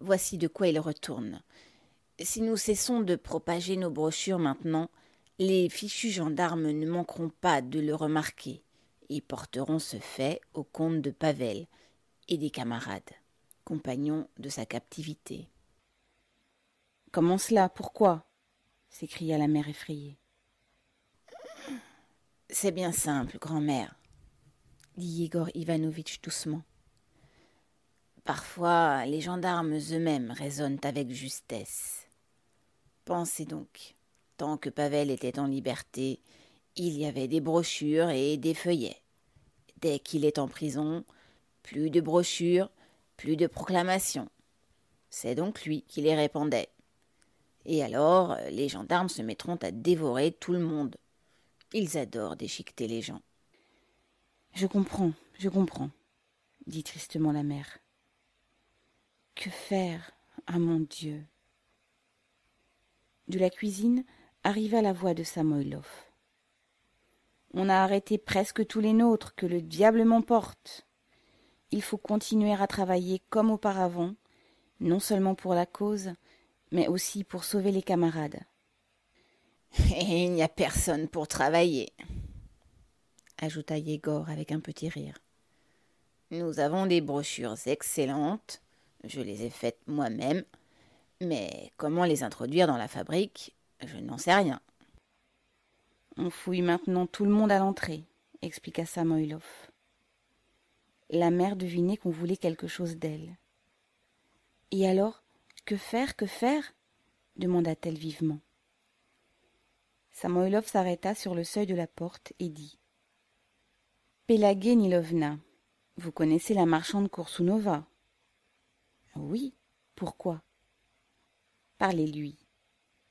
Voici de quoi ils retournent. Si nous cessons de propager nos brochures maintenant, les fichus gendarmes ne manqueront pas de le remarquer et porteront ce fait au compte de Pavel et des camarades, compagnons de sa captivité. Comment cela Pourquoi s'écria la mère effrayée. C'est bien simple, grand-mère, dit Igor Ivanovitch doucement. Parfois, les gendarmes eux-mêmes raisonnent avec justesse. Pensez donc. Tant que Pavel était en liberté, il y avait des brochures et des feuillets. Dès qu'il est en prison, plus de brochures, plus de proclamations. C'est donc lui qui les répandait. Et alors, les gendarmes se mettront à dévorer tout le monde. Ils adorent déchiqueter les gens. Je comprends, je comprends, dit tristement la mère. Que faire Ah mon Dieu De la cuisine, arriva la voix de Samoylov. On a arrêté presque tous les nôtres, que le diable m'emporte. Il faut continuer à travailler comme auparavant, non seulement pour la cause, mais aussi pour sauver les camarades. Et il n'y a personne pour travailler, ajouta Yegor avec un petit rire. Nous avons des brochures excellentes, je les ai faites moi-même, mais comment les introduire dans la fabrique je n'en sais rien. On fouille maintenant tout le monde à l'entrée, expliqua Samoylov. La mère devinait qu'on voulait quelque chose d'elle. Et alors, que faire, que faire demanda-t-elle vivement. Samoylov s'arrêta sur le seuil de la porte et dit Pelagé Nilovna, vous connaissez la marchande Koursounova Oui, pourquoi Parlez-lui.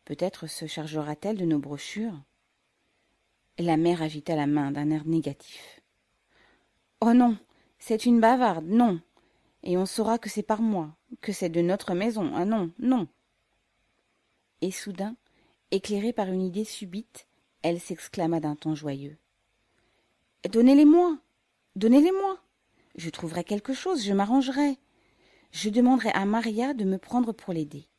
Peut-être se chargera-t-elle de nos brochures La mère agita la main d'un air négatif. Oh non, c'est une bavarde, non. Et on saura que c'est par moi, que c'est de notre maison, ah non, non. Et soudain, éclairée par une idée subite, elle s'exclama d'un ton joyeux. Donnez-les-moi Donnez-les-moi Je trouverai quelque chose, je m'arrangerai. Je demanderai à Maria de me prendre pour l'aider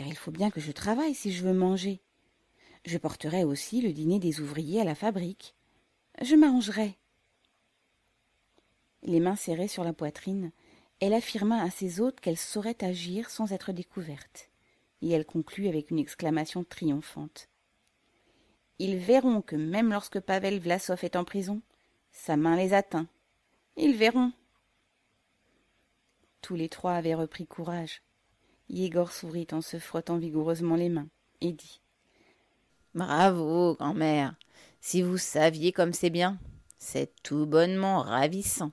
car il faut bien que je travaille si je veux manger. Je porterai aussi le dîner des ouvriers à la fabrique. Je m'arrangerai. Les mains serrées sur la poitrine, elle affirma à ses hôtes qu'elle saurait agir sans être découverte, et elle conclut avec une exclamation triomphante. Ils verront que même lorsque Pavel Vlasov est en prison, sa main les atteint. Ils verront. Tous les trois avaient repris courage. Yegor sourit en se frottant vigoureusement les mains et dit Bravo, grand-mère Si vous saviez comme c'est bien C'est tout bonnement ravissant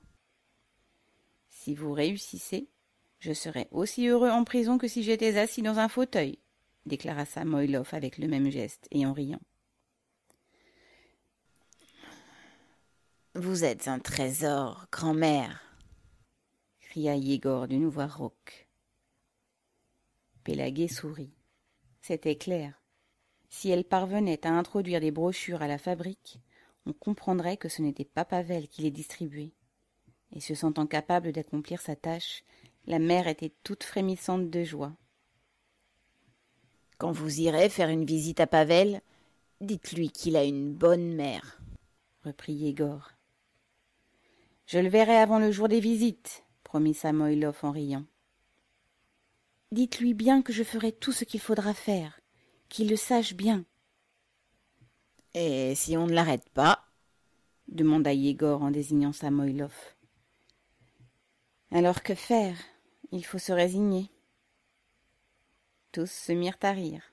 Si vous réussissez, je serais aussi heureux en prison que si j'étais assis dans un fauteuil, déclara Samoylov avec le même geste et en riant. Vous êtes un trésor, grand-mère, cria Yegor d'une voix rauque. Pélaguet sourit. C'était clair. Si elle parvenait à introduire des brochures à la fabrique, on comprendrait que ce n'était pas Pavel qui les distribuait. Et se sentant capable d'accomplir sa tâche, la mère était toute frémissante de joie. Quand vous irez faire une visite à Pavel, dites-lui qu'il a une bonne mère, reprit Igor. Je le verrai avant le jour des visites, promit Samoylov en riant. Dites-lui bien que je ferai tout ce qu'il faudra faire, qu'il le sache bien. Et si on ne l'arrête pas demanda Yegor en désignant Samoylov. Alors que faire Il faut se résigner. Tous se mirent à rire.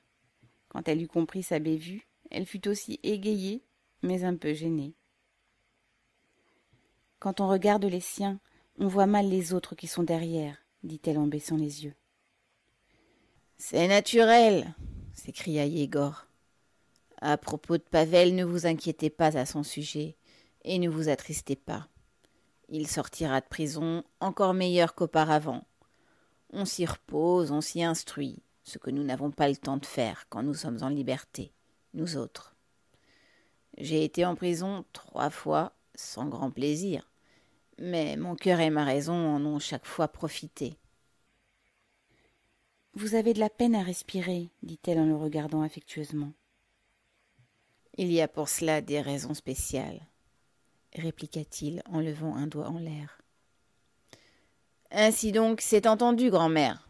Quand elle eut compris sa bévue, elle fut aussi égayée, mais un peu gênée. Quand on regarde les siens, on voit mal les autres qui sont derrière, dit-elle en baissant les yeux. C'est naturel, s'écria Yegor. À propos de Pavel, ne vous inquiétez pas à son sujet et ne vous attristez pas. Il sortira de prison encore meilleur qu'auparavant. On s'y repose, on s'y instruit, ce que nous n'avons pas le temps de faire quand nous sommes en liberté, nous autres. J'ai été en prison trois fois sans grand plaisir, mais mon cœur et ma raison en ont chaque fois profité. Vous avez de la peine à respirer, dit-elle en le regardant affectueusement. Il y a pour cela des raisons spéciales, répliqua-t-il en levant un doigt en l'air. Ainsi donc, c'est entendu, grand-mère.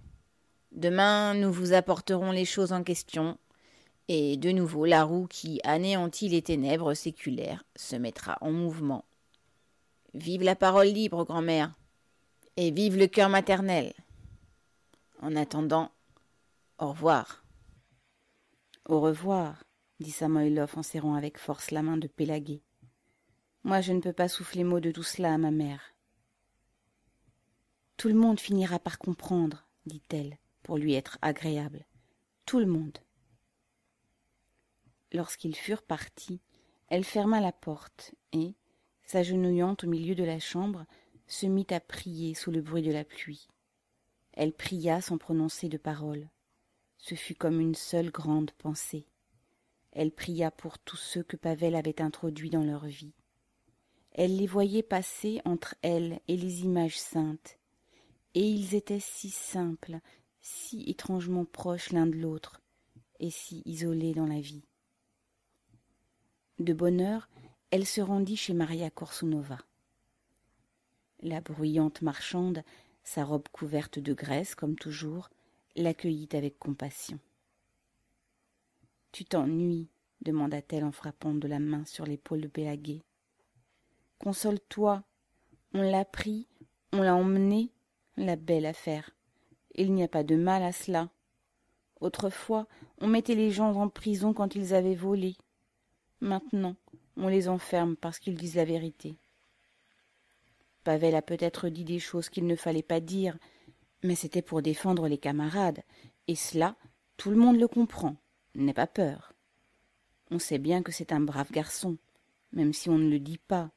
Demain, nous vous apporterons les choses en question, et de nouveau la roue qui anéantit les ténèbres séculaires se mettra en mouvement. Vive la parole libre, grand-mère, et vive le cœur maternel. En attendant, au revoir. Au revoir, dit Samoylov en serrant avec force la main de Pélagie. Moi, je ne peux pas souffler mot de tout cela à ma mère. Tout le monde finira par comprendre, dit-elle, pour lui être agréable. Tout le monde. Lorsqu'ils furent partis, elle ferma la porte et, s'agenouillant au milieu de la chambre, se mit à prier sous le bruit de la pluie. Elle pria sans prononcer de parole. Ce fut comme une seule grande pensée. Elle pria pour tous ceux que Pavel avait introduits dans leur vie. Elle les voyait passer entre elle et les images saintes, et ils étaient si simples, si étrangement proches l'un de l'autre, et si isolés dans la vie. De bonne heure, elle se rendit chez Maria Korsunova. La bruyante marchande sa robe couverte de graisse, comme toujours, l'accueillit avec compassion. Tu t'ennuies, demanda-t-elle en frappant de la main sur l'épaule de Bélaguet. Console-toi. On l'a pris, on l'a emmené, la belle affaire. Il n'y a pas de mal à cela. Autrefois, on mettait les gens en prison quand ils avaient volé. Maintenant, on les enferme parce qu'ils disent la vérité. Pavel a peut-être dit des choses qu'il ne fallait pas dire, mais c'était pour défendre les camarades, et cela, tout le monde le comprend. N'aie pas peur. On sait bien que c'est un brave garçon, même si on ne le dit pas.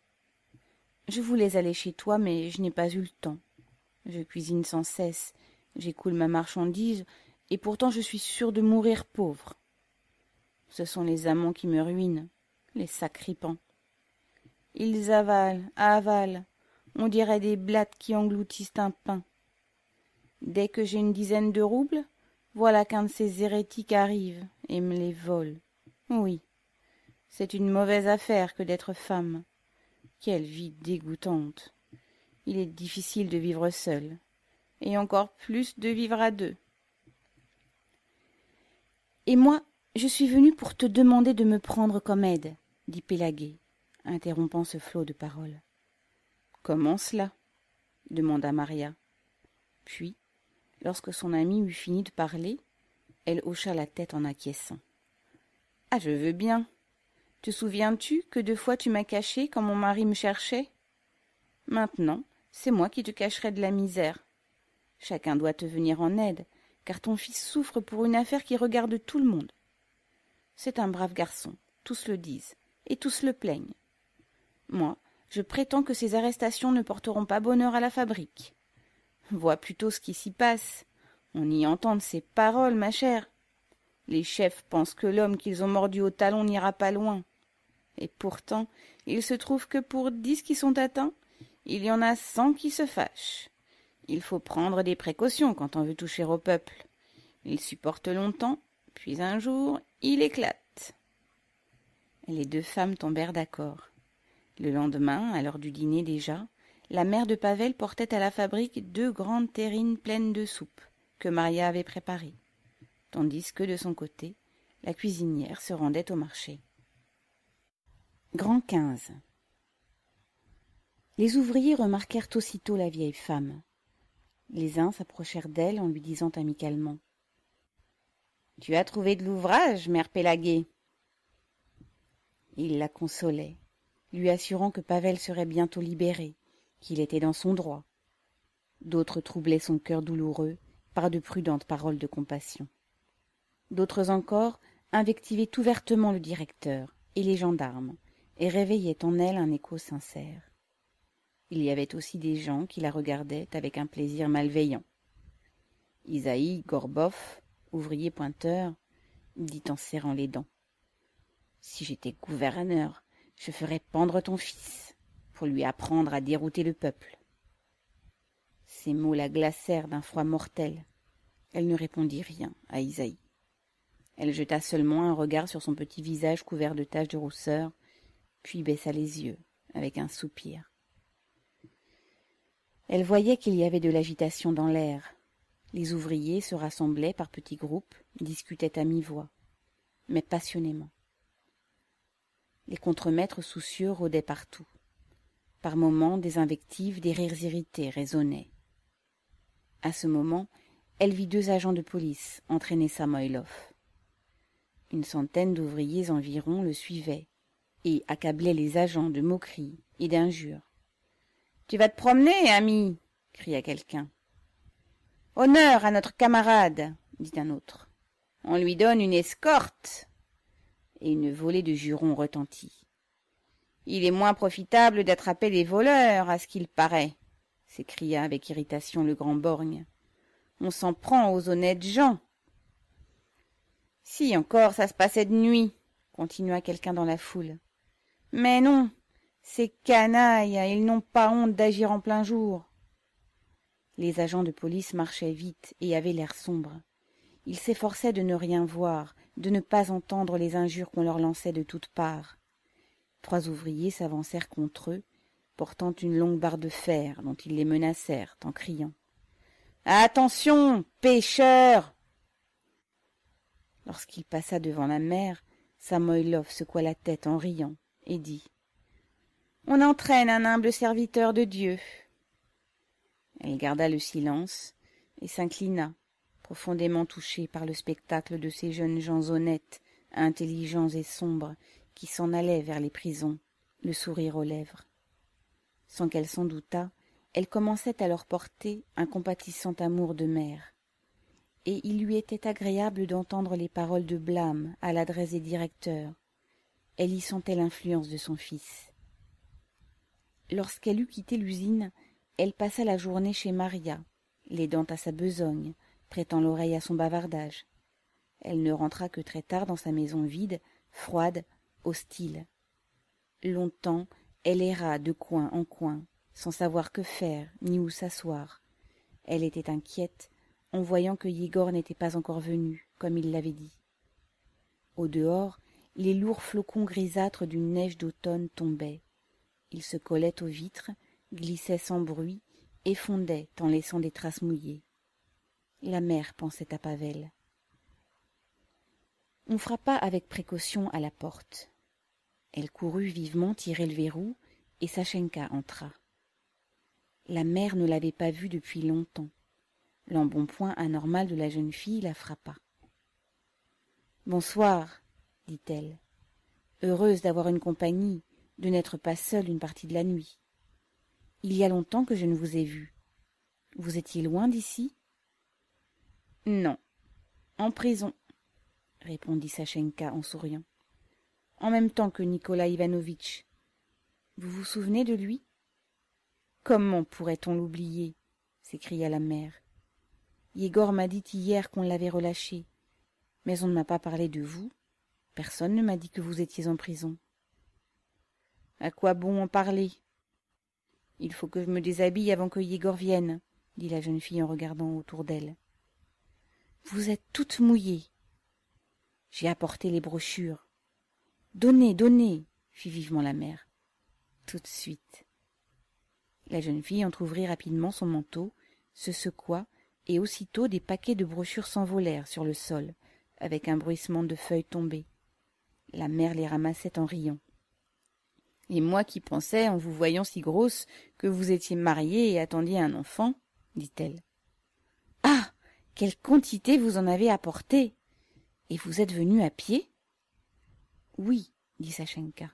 Je voulais aller chez toi, mais je n'ai pas eu le temps. Je cuisine sans cesse, j'écoule ma marchandise, et pourtant je suis sûre de mourir pauvre. Ce sont les amants qui me ruinent, les sacripants. Ils avalent, avalent, on dirait des blattes qui engloutissent un pain. Dès que j'ai une dizaine de roubles, voilà qu'un de ces hérétiques arrive et me les vole. Oui, c'est une mauvaise affaire que d'être femme. Quelle vie dégoûtante. Il est difficile de vivre seul, et encore plus de vivre à deux. Et moi, je suis venue pour te demander de me prendre comme aide, dit Pélaguet, interrompant ce flot de paroles. Comment cela demanda Maria. Puis, lorsque son amie eut fini de parler, elle hocha la tête en acquiesçant. Ah, je veux bien. Te souviens-tu que deux fois tu m'as caché quand mon mari me cherchait Maintenant, c'est moi qui te cacherai de la misère. Chacun doit te venir en aide, car ton fils souffre pour une affaire qui regarde tout le monde. C'est un brave garçon, tous le disent, et tous le plaignent. Moi, je prétends que ces arrestations ne porteront pas bonheur à la fabrique. Vois plutôt ce qui s'y passe. On y entend ces paroles, ma chère. Les chefs pensent que l'homme qu'ils ont mordu au talon n'ira pas loin. Et pourtant, il se trouve que pour dix qui sont atteints, il y en a cent qui se fâchent. Il faut prendre des précautions quand on veut toucher au peuple. Il supporte longtemps, puis un jour, il éclate. Les deux femmes tombèrent d'accord. Le lendemain, à l'heure du dîner déjà, la mère de Pavel portait à la fabrique deux grandes terrines pleines de soupe que Maria avait préparées, tandis que de son côté, la cuisinière se rendait au marché. Grand quinze. Les ouvriers remarquèrent aussitôt la vieille femme. Les uns s'approchèrent d'elle en lui disant amicalement Tu as trouvé de l'ouvrage, mère Pélaguée. Il la consolait lui assurant que pavel serait bientôt libéré qu'il était dans son droit d'autres troublaient son cœur douloureux par de prudentes paroles de compassion d'autres encore invectivaient ouvertement le directeur et les gendarmes et réveillaient en elle un écho sincère il y avait aussi des gens qui la regardaient avec un plaisir malveillant isaïe gorboff ouvrier pointeur dit en serrant les dents si j'étais gouverneur je ferai pendre ton fils pour lui apprendre à dérouter le peuple. Ces mots la glacèrent d'un froid mortel. Elle ne répondit rien à Isaïe. Elle jeta seulement un regard sur son petit visage couvert de taches de rousseur, puis baissa les yeux avec un soupir. Elle voyait qu'il y avait de l'agitation dans l'air. Les ouvriers se rassemblaient par petits groupes, discutaient à mi-voix, mais passionnément les contremaîtres soucieux rôdaient partout par moments des invectives des rires irrités résonnaient à ce moment elle vit deux agents de police entraîner Samoylov. une centaine d'ouvriers environ le suivaient et accablaient les agents de moqueries et d'injures tu vas te promener ami cria quelqu'un honneur à notre camarade dit un autre on lui donne une escorte et une volée de jurons retentit. Il est moins profitable d'attraper les voleurs, à ce qu'il paraît, s'écria avec irritation le grand borgne. On s'en prend aux honnêtes gens. Si encore ça se passait de nuit, continua quelqu'un dans la foule. Mais non, ces canailles, hein, ils n'ont pas honte d'agir en plein jour. Les agents de police marchaient vite et avaient l'air sombre. Ils s'efforçaient de ne rien voir, de ne pas entendre les injures qu'on leur lançait de toutes parts. Trois ouvriers s'avancèrent contre eux, portant une longue barre de fer dont ils les menacèrent en criant. Attention, pêcheurs Lorsqu'il passa devant la mer, Samoylov secoua la tête en riant et dit On entraîne un humble serviteur de Dieu. Elle garda le silence et s'inclina profondément touchée par le spectacle de ces jeunes gens honnêtes, intelligents et sombres, qui s'en allaient vers les prisons, le sourire aux lèvres. Sans qu'elle s'en doutât, elle commençait à leur porter un compatissant amour de mère. Et il lui était agréable d'entendre les paroles de blâme à l'adresse des directeurs. Elle y sentait l'influence de son fils. Lorsqu'elle eut quitté l'usine, elle passa la journée chez Maria, l'aidant à sa besogne, prêtant l'oreille à son bavardage. Elle ne rentra que très tard dans sa maison vide, froide, hostile. Longtemps, elle erra de coin en coin, sans savoir que faire ni où s'asseoir. Elle était inquiète en voyant que Yegor n'était pas encore venu, comme il l'avait dit. Au dehors, les lourds flocons grisâtres d'une neige d'automne tombaient. Ils se collaient aux vitres, glissaient sans bruit et fondaient en laissant des traces mouillées. La mère pensait à Pavel. On frappa avec précaution à la porte. Elle courut vivement tirer le verrou, et Sachenka entra. La mère ne l'avait pas vue depuis longtemps. L'embonpoint anormal de la jeune fille la frappa. Bonsoir, dit-elle. Heureuse d'avoir une compagnie, de n'être pas seule une partie de la nuit. Il y a longtemps que je ne vous ai vue. Vous étiez loin d'ici non. En prison, répondit Sachenka en souriant. En même temps que Nicolas Ivanovitch. Vous vous souvenez de lui Comment pourrait-on l'oublier s'écria la mère. Yegor m'a dit hier qu'on l'avait relâché. Mais on ne m'a pas parlé de vous. Personne ne m'a dit que vous étiez en prison. À quoi bon en parler Il faut que je me déshabille avant que Yegor vienne, dit la jeune fille en regardant autour d'elle. Vous êtes toutes mouillées. J'ai apporté les brochures. Donnez, donnez, fit vivement la mère. Tout de suite. La jeune fille entr'ouvrit rapidement son manteau, se secoua, et aussitôt des paquets de brochures s'envolèrent sur le sol, avec un bruissement de feuilles tombées. La mère les ramassait en riant. Et moi qui pensais, en vous voyant si grosse, que vous étiez mariée et attendiez un enfant, dit-elle. Ah quelle quantité vous en avez apporté Et vous êtes venu à pied Oui, dit Sachenka.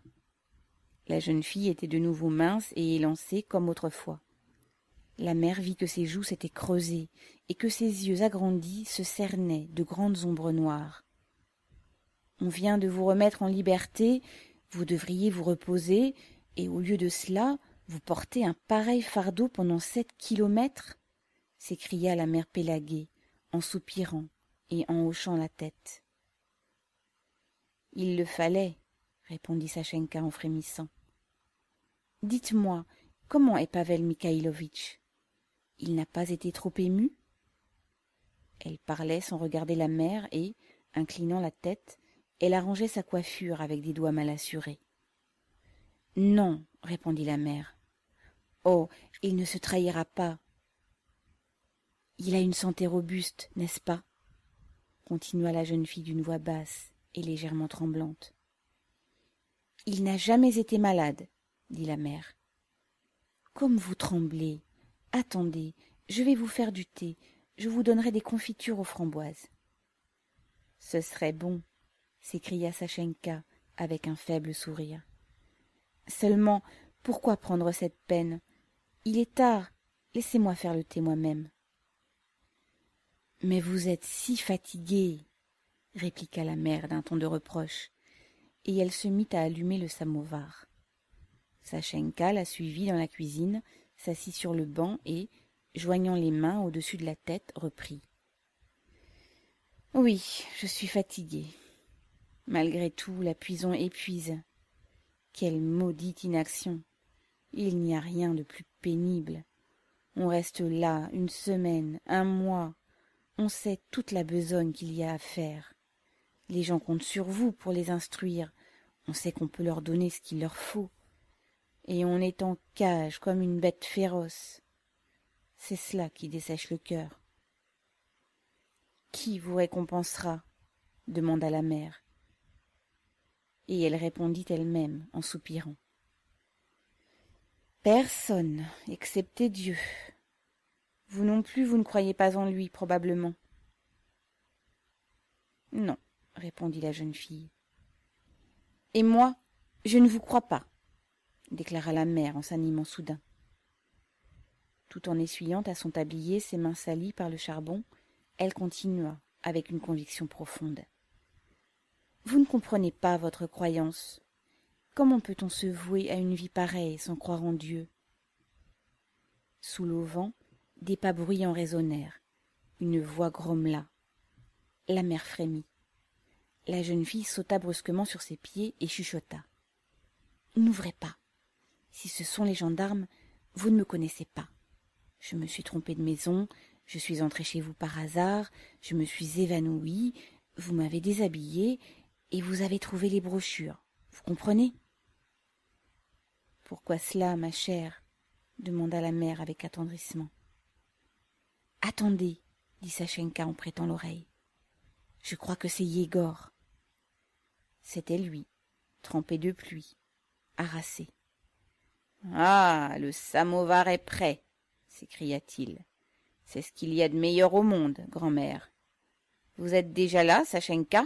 La jeune fille était de nouveau mince et élancée comme autrefois. La mère vit que ses joues s'étaient creusées et que ses yeux agrandis se cernaient de grandes ombres noires. On vient de vous remettre en liberté, vous devriez vous reposer, et au lieu de cela, vous portez un pareil fardeau pendant sept kilomètres s'écria la mère Pélaguée, en soupirant et en hochant la tête. Il le fallait, répondit Sachenka en frémissant. Dites-moi, comment est Pavel Mikhailovitch Il n'a pas été trop ému Elle parlait sans regarder la mère et, inclinant la tête, elle arrangeait sa coiffure avec des doigts mal assurés. Non, répondit la mère. Oh, il ne se trahira pas. Il a une santé robuste, n'est-ce pas continua la jeune fille d'une voix basse et légèrement tremblante. Il n'a jamais été malade, dit la mère. Comme vous tremblez. Attendez, je vais vous faire du thé. Je vous donnerai des confitures aux framboises. Ce serait bon, s'écria Sachenka avec un faible sourire. Seulement, pourquoi prendre cette peine Il est tard. Laissez-moi faire le thé moi-même. Mais vous êtes si fatiguée !» répliqua la mère d'un ton de reproche, et elle se mit à allumer le samovar. Sachenka la suivit dans la cuisine, s'assit sur le banc et, joignant les mains au-dessus de la tête, reprit. Oui, je suis fatiguée. Malgré tout, la puison épuise. Quelle maudite inaction. Il n'y a rien de plus pénible. On reste là une semaine, un mois, on sait toute la besogne qu'il y a à faire. Les gens comptent sur vous pour les instruire. On sait qu'on peut leur donner ce qu'il leur faut. Et on est en cage comme une bête féroce. C'est cela qui dessèche le cœur. Qui vous récompensera demanda la mère. Et elle répondit elle-même en soupirant. Personne, excepté Dieu. Vous non plus, vous ne croyez pas en lui, probablement. Non, répondit la jeune fille. Et moi, je ne vous crois pas, déclara la mère en s'animant soudain. Tout en essuyant à son tablier ses mains salies par le charbon, elle continua avec une conviction profonde. Vous ne comprenez pas votre croyance. Comment peut-on se vouer à une vie pareille sans croire en Dieu Sous l'auvent, des pas bruyants résonnèrent. Une voix grommela. La mère frémit. La jeune fille sauta brusquement sur ses pieds et chuchota. N'ouvrez pas. Si ce sont les gendarmes, vous ne me connaissez pas. Je me suis trompée de maison, je suis entrée chez vous par hasard, je me suis évanouie, vous m'avez déshabillée, et vous avez trouvé les brochures. Vous comprenez? Pourquoi cela, ma chère? demanda la mère avec attendrissement. Attendez, dit Sachenka en prêtant l'oreille. Je crois que c'est Yegor. C'était lui, trempé de pluie, harassé. Ah, le samovar est prêt, s'écria-t-il. C'est ce qu'il y a de meilleur au monde, grand-mère. Vous êtes déjà là, Sachenka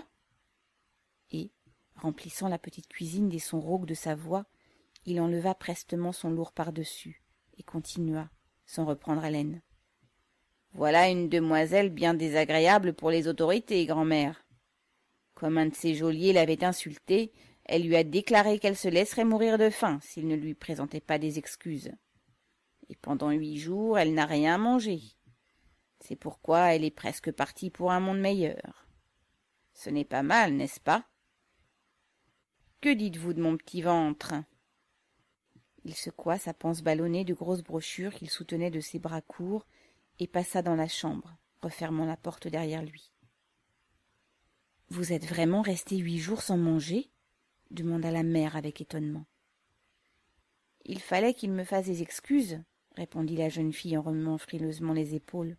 Et, remplissant la petite cuisine des sons rauques de sa voix, il enleva prestement son lourd par-dessus et continua, sans reprendre haleine. Voilà une demoiselle bien désagréable pour les autorités, grand-mère. Comme un de ses geôliers l'avait insultée, elle lui a déclaré qu'elle se laisserait mourir de faim s'il ne lui présentait pas des excuses. Et pendant huit jours, elle n'a rien mangé. C'est pourquoi elle est presque partie pour un monde meilleur. Ce n'est pas mal, n'est-ce pas Que dites-vous de mon petit ventre Il secoua sa panse ballonnée de grosses brochures qu'il soutenait de ses bras courts et passa dans la chambre, refermant la porte derrière lui. Vous êtes vraiment resté huit jours sans manger demanda la mère avec étonnement. Il fallait qu'il me fasse des excuses, répondit la jeune fille en remuant frileusement les épaules.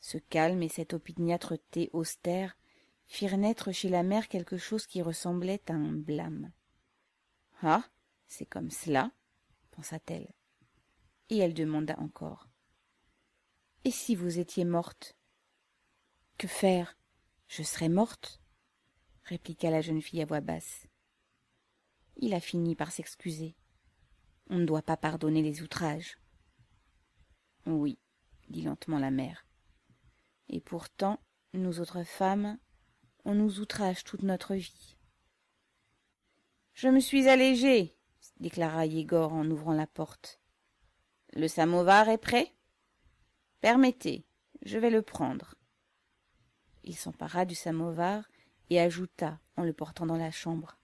Ce calme et cette opiniâtreté austère firent naître chez la mère quelque chose qui ressemblait à un blâme. Ah, c'est comme cela, pensa-t-elle. Et elle demanda encore et si vous étiez morte Que faire Je serais morte répliqua la jeune fille à voix basse. Il a fini par s'excuser. On ne doit pas pardonner les outrages. Oui, dit lentement la mère. Et pourtant, nous autres femmes, on nous outrage toute notre vie. Je me suis allégée, déclara Yegor en ouvrant la porte. Le samovar est prêt Permettez, je vais le prendre. Il s'empara du samovar et ajouta en le portant dans la chambre.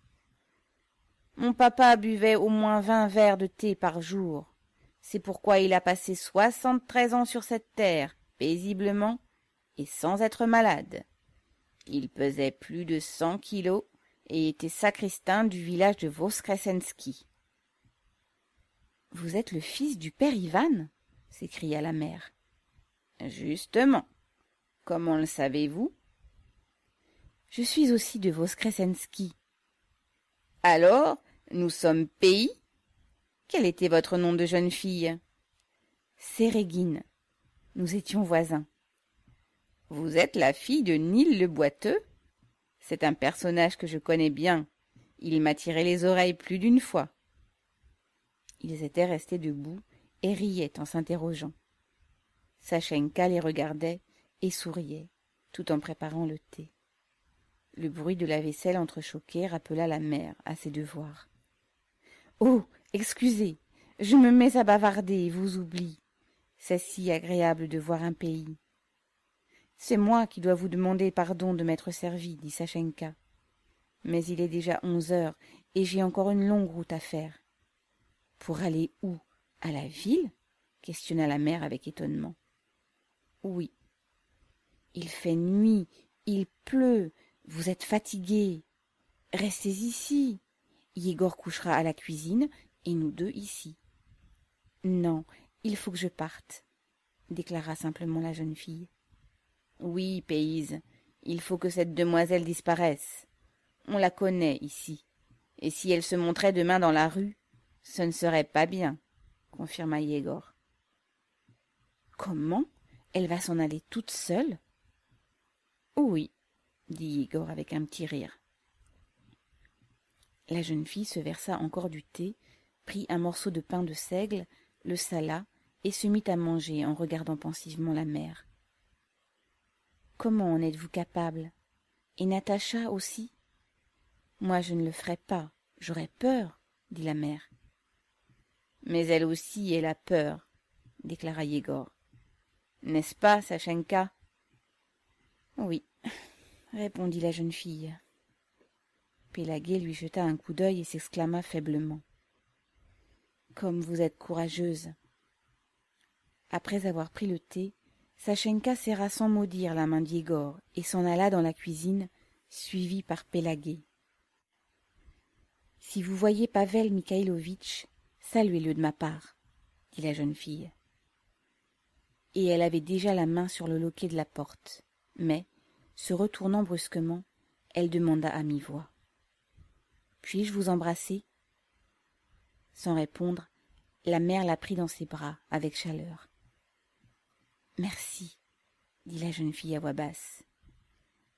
Mon papa buvait au moins vingt verres de thé par jour. C'est pourquoi il a passé soixante-treize ans sur cette terre, paisiblement et sans être malade. Il pesait plus de cent kilos et était sacristain du village de Voskresenski. Vous êtes le fils du père Ivan s'écria la mère. Justement. Comment le savez-vous Je suis aussi de Voskresensky. »« Alors, nous sommes pays Quel était votre nom de jeune fille Sérégine. Nous étions voisins. Vous êtes la fille de Nil le Boiteux C'est un personnage que je connais bien. Il m'a tiré les oreilles plus d'une fois. Ils étaient restés debout et riaient en s'interrogeant. Sachenka les regardait et souriait, tout en préparant le thé. Le bruit de la vaisselle entrechoquée rappela la mère à ses devoirs. Oh excusez je me mets à bavarder et vous oublie. C'est si agréable de voir un pays. C'est moi qui dois vous demander pardon de m'être servi, dit Sachenka. Mais il est déjà onze heures et j'ai encore une longue route à faire. Pour aller où À la ville questionna la mère avec étonnement. Oui. Il fait nuit, il pleut, vous êtes fatigué. Restez ici. Yégor couchera à la cuisine et nous deux ici. Non, il faut que je parte, déclara simplement la jeune fille. Oui, Payse, il faut que cette demoiselle disparaisse. On la connaît ici, et si elle se montrait demain dans la rue, ce ne serait pas bien, confirma Yegor. Comment elle va s'en aller toute seule oh Oui, dit Igor avec un petit rire. La jeune fille se versa encore du thé, prit un morceau de pain de seigle, le sala, et se mit à manger en regardant pensivement la mère. « Comment en êtes-vous capable Et Natacha aussi Moi, je ne le ferai pas, j'aurais peur, dit la mère. Mais elle aussi, elle a peur, déclara Yegor. N'est-ce pas, Sachenka Oui, répondit la jeune fille. Pélaguet lui jeta un coup d'œil et s'exclama faiblement. Comme vous êtes courageuse. Après avoir pris le thé, Sachenka serra sans maudire dire la main d'Igor et s'en alla dans la cuisine, suivie par Pélaguet. Si vous voyez Pavel Mikhailovitch, saluez-le de ma part, dit la jeune fille et elle avait déjà la main sur le loquet de la porte. Mais, se retournant brusquement, elle demanda à mi-voix. Puis-je vous embrasser Sans répondre, la mère la prit dans ses bras avec chaleur. Merci, dit la jeune fille à voix basse.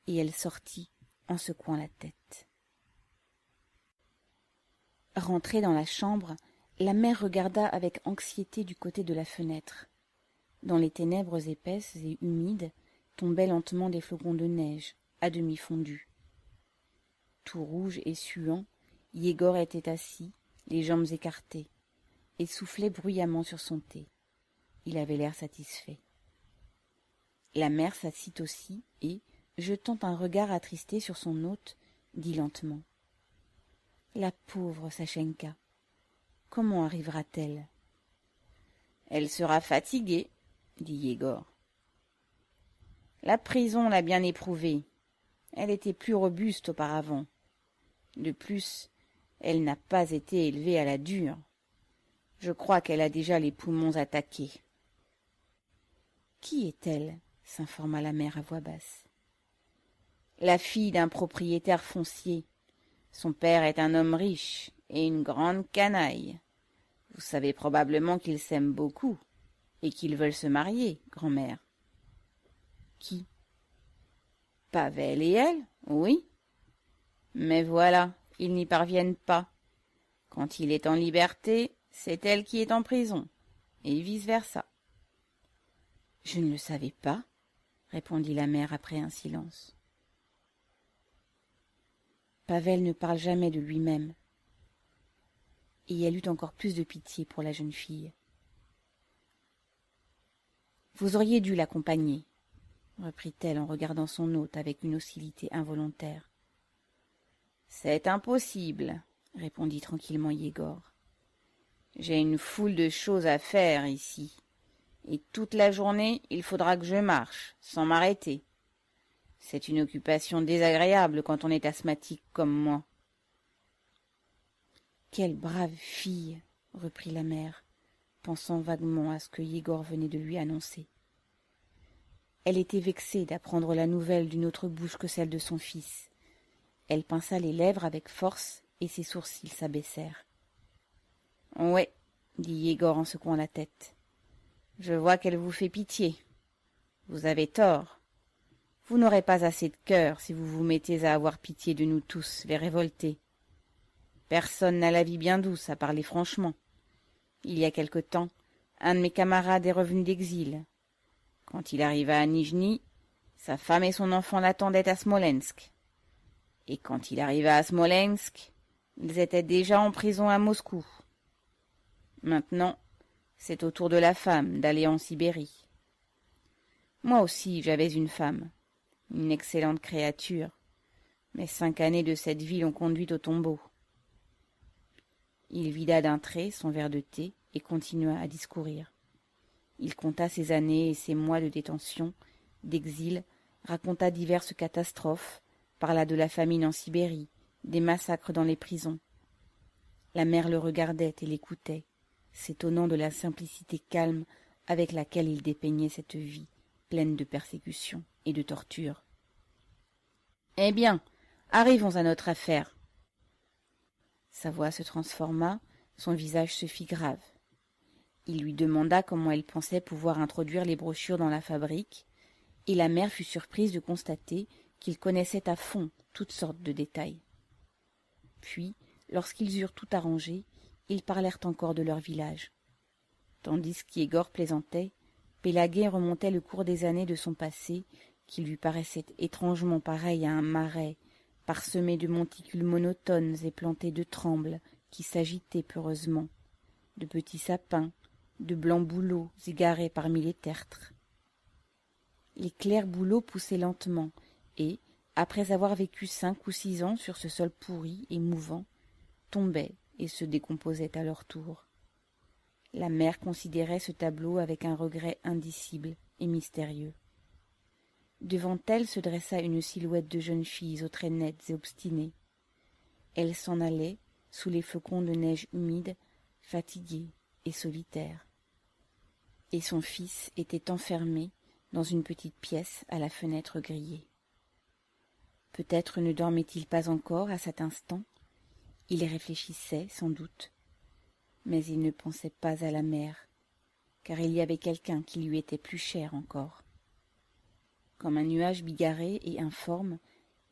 Et elle sortit en secouant la tête. Rentrée dans la chambre, la mère regarda avec anxiété du côté de la fenêtre. Dans les ténèbres épaisses et humides tombaient lentement des flocons de neige, à demi fondus. Tout rouge et suant, Yegor était assis, les jambes écartées, et soufflait bruyamment sur son thé. Il avait l'air satisfait. La mère s'assit aussi et, jetant un regard attristé sur son hôte, dit lentement La pauvre Sachenka, comment arrivera-t-elle Elle sera fatiguée, dit La prison l'a bien éprouvée. Elle était plus robuste auparavant. De plus, elle n'a pas été élevée à la dure. Je crois qu'elle a déjà les poumons attaqués. Qui est-elle s'informa la mère à voix basse. La fille d'un propriétaire foncier. Son père est un homme riche et une grande canaille. Vous savez probablement qu'il s'aime beaucoup et qu'ils veulent se marier, grand-mère. Qui Pavel et elle, oui. Mais voilà, ils n'y parviennent pas. Quand il est en liberté, c'est elle qui est en prison, et vice-versa. Je ne le savais pas, répondit la mère après un silence. Pavel ne parle jamais de lui-même, et elle eut encore plus de pitié pour la jeune fille. Vous auriez dû l'accompagner, reprit-elle en regardant son hôte avec une hostilité involontaire. C'est impossible, répondit tranquillement Yegor. J'ai une foule de choses à faire ici, et toute la journée il faudra que je marche, sans m'arrêter. C'est une occupation désagréable quand on est asthmatique comme moi. Quelle brave fille, reprit la mère pensant vaguement à ce que Yegor venait de lui annoncer. Elle était vexée d'apprendre la nouvelle d'une autre bouche que celle de son fils. Elle pinça les lèvres avec force et ses sourcils s'abaissèrent. Ouais, dit Yegor en secouant la tête. Je vois qu'elle vous fait pitié. Vous avez tort. Vous n'aurez pas assez de cœur si vous vous mettez à avoir pitié de nous tous, les révoltés. Personne n'a la vie bien douce à parler franchement. Il y a quelque temps, un de mes camarades est revenu d'exil. Quand il arriva à Nijni, sa femme et son enfant l'attendaient à Smolensk. Et quand il arriva à Smolensk, ils étaient déjà en prison à Moscou. Maintenant, c'est au tour de la femme d'aller en Sibérie. Moi aussi, j'avais une femme, une excellente créature. mais cinq années de cette vie l'ont conduite au tombeau. Il vida d'un trait son verre de thé et continua à discourir. Il compta ses années et ses mois de détention, d'exil, raconta diverses catastrophes, parla de la famine en Sibérie, des massacres dans les prisons. La mère le regardait et l'écoutait, s'étonnant de la simplicité calme avec laquelle il dépeignait cette vie pleine de persécutions et de tortures. Eh bien, arrivons à notre affaire, sa voix se transforma, son visage se fit grave. Il lui demanda comment elle pensait pouvoir introduire les brochures dans la fabrique, et la mère fut surprise de constater qu'il connaissait à fond toutes sortes de détails. Puis, lorsqu'ils eurent tout arrangé, ils parlèrent encore de leur village. Tandis qu'Igor plaisantait, Pélaguet remontait le cours des années de son passé, qui lui paraissait étrangement pareil à un marais parsemés de monticules monotones et plantés de trembles qui s'agitaient peureusement, de petits sapins, de blancs bouleaux égarés parmi les tertres. Les clairs bouleaux poussaient lentement, et, après avoir vécu cinq ou six ans sur ce sol pourri et mouvant, tombaient et se décomposaient à leur tour. La mère considérait ce tableau avec un regret indicible et mystérieux. Devant elle se dressa une silhouette de jeune fille aux traits nets et obstinés. Elle s'en allait sous les flocons de neige humide, fatiguée et solitaire. Et son fils était enfermé dans une petite pièce à la fenêtre grillée. Peut-être ne dormait-il pas encore à cet instant. Il réfléchissait, sans doute. Mais il ne pensait pas à la mère, car il y avait quelqu'un qui lui était plus cher encore comme un nuage bigarré et informe,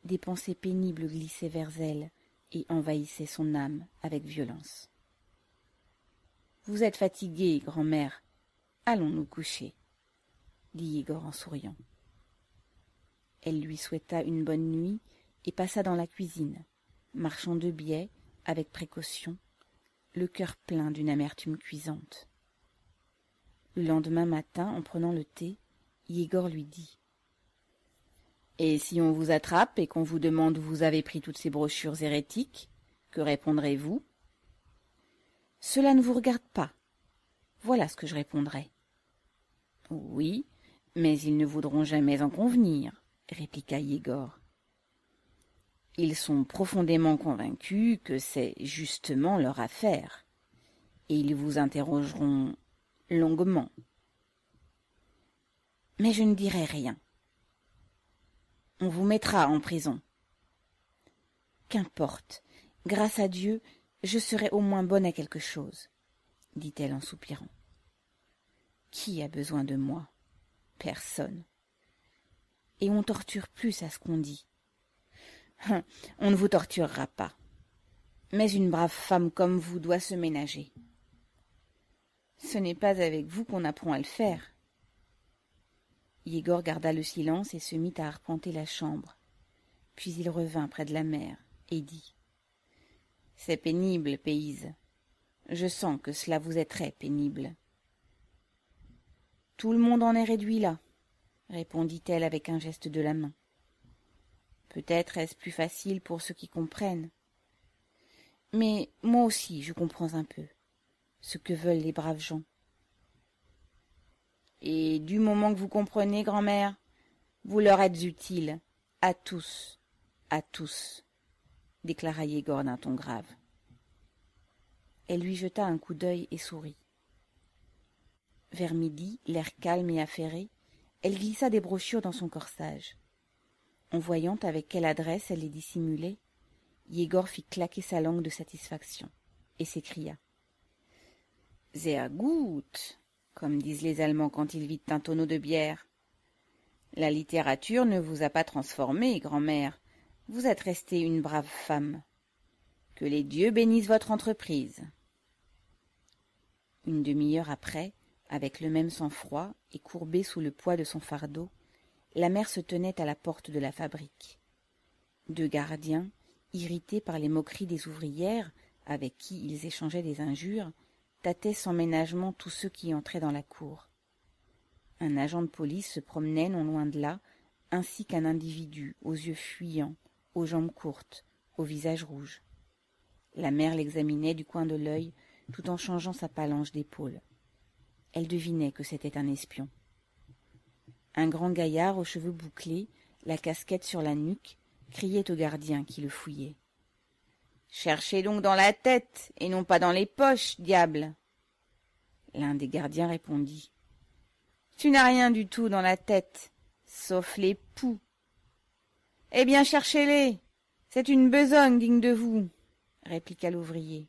des pensées pénibles glissaient vers elle et envahissaient son âme avec violence. Vous êtes fatiguée, grand-mère. Allons nous coucher, dit Igor en souriant. Elle lui souhaita une bonne nuit et passa dans la cuisine, marchant de biais, avec précaution, le cœur plein d'une amertume cuisante. Le lendemain matin, en prenant le thé, Igor lui dit et si on vous attrape et qu'on vous demande où vous avez pris toutes ces brochures hérétiques, que répondrez-vous Cela ne vous regarde pas. Voilà ce que je répondrai. Oui, mais ils ne voudront jamais en convenir, répliqua Yegor. Ils sont profondément convaincus que c'est justement leur affaire, et ils vous interrogeront longuement. Mais je ne dirai rien on vous mettra en prison. Qu'importe, grâce à Dieu, je serai au moins bonne à quelque chose, dit-elle en soupirant. Qui a besoin de moi Personne. Et on torture plus à ce qu'on dit. Hein, on ne vous torturera pas. Mais une brave femme comme vous doit se ménager. Ce n'est pas avec vous qu'on apprend à le faire, Yegor garda le silence et se mit à arpenter la chambre. Puis il revint près de la mère et dit C'est pénible, Payse. Je sens que cela vous est très pénible. Tout le monde en est réduit là, répondit-elle avec un geste de la main. Peut-être est-ce plus facile pour ceux qui comprennent. Mais moi aussi, je comprends un peu ce que veulent les braves gens. Et du moment que vous comprenez, grand-mère, vous leur êtes utile, à tous, à tous, déclara Yegor d'un ton grave. Elle lui jeta un coup d'œil et sourit. Vers midi, l'air calme et affairé, elle glissa des brochures dans son corsage. En voyant avec quelle adresse elle les dissimulait, Yegor fit claquer sa langue de satisfaction et s'écria. Zéagout comme disent les Allemands quand ils vident un tonneau de bière. La littérature ne vous a pas transformée, grand-mère. Vous êtes restée une brave femme. Que les dieux bénissent votre entreprise. Une demi-heure après, avec le même sang-froid et courbée sous le poids de son fardeau, la mère se tenait à la porte de la fabrique. Deux gardiens, irrités par les moqueries des ouvrières avec qui ils échangeaient des injures, tâtaient sans ménagement tous ceux qui entraient dans la cour. Un agent de police se promenait non loin de là, ainsi qu'un individu aux yeux fuyants, aux jambes courtes, au visage rouge. La mère l'examinait du coin de l'œil tout en changeant sa palange d'épaule. Elle devinait que c'était un espion. Un grand gaillard aux cheveux bouclés, la casquette sur la nuque, criait au gardien qui le fouillait. Cherchez donc dans la tête, et non pas dans les poches, diable. L'un des gardiens répondit. Tu n'as rien du tout dans la tête, sauf les poux. Eh bien, cherchez-les. C'est une besogne digne de vous, répliqua l'ouvrier.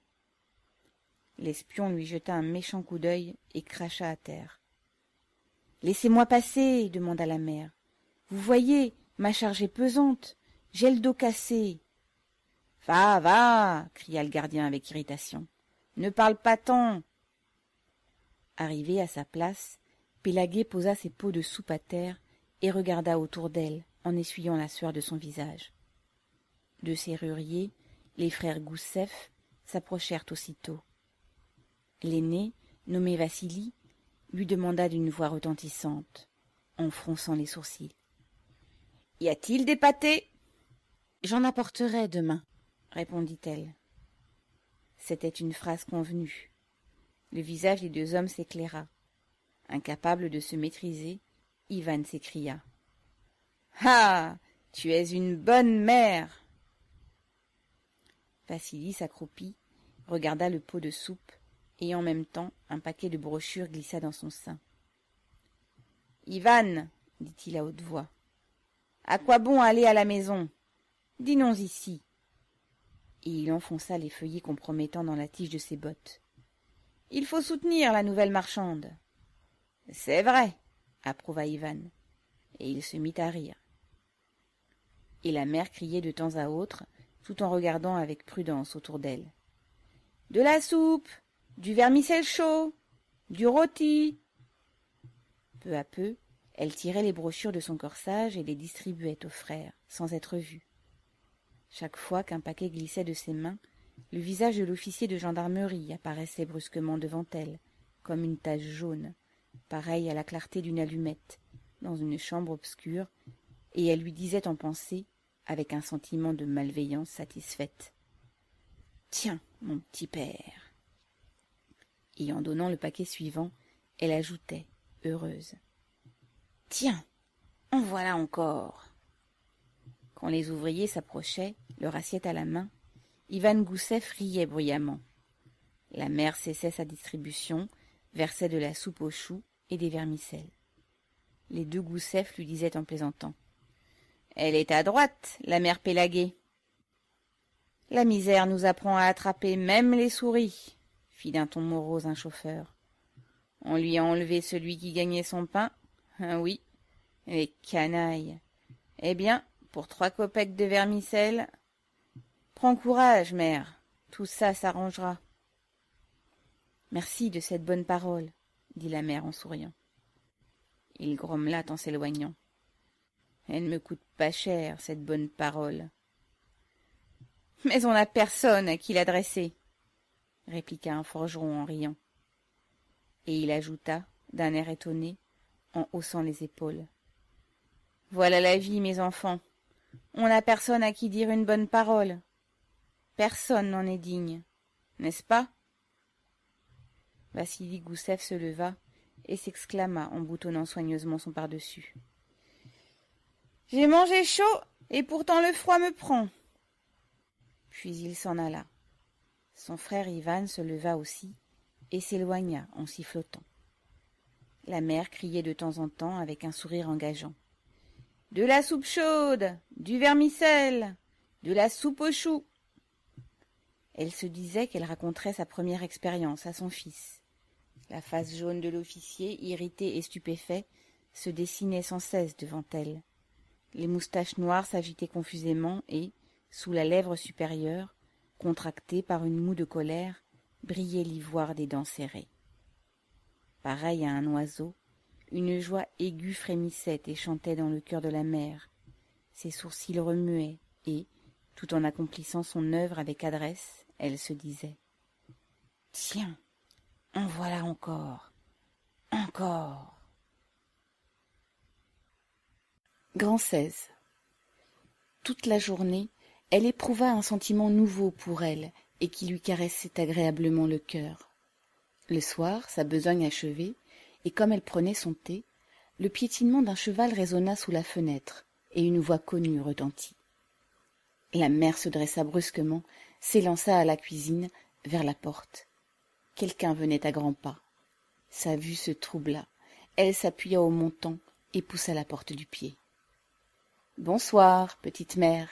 L'espion lui jeta un méchant coup d'œil et cracha à terre. Laissez-moi passer, demanda la mère. Vous voyez, ma charge est pesante, j'ai le dos cassé. Va, va cria le gardien avec irritation. Ne parle pas tant Arrivé à sa place, Pélagué posa ses pots de soupe à terre et regarda autour d'elle en essuyant la sueur de son visage. Deux serruriers, les frères Goussef, s'approchèrent aussitôt. L'aîné, nommé Vassili, lui demanda d'une voix retentissante, en fronçant les sourcils. Y a-t-il des pâtés J'en apporterai demain, répondit-elle. C'était une phrase convenue. Le visage des deux hommes s'éclaira. Incapable de se maîtriser, Ivan s'écria. Ah. Tu es une bonne mère. Vassili s'accroupit, regarda le pot de soupe, et en même temps un paquet de brochures glissa dans son sein. Ivan, dit-il à haute voix, à quoi bon aller à la maison Dînons ici et il enfonça les feuillets compromettants dans la tige de ses bottes. Il faut soutenir la nouvelle marchande. C'est vrai, approuva Ivan, et il se mit à rire. Et la mère criait de temps à autre, tout en regardant avec prudence autour d'elle. De la soupe, du vermicelle chaud, du rôti. Peu à peu, elle tirait les brochures de son corsage et les distribuait aux frères, sans être vue. Chaque fois qu'un paquet glissait de ses mains, le visage de l'officier de gendarmerie apparaissait brusquement devant elle, comme une tache jaune, pareille à la clarté d'une allumette, dans une chambre obscure, et elle lui disait en pensée, avec un sentiment de malveillance satisfaite. Tiens, mon petit père. Et en donnant le paquet suivant, elle ajoutait, heureuse. Tiens. En voilà encore. Quand les ouvriers s'approchaient, leur assiette à la main, Ivan Gousseff riait bruyamment. La mère cessait sa distribution, versait de la soupe aux choux et des vermicelles. Les deux Gousseff lui disaient en plaisantant Elle est à droite, la mère Pélaguée. La misère nous apprend à attraper même les souris, fit d'un ton morose un chauffeur. On lui a enlevé celui qui gagnait son pain. hein oui, les canailles. Eh bien, pour trois copecs de vermicelles... »« Prends courage, mère. Tout ça s'arrangera. Merci de cette bonne parole, dit la mère en souriant. Il grommela en s'éloignant. Elle ne me coûte pas cher, cette bonne parole. Mais on n'a personne à qui l'adresser, répliqua un forgeron en riant. Et il ajouta, d'un air étonné, en haussant les épaules. Voilà la vie, mes enfants. On n'a personne à qui dire une bonne parole. Personne n'en est digne, n'est-ce pas Vassili Goussef se leva et s'exclama en boutonnant soigneusement son pardessus. J'ai mangé chaud et pourtant le froid me prend. Puis il s'en alla. Son frère Ivan se leva aussi et s'éloigna en sifflotant. La mère criait de temps en temps avec un sourire engageant. De la soupe chaude, du vermicelle, de la soupe aux choux. Elle se disait qu'elle raconterait sa première expérience à son fils. La face jaune de l'officier, irritée et stupéfait, se dessinait sans cesse devant elle. Les moustaches noires s'agitaient confusément et, sous la lèvre supérieure, contractée par une moue de colère, brillait l'ivoire des dents serrées. Pareil à un oiseau, une joie aiguë frémissait et chantait dans le cœur de la mère. Ses sourcils remuaient et, tout en accomplissant son œuvre avec adresse, elle se disait Tiens, en voilà encore, encore. Grand XVI Toute la journée, elle éprouva un sentiment nouveau pour elle et qui lui caressait agréablement le cœur. Le soir, sa besogne achevée, et comme elle prenait son thé, le piétinement d'un cheval résonna sous la fenêtre, et une voix connue retentit. La mère se dressa brusquement s'élança à la cuisine, vers la porte. Quelqu'un venait à grands pas. Sa vue se troubla. Elle s'appuya au montant et poussa la porte du pied. Bonsoir, petite mère,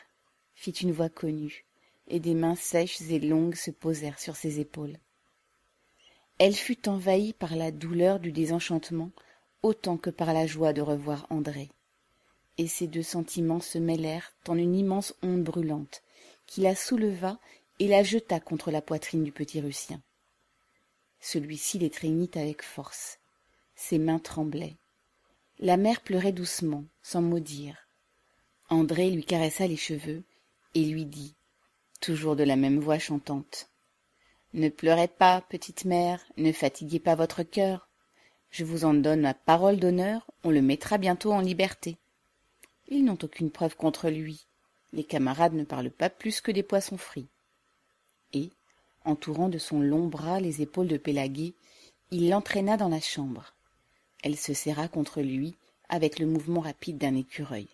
fit une voix connue, et des mains sèches et longues se posèrent sur ses épaules. Elle fut envahie par la douleur du désenchantement autant que par la joie de revoir André. Et ces deux sentiments se mêlèrent en une immense onde brûlante qui la souleva et la jeta contre la poitrine du petit Russien. Celui-ci l'étreignit avec force. Ses mains tremblaient. La mère pleurait doucement, sans mot dire. André lui caressa les cheveux et lui dit, toujours de la même voix chantante Ne pleurez pas, petite mère, ne fatiguez pas votre cœur. Je vous en donne ma parole d'honneur, on le mettra bientôt en liberté. Ils n'ont aucune preuve contre lui. Les camarades ne parlent pas plus que des poissons frits et entourant de son long bras les épaules de pélagie il l'entraîna dans la chambre elle se serra contre lui avec le mouvement rapide d'un écureuil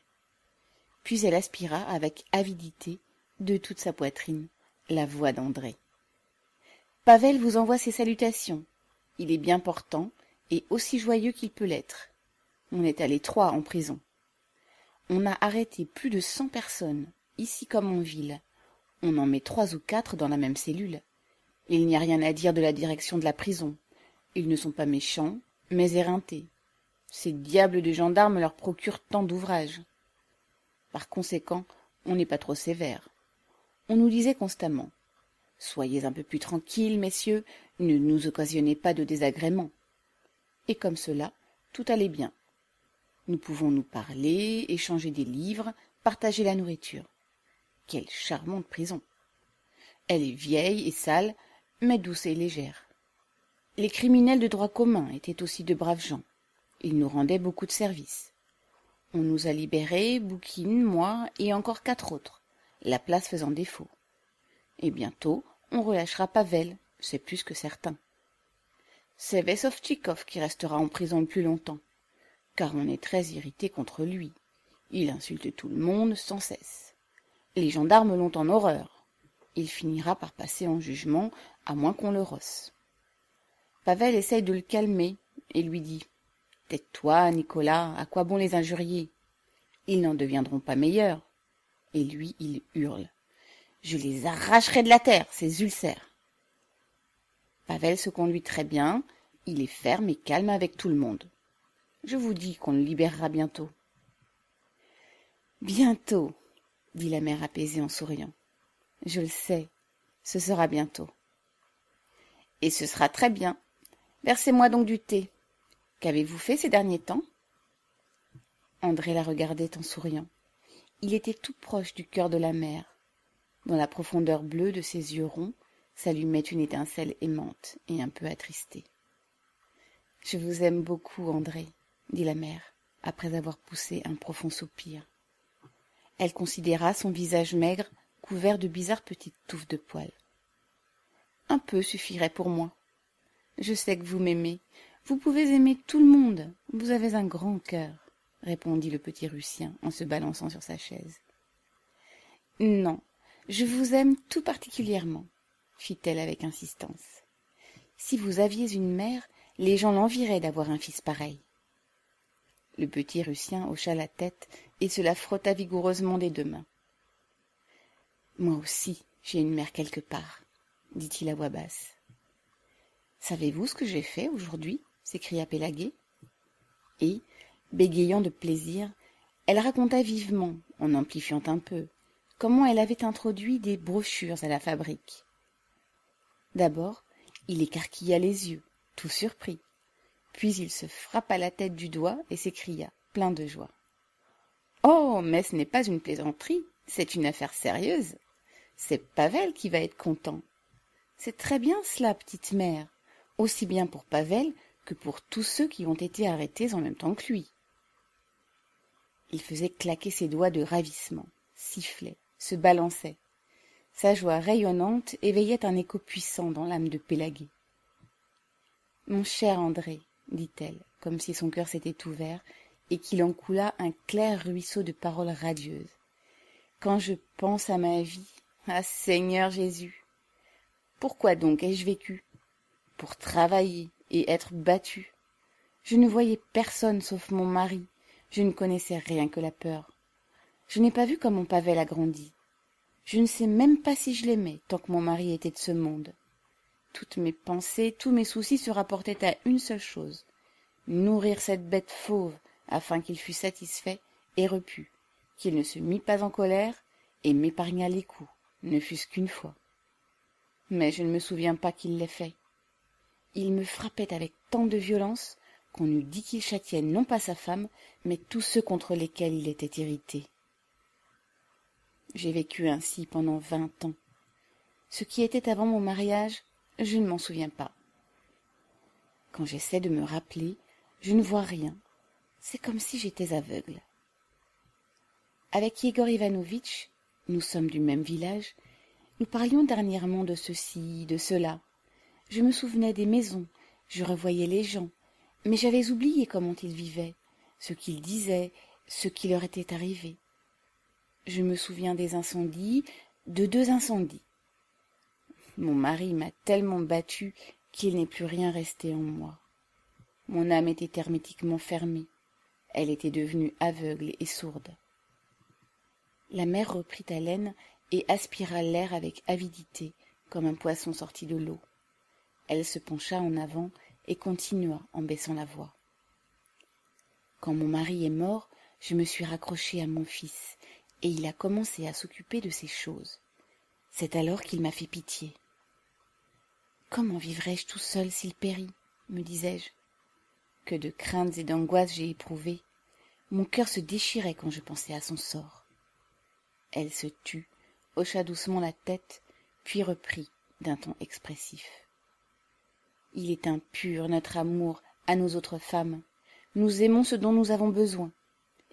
puis elle aspira avec avidité de toute sa poitrine la voix d'andré pavel vous envoie ses salutations il est bien portant et aussi joyeux qu'il peut l'être on est allé trois en prison on a arrêté plus de cent personnes ici comme en ville on en met trois ou quatre dans la même cellule. Il n'y a rien à dire de la direction de la prison. Ils ne sont pas méchants, mais éreintés. Ces diables de gendarmes leur procurent tant d'ouvrages. Par conséquent, on n'est pas trop sévère. On nous disait constamment Soyez un peu plus tranquilles, messieurs, ne nous occasionnez pas de désagréments. Et comme cela, tout allait bien. Nous pouvons nous parler, échanger des livres, partager la nourriture. Quelle charmante prison Elle est vieille et sale, mais douce et légère. Les criminels de droit commun étaient aussi de braves gens. Ils nous rendaient beaucoup de services. On nous a libérés, Boukine, moi et encore quatre autres, la place faisant défaut. Et bientôt, on relâchera Pavel, c'est plus que certain. C'est Vesovtchikov qui restera en prison le plus longtemps, car on est très irrité contre lui. Il insulte tout le monde sans cesse. Les gendarmes l'ont en horreur. Il finira par passer en jugement, à moins qu'on le rosse. Pavel essaye de le calmer et lui dit Tais-toi, Nicolas, à quoi bon les injurier Ils n'en deviendront pas meilleurs. Et lui, il hurle Je les arracherai de la terre, ces ulcères. Pavel se conduit très bien, il est ferme et calme avec tout le monde. Je vous dis qu'on le libérera bientôt. Bientôt, dit la mère apaisée en souriant. Je le sais, ce sera bientôt. Et ce sera très bien. Versez-moi donc du thé. Qu'avez-vous fait ces derniers temps André la regardait en souriant. Il était tout proche du cœur de la mère. Dans la profondeur bleue de ses yeux ronds s'allumait une étincelle aimante et un peu attristée. Je vous aime beaucoup, André, dit la mère, après avoir poussé un profond soupir. Elle considéra son visage maigre, couvert de bizarres petites touffes de poils. Un peu suffirait pour moi. Je sais que vous m'aimez. Vous pouvez aimer tout le monde. Vous avez un grand cœur, répondit le petit Russien en se balançant sur sa chaise. Non, je vous aime tout particulièrement, fit-elle avec insistance. Si vous aviez une mère, les gens l'envieraient d'avoir un fils pareil le petit Russien hocha la tête et se la frotta vigoureusement des deux mains. Moi aussi, j'ai une mère quelque part, dit-il à voix basse. Savez-vous ce que j'ai fait aujourd'hui s'écria Pélaguet. Et, bégayant de plaisir, elle raconta vivement, en amplifiant un peu, comment elle avait introduit des brochures à la fabrique. D'abord, il écarquilla les yeux, tout surpris. Puis il se frappa la tête du doigt et s'écria, plein de joie. Oh. Mais ce n'est pas une plaisanterie, c'est une affaire sérieuse. C'est Pavel qui va être content. C'est très bien cela, petite mère, aussi bien pour Pavel que pour tous ceux qui ont été arrêtés en même temps que lui. Il faisait claquer ses doigts de ravissement, sifflait, se balançait. Sa joie rayonnante éveillait un écho puissant dans l'âme de Pélagie. Mon cher André, dit-elle, comme si son cœur s'était ouvert, et qu'il en coula un clair ruisseau de paroles radieuses. Quand je pense à ma vie, ah Seigneur Jésus Pourquoi donc ai-je vécu Pour travailler et être battue. Je ne voyais personne sauf mon mari. Je ne connaissais rien que la peur. Je n'ai pas vu comment Pavel a grandi. Je ne sais même pas si je l'aimais tant que mon mari était de ce monde. Toutes mes pensées, tous mes soucis se rapportaient à une seule chose nourrir cette bête fauve afin qu'il fût satisfait et repu, qu'il ne se mît pas en colère et m'épargna les coups, ne fût-ce qu'une fois. Mais je ne me souviens pas qu'il l'ait fait. Il me frappait avec tant de violence qu'on eût dit qu'il châtiait non pas sa femme, mais tous ceux contre lesquels il était irrité. J'ai vécu ainsi pendant vingt ans. Ce qui était avant mon mariage je ne m'en souviens pas. Quand j'essaie de me rappeler, je ne vois rien. C'est comme si j'étais aveugle. Avec Igor Ivanovitch, nous sommes du même village, nous parlions dernièrement de ceci, de cela. Je me souvenais des maisons, je revoyais les gens, mais j'avais oublié comment ils vivaient, ce qu'ils disaient, ce qui leur était arrivé. Je me souviens des incendies, de deux incendies. Mon mari m'a tellement battue qu'il n'est plus rien resté en moi. Mon âme était hermétiquement fermée. Elle était devenue aveugle et sourde. La mère reprit haleine et aspira l'air avec avidité, comme un poisson sorti de l'eau. Elle se pencha en avant et continua en baissant la voix. Quand mon mari est mort, je me suis raccrochée à mon fils, et il a commencé à s'occuper de ces choses. C'est alors qu'il m'a fait pitié. Comment vivrais-je tout seul s'il périt me disais-je. Que de craintes et d'angoisses j'ai éprouvées. Mon cœur se déchirait quand je pensais à son sort. Elle se tut, hocha doucement la tête, puis reprit d'un ton expressif. Il est impur notre amour à nos autres femmes. Nous aimons ce dont nous avons besoin.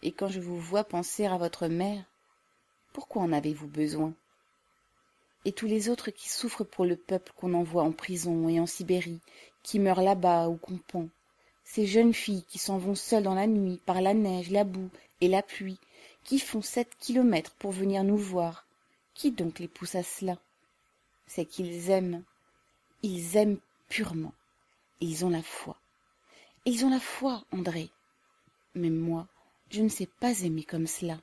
Et quand je vous vois penser à votre mère, pourquoi en avez-vous besoin et tous les autres qui souffrent pour le peuple qu'on envoie en prison et en Sibérie, qui meurent là-bas ou qu'on pend. Ces jeunes filles qui s'en vont seules dans la nuit, par la neige, la boue et la pluie, qui font sept kilomètres pour venir nous voir. Qui donc les pousse à cela C'est qu'ils aiment. Ils aiment purement. Et ils ont la foi. Et ils ont la foi, André. Mais moi, je ne sais pas aimer comme cela.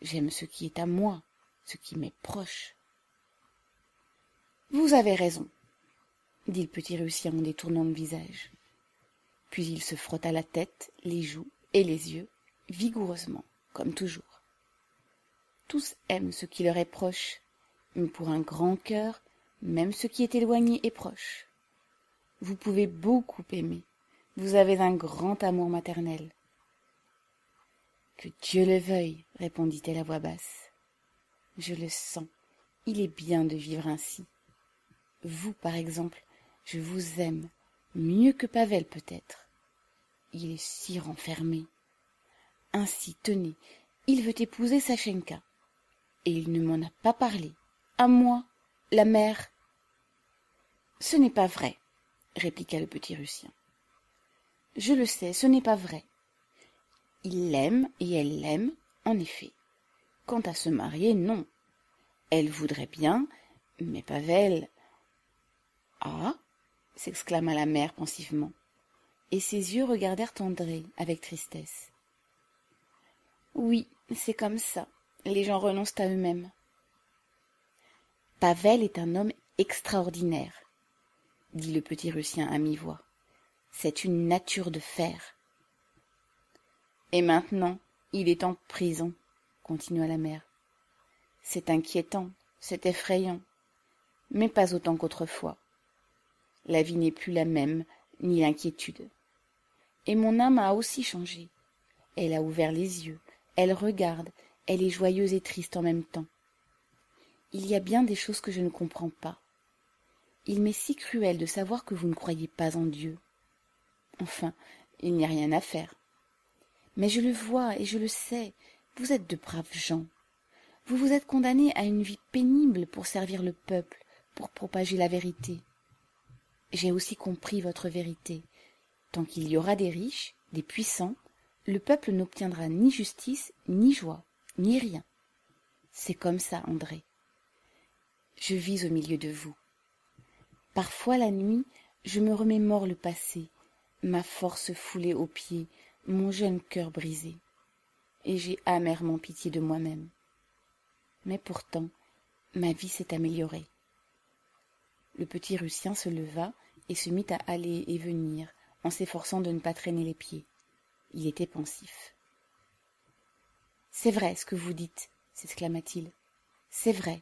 J'aime ce qui est à moi, ce qui m'est proche. Vous avez raison, dit le petit Russien en détournant le visage. Puis il se frotta la tête, les joues et les yeux, vigoureusement, comme toujours. Tous aiment ce qui leur est proche, mais pour un grand cœur, même ce qui est éloigné est proche. Vous pouvez beaucoup aimer, vous avez un grand amour maternel. Que Dieu le veuille, répondit-elle à voix basse. Je le sens, il est bien de vivre ainsi. Vous, par exemple, je vous aime, mieux que Pavel peut-être. Il est si renfermé. Ainsi, tenez, il veut épouser Sachenka. Et il ne m'en a pas parlé. À moi, la mère. Ce n'est pas vrai, répliqua le petit Russien. Je le sais, ce n'est pas vrai. Il l'aime et elle l'aime, en effet. Quant à se marier, non. Elle voudrait bien, mais Pavel, ah s'exclama la mère pensivement, et ses yeux regardèrent André avec tristesse. Oui, c'est comme ça. Les gens renoncent à eux-mêmes. Pavel est un homme extraordinaire, dit le petit Russien à mi-voix. C'est une nature de fer. Et maintenant, il est en prison, continua la mère. C'est inquiétant, c'est effrayant, mais pas autant qu'autrefois la vie n'est plus la même, ni l'inquiétude. Et mon âme a aussi changé. Elle a ouvert les yeux, elle regarde, elle est joyeuse et triste en même temps. Il y a bien des choses que je ne comprends pas. Il m'est si cruel de savoir que vous ne croyez pas en Dieu. Enfin, il n'y a rien à faire. Mais je le vois et je le sais, vous êtes de braves gens. Vous vous êtes condamnés à une vie pénible pour servir le peuple, pour propager la vérité j'ai aussi compris votre vérité. Tant qu'il y aura des riches, des puissants, le peuple n'obtiendra ni justice, ni joie, ni rien. C'est comme ça, André. Je vis au milieu de vous. Parfois la nuit, je me remémore le passé, ma force foulée aux pieds, mon jeune cœur brisé. Et j'ai amèrement pitié de moi-même. Mais pourtant, ma vie s'est améliorée le petit russien se leva et se mit à aller et venir en s'efforçant de ne pas traîner les pieds il était pensif c'est vrai ce que vous dites s'exclama t il c'est vrai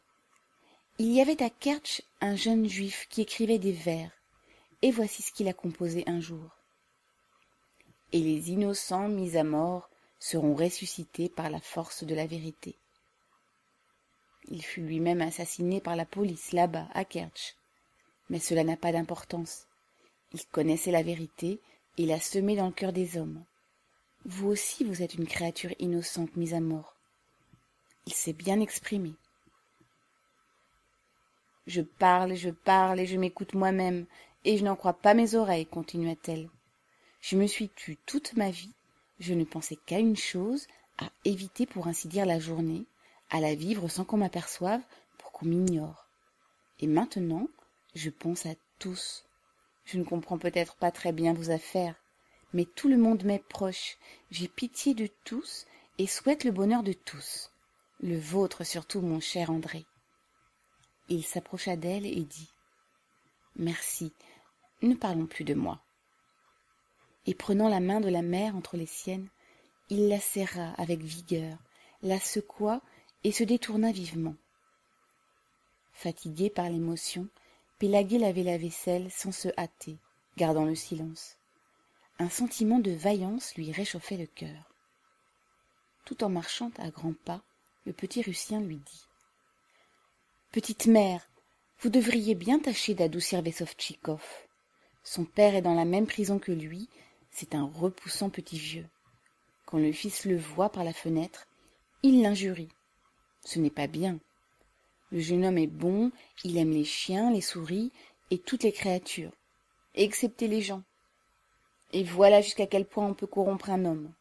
il y avait à kertsch un jeune juif qui écrivait des vers et voici ce qu'il a composé un jour et les innocents mis à mort seront ressuscités par la force de la vérité il fut lui-même assassiné par la police là-bas à Kertsch mais cela n'a pas d'importance. Il connaissait la vérité et l'a semait dans le cœur des hommes. Vous aussi, vous êtes une créature innocente mise à mort. Il s'est bien exprimé. Je parle je parle et je m'écoute moi-même, et je n'en crois pas mes oreilles, continua-t-elle. Je me suis tue toute ma vie, je ne pensais qu'à une chose, à éviter pour ainsi dire la journée, à la vivre sans qu'on m'aperçoive, pour qu'on m'ignore. Et maintenant, je pense à tous. Je ne comprends peut-être pas très bien vos affaires, mais tout le monde m'est proche. J'ai pitié de tous et souhaite le bonheur de tous. Le vôtre surtout, mon cher André. Il s'approcha d'elle et dit Merci, ne parlons plus de moi. Et prenant la main de la mère entre les siennes, il la serra avec vigueur, la secoua et se détourna vivement. Fatigué par l'émotion, Pélagie lavait la vaisselle sans se hâter, gardant le silence. Un sentiment de vaillance lui réchauffait le cœur. Tout en marchant à grands pas, le petit Russien lui dit Petite mère, vous devriez bien tâcher d'adoucir Vesovtchikov. Son père est dans la même prison que lui, c'est un repoussant petit vieux. Quand le fils le voit par la fenêtre, il l'injurie. Ce n'est pas bien. Le jeune homme est bon, il aime les chiens, les souris et toutes les créatures, excepté les gens. Et voilà jusqu'à quel point on peut corrompre un homme.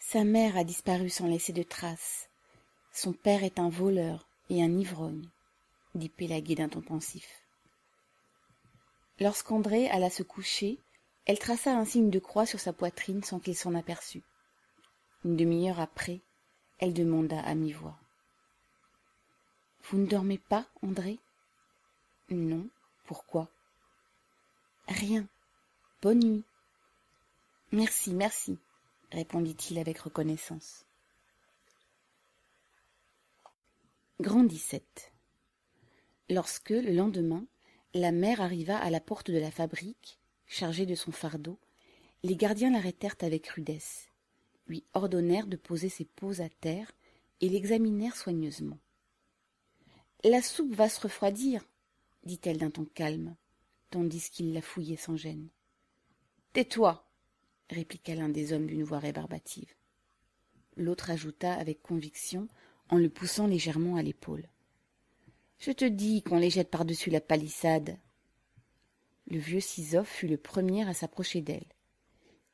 Sa mère a disparu sans laisser de traces. Son père est un voleur et un ivrogne, dit Pélagie d'un ton pensif. Lorsqu'André alla se coucher, elle traça un signe de croix sur sa poitrine sans qu'il s'en aperçût. Une demi-heure après, elle demanda à mi-voix. Vous ne dormez pas, André Non. Pourquoi Rien. Bonne nuit. Merci, merci, répondit-il avec reconnaissance. Grand XVII Lorsque, le lendemain, la mère arriva à la porte de la fabrique, chargée de son fardeau, les gardiens l'arrêtèrent avec rudesse, lui ordonnèrent de poser ses peaux à terre et l'examinèrent soigneusement. La soupe va se refroidir, dit-elle d'un ton calme, tandis qu'il la fouillait sans gêne. Tais-toi, répliqua l'un des hommes d'une voix rébarbative. L'autre ajouta avec conviction en le poussant légèrement à l'épaule. Je te dis qu'on les jette par-dessus la palissade. Le vieux Sisoff fut le premier à s'approcher d'elle.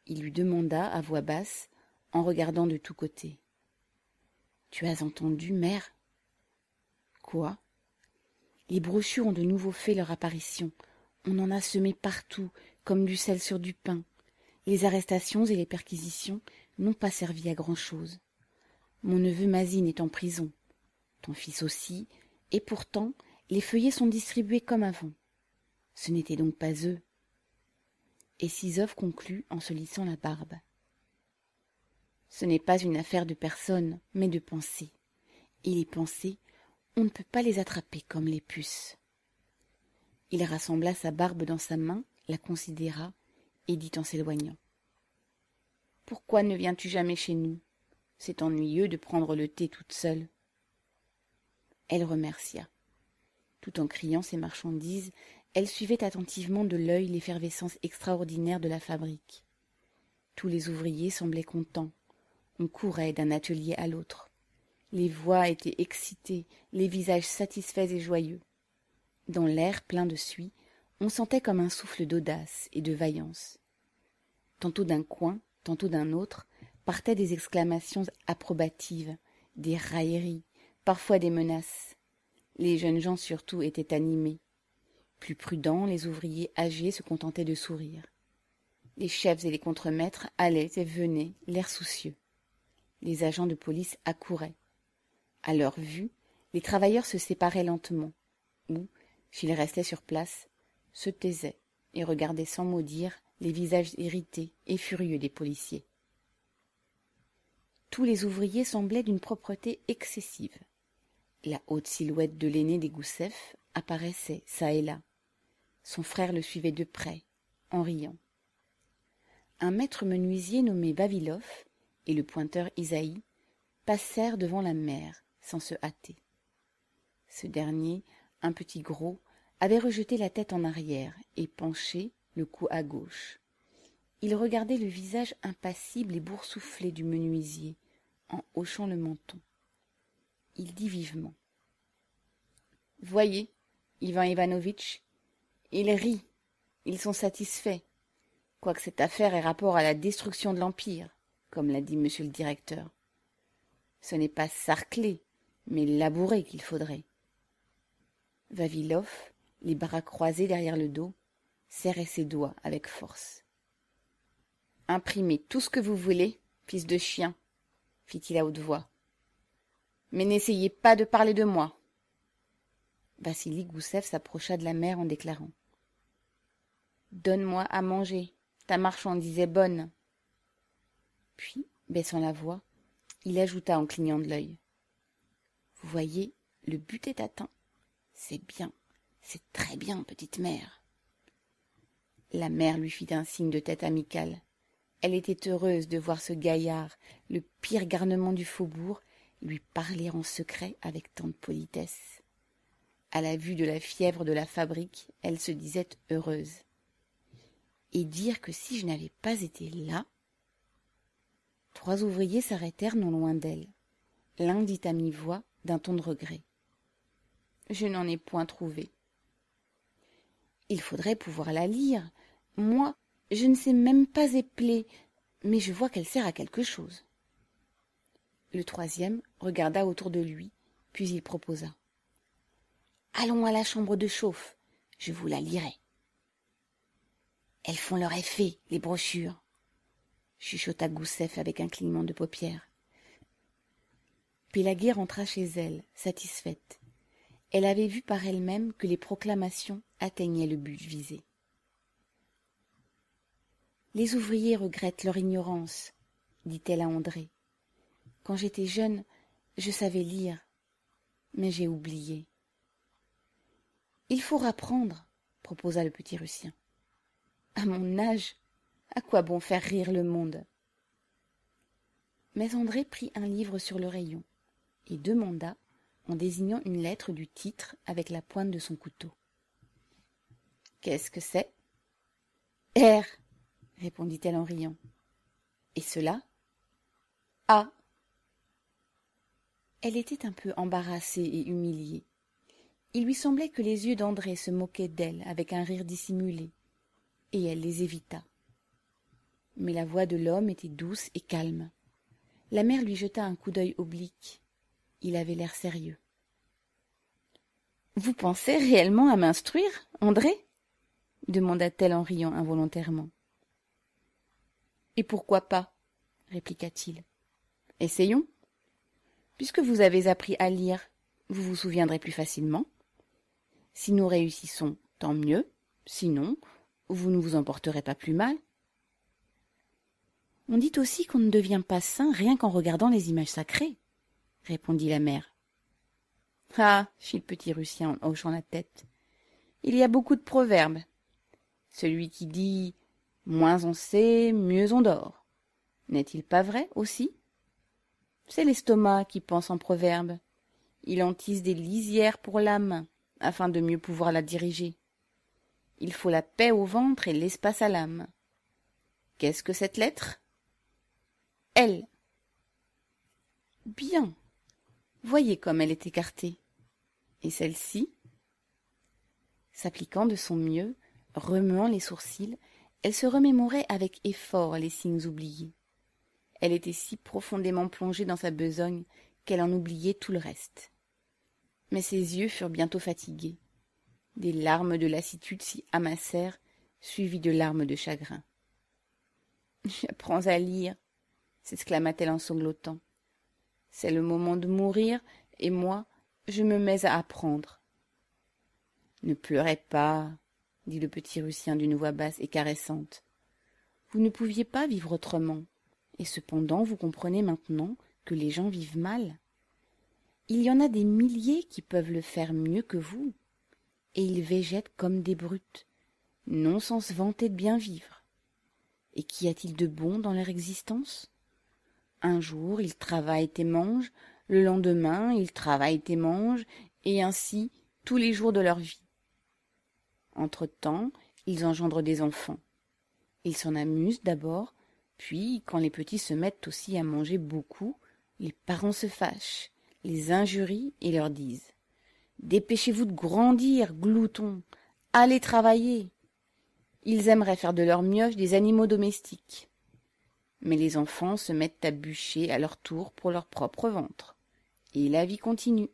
Il lui demanda à voix basse, en regardant de tous côtés. Tu as entendu, mère les brochures ont de nouveau fait leur apparition. On en a semé partout, comme du sel sur du pain. Les arrestations et les perquisitions n'ont pas servi à grand-chose. Mon neveu Mazine est en prison. Ton fils aussi, et pourtant, les feuillets sont distribués comme avant. Ce n'était donc pas eux. Et Sisov conclut en se lissant la barbe. Ce n'est pas une affaire de personne, mais de pensée. Et les pensées on ne peut pas les attraper comme les puces. Il rassembla sa barbe dans sa main, la considéra, et dit en s'éloignant. Pourquoi ne viens tu jamais chez nous? C'est ennuyeux de prendre le thé toute seule. Elle remercia. Tout en criant ses marchandises, elle suivait attentivement de l'œil l'effervescence extraordinaire de la fabrique. Tous les ouvriers semblaient contents. On courait d'un atelier à l'autre. Les voix étaient excitées, les visages satisfaits et joyeux. Dans l'air plein de suie, on sentait comme un souffle d'audace et de vaillance. Tantôt d'un coin, tantôt d'un autre, partaient des exclamations approbatives, des railleries, parfois des menaces. Les jeunes gens surtout étaient animés. Plus prudents, les ouvriers âgés se contentaient de sourire. Les chefs et les contremaîtres allaient et venaient, l'air soucieux. Les agents de police accouraient à leur vue, les travailleurs se séparaient lentement, ou, s'ils restaient sur place, se taisaient et regardaient sans mot dire les visages irrités et furieux des policiers. Tous les ouvriers semblaient d'une propreté excessive. La haute silhouette de l'aîné des Goussef apparaissait çà et là. Son frère le suivait de près, en riant. Un maître menuisier nommé Baviloff et le pointeur Isaïe passèrent devant la mère, sans se hâter. Ce dernier, un petit gros, avait rejeté la tête en arrière et penché, le cou à gauche. Il regardait le visage impassible et boursouflé du menuisier, en hochant le menton. Il dit vivement. Voyez, Ivan Ivanovitch, ils rient, ils sont satisfaits, quoique cette affaire ait rapport à la destruction de l'Empire, comme l'a dit monsieur le directeur. Ce n'est pas sarclé, mais labourer qu'il faudrait vavilov les bras croisés derrière le dos serrait ses doigts avec force imprimez tout ce que vous voulez fils de chien fit-il à haute voix mais n'essayez pas de parler de moi vassili goussev s'approcha de la mère en déclarant donne-moi à manger ta marchandise est bonne puis baissant la voix il ajouta en clignant de l'œil vous voyez, le but est atteint. C'est bien, c'est très bien, petite mère. La mère lui fit un signe de tête amical. Elle était heureuse de voir ce gaillard, le pire garnement du faubourg, lui parler en secret avec tant de politesse. À la vue de la fièvre de la fabrique, elle se disait heureuse. Et dire que si je n'avais pas été là. Trois ouvriers s'arrêtèrent non loin d'elle. L'un dit à mi-voix d'un ton de regret. Je n'en ai point trouvé. Il faudrait pouvoir la lire. Moi, je ne sais même pas épeler, mais je vois qu'elle sert à quelque chose. Le troisième regarda autour de lui, puis il proposa. Allons à la chambre de chauffe, je vous la lirai. Elles font leur effet, les brochures, chuchota Goussef avec un clignement de paupières guerre entra chez elle, satisfaite. Elle avait vu par elle-même que les proclamations atteignaient le but visé. Les ouvriers regrettent leur ignorance, dit-elle à André. Quand j'étais jeune, je savais lire, mais j'ai oublié. Il faut apprendre, proposa le petit Russien. À mon âge, à quoi bon faire rire le monde Mais André prit un livre sur le rayon et demanda, en désignant une lettre du titre avec la pointe de son couteau. Qu'est-ce que c'est R répondit-elle en riant. Et cela A. Elle était un peu embarrassée et humiliée. Il lui semblait que les yeux d'André se moquaient d'elle avec un rire dissimulé, et elle les évita. Mais la voix de l'homme était douce et calme. La mère lui jeta un coup d'œil oblique, il avait l'air sérieux. Vous pensez réellement à m'instruire, André demanda-t-elle en riant involontairement. Et pourquoi pas répliqua-t-il. Essayons. Puisque vous avez appris à lire, vous vous souviendrez plus facilement. Si nous réussissons, tant mieux. Sinon, vous ne vous en porterez pas plus mal. On dit aussi qu'on ne devient pas saint rien qu'en regardant les images sacrées, répondit la mère. Ah. fit le petit Russien en hochant la tête. Il y a beaucoup de proverbes. Celui qui dit Moins on sait, mieux on dort. N'est-il pas vrai aussi C'est l'estomac qui pense en proverbe. Il en tisse des lisières pour l'âme, afin de mieux pouvoir la diriger. Il faut la paix au ventre et l'espace à l'âme. Qu'est-ce que cette lettre Elle. Bien, voyez comme elle est écartée. Et celle-ci S'appliquant de son mieux, remuant les sourcils, elle se remémorait avec effort les signes oubliés. Elle était si profondément plongée dans sa besogne qu'elle en oubliait tout le reste. Mais ses yeux furent bientôt fatigués. Des larmes de lassitude s'y amassèrent, suivies de larmes de chagrin. J'apprends à lire, s'exclama-t-elle en sanglotant c'est le moment de mourir, et moi, je me mets à apprendre. Ne pleurez pas, dit le petit Russien d'une voix basse et caressante. Vous ne pouviez pas vivre autrement, et cependant vous comprenez maintenant que les gens vivent mal. Il y en a des milliers qui peuvent le faire mieux que vous, et ils végètent comme des brutes, non sans se vanter de bien vivre. Et qu'y a-t-il de bon dans leur existence un jour, ils travaillent et mangent, le lendemain, ils travaillent et mangent, et ainsi tous les jours de leur vie. Entre-temps, ils engendrent des enfants. Ils s'en amusent d'abord, puis, quand les petits se mettent aussi à manger beaucoup, les parents se fâchent, les injurient et leur disent Dépêchez-vous de grandir, gloutons, allez travailler. Ils aimeraient faire de leurs mioches des animaux domestiques mais les enfants se mettent à bûcher à leur tour pour leur propre ventre. Et la vie continue.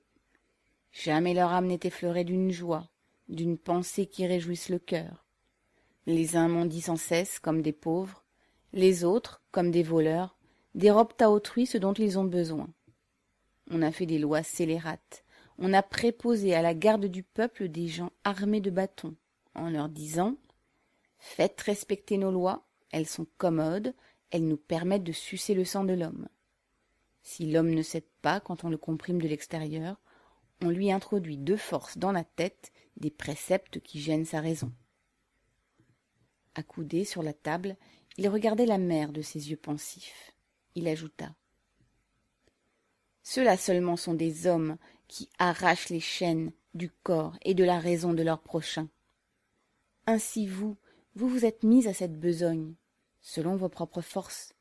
Jamais leur âme n'est effleurée d'une joie, d'une pensée qui réjouisse le cœur. Les uns mendient sans cesse comme des pauvres, les autres, comme des voleurs, dérobent à autrui ce dont ils ont besoin. On a fait des lois scélérates, on a préposé à la garde du peuple des gens armés de bâtons, en leur disant Faites respecter nos lois, elles sont commodes, elles nous permettent de sucer le sang de l'homme. Si l'homme ne cède pas quand on le comprime de l'extérieur, on lui introduit de force dans la tête des préceptes qui gênent sa raison. Accoudé sur la table, il regardait la mère de ses yeux pensifs. Il ajouta Ceux-là seulement sont des hommes qui arrachent les chaînes du corps et de la raison de leur prochain. Ainsi vous, vous vous êtes mis à cette besogne, selon vos propres forces.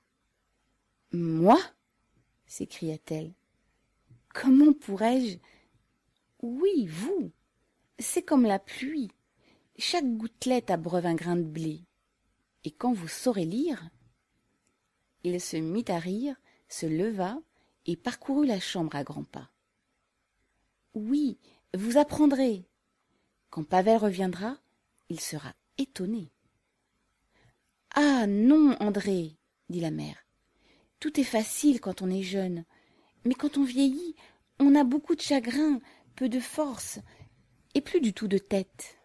Moi s'écria-t-elle. Comment pourrais-je Oui, vous. C'est comme la pluie. Chaque gouttelette abreuve un grain de blé. Et quand vous saurez lire Il se mit à rire, se leva et parcourut la chambre à grands pas. Oui, vous apprendrez. Quand Pavel reviendra, il sera étonné. Ah. Non, André, dit la mère. Tout est facile quand on est jeune mais quand on vieillit, on a beaucoup de chagrin, peu de force, et plus du tout de tête.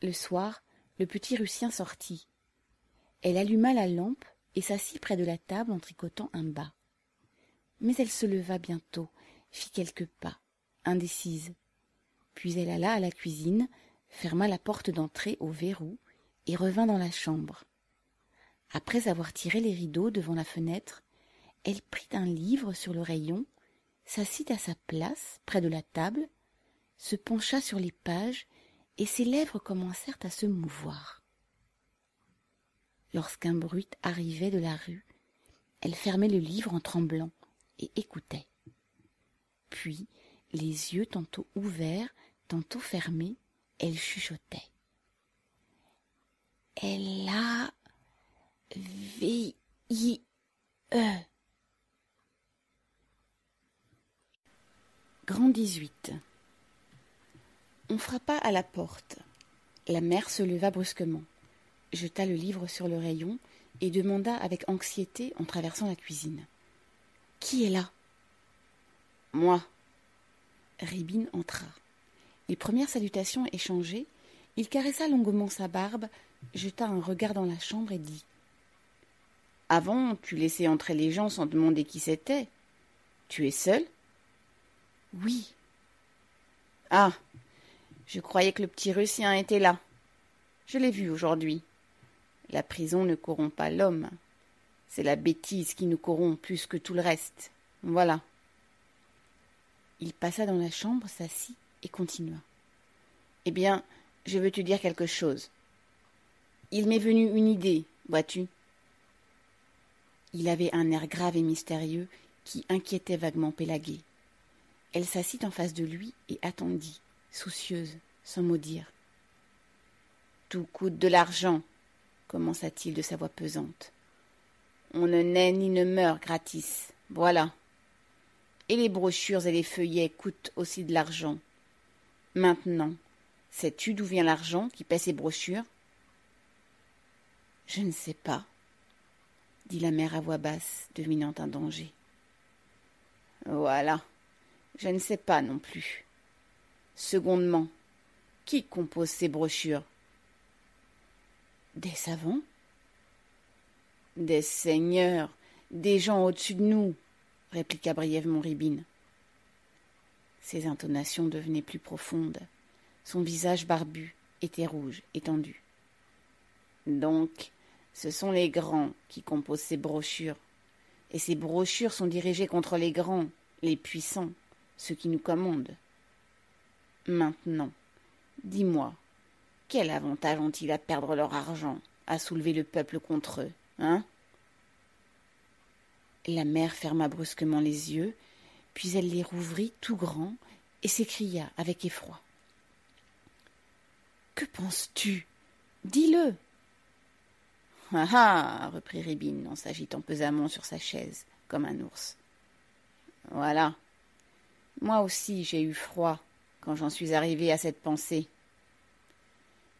Le soir, le petit Russien sortit. Elle alluma la lampe et s'assit près de la table en tricotant un bas. Mais elle se leva bientôt, fit quelques pas, indécise. Puis elle alla à la cuisine, ferma la porte d'entrée au verrou, et revint dans la chambre. Après avoir tiré les rideaux devant la fenêtre, elle prit un livre sur le rayon, s'assit à sa place près de la table, se pencha sur les pages, et ses lèvres commencèrent à se mouvoir. Lorsqu'un bruit arrivait de la rue, elle fermait le livre en tremblant et écoutait. Puis, les yeux tantôt ouverts, tantôt fermés, elle chuchotait l a Grand On frappa à la porte. La mère se leva brusquement, jeta le livre sur le rayon et demanda avec anxiété en traversant la cuisine. Qui est là Moi. Ribine entra. Les premières salutations échangées, il caressa longuement sa barbe jeta un regard dans la chambre et dit Avant, tu laissais entrer les gens sans demander qui c'était. Tu es seul Oui. Ah Je croyais que le petit Russien était là. Je l'ai vu aujourd'hui. La prison ne corrompt pas l'homme. C'est la bêtise qui nous corrompt plus que tout le reste. Voilà. Il passa dans la chambre, s'assit et continua. Eh bien, je veux te dire quelque chose. Il m'est venu une idée, vois-tu. Il avait un air grave et mystérieux qui inquiétait vaguement Pélagie. Elle s'assit en face de lui et attendit, soucieuse, sans mot dire. Tout coûte de l'argent, commença-t-il de sa voix pesante. On ne naît ni ne meurt gratis, voilà. Et les brochures et les feuillets coûtent aussi de l'argent. Maintenant, sais-tu d'où vient l'argent qui paie ces brochures je ne sais pas, dit la mère à voix basse, devinant un danger. Voilà, je ne sais pas non plus. Secondement, qui compose ces brochures Des savants Des seigneurs, des gens au-dessus de nous, répliqua brièvement Ribine. Ses intonations devenaient plus profondes. Son visage barbu était rouge et tendu. Donc, ce sont les grands qui composent ces brochures. Et ces brochures sont dirigées contre les grands, les puissants, ceux qui nous commandent. Maintenant, dis-moi, quel avantage ont-ils à perdre leur argent, à soulever le peuple contre eux, hein La mère ferma brusquement les yeux, puis elle les rouvrit tout grands et s'écria avec effroi. Que penses-tu Dis-le ah, ah reprit Ribine en s'agitant pesamment sur sa chaise, comme un ours. Voilà. Moi aussi j'ai eu froid quand j'en suis arrivé à cette pensée.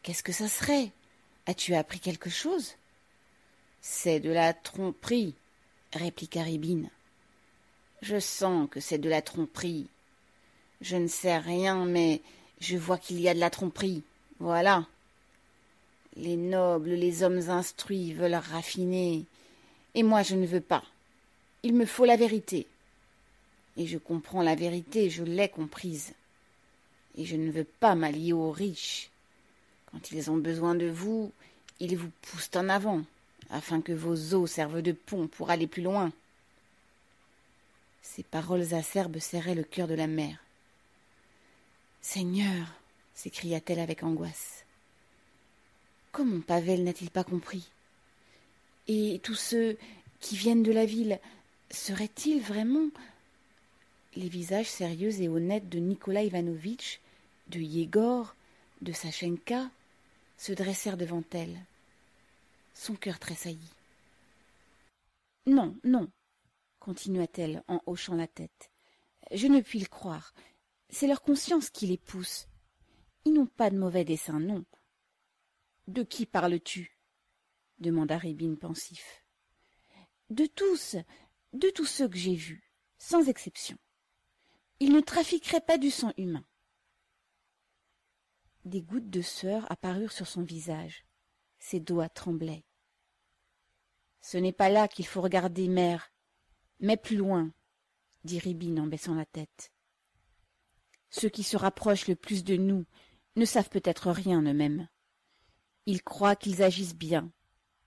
Qu'est-ce que ça serait As-tu appris quelque chose C'est de la tromperie, répliqua Ribine. Je sens que c'est de la tromperie. Je ne sais rien, mais je vois qu'il y a de la tromperie. Voilà. Les nobles, les hommes instruits veulent raffiner, et moi je ne veux pas. Il me faut la vérité. Et je comprends la vérité, je l'ai comprise. Et je ne veux pas m'allier aux riches. Quand ils ont besoin de vous, ils vous poussent en avant, afin que vos os servent de pont pour aller plus loin. Ces paroles acerbes serraient le cœur de la mère. Seigneur, s'écria-t-elle avec angoisse, Comment Pavel n'a-t-il pas compris Et tous ceux qui viennent de la ville seraient-ils vraiment les visages sérieux et honnêtes de Nikolai Ivanovitch, de Yegor, de Sachenka se dressèrent devant elle. Son cœur tressaillit. Non, non, continua-t-elle en hochant la tête. Je ne puis le croire. C'est leur conscience qui les pousse. Ils n'ont pas de mauvais dessein, non de qui parles-tu demanda Ribine pensif. De tous, de tous ceux que j'ai vus, sans exception. Ils ne trafiqueraient pas du sang humain. Des gouttes de sueur apparurent sur son visage. Ses doigts tremblaient. Ce n'est pas là qu'il faut regarder, mère, mais plus loin, dit Ribine en baissant la tête. Ceux qui se rapprochent le plus de nous ne savent peut-être rien eux-mêmes. Ils croient qu'ils agissent bien.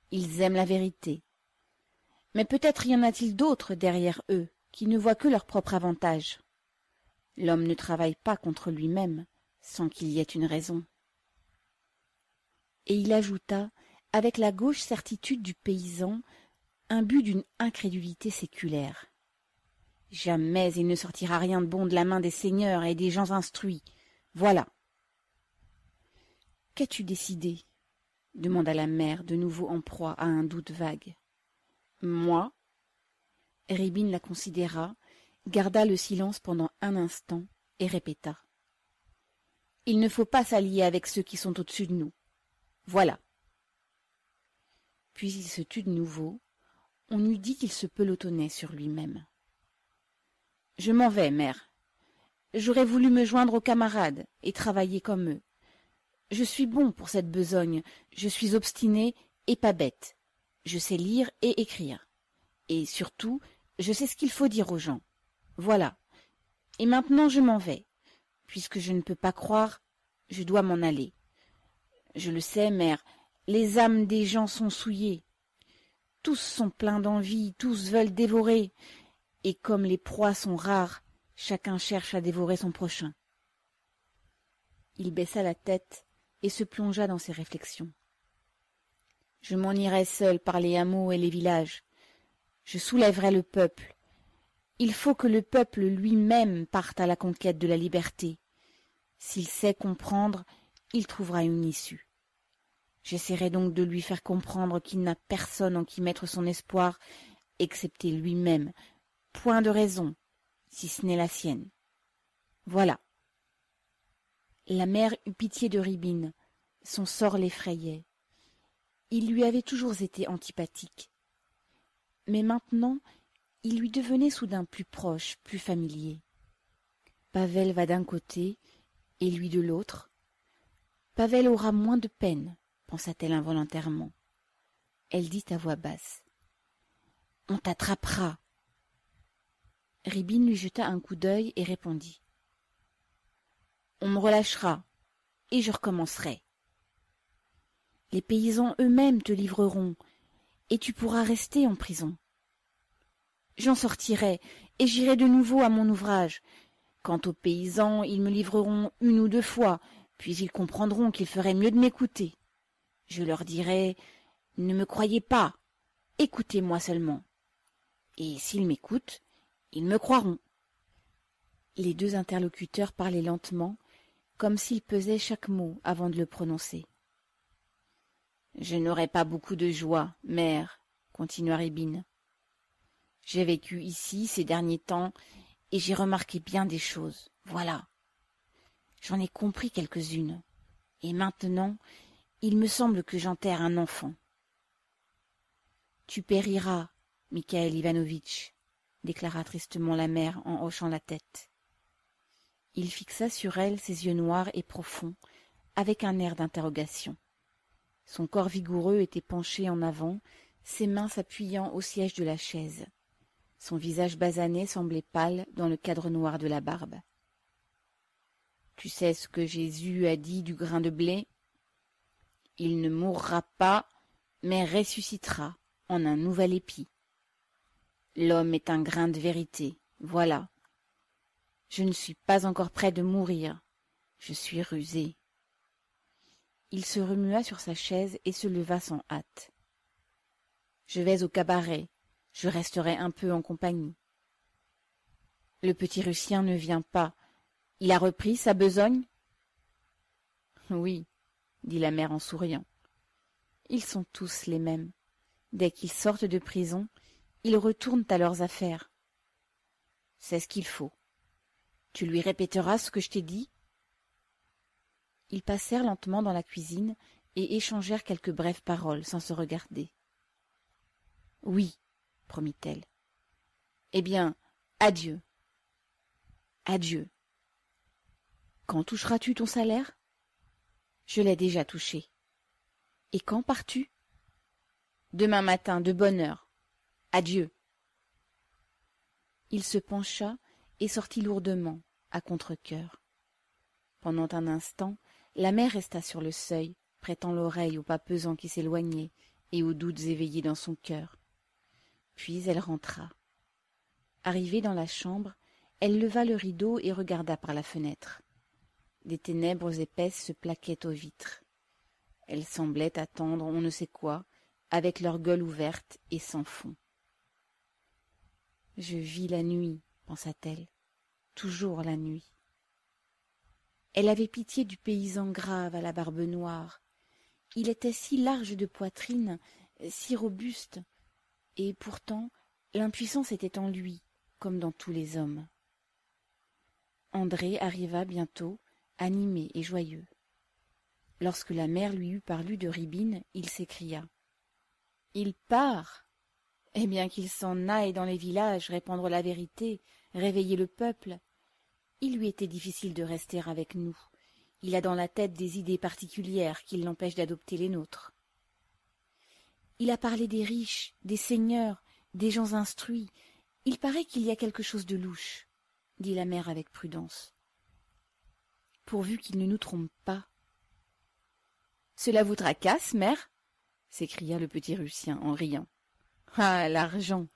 Ils aiment la vérité. Mais peut-être y en a-t-il d'autres derrière eux qui ne voient que leur propre avantage. L'homme ne travaille pas contre lui-même sans qu'il y ait une raison. Et il ajouta, avec la gauche certitude du paysan, un but d'une incrédulité séculaire. Jamais il ne sortira rien de bon de la main des seigneurs et des gens instruits. Voilà. Qu'as-tu décidé demanda la mère de nouveau en proie à un doute vague moi ribin la considéra garda le silence pendant un instant et répéta il ne faut pas s'allier avec ceux qui sont au-dessus de nous voilà puis il se tut de nouveau on eût dit qu'il se pelotonnait sur lui-même je m'en vais mère j'aurais voulu me joindre aux camarades et travailler comme eux je suis bon pour cette besogne, je suis obstiné et pas bête. Je sais lire et écrire. Et surtout, je sais ce qu'il faut dire aux gens. Voilà. Et maintenant je m'en vais. Puisque je ne peux pas croire, je dois m'en aller. Je le sais, mère, les âmes des gens sont souillées. Tous sont pleins d'envie, tous veulent dévorer. Et comme les proies sont rares, chacun cherche à dévorer son prochain. Il baissa la tête et se plongea dans ses réflexions. Je m'en irai seul par les hameaux et les villages. Je soulèverai le peuple. Il faut que le peuple lui-même parte à la conquête de la liberté. S'il sait comprendre, il trouvera une issue. J'essaierai donc de lui faire comprendre qu'il n'a personne en qui mettre son espoir, excepté lui-même. Point de raison, si ce n'est la sienne. Voilà la mère eut pitié de ribine son sort l'effrayait il lui avait toujours été antipathique mais maintenant il lui devenait soudain plus proche plus familier pavel va d'un côté et lui de l'autre pavel aura moins de peine pensa-t-elle involontairement elle dit à voix basse on t'attrapera ribine lui jeta un coup d'œil et répondit on me relâchera, et je recommencerai. Les paysans eux-mêmes te livreront, et tu pourras rester en prison. J'en sortirai, et j'irai de nouveau à mon ouvrage. Quant aux paysans, ils me livreront une ou deux fois, puis ils comprendront qu'ils feraient mieux de m'écouter. Je leur dirai Ne me croyez pas, écoutez-moi seulement. Et s'ils m'écoutent, ils me croiront. Les deux interlocuteurs parlaient lentement, comme s'il pesait chaque mot avant de le prononcer. Je n'aurai pas beaucoup de joie, mère, continua Ribine. J'ai vécu ici ces derniers temps et j'ai remarqué bien des choses. Voilà. J'en ai compris quelques-unes. Et maintenant, il me semble que j'enterre un enfant. Tu périras, Mikhail Ivanovitch, déclara tristement la mère en hochant la tête. Il fixa sur elle ses yeux noirs et profonds, avec un air d'interrogation. Son corps vigoureux était penché en avant, ses mains s'appuyant au siège de la chaise. Son visage basané semblait pâle dans le cadre noir de la barbe. Tu sais ce que Jésus a dit du grain de blé Il ne mourra pas, mais ressuscitera en un nouvel épi. L'homme est un grain de vérité, voilà. Je ne suis pas encore près de mourir. Je suis rusé. Il se remua sur sa chaise et se leva sans hâte. Je vais au cabaret. Je resterai un peu en compagnie. Le petit Russien ne vient pas. Il a repris sa besogne Oui, dit la mère en souriant. Ils sont tous les mêmes. Dès qu'ils sortent de prison, ils retournent à leurs affaires. C'est ce qu'il faut. Tu lui répéteras ce que je t'ai dit Ils passèrent lentement dans la cuisine et échangèrent quelques brèves paroles sans se regarder. Oui, promit-elle. Eh bien, adieu. Adieu. Quand toucheras-tu ton salaire Je l'ai déjà touché. Et quand pars-tu Demain matin, de bonne heure. Adieu. Il se pencha et sortit lourdement, à contre Pendant un instant, la mère resta sur le seuil, prêtant l'oreille aux pas pesants qui s'éloignaient et aux doutes éveillés dans son cœur. Puis elle rentra. Arrivée dans la chambre, elle leva le rideau et regarda par la fenêtre. Des ténèbres épaisses se plaquaient aux vitres. Elles semblaient attendre on ne sait quoi, avec leur gueule ouverte et sans fond. Je vis la nuit, pensa-t-elle toujours la nuit elle avait pitié du paysan grave à la barbe noire il était si large de poitrine si robuste et pourtant l'impuissance était en lui comme dans tous les hommes andré arriva bientôt animé et joyeux lorsque la mère lui eut parlé de ribine il s'écria il part eh bien qu'il s'en aille dans les villages répandre la vérité, réveiller le peuple. Il lui était difficile de rester avec nous. Il a dans la tête des idées particulières qui l'empêchent d'adopter les nôtres. Il a parlé des riches, des seigneurs, des gens instruits. Il paraît qu'il y a quelque chose de louche, dit la mère avec prudence. Pourvu qu'il ne nous trompe pas. Cela vous tracasse, mère s'écria le petit Russien en riant ah l'argent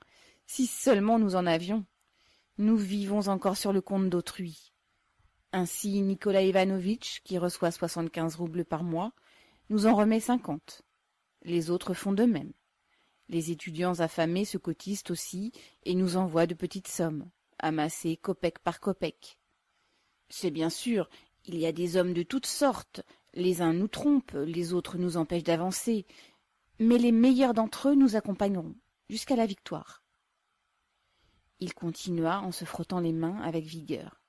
si seulement nous en avions nous vivons encore sur le compte d'autrui ainsi nicolas ivanovitch qui reçoit soixante-quinze roubles par mois nous en remet cinquante les autres font de même les étudiants affamés se cotisent aussi et nous envoient de petites sommes amassées copec par copec. c'est bien sûr il y a des hommes de toutes sortes les uns nous trompent les autres nous empêchent d'avancer mais les meilleurs d'entre eux nous accompagneront jusqu'à la victoire. Il continua en se frottant les mains avec vigueur.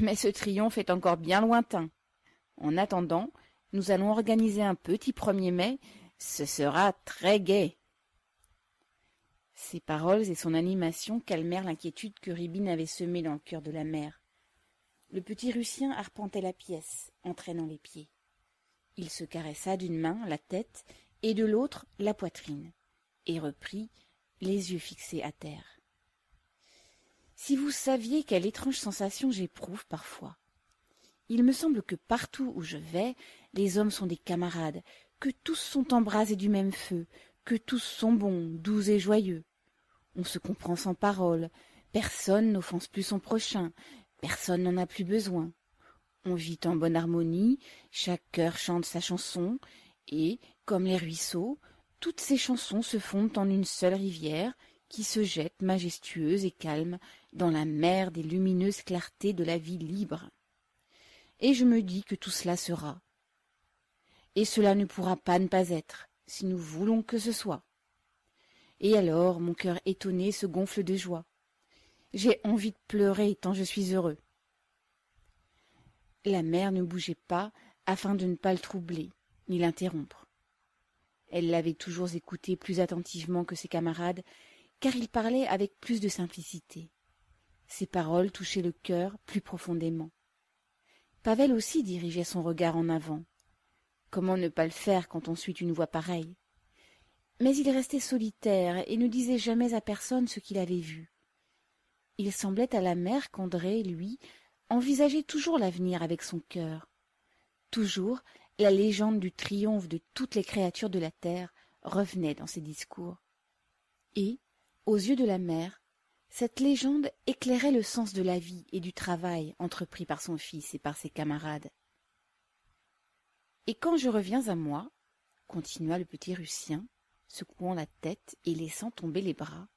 Mais ce triomphe est encore bien lointain. En attendant, nous allons organiser un petit 1er mai. Ce sera très gai. Ses paroles et son animation calmèrent l'inquiétude que Ribine avait semée dans le cœur de la mère. Le petit Russien arpentait la pièce, entraînant les pieds. Il se caressa d'une main la tête et de l'autre la poitrine et reprit, les yeux fixés à terre. Si vous saviez quelle étrange sensation j'éprouve parfois. Il me semble que partout où je vais, les hommes sont des camarades, que tous sont embrasés du même feu, que tous sont bons, doux et joyeux. On se comprend sans parole, personne n'offense plus son prochain, personne n'en a plus besoin. On vit en bonne harmonie, chaque cœur chante sa chanson, et, comme les ruisseaux, toutes ces chansons se fondent en une seule rivière qui se jette majestueuse et calme dans la mer des lumineuses clartés de la vie libre. Et je me dis que tout cela sera. Et cela ne pourra pas ne pas être, si nous voulons que ce soit. Et alors mon cœur étonné se gonfle de joie. J'ai envie de pleurer tant je suis heureux. La mère ne bougeait pas afin de ne pas le troubler, ni l'interrompre elle l'avait toujours écouté plus attentivement que ses camarades, car il parlait avec plus de simplicité. Ses paroles touchaient le cœur plus profondément. Pavel aussi dirigeait son regard en avant. Comment ne pas le faire quand on suit une voix pareille Mais il restait solitaire et ne disait jamais à personne ce qu'il avait vu. Il semblait à la mère qu'André, lui, envisageait toujours l'avenir avec son cœur. Toujours, la légende du triomphe de toutes les créatures de la terre revenait dans ses discours. Et, aux yeux de la mère, cette légende éclairait le sens de la vie et du travail entrepris par son fils et par ses camarades. Et quand je reviens à moi, continua le petit Russien, secouant la tête et laissant tomber les bras,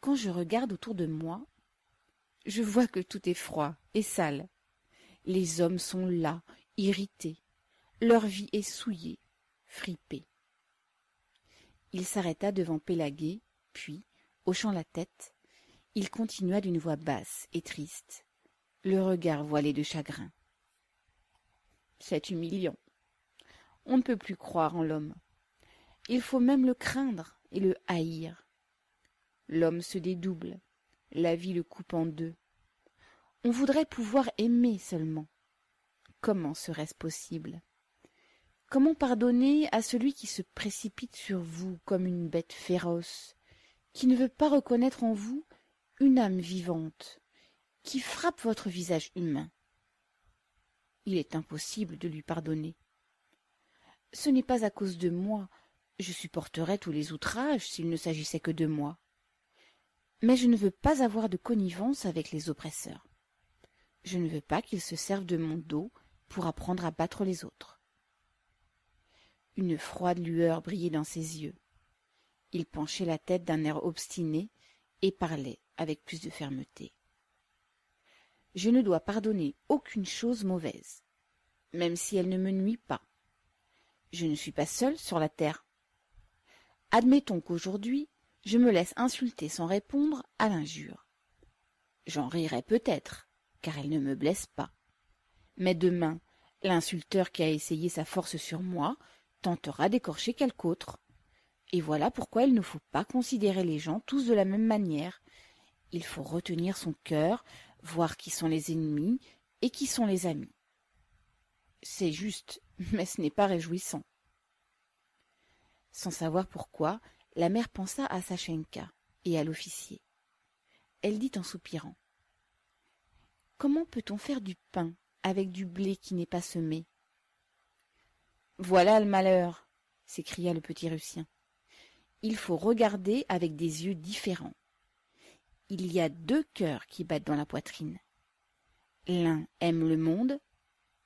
quand je regarde autour de moi, je vois que tout est froid et sale. Les hommes sont là, irrités, leur vie est souillée, fripée. Il s'arrêta devant Pélaguet, puis, hochant la tête, il continua d'une voix basse et triste, le regard voilé de chagrin. C'est humiliant. On ne peut plus croire en l'homme. Il faut même le craindre et le haïr. L'homme se dédouble, la vie le coupe en deux. On voudrait pouvoir aimer seulement. Comment serait-ce possible Comment pardonner à celui qui se précipite sur vous comme une bête féroce, qui ne veut pas reconnaître en vous une âme vivante, qui frappe votre visage humain Il est impossible de lui pardonner. Ce n'est pas à cause de moi, je supporterais tous les outrages s'il ne s'agissait que de moi. Mais je ne veux pas avoir de connivence avec les oppresseurs. Je ne veux pas qu'ils se servent de mon dos pour apprendre à battre les autres une froide lueur brillait dans ses yeux il penchait la tête d'un air obstiné et parlait avec plus de fermeté je ne dois pardonner aucune chose mauvaise même si elle ne me nuit pas je ne suis pas seul sur la terre admettons qu'aujourd'hui je me laisse insulter sans répondre à l'injure j'en rirai peut-être car elle ne me blesse pas mais demain l'insulteur qui a essayé sa force sur moi tentera d'écorcher quelque autre. Et voilà pourquoi il ne faut pas considérer les gens tous de la même manière. Il faut retenir son cœur, voir qui sont les ennemis et qui sont les amis. C'est juste, mais ce n'est pas réjouissant. Sans savoir pourquoi, la mère pensa à Sachenka et à l'officier. Elle dit en soupirant. Comment peut-on faire du pain avec du blé qui n'est pas semé voilà le malheur s'écria le petit Russien. Il faut regarder avec des yeux différents. Il y a deux cœurs qui battent dans la poitrine. L'un aime le monde,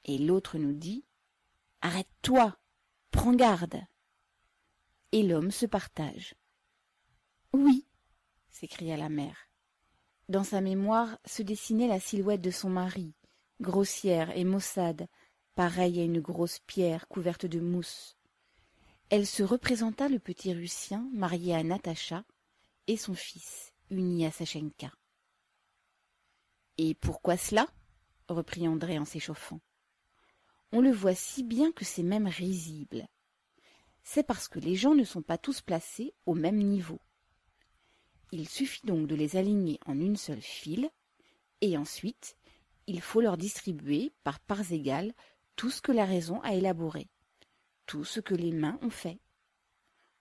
et l'autre nous dit Arrête-toi, prends garde. Et l'homme se partage. Oui, s'écria la mère. Dans sa mémoire se dessinait la silhouette de son mari, grossière et maussade, Pareil à une grosse pierre couverte de mousse. Elle se représenta le petit Russien marié à Natacha et son fils uni à Sachenka. Et pourquoi cela reprit André en s'échauffant. On le voit si bien que c'est même risible. C'est parce que les gens ne sont pas tous placés au même niveau. Il suffit donc de les aligner en une seule file, et ensuite il faut leur distribuer par parts égales tout ce que la raison a élaboré, tout ce que les mains ont fait.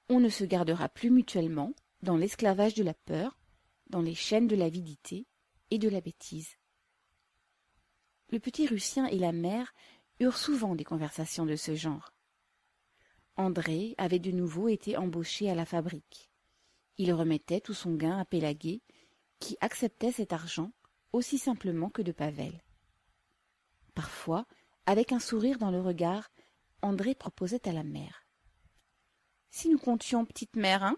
On ne se gardera plus mutuellement dans l'esclavage de la peur, dans les chaînes de l'avidité et de la bêtise. Le petit Russien et la mère eurent souvent des conversations de ce genre. André avait de nouveau été embauché à la fabrique. Il remettait tout son gain à Pélaguet, qui acceptait cet argent aussi simplement que de Pavel. Parfois, avec un sourire dans le regard, André proposait à la mère. Si nous comptions petite mère, hein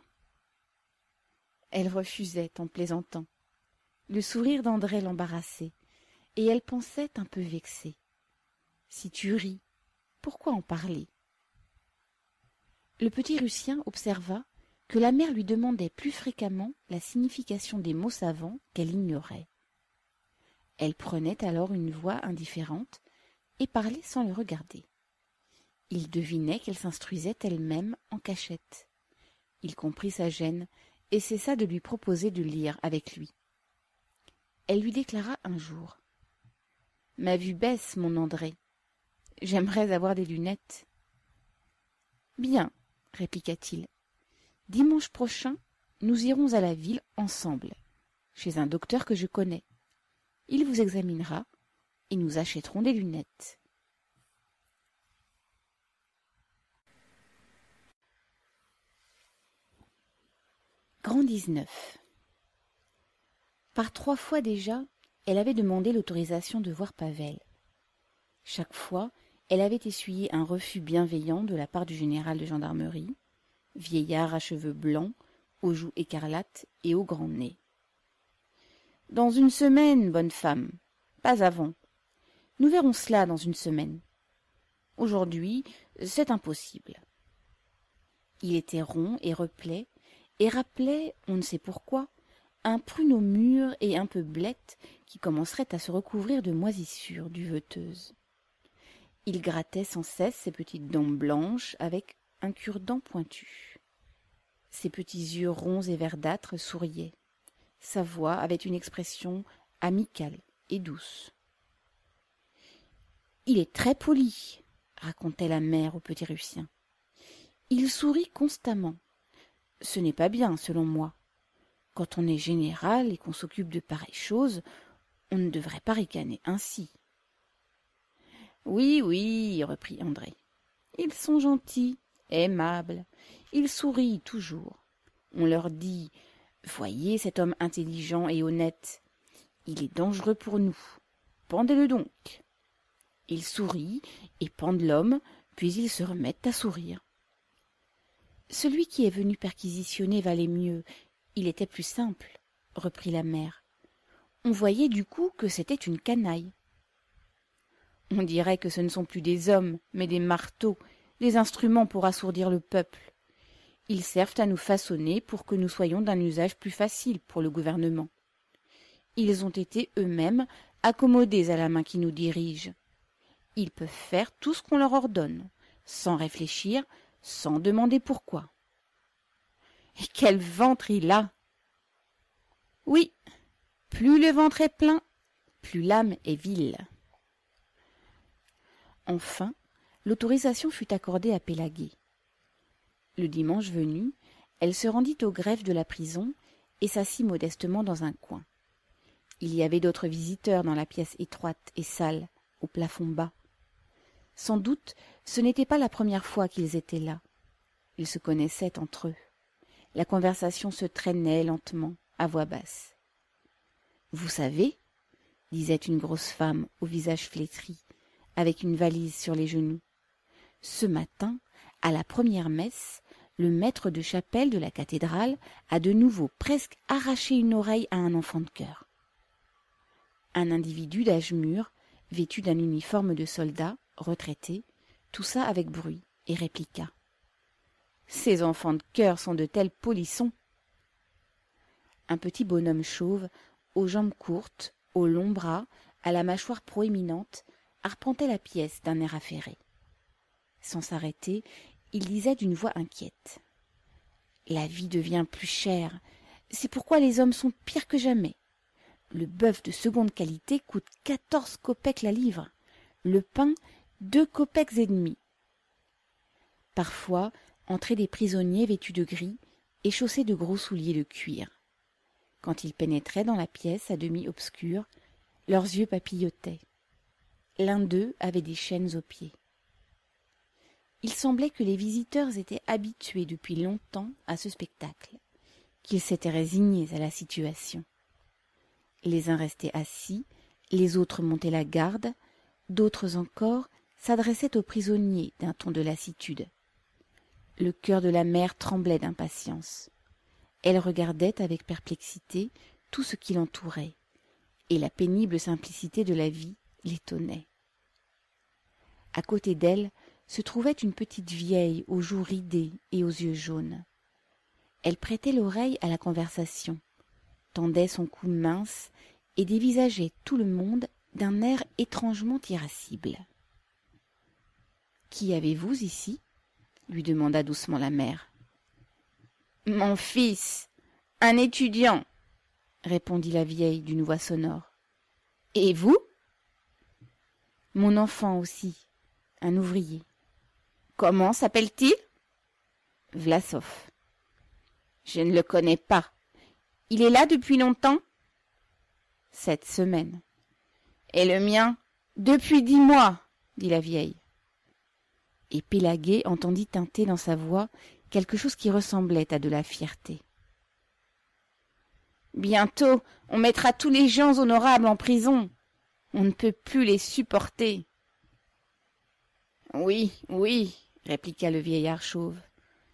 Elle refusait en plaisantant. Le sourire d'André l'embarrassait, et elle pensait un peu vexée. Si tu ris, pourquoi en parler Le petit Russien observa que la mère lui demandait plus fréquemment la signification des mots savants qu'elle ignorait. Elle prenait alors une voix indifférente et parlait sans le regarder. Il devinait qu'elle s'instruisait elle-même en cachette. Il comprit sa gêne et cessa de lui proposer de lire avec lui. Elle lui déclara un jour Ma vue baisse, mon André. J'aimerais avoir des lunettes. Bien, répliqua-t-il. Dimanche prochain, nous irons à la ville ensemble, chez un docteur que je connais. Il vous examinera et nous achèterons des lunettes. Grand 19 Par trois fois déjà, elle avait demandé l'autorisation de voir Pavel. Chaque fois, elle avait essuyé un refus bienveillant de la part du général de gendarmerie, vieillard à cheveux blancs, aux joues écarlates et au grand nez. Dans une semaine, bonne femme, pas avant, nous verrons cela dans une semaine. Aujourd'hui, c'est impossible. Il était rond et replet, et rappelait, on ne sait pourquoi, un pruneau mûr et un peu blette qui commencerait à se recouvrir de moisissures duveteuses. Il grattait sans cesse ses petites dents blanches avec un cure-dent pointu. Ses petits yeux ronds et verdâtres souriaient. Sa voix avait une expression amicale et douce. Il est très poli, racontait la mère au petit Russien. Il sourit constamment. Ce n'est pas bien, selon moi. Quand on est général et qu'on s'occupe de pareilles choses, on ne devrait pas ricaner ainsi. Oui, oui, reprit André. Ils sont gentils, aimables, ils sourient toujours. On leur dit Voyez cet homme intelligent et honnête. Il est dangereux pour nous. Pendez-le donc ils sourient et pendent l'homme puis ils se remettent à sourire celui qui est venu perquisitionner valait mieux il était plus simple reprit la mère on voyait du coup que c'était une canaille on dirait que ce ne sont plus des hommes mais des marteaux des instruments pour assourdir le peuple ils servent à nous façonner pour que nous soyons d'un usage plus facile pour le gouvernement ils ont été eux-mêmes accommodés à la main qui nous dirige ils peuvent faire tout ce qu'on leur ordonne, sans réfléchir, sans demander pourquoi. Et quel ventre il a Oui, plus le ventre est plein, plus l'âme est vile. Enfin, l'autorisation fut accordée à Pélagie. Le dimanche venu, elle se rendit au greffe de la prison et s'assit modestement dans un coin. Il y avait d'autres visiteurs dans la pièce étroite et sale, au plafond bas sans doute ce n'était pas la première fois qu'ils étaient là ils se connaissaient entre eux la conversation se traînait lentement à voix basse vous savez disait une grosse femme au visage flétri avec une valise sur les genoux ce matin à la première messe le maître de chapelle de la cathédrale a de nouveau presque arraché une oreille à un enfant de cœur. un individu d'âge mûr vêtu d'un uniforme de soldat retraité, toussa avec bruit et répliqua. Ces enfants de cœur sont de tels polissons. Un petit bonhomme chauve, aux jambes courtes, aux longs bras, à la mâchoire proéminente, arpentait la pièce d'un air affairé. Sans s'arrêter, il disait d'une voix inquiète. La vie devient plus chère, c'est pourquoi les hommes sont pires que jamais. Le bœuf de seconde qualité coûte quatorze kopecks la livre. Le pain deux copecs et demi. Parfois entraient des prisonniers vêtus de gris et chaussés de gros souliers de cuir. Quand ils pénétraient dans la pièce à demi obscure, leurs yeux papillotaient. L'un d'eux avait des chaînes aux pieds. Il semblait que les visiteurs étaient habitués depuis longtemps à ce spectacle, qu'ils s'étaient résignés à la situation. Les uns restaient assis, les autres montaient la garde, d'autres encore s'adressait au prisonniers d'un ton de lassitude le cœur de la mère tremblait d'impatience elle regardait avec perplexité tout ce qui l'entourait et la pénible simplicité de la vie l'étonnait À côté d'elle se trouvait une petite vieille aux joues ridées et aux yeux jaunes elle prêtait l'oreille à la conversation tendait son cou mince et dévisageait tout le monde d'un air étrangement irascible qui avez-vous ici lui demanda doucement la mère. Mon fils, un étudiant, répondit la vieille d'une voix sonore. Et vous Mon enfant aussi, un ouvrier. Comment s'appelle-t-il Vlasov. Je ne le connais pas. Il est là depuis longtemps Cette semaine. Et le mien Depuis dix mois, dit la vieille et Pélaguet entendit teinter dans sa voix quelque chose qui ressemblait à de la fierté. Bientôt, on mettra tous les gens honorables en prison. On ne peut plus les supporter. Oui, oui, répliqua le vieillard chauve.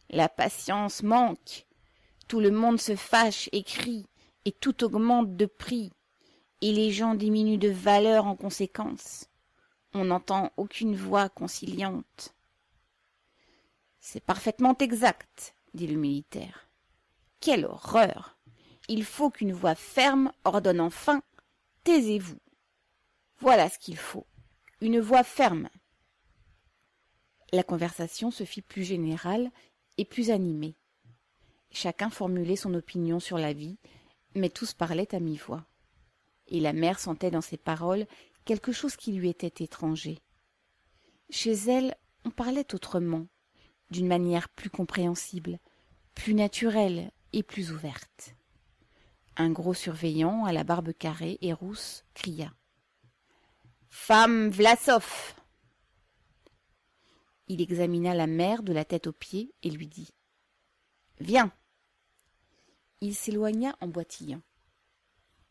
La patience manque. Tout le monde se fâche et crie, et tout augmente de prix, et les gens diminuent de valeur en conséquence. On n'entend aucune voix conciliante c'est parfaitement exact dit le militaire quelle horreur il faut qu'une voix ferme ordonne enfin taisez-vous voilà ce qu'il faut une voix ferme la conversation se fit plus générale et plus animée chacun formulait son opinion sur la vie mais tous parlaient à mi-voix et la mère sentait dans ces paroles quelque chose qui lui était étranger chez elle on parlait autrement d'une manière plus compréhensible, plus naturelle et plus ouverte. Un gros surveillant à la barbe carrée et rousse cria. Femme Vlasov Il examina la mère de la tête aux pieds et lui dit Viens Il s'éloigna en boitillant.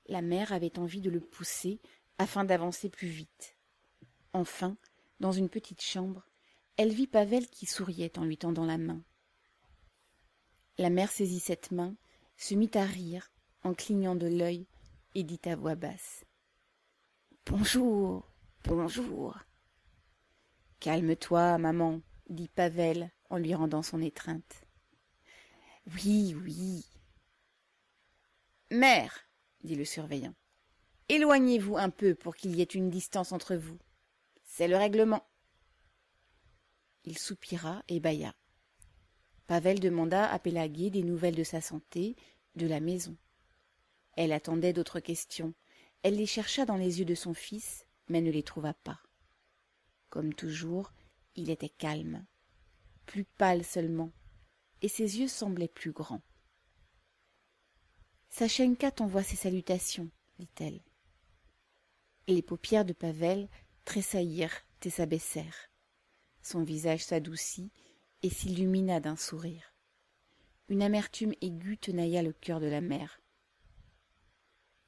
La mère avait envie de le pousser afin d'avancer plus vite. Enfin, dans une petite chambre, elle vit Pavel qui souriait en lui tendant la main. La mère saisit cette main, se mit à rire, en clignant de l'œil, et dit à voix basse. Bonjour. Bonjour. Calme toi, maman, dit Pavel en lui rendant son étreinte. Oui, oui. Mère, dit le surveillant, éloignez vous un peu pour qu'il y ait une distance entre vous. C'est le règlement il soupira et bâilla pavel demanda à pélagie des nouvelles de sa santé de la maison elle attendait d'autres questions elle les chercha dans les yeux de son fils mais ne les trouva pas comme toujours il était calme plus pâle seulement et ses yeux semblaient plus grands sachenka t'envoie ses salutations dit-elle les paupières de pavel tressaillirent et s'abaissèrent son visage s'adoucit et s'illumina d'un sourire une amertume aiguë tenailla le cœur de la mère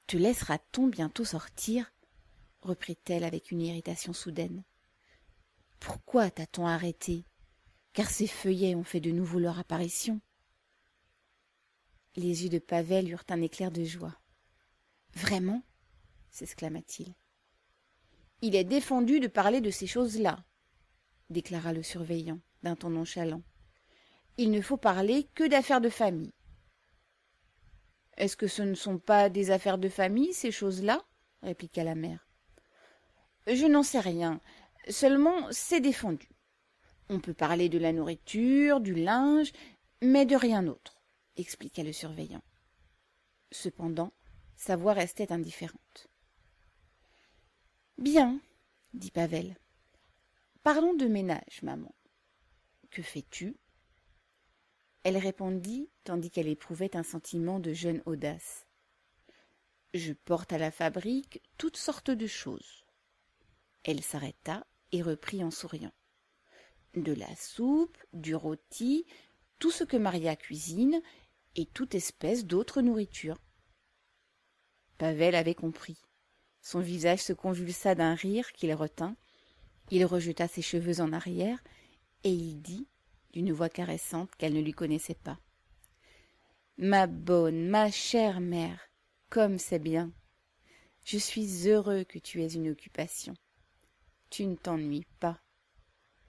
te laissera t on bientôt sortir reprit-elle avec une irritation soudaine pourquoi t'a-t-on arrêté car ces feuillets ont fait de nouveau leur apparition les yeux de pavel eurent un éclair de joie vraiment s'exclama-t-il il est défendu de parler de ces choses-là déclara le surveillant d'un ton nonchalant. Il ne faut parler que d'affaires de famille. Est-ce que ce ne sont pas des affaires de famille, ces choses-là répliqua la mère. Je n'en sais rien. Seulement, c'est défendu. On peut parler de la nourriture, du linge, mais de rien d'autre, expliqua le surveillant. Cependant, sa voix restait indifférente. Bien, dit Pavel. Parlons de ménage, maman. Que fais-tu Elle répondit, tandis qu'elle éprouvait un sentiment de jeune audace. Je porte à la fabrique toutes sortes de choses. Elle s'arrêta et reprit en souriant. De la soupe, du rôti, tout ce que Maria cuisine, et toute espèce d'autre nourriture. Pavel avait compris. Son visage se convulsa d'un rire qu'il retint, il rejeta ses cheveux en arrière et il dit, d'une voix caressante qu'elle ne lui connaissait pas. Ma bonne, ma chère mère, comme c'est bien. Je suis heureux que tu aies une occupation. Tu ne t'ennuies pas.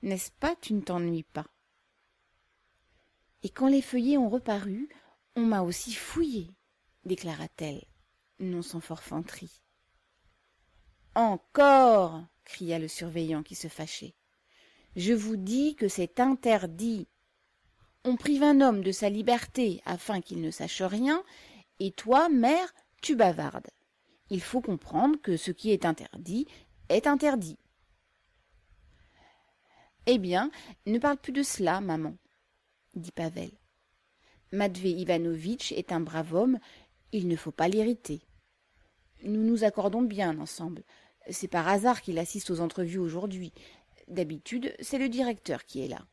N'est-ce pas, tu ne t'ennuies pas Et quand les feuillets ont reparu, on m'a aussi fouillé, déclara-t-elle, non sans forfanterie. Encore cria le surveillant qui se fâchait je vous dis que c'est interdit on prive un homme de sa liberté afin qu'il ne sache rien et toi mère tu bavardes il faut comprendre que ce qui est interdit est interdit eh bien ne parle plus de cela maman dit pavel matvei ivanovitch est un brave homme il ne faut pas l'irriter nous nous accordons bien ensemble c'est par hasard qu'il assiste aux entrevues aujourd'hui. D'habitude, c'est le directeur qui est là.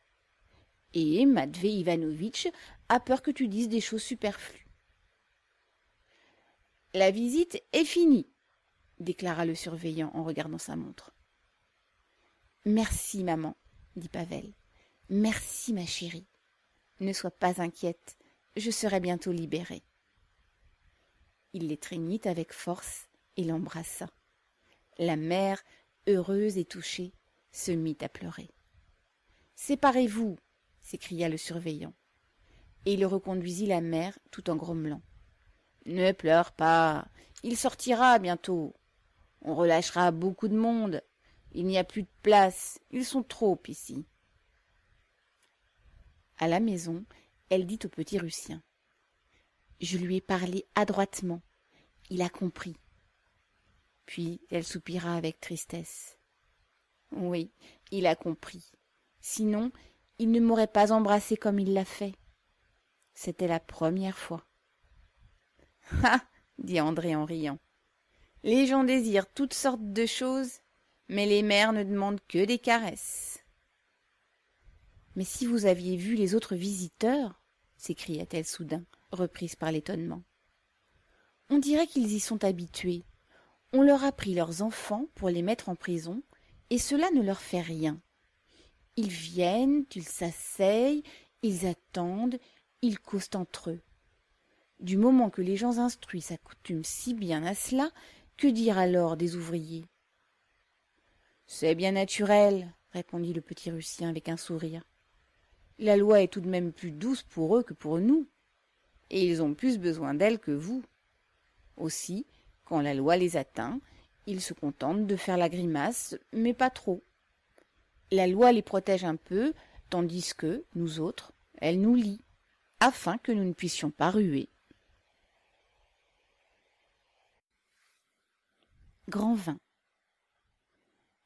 Et Matvei Ivanovitch a peur que tu dises des choses superflues. La visite est finie, déclara le surveillant en regardant sa montre. Merci, maman, dit Pavel. Merci, ma chérie. Ne sois pas inquiète, je serai bientôt libérée. Il l'étreignit avec force et l'embrassa. La mère, heureuse et touchée, se mit à pleurer. Séparez-vous s'écria le surveillant. Et il reconduisit la mère tout en grommelant. Ne pleure pas, il sortira bientôt. On relâchera beaucoup de monde. Il n'y a plus de place, ils sont trop ici. À la maison, elle dit au petit Russien. Je lui ai parlé adroitement. Il a compris. Puis elle soupira avec tristesse. Oui, il a compris. Sinon, il ne m'aurait pas embrassée comme il l'a fait. C'était la première fois. Ah dit André en riant. Les gens désirent toutes sortes de choses, mais les mères ne demandent que des caresses. Mais si vous aviez vu les autres visiteurs, s'écria-t-elle soudain, reprise par l'étonnement. On dirait qu'ils y sont habitués. On leur a pris leurs enfants pour les mettre en prison, et cela ne leur fait rien. Ils viennent, ils s'asseyent, ils attendent, ils causent entre eux. Du moment que les gens instruits s'accoutument si bien à cela, que dire alors des ouvriers C'est bien naturel, répondit le petit Russien avec un sourire. La loi est tout de même plus douce pour eux que pour nous, et ils ont plus besoin d'elle que vous. Aussi, quand la loi les atteint, ils se contentent de faire la grimace, mais pas trop. La loi les protège un peu, tandis que, nous autres, elle nous lie, afin que nous ne puissions pas ruer. Grand vin.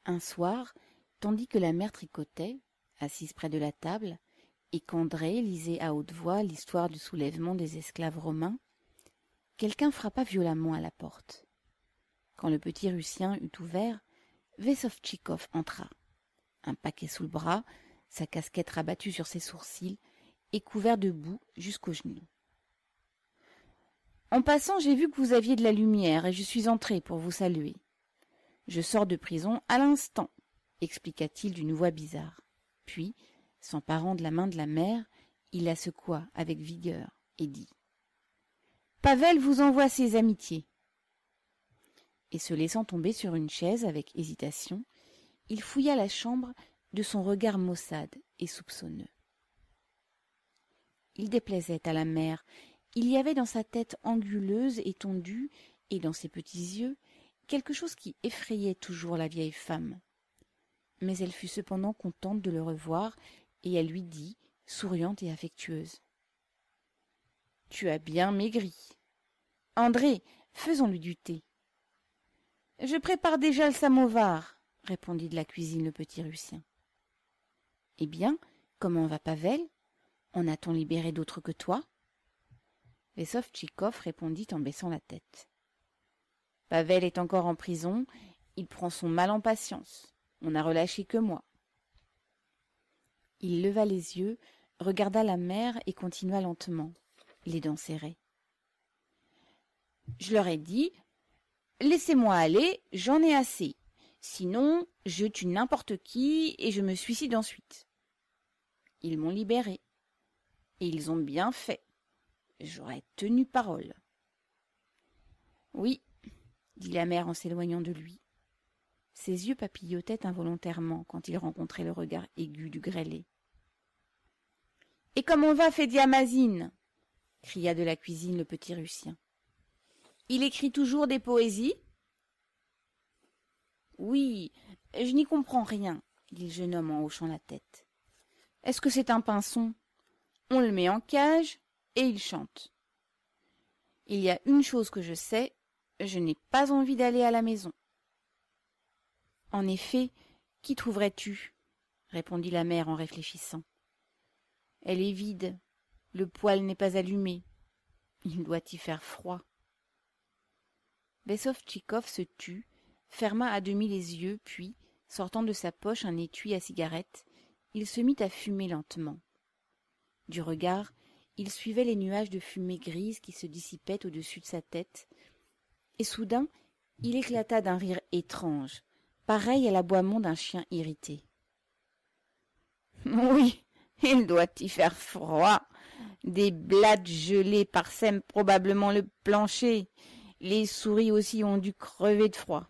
Un soir, tandis que la mère tricotait, assise près de la table, et qu'André lisait à haute voix l'histoire du soulèvement des esclaves romains, quelqu'un frappa violemment à la porte. Quand le petit Russien eut ouvert, Vesovchikov entra, un paquet sous le bras, sa casquette rabattue sur ses sourcils et couvert de boue jusqu'aux genoux. En passant, j'ai vu que vous aviez de la lumière et je suis entré pour vous saluer. Je sors de prison à l'instant, expliqua-t-il d'une voix bizarre. Puis, s'emparant de la main de la mère, il la secoua avec vigueur et dit Pavel vous envoie ses amitiés. Et se laissant tomber sur une chaise avec hésitation, il fouilla la chambre de son regard maussade et soupçonneux. Il déplaisait à la mère, il y avait dans sa tête anguleuse et tondue, et dans ses petits yeux, quelque chose qui effrayait toujours la vieille femme. Mais elle fut cependant contente de le revoir, et elle lui dit, souriante et affectueuse tu as bien maigri andré faisons-lui du thé je prépare déjà le samovar répondit de la cuisine le petit Russien. « eh bien comment va pavel en a-t-on libéré d'autres que toi Tchikov répondit en baissant la tête. Pavel est encore en prison, il prend son mal en patience. On n'a relâché que moi. Il leva les yeux, regarda la mer et continua lentement les dents serrées. Je leur ai dit Laissez-moi aller, j'en ai assez. Sinon, je tue n'importe qui et je me suicide ensuite. Ils m'ont libéré. Et ils ont bien fait. J'aurais tenu parole. Oui, dit la mère en s'éloignant de lui. Ses yeux papillotaient involontairement quand il rencontrait le regard aigu du grêlé. Et comment va Mazine cria de la cuisine le petit russien. « Il écrit toujours des poésies Oui, je n'y comprends rien, dit le jeune homme en hochant la tête. Est-ce que c'est un pinson On le met en cage et il chante. Il y a une chose que je sais, je n'ai pas envie d'aller à la maison. En effet, qui trouverais-tu répondit la mère en réfléchissant. Elle est vide, le poêle n'est pas allumé. Il doit y faire froid. bessov se tut, ferma à demi les yeux, puis, sortant de sa poche un étui à cigarette, il se mit à fumer lentement. Du regard, il suivait les nuages de fumée grise qui se dissipaient au-dessus de sa tête, et soudain, il éclata d'un rire étrange, pareil à l'aboiement d'un chien irrité. Oui, il doit y faire froid, des blattes gelées parsèment probablement le plancher. Les souris aussi ont dû crever de froid.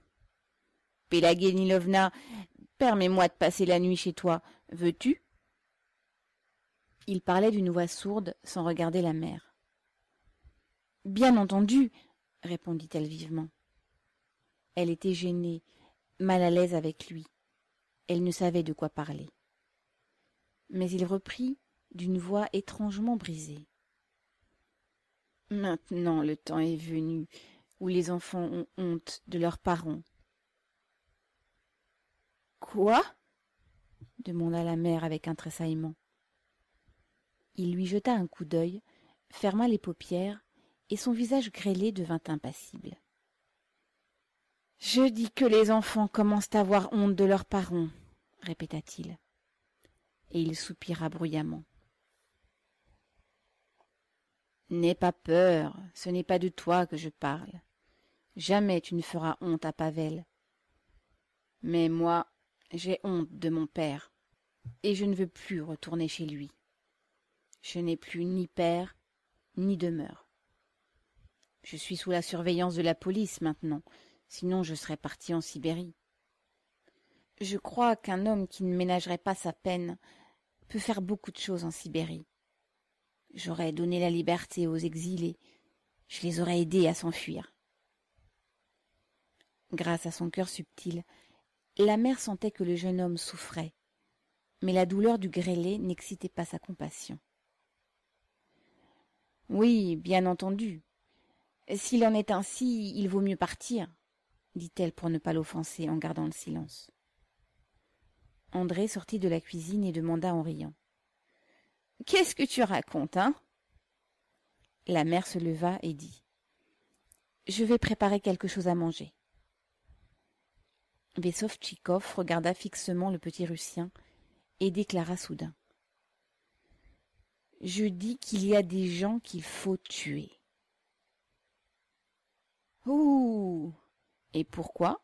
Pélagué permets-moi de passer la nuit chez toi. Veux-tu Il parlait d'une voix sourde, sans regarder la mère. Bien entendu, répondit-elle vivement. Elle était gênée, mal à l'aise avec lui. Elle ne savait de quoi parler. Mais il reprit d'une voix étrangement brisée. Maintenant le temps est venu où les enfants ont honte de leurs parents. Quoi? demanda la mère avec un tressaillement. Il lui jeta un coup d'œil, ferma les paupières, et son visage grêlé devint impassible. Je dis que les enfants commencent à avoir honte de leurs parents, répéta-t-il. Et il soupira bruyamment n'aie pas peur ce n'est pas de toi que je parle jamais tu ne feras honte à pavel mais moi j'ai honte de mon père et je ne veux plus retourner chez lui je n'ai plus ni père ni demeure je suis sous la surveillance de la police maintenant sinon je serais parti en sibérie je crois qu'un homme qui ne ménagerait pas sa peine peut faire beaucoup de choses en sibérie J'aurais donné la liberté aux exilés. Je les aurais aidés à s'enfuir. Grâce à son cœur subtil, la mère sentait que le jeune homme souffrait, mais la douleur du grêlé n'excitait pas sa compassion. Oui, bien entendu. S'il en est ainsi, il vaut mieux partir, dit-elle pour ne pas l'offenser en gardant le silence. André sortit de la cuisine et demanda en riant. Qu'est-ce que tu racontes, hein La mère se leva et dit Je vais préparer quelque chose à manger. Vesovchikov regarda fixement le petit Russien et déclara soudain Je dis qu'il y a des gens qu'il faut tuer. Ouh Et pourquoi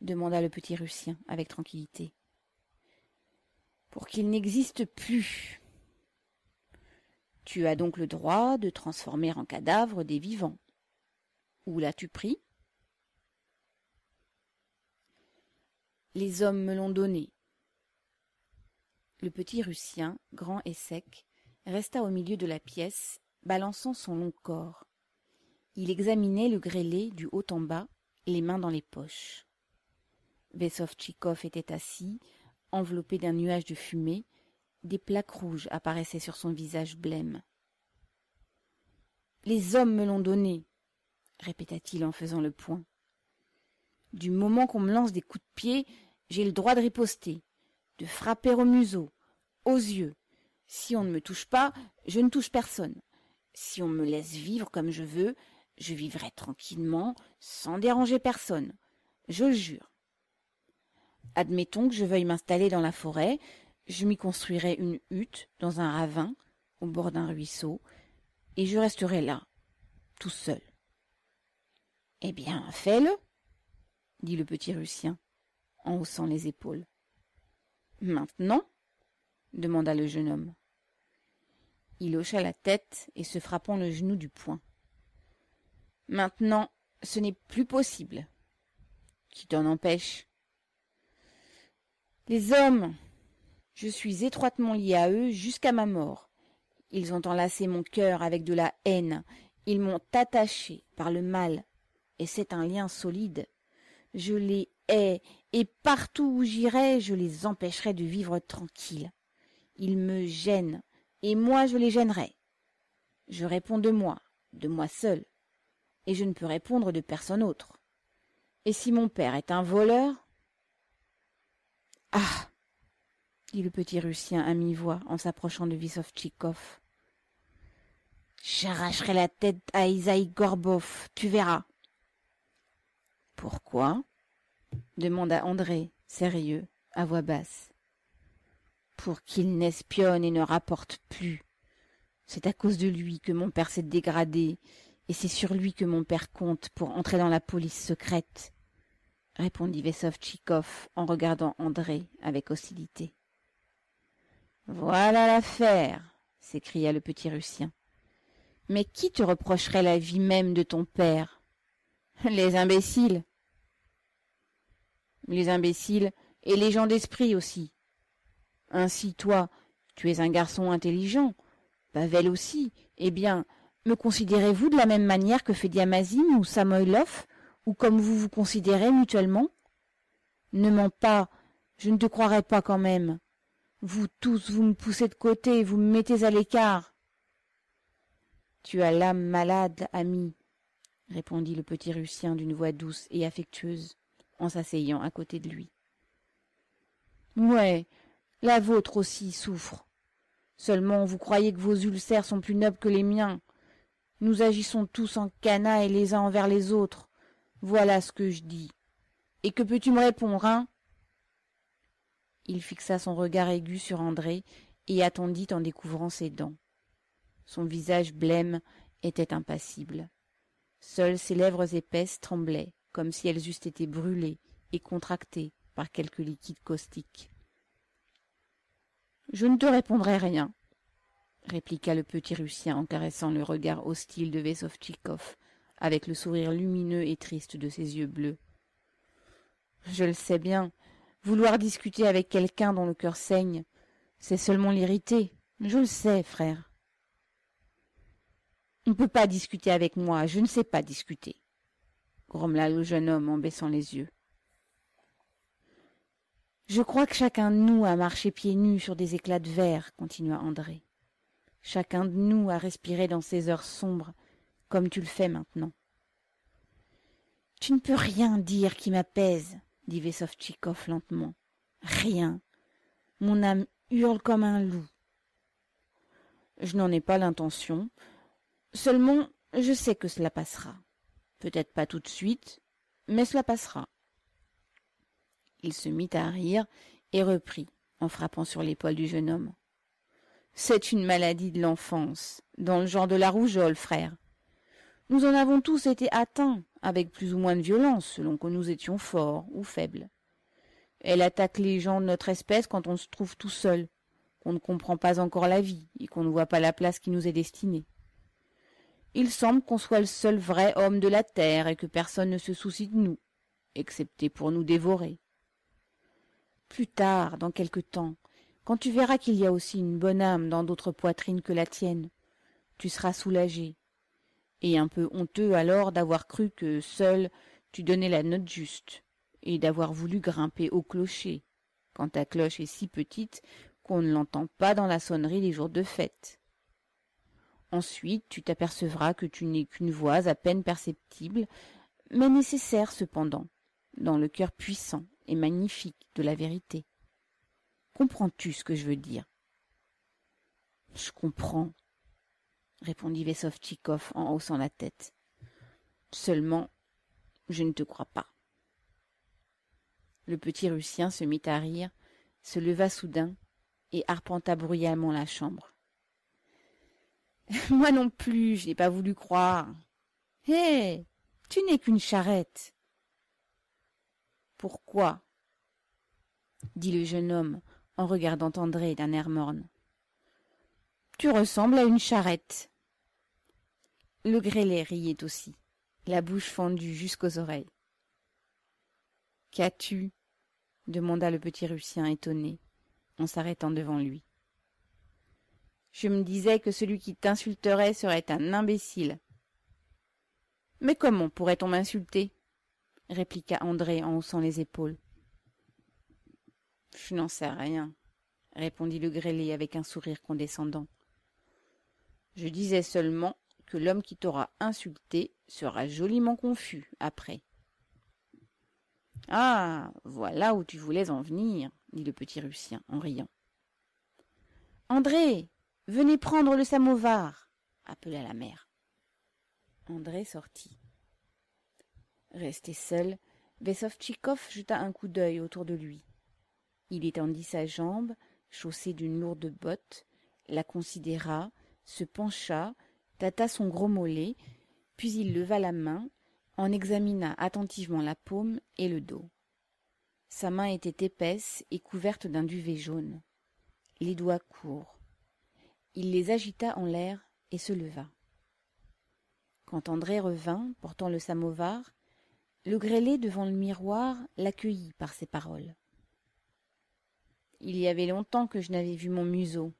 demanda le petit Russien avec tranquillité. Pour qu'il n'existe plus, tu as donc le droit de transformer en cadavre des vivants. Où l'as-tu pris Les hommes me l'ont donné. Le petit Russien, grand et sec, resta au milieu de la pièce, balançant son long corps. Il examinait le grêlé du haut en bas, les mains dans les poches. Vesovchikov était assis, enveloppé d'un nuage de fumée, des plaques rouges apparaissaient sur son visage blême. Les hommes me l'ont donné, répéta-t-il en faisant le point. Du moment qu'on me lance des coups de pied, j'ai le droit de riposter, de frapper au museau, aux yeux. Si on ne me touche pas, je ne touche personne. Si on me laisse vivre comme je veux, je vivrai tranquillement, sans déranger personne. Je le jure. Admettons que je veuille m'installer dans la forêt, je m'y construirai une hutte dans un ravin au bord d'un ruisseau, et je resterai là, tout seul. Eh bien, fais-le, dit le petit Russien, en haussant les épaules. Maintenant demanda le jeune homme. Il hocha la tête et se frappant le genou du poing. Maintenant, ce n'est plus possible. Qui t'en empêche Les hommes je suis étroitement lié à eux jusqu'à ma mort. Ils ont enlacé mon cœur avec de la haine, ils m'ont attaché par le mal, et c'est un lien solide. Je les hais, et partout où j'irai, je les empêcherai de vivre tranquille. Ils me gênent, et moi je les gênerai. Je réponds de moi, de moi seul, et je ne peux répondre de personne autre. Et si mon père est un voleur Ah dit le petit Russien à mi-voix en s'approchant de Vissovtchikov. J'arracherai la tête à Isaïe Gorbov, tu verras. Pourquoi demanda André, sérieux, à voix basse. Pour qu'il n'espionne et ne rapporte plus. C'est à cause de lui que mon père s'est dégradé, et c'est sur lui que mon père compte pour entrer dans la police secrète, répondit Vessovtchikov en regardant André avec hostilité voilà l'affaire s'écria le petit russien mais qui te reprocherait la vie même de ton père les imbéciles les imbéciles et les gens d'esprit aussi ainsi toi tu es un garçon intelligent pavel aussi eh bien me considérez-vous de la même manière que Fediamazine ou Samoylov, ou comme vous vous considérez mutuellement Ne mens pas, je ne te croirais pas quand même. Vous tous, vous me poussez de côté, vous me mettez à l'écart. Tu as l'âme malade, ami, répondit le petit Russien d'une voix douce et affectueuse, en s'asseyant à côté de lui. Ouais, la vôtre aussi souffre. Seulement vous croyez que vos ulcères sont plus nobles que les miens. Nous agissons tous en et les uns envers les autres. Voilà ce que je dis. Et que peux-tu me répondre, hein il fixa son regard aigu sur André et attendit en découvrant ses dents. Son visage blême était impassible. Seules ses lèvres épaisses tremblaient, comme si elles eussent été brûlées et contractées par quelque liquide caustique. Je ne te répondrai rien, répliqua le petit Russien en caressant le regard hostile de Vesovtchikov, avec le sourire lumineux et triste de ses yeux bleus. Je le sais bien, Vouloir discuter avec quelqu'un dont le cœur saigne, c'est seulement l'irriter. Je le sais, frère. On ne peut pas discuter avec moi, je ne sais pas discuter, grommela le jeune homme en baissant les yeux. Je crois que chacun de nous a marché pieds nus sur des éclats de verre, continua André. Chacun de nous a respiré dans ces heures sombres, comme tu le fais maintenant. Tu ne peux rien dire qui m'apaise, dit lentement. Rien. Mon âme hurle comme un loup. Je n'en ai pas l'intention. Seulement, je sais que cela passera. Peut-être pas tout de suite, mais cela passera. Il se mit à rire et reprit, en frappant sur l'épaule du jeune homme. C'est une maladie de l'enfance, dans le genre de la rougeole, frère. Nous en avons tous été atteints, avec plus ou moins de violence, selon que nous étions forts ou faibles. Elle attaque les gens de notre espèce quand on se trouve tout seul, qu'on ne comprend pas encore la vie et qu'on ne voit pas la place qui nous est destinée. Il semble qu'on soit le seul vrai homme de la terre et que personne ne se soucie de nous, excepté pour nous dévorer. Plus tard, dans quelque temps, quand tu verras qu'il y a aussi une bonne âme dans d'autres poitrines que la tienne, tu seras soulagé et un peu honteux alors d'avoir cru que seul tu donnais la note juste, et d'avoir voulu grimper au clocher, quand ta cloche est si petite qu'on ne l'entend pas dans la sonnerie des jours de fête. Ensuite, tu t'apercevras que tu n'es qu'une voix à peine perceptible, mais nécessaire cependant, dans le cœur puissant et magnifique de la vérité. Comprends-tu ce que je veux dire Je comprends, répondit Vesovtchikov en haussant la tête. Seulement, je ne te crois pas. Le petit Russien se mit à rire, se leva soudain et arpenta bruyamment la chambre. Moi non plus, je n'ai pas voulu croire. Hé, tu n'es qu'une charrette. Pourquoi dit le jeune homme en regardant André d'un air morne. Tu ressembles à une charrette. Le grêlet riait aussi, la bouche fendue jusqu'aux oreilles. Qu'as-tu demanda le petit Russien étonné, en s'arrêtant devant lui. Je me disais que celui qui t'insulterait serait un imbécile. Mais comment pourrait-on m'insulter répliqua André en haussant les épaules. Je n'en sais rien, répondit le grêlé avec un sourire condescendant. Je disais seulement que l'homme qui t'aura insulté sera joliment confus après. Ah. Voilà où tu voulais en venir, dit le petit Russien en riant. André. Venez prendre le samovar. appela la mère. André sortit. Resté seul, Vessovtchikov jeta un coup d'œil autour de lui. Il étendit sa jambe, chaussée d'une lourde botte, la considéra, se pencha, tâta son gros mollet, puis il leva la main, en examina attentivement la paume et le dos. Sa main était épaisse et couverte d'un duvet jaune. Les doigts courts. Il les agita en l'air et se leva. Quand André revint, portant le samovar, le grêlé devant le miroir l'accueillit par ces paroles. Il y avait longtemps que je n'avais vu mon museau,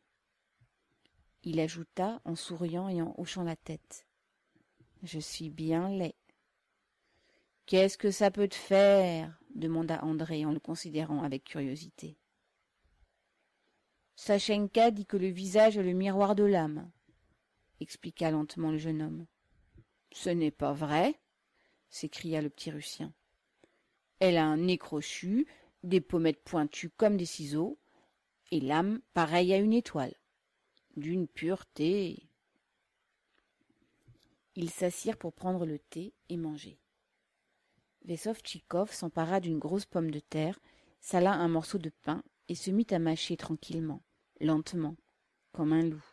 il ajouta en souriant et en hochant la tête je suis bien laid qu'est-ce que ça peut te faire demanda andré en le considérant avec curiosité sachenka dit que le visage est le miroir de l'âme expliqua lentement le jeune homme ce n'est pas vrai s'écria le petit russien elle a un nez crochu des pommettes pointues comme des ciseaux et l'âme pareille à une étoile d'une pureté. Ils s'assirent pour prendre le thé et manger. Vesovchikov s'empara d'une grosse pomme de terre, sala un morceau de pain et se mit à mâcher tranquillement, lentement, comme un loup.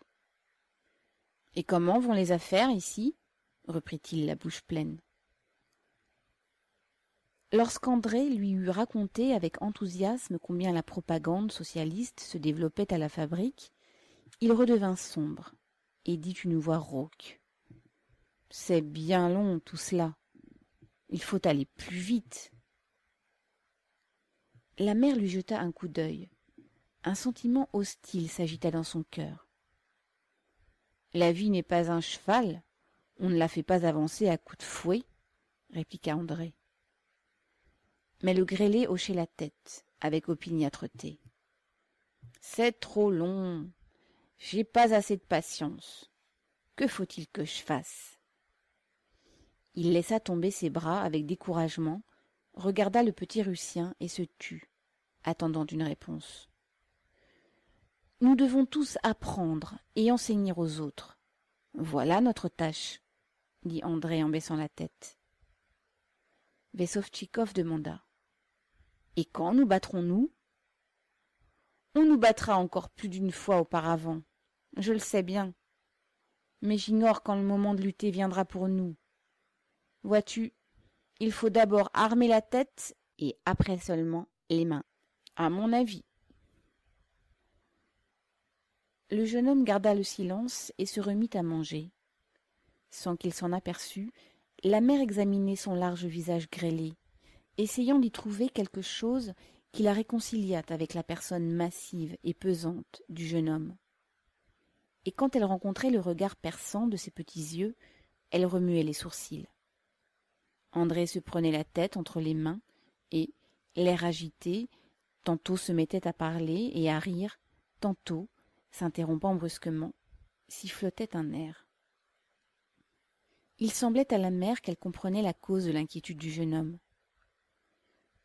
Et comment vont les affaires ici reprit-il la bouche pleine. Lorsqu'André lui eut raconté avec enthousiasme combien la propagande socialiste se développait à la fabrique, il redevint sombre, et dit une voix rauque. C'est bien long tout cela. Il faut aller plus vite. La mère lui jeta un coup d'œil. Un sentiment hostile s'agita dans son cœur. La vie n'est pas un cheval, on ne la fait pas avancer à coups de fouet, répliqua André. Mais le grêlé hochait la tête, avec opiniâtreté. C'est trop long. J'ai pas assez de patience. Que faut-il que je fasse Il laissa tomber ses bras avec découragement, regarda le petit Russien et se tut, attendant une réponse. Nous devons tous apprendre et enseigner aux autres. Voilà notre tâche, dit André en baissant la tête. Vesovtchikov demanda. Et quand nous battrons-nous On nous battra encore plus d'une fois auparavant, je le sais bien mais j'ignore quand le moment de lutter viendra pour nous vois-tu il faut d'abord armer la tête et après seulement les mains à mon avis le jeune homme garda le silence et se remit à manger sans qu'il s'en aperçût la mère examinait son large visage grêlé essayant d'y trouver quelque chose qui la réconciliât avec la personne massive et pesante du jeune homme et quand elle rencontrait le regard perçant de ses petits yeux, elle remuait les sourcils. André se prenait la tête entre les mains et, l'air agité, tantôt se mettait à parler et à rire, tantôt, s'interrompant brusquement, sifflotait un air. Il semblait à la mère qu'elle comprenait la cause de l'inquiétude du jeune homme.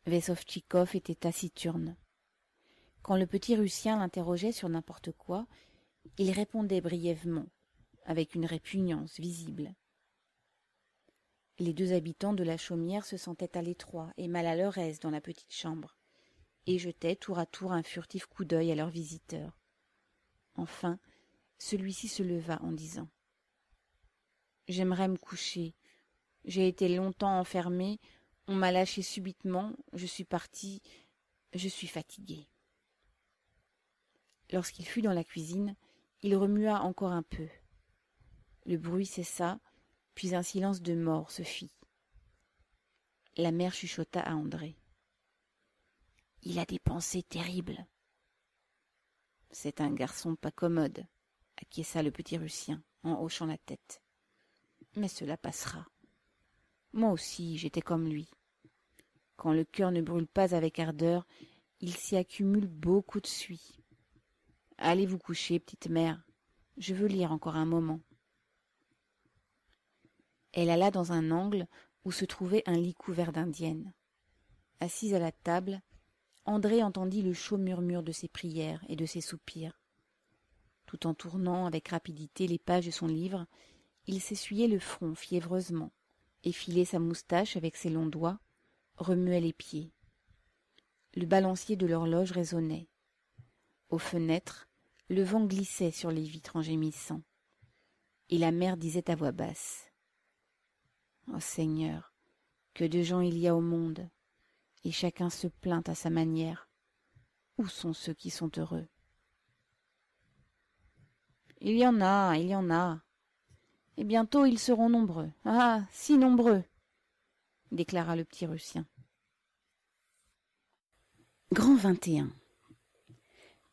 Vesovtchikov était taciturne. Quand le petit Russien l'interrogeait sur n'importe quoi, il répondait brièvement, avec une répugnance visible. Les deux habitants de la chaumière se sentaient à l'étroit et mal à leur aise dans la petite chambre, et jetaient tour à tour un furtif coup d'œil à leur visiteur. Enfin, celui-ci se leva en disant J'aimerais me coucher. J'ai été longtemps enfermé, on m'a lâché subitement, je suis parti, je suis fatigué. Lorsqu'il fut dans la cuisine, il remua encore un peu. Le bruit cessa, puis un silence de mort se fit. La mère chuchota à André. Il a des pensées terribles. C'est un garçon pas commode, acquiesça le petit Russien en hochant la tête. Mais cela passera. Moi aussi, j'étais comme lui. Quand le cœur ne brûle pas avec ardeur, il s'y accumule beaucoup de suie. Allez vous coucher, petite mère. Je veux lire encore un moment. Elle alla dans un angle où se trouvait un lit couvert d'indienne. Assise à la table, André entendit le chaud murmure de ses prières et de ses soupirs. Tout en tournant avec rapidité les pages de son livre, il s'essuyait le front fiévreusement, effilait sa moustache avec ses longs doigts, remuait les pieds. Le balancier de l'horloge résonnait aux fenêtres le vent glissait sur les vitres en gémissant et la mère disait à voix basse ô oh seigneur que de gens il y a au monde et chacun se plaint à sa manière où sont ceux qui sont heureux il y en a il y en a et bientôt ils seront nombreux ah si nombreux déclara le petit russien grand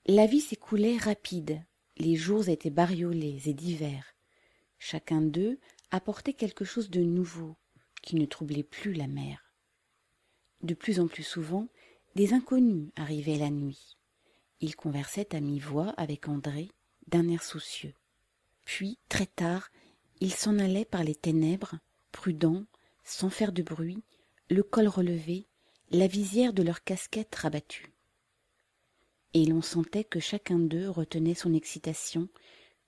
la vie s'écoulait rapide. Les jours étaient bariolés et divers. Chacun d'eux apportait quelque chose de nouveau qui ne troublait plus la mer. De plus en plus souvent, des inconnus arrivaient la nuit. Ils conversaient à mi-voix avec André d'un air soucieux. Puis, très tard, ils s'en allaient par les ténèbres, prudents, sans faire de bruit, le col relevé, la visière de leur casquette rabattue et l'on sentait que chacun d'eux retenait son excitation,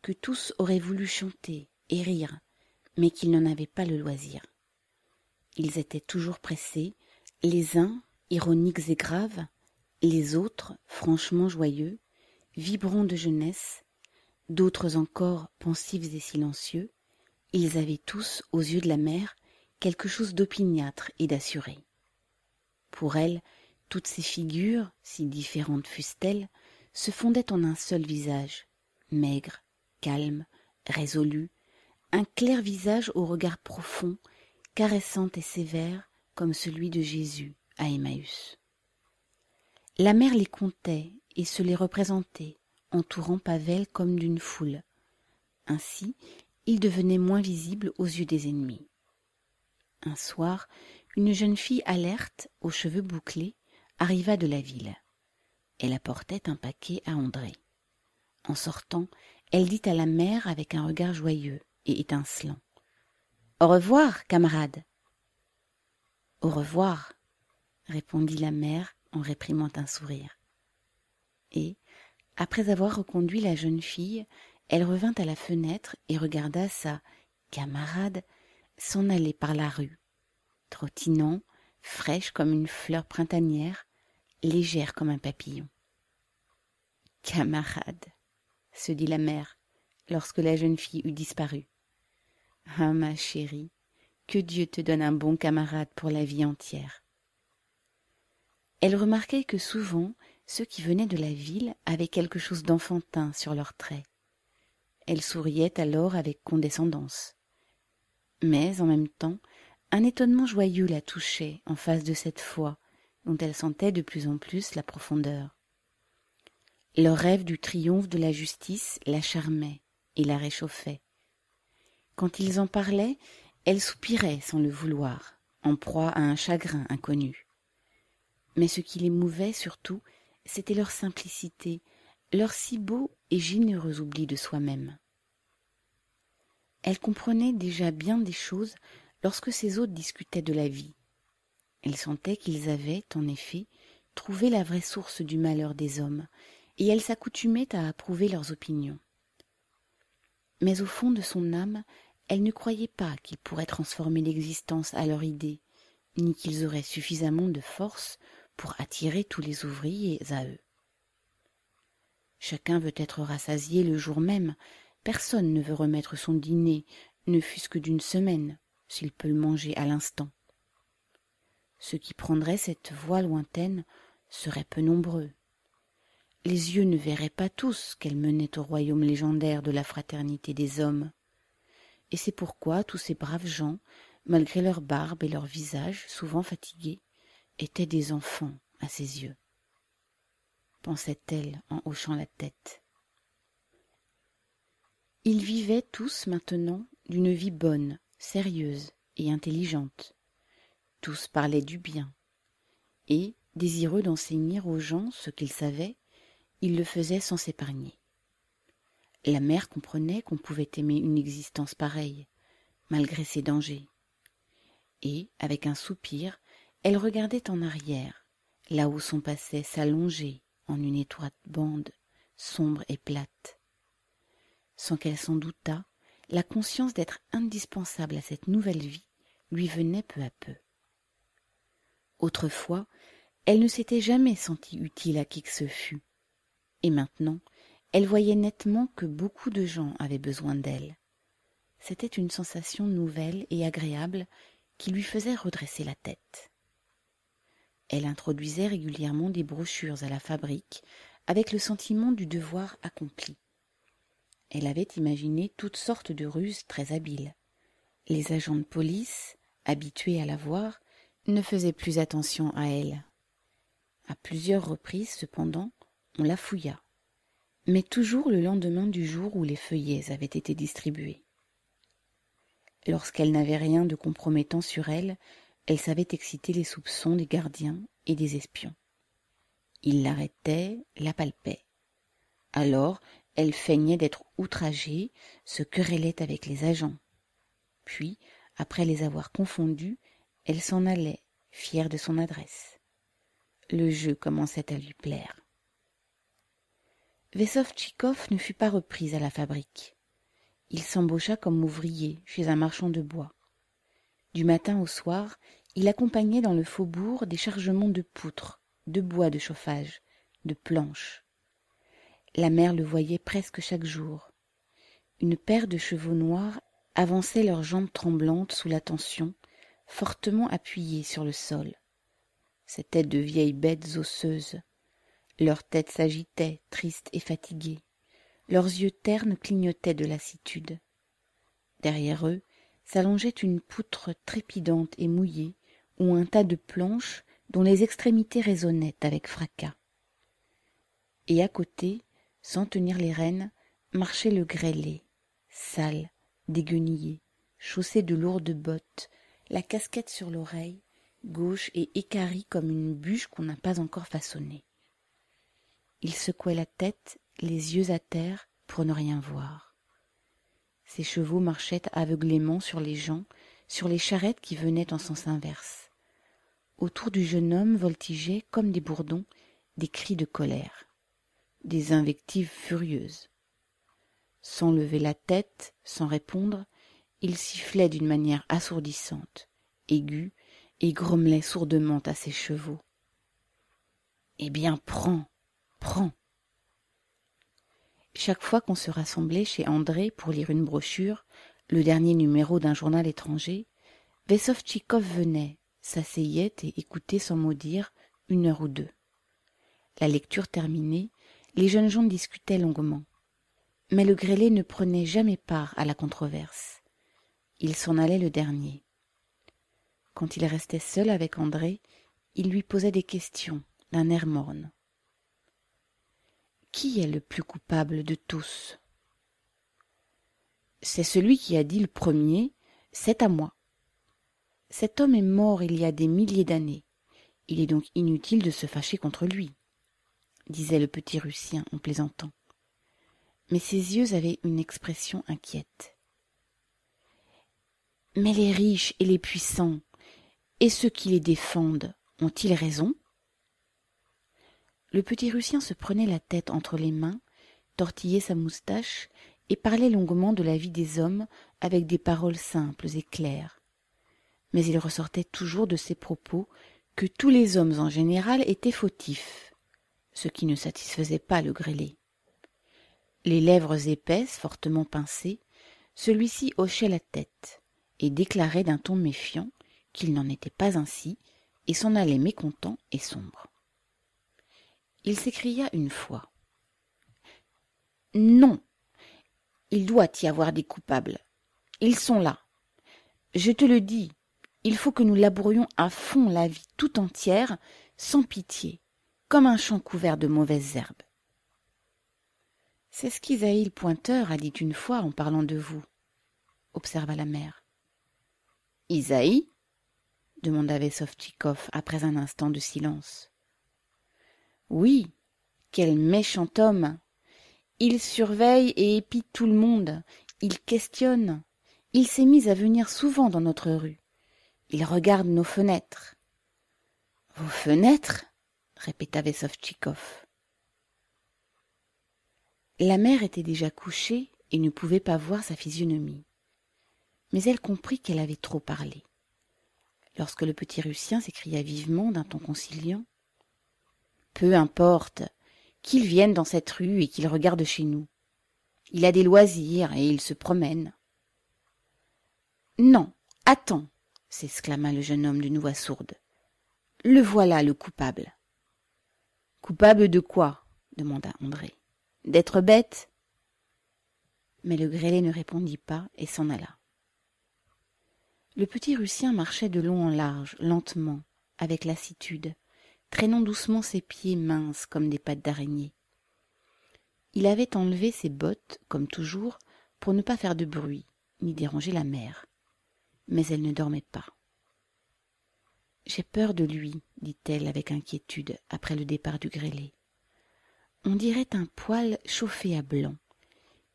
que tous auraient voulu chanter et rire, mais qu'ils n'en avaient pas le loisir. Ils étaient toujours pressés, les uns ironiques et graves, les autres franchement joyeux, vibrants de jeunesse, d'autres encore pensifs et silencieux, ils avaient tous, aux yeux de la mère, quelque chose d'opiniâtre et d'assuré. Pour elle, toutes ces figures si différentes fussent-elles se fondaient en un seul visage maigre calme résolu un clair visage au regard profond caressant et sévère comme celui de jésus à emmaüs la mère les comptait et se les représentait entourant pavel comme d'une foule ainsi il devenait moins visible aux yeux des ennemis un soir une jeune fille alerte aux cheveux bouclés arriva de la ville. Elle apportait un paquet à André. En sortant, elle dit à la mère avec un regard joyeux et étincelant. Au revoir, camarade. Au revoir, répondit la mère en réprimant un sourire. Et, après avoir reconduit la jeune fille, elle revint à la fenêtre et regarda sa camarade s'en aller par la rue, trottinant, fraîche comme une fleur printanière, légère comme un papillon. Camarade, se dit la mère, lorsque la jeune fille eut disparu. Ah, ma chérie, que Dieu te donne un bon camarade pour la vie entière. Elle remarquait que souvent ceux qui venaient de la ville avaient quelque chose d'enfantin sur leurs traits. Elle souriait alors avec condescendance. Mais en même temps, un étonnement joyeux la touchait en face de cette foi dont elle sentait de plus en plus la profondeur leur rêve du triomphe de la justice la charmait et la réchauffait quand ils en parlaient elle soupirait sans le vouloir en proie à un chagrin inconnu mais ce qui l'émouvait surtout c'était leur simplicité leur si beau et généreux oubli de soi-même elle comprenait déjà bien des choses lorsque ses hôtes discutaient de la vie. Elle sentait qu'ils avaient, en effet, trouvé la vraie source du malheur des hommes, et elle s'accoutumait à approuver leurs opinions. Mais au fond de son âme, elle ne croyait pas qu'ils pourraient transformer l'existence à leur idée, ni qu'ils auraient suffisamment de force pour attirer tous les ouvriers à eux. Chacun veut être rassasié le jour même, personne ne veut remettre son dîner, ne fût-ce que d'une semaine s'il peut le manger à l'instant. Ceux qui prendraient cette voie lointaine seraient peu nombreux. Les yeux ne verraient pas tous qu'elle menait au royaume légendaire de la fraternité des hommes. Et c'est pourquoi tous ces braves gens, malgré leur barbe et leur visage souvent fatigués, étaient des enfants à ses yeux. Pensait-elle en hochant la tête. Ils vivaient tous maintenant d'une vie bonne, sérieuse et intelligente. Tous parlaient du bien. Et, désireux d'enseigner aux gens ce qu'ils savaient, ils le faisaient sans s'épargner. La mère comprenait qu'on pouvait aimer une existence pareille, malgré ses dangers. Et, avec un soupir, elle regardait en arrière, là où son passé s'allongeait en une étroite bande, sombre et plate. Sans qu'elle s'en doutât, la conscience d'être indispensable à cette nouvelle vie lui venait peu à peu. Autrefois, elle ne s'était jamais sentie utile à qui que ce fût, et maintenant, elle voyait nettement que beaucoup de gens avaient besoin d'elle. C'était une sensation nouvelle et agréable qui lui faisait redresser la tête. Elle introduisait régulièrement des brochures à la fabrique avec le sentiment du devoir accompli elle avait imaginé toutes sortes de ruses très habiles. Les agents de police, habitués à la voir, ne faisaient plus attention à elle. À plusieurs reprises, cependant, on la fouilla, mais toujours le lendemain du jour où les feuillets avaient été distribués. Lorsqu'elle n'avait rien de compromettant sur elle, elle savait exciter les soupçons des gardiens et des espions. Ils l'arrêtaient, la palpaient. Alors, elle feignait d'être outragée, se querellait avec les agents. Puis, après les avoir confondus, elle s'en allait, fière de son adresse. Le jeu commençait à lui plaire. Vesovtchikov ne fut pas repris à la fabrique. Il s'embaucha comme ouvrier chez un marchand de bois. Du matin au soir, il accompagnait dans le faubourg des chargements de poutres, de bois de chauffage, de planches. La mère le voyait presque chaque jour. Une paire de chevaux noirs avançaient leurs jambes tremblantes sous la tension, fortement appuyées sur le sol. C'étaient de vieilles bêtes osseuses. Leurs têtes s'agitaient, tristes et fatiguées. Leurs yeux ternes clignotaient de lassitude. Derrière eux s'allongeait une poutre trépidante et mouillée, ou un tas de planches dont les extrémités résonnaient avec fracas. Et à côté, sans tenir les rênes, marchait le grêlé, sale, déguenillé, chaussé de lourdes bottes, la casquette sur l'oreille, gauche et équarrie comme une bûche qu'on n'a pas encore façonnée. Il secouait la tête, les yeux à terre, pour ne rien voir. Ses chevaux marchaient aveuglément sur les gens, sur les charrettes qui venaient en sens inverse. Autour du jeune homme voltigeaient, comme des bourdons, des cris de colère des invectives furieuses sans lever la tête sans répondre il sifflait d'une manière assourdissante aiguë et grommelait sourdement à ses chevaux eh bien prends prends chaque fois qu'on se rassemblait chez andré pour lire une brochure le dernier numéro d'un journal étranger Vesovtchikov venait s'asseyait et écoutait sans mot dire une heure ou deux la lecture terminée les jeunes gens discutaient longuement. Mais le grêlé ne prenait jamais part à la controverse. Il s'en allait le dernier. Quand il restait seul avec André, il lui posait des questions d'un air morne. Qui est le plus coupable de tous C'est celui qui a dit le premier C'est à moi. Cet homme est mort il y a des milliers d'années. Il est donc inutile de se fâcher contre lui disait le petit Russien en plaisantant. Mais ses yeux avaient une expression inquiète. Mais les riches et les puissants, et ceux qui les défendent, ont-ils raison Le petit Russien se prenait la tête entre les mains, tortillait sa moustache et parlait longuement de la vie des hommes avec des paroles simples et claires. Mais il ressortait toujours de ses propos que tous les hommes en général étaient fautifs ce qui ne satisfaisait pas le grêlé. Les lèvres épaisses, fortement pincées, celui-ci hochait la tête et déclarait d'un ton méfiant qu'il n'en était pas ainsi et s'en allait mécontent et sombre. Il s'écria une fois. Non, il doit y avoir des coupables. Ils sont là. Je te le dis, il faut que nous labourions à fond la vie tout entière, sans pitié, comme un champ couvert de mauvaises herbes. C'est ce qu'Isaïe le pointeur a dit une fois en parlant de vous, observa la mère. Isaïe demanda Vesovtchikov après un instant de silence. Oui, quel méchant homme Il surveille et épie tout le monde, il questionne, il s'est mis à venir souvent dans notre rue, il regarde nos fenêtres. Vos fenêtres répéta Vesovchikov. La mère était déjà couchée et ne pouvait pas voir sa physionomie. Mais elle comprit qu'elle avait trop parlé. Lorsque le petit Russien s'écria vivement d'un ton conciliant Peu importe, qu'il vienne dans cette rue et qu'il regarde chez nous. Il a des loisirs et il se promène. Non, attends, s'exclama le jeune homme d'une voix sourde. Le voilà le coupable. Coupable de quoi demanda André. D'être bête Mais le grêlé ne répondit pas et s'en alla. Le petit Russien marchait de long en large, lentement, avec lassitude, traînant doucement ses pieds minces comme des pattes d'araignée. Il avait enlevé ses bottes, comme toujours, pour ne pas faire de bruit, ni déranger la mère. Mais elle ne dormait pas. J'ai peur de lui, dit-elle avec inquiétude après le départ du grêlé. On dirait un poêle chauffé à blanc.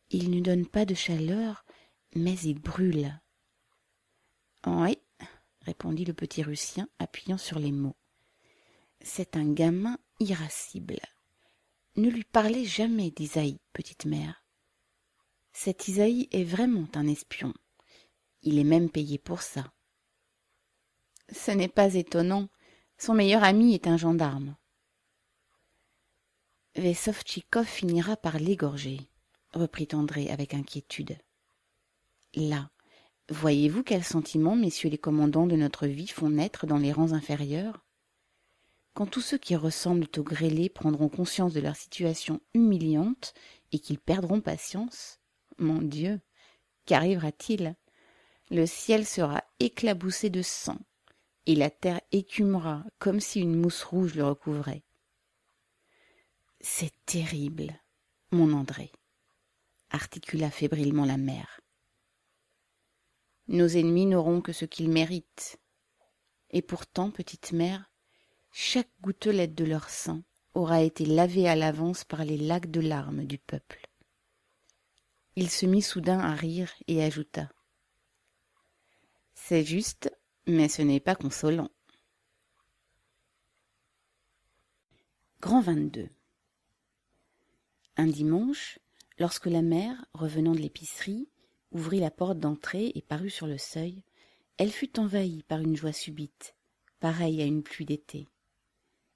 Il ne donne pas de chaleur, mais il brûle. Oui, répondit le petit Russien, appuyant sur les mots. C'est un gamin irascible. Ne lui parlez jamais d'Isaïe, petite mère. Cet Isaïe est vraiment un espion. Il est même payé pour ça. Ce n'est pas étonnant. Son meilleur ami est un gendarme. Vesovchikov finira par l'égorger, reprit André avec inquiétude. Là, voyez-vous quels sentiments, messieurs les commandants de notre vie, font naître dans les rangs inférieurs Quand tous ceux qui ressemblent aux grêlés prendront conscience de leur situation humiliante et qu'ils perdront patience, mon Dieu, qu'arrivera-t-il Le ciel sera éclaboussé de sang, et la terre écumera comme si une mousse rouge le recouvrait. C'est terrible, mon André, articula fébrilement la mère. Nos ennemis n'auront que ce qu'ils méritent. Et pourtant, petite mère, chaque gouttelette de leur sang aura été lavée à l'avance par les lacs de larmes du peuple. Il se mit soudain à rire et ajouta. C'est juste mais ce n'est pas consolant. Grand 22 Un dimanche, lorsque la mère, revenant de l'épicerie, ouvrit la porte d'entrée et parut sur le seuil, elle fut envahie par une joie subite, pareille à une pluie d'été.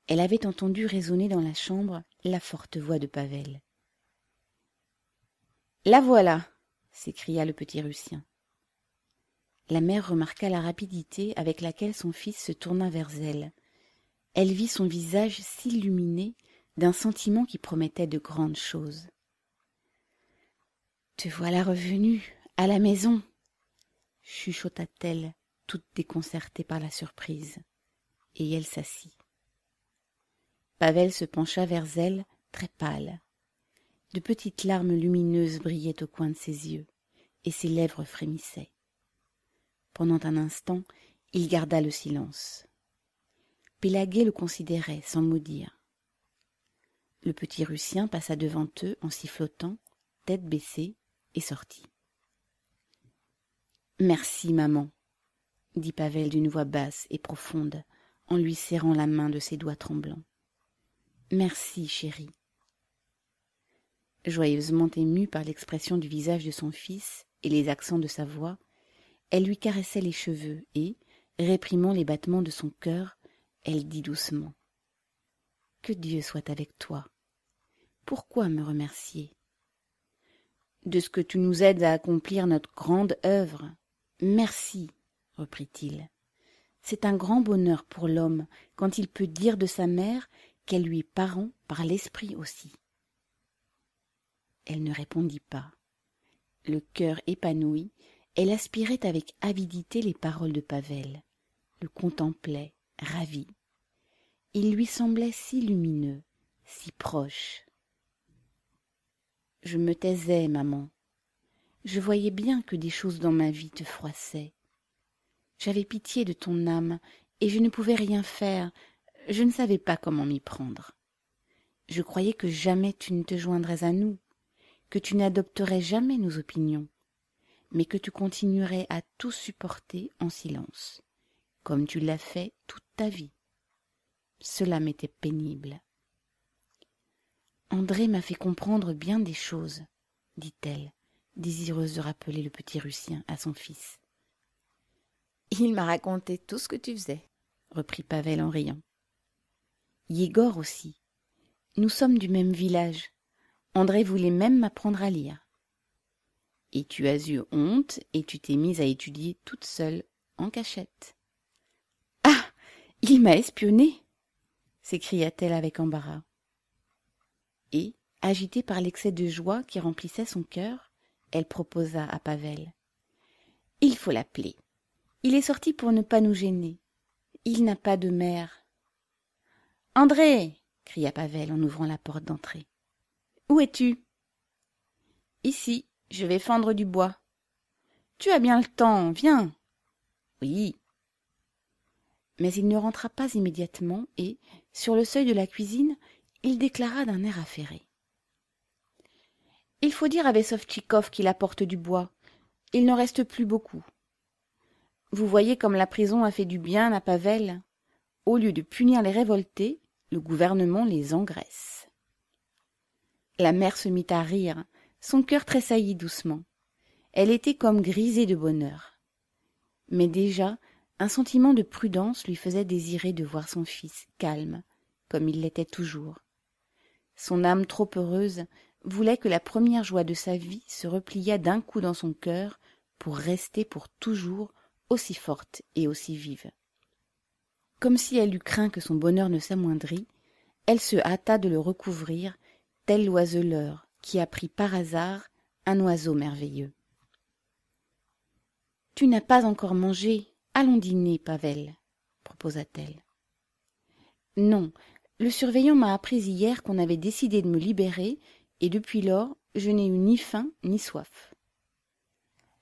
Elle avait entendu résonner dans la chambre la forte voix de Pavel. La voilà s'écria le petit Russien la mère remarqua la rapidité avec laquelle son fils se tourna vers elle elle vit son visage s'illuminer d'un sentiment qui promettait de grandes choses te voilà revenu à la maison chuchota t elle toute déconcertée par la surprise et elle s'assit pavel se pencha vers elle très pâle de petites larmes lumineuses brillaient au coin de ses yeux et ses lèvres frémissaient pendant un instant il garda le silence Pélaguet le considérait sans mot dire le petit russien passa devant eux en sifflotant tête baissée et sortit merci maman dit pavel d'une voix basse et profonde en lui serrant la main de ses doigts tremblants merci chérie joyeusement ému par l'expression du visage de son fils et les accents de sa voix elle lui caressait les cheveux et, réprimant les battements de son cœur, elle dit doucement Que Dieu soit avec toi. Pourquoi me remercier De ce que tu nous aides à accomplir notre grande œuvre. Merci, reprit-il. C'est un grand bonheur pour l'homme quand il peut dire de sa mère qu'elle lui est parent par l'esprit aussi. Elle ne répondit pas. Le cœur épanoui, elle aspirait avec avidité les paroles de Pavel, le contemplait, ravi. Il lui semblait si lumineux, si proche. Je me taisais, maman. Je voyais bien que des choses dans ma vie te froissaient. J'avais pitié de ton âme, et je ne pouvais rien faire, je ne savais pas comment m'y prendre. Je croyais que jamais tu ne te joindrais à nous, que tu n'adopterais jamais nos opinions mais que tu continuerais à tout supporter en silence, comme tu l'as fait toute ta vie. Cela m'était pénible. André m'a fait comprendre bien des choses, dit-elle, désireuse de rappeler le petit Russien à son fils. Il m'a raconté tout ce que tu faisais, reprit Pavel en riant. Yegor aussi. Nous sommes du même village. André voulait même m'apprendre à lire et tu as eu honte et tu t'es mise à étudier toute seule, en cachette. Ah Il m'a espionnée s'écria-t-elle avec embarras. Et, agitée par l'excès de joie qui remplissait son cœur, elle proposa à Pavel. Il faut l'appeler. Il est sorti pour ne pas nous gêner. Il n'a pas de mère. André cria Pavel en ouvrant la porte d'entrée. Où es-tu Ici, je vais fendre du bois tu as bien le temps viens oui mais il ne rentra pas immédiatement et sur le seuil de la cuisine il déclara d'un air affairé il faut dire à Vesovtchikov qu'il apporte du bois il n'en reste plus beaucoup vous voyez comme la prison a fait du bien à Pavel. Au lieu de punir les révoltés, le gouvernement les engraisse. La mère se mit à rire, son cœur tressaillit doucement. Elle était comme grisée de bonheur. Mais déjà, un sentiment de prudence lui faisait désirer de voir son fils calme, comme il l'était toujours. Son âme trop heureuse voulait que la première joie de sa vie se repliât d'un coup dans son cœur pour rester pour toujours aussi forte et aussi vive. Comme si elle eût craint que son bonheur ne s'amoindrît, elle se hâta de le recouvrir, tel l'oiseleur, qui a pris par hasard un oiseau merveilleux. Tu n'as pas encore mangé, allons dîner, Pavel, proposa-t-elle. Non, le surveillant m'a appris hier qu'on avait décidé de me libérer, et depuis lors, je n'ai eu ni faim ni soif.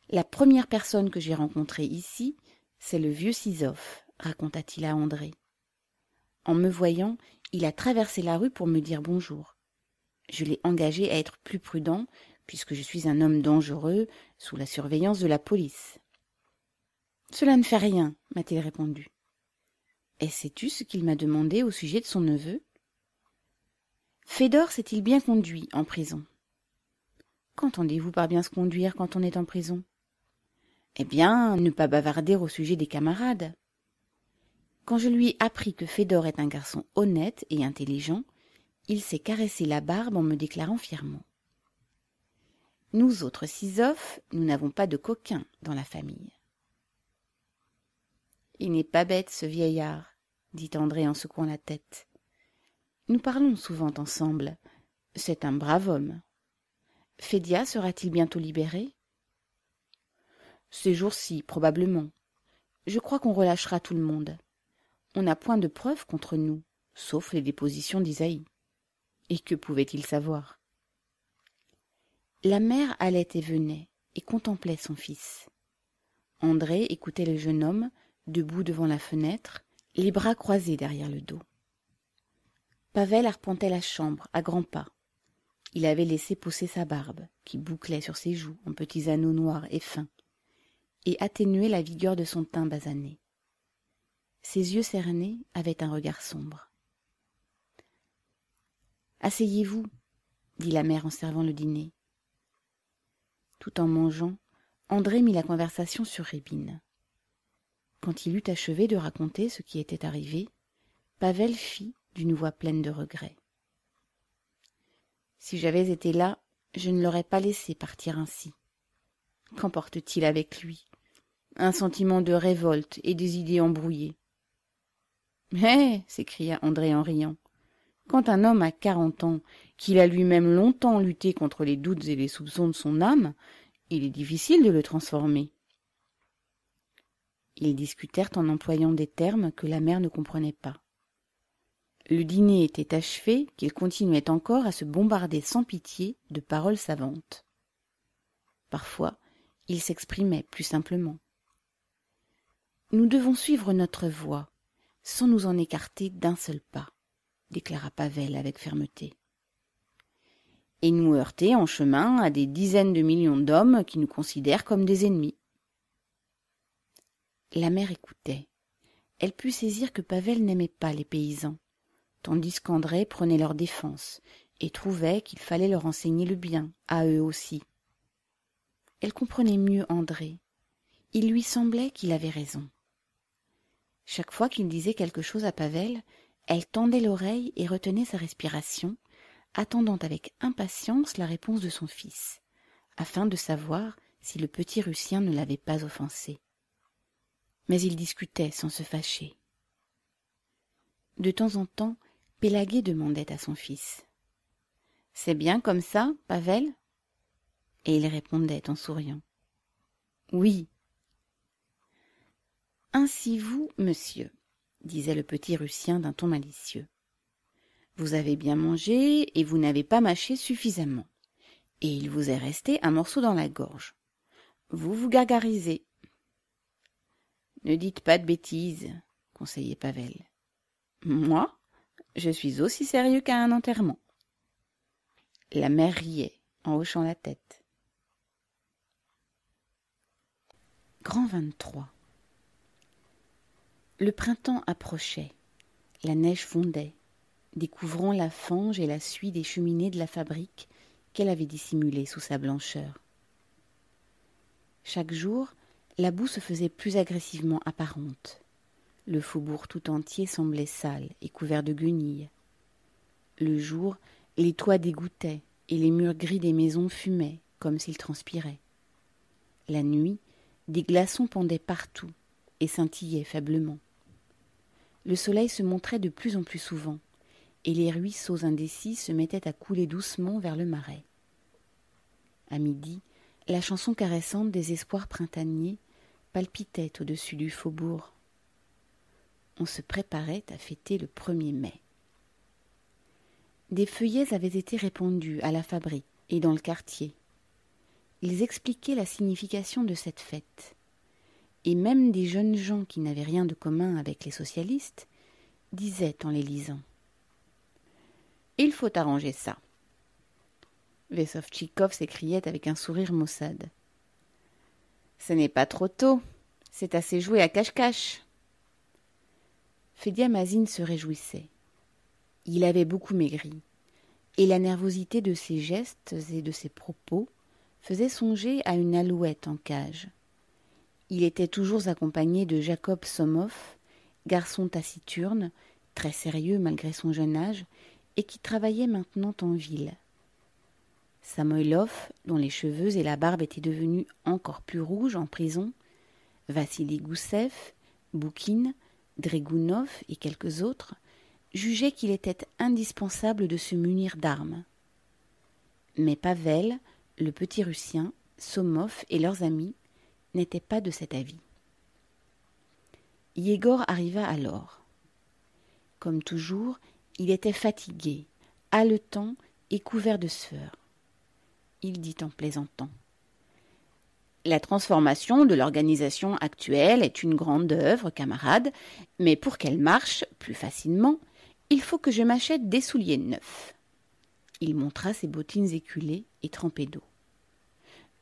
La première personne que j'ai rencontrée ici, c'est le vieux Sisoff, raconta-t-il à André. En me voyant, il a traversé la rue pour me dire bonjour. Je l'ai engagé à être plus prudent, puisque je suis un homme dangereux, sous la surveillance de la police. Cela ne fait rien, m'a-t-il répondu. Et sais-tu ce qu'il m'a demandé au sujet de son neveu Fédor s'est-il bien conduit en prison Qu'entendez-vous par bien se conduire quand on est en prison Eh bien, ne pas bavarder au sujet des camarades. Quand je lui ai appris que Fédor est un garçon honnête et intelligent, il s'est caressé la barbe en me déclarant fièrement. Nous autres sisophes nous n'avons pas de coquins dans la famille. Il n'est pas bête, ce vieillard, dit André en secouant la tête. Nous parlons souvent ensemble. C'est un brave homme. Fédia sera-t-il bientôt libéré Ces jours-ci, probablement. Je crois qu'on relâchera tout le monde. On n'a point de preuves contre nous, sauf les dépositions d'Isaïe et que pouvait-il savoir la mère allait et venait et contemplait son fils andré écoutait le jeune homme debout devant la fenêtre les bras croisés derrière le dos pavel arpentait la chambre à grands pas il avait laissé pousser sa barbe qui bouclait sur ses joues en petits anneaux noirs et fins et atténuait la vigueur de son teint basané ses yeux cernés avaient un regard sombre asseyez-vous dit la mère en servant le dîner tout en mangeant andré mit la conversation sur rébine quand il eut achevé de raconter ce qui était arrivé pavel fit d'une voix pleine de regret si j'avais été là je ne l'aurais pas laissé partir ainsi qu'emporte t il avec lui un sentiment de révolte et des idées embrouillées eh s'écria andré en riant quand un homme a quarante ans, qu'il a lui-même longtemps lutté contre les doutes et les soupçons de son âme, il est difficile de le transformer. Ils discutèrent en employant des termes que la mère ne comprenait pas. Le dîner était achevé qu'ils continuaient encore à se bombarder sans pitié de paroles savantes. Parfois, ils s'exprimaient plus simplement. Nous devons suivre notre voie, sans nous en écarter d'un seul pas déclara Pavel avec fermeté. Et nous heurter en chemin à des dizaines de millions d'hommes qui nous considèrent comme des ennemis. La mère écoutait. Elle put saisir que Pavel n'aimait pas les paysans, tandis qu'André prenait leur défense et trouvait qu'il fallait leur enseigner le bien, à eux aussi. Elle comprenait mieux André. Il lui semblait qu'il avait raison. Chaque fois qu'il disait quelque chose à Pavel, elle tendait l'oreille et retenait sa respiration attendant avec impatience la réponse de son fils afin de savoir si le petit russien ne l'avait pas offensée mais ils discutaient sans se fâcher de temps en temps Pelagie demandait à son fils c'est bien comme ça pavel et il répondait en souriant oui ainsi vous monsieur disait le petit Russien d'un ton malicieux. Vous avez bien mangé et vous n'avez pas mâché suffisamment. Et il vous est resté un morceau dans la gorge. Vous vous gargarisez. Ne dites pas de bêtises, conseillait Pavel. Moi, je suis aussi sérieux qu'à un enterrement. La mère riait en hochant la tête. Grand 23. Le printemps approchait. La neige fondait, découvrant la fange et la suie des cheminées de la fabrique qu'elle avait dissimulée sous sa blancheur. Chaque jour, la boue se faisait plus agressivement apparente. Le faubourg tout entier semblait sale et couvert de guenilles. Le jour, les toits dégoûtaient et les murs gris des maisons fumaient comme s'ils transpiraient. La nuit, des glaçons pendaient partout et scintillaient faiblement. Le soleil se montrait de plus en plus souvent, et les ruisseaux indécis se mettaient à couler doucement vers le marais. À midi, la chanson caressante des espoirs printaniers palpitait au-dessus du faubourg. On se préparait à fêter le 1er mai. Des feuillets avaient été répandus à la fabrique et dans le quartier. Ils expliquaient la signification de cette fête et même des jeunes gens qui n'avaient rien de commun avec les socialistes, disaient en les lisant. Il faut arranger ça. Vesovchikov s'écriait avec un sourire maussade. Ce n'est pas trop tôt, c'est assez joué à cache-cache. Fédia Mazine se réjouissait. Il avait beaucoup maigri, et la nervosité de ses gestes et de ses propos faisait songer à une alouette en cage. Il était toujours accompagné de Jacob Somov, garçon taciturne, très sérieux malgré son jeune âge, et qui travaillait maintenant en ville. Samoylov, dont les cheveux et la barbe étaient devenus encore plus rouges en prison, Vassili Goussev, Boukine, Dregounov et quelques autres, jugeaient qu'il était indispensable de se munir d'armes. Mais Pavel, le petit Russien, Somov et leurs amis n'était pas de cet avis. Yegor arriva alors. Comme toujours, il était fatigué, haletant et couvert de sueur. Il dit en plaisantant La transformation de l'organisation actuelle est une grande œuvre, camarade, mais pour qu'elle marche plus facilement, il faut que je m'achète des souliers neufs. Il montra ses bottines éculées et trempées d'eau.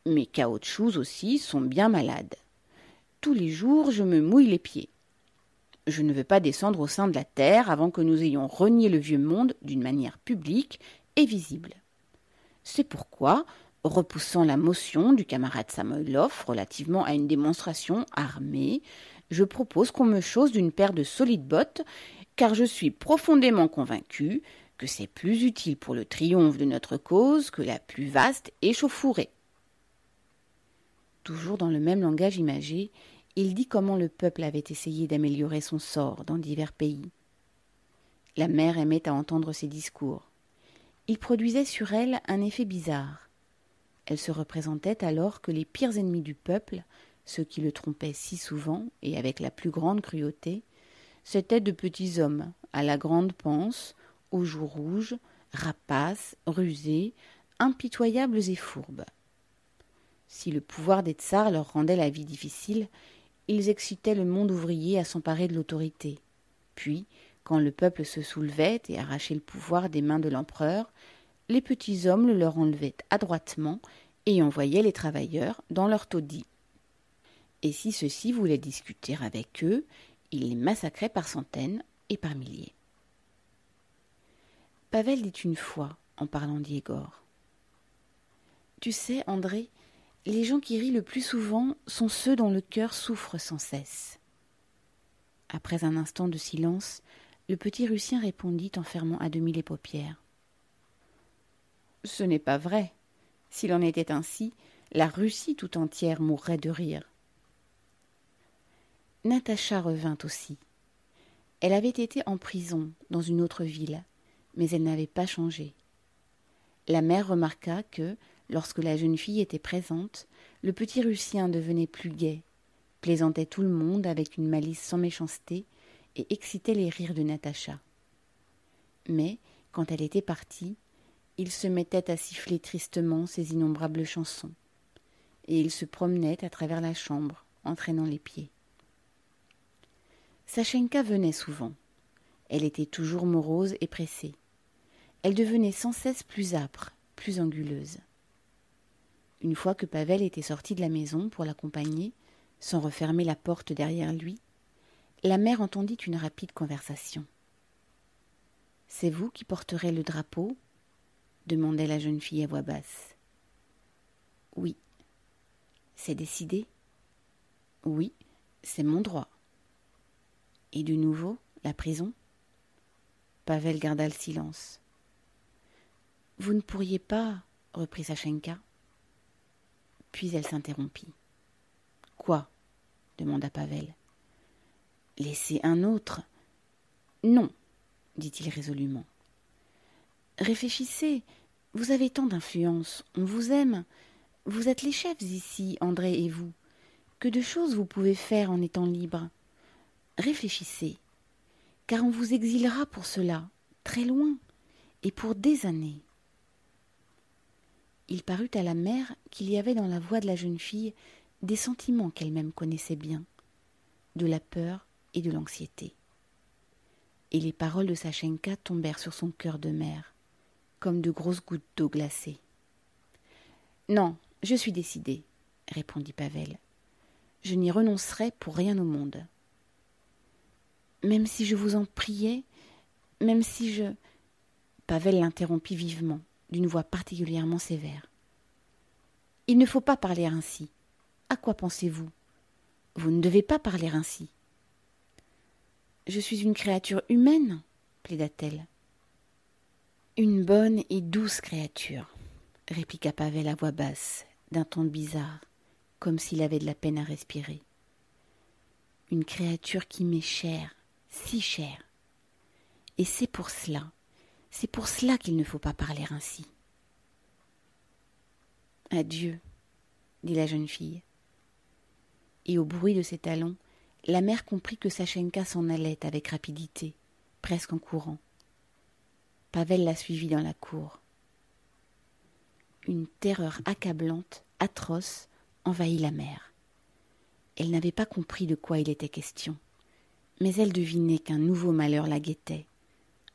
Mes caoutchoucs aussi sont bien malades. Tous les jours, je me mouille les pieds. Je ne veux pas descendre au sein de la terre avant que nous ayons renié le vieux monde d'une manière publique et visible. C'est pourquoi, repoussant la motion du camarade Samoylov relativement à une démonstration armée, je propose qu'on me chose d'une paire de solides bottes, car je suis profondément convaincu que c'est plus utile pour le triomphe de notre cause que la plus vaste échauffourée. Toujours dans le même langage imagé, il dit comment le peuple avait essayé d'améliorer son sort dans divers pays. La mère aimait à entendre ses discours. Il produisait sur elle un effet bizarre. Elle se représentait alors que les pires ennemis du peuple, ceux qui le trompaient si souvent et avec la plus grande cruauté, c'étaient de petits hommes, à la grande panse, aux joues rouges, rapaces, rusés, impitoyables et fourbes. Si le pouvoir des tsars leur rendait la vie difficile, ils excitaient le monde ouvrier à s'emparer de l'autorité. Puis, quand le peuple se soulevait et arrachait le pouvoir des mains de l'empereur, les petits hommes le leur enlevaient adroitement et envoyaient les travailleurs dans leur taudis. Et si ceux-ci voulaient discuter avec eux, ils les massacraient par centaines et par milliers. Pavel dit une fois, en parlant d'Iegor Tu sais, André, les gens qui rient le plus souvent sont ceux dont le cœur souffre sans cesse. Après un instant de silence, le petit Russien répondit en fermant à demi les paupières. Ce n'est pas vrai. S'il en était ainsi, la Russie tout entière mourrait de rire. Natacha revint aussi. Elle avait été en prison dans une autre ville, mais elle n'avait pas changé. La mère remarqua que, Lorsque la jeune fille était présente, le petit Russien devenait plus gai, plaisantait tout le monde avec une malice sans méchanceté et excitait les rires de Natacha. Mais, quand elle était partie, il se mettait à siffler tristement ses innombrables chansons, et il se promenait à travers la chambre, entraînant les pieds. Sachenka venait souvent. Elle était toujours morose et pressée. Elle devenait sans cesse plus âpre, plus anguleuse. Une fois que Pavel était sorti de la maison pour l'accompagner, sans refermer la porte derrière lui, la mère entendit une rapide conversation. C'est vous qui porterez le drapeau demandait la jeune fille à voix basse. Oui. C'est décidé Oui, c'est mon droit. Et de nouveau, la prison Pavel garda le silence. Vous ne pourriez pas, reprit Sachenka, puis elle s'interrompit. Quoi demanda Pavel. Laisser un autre Non, dit-il résolument. Réfléchissez, vous avez tant d'influence, on vous aime. Vous êtes les chefs ici, André et vous. Que de choses vous pouvez faire en étant libre. Réfléchissez, car on vous exilera pour cela, très loin, et pour des années il parut à la mère qu'il y avait dans la voix de la jeune fille des sentiments qu'elle-même connaissait bien, de la peur et de l'anxiété. Et les paroles de Sachenka tombèrent sur son cœur de mère, comme de grosses gouttes d'eau glacée. Non, je suis décidée, répondit Pavel. Je n'y renoncerai pour rien au monde. Même si je vous en priais, même si je. Pavel l'interrompit vivement d'une voix particulièrement sévère. Il ne faut pas parler ainsi. À quoi pensez-vous Vous ne devez pas parler ainsi. Je suis une créature humaine, plaida-t-elle. Une bonne et douce créature, répliqua Pavel à voix basse, d'un ton bizarre, comme s'il avait de la peine à respirer. Une créature qui m'est chère, si chère. Et c'est pour cela c'est pour cela qu'il ne faut pas parler ainsi. Adieu, dit la jeune fille. Et au bruit de ses talons, la mère comprit que Sachenka s'en allait avec rapidité, presque en courant. Pavel la suivit dans la cour. Une terreur accablante, atroce, envahit la mère. Elle n'avait pas compris de quoi il était question, mais elle devinait qu'un nouveau malheur la guettait,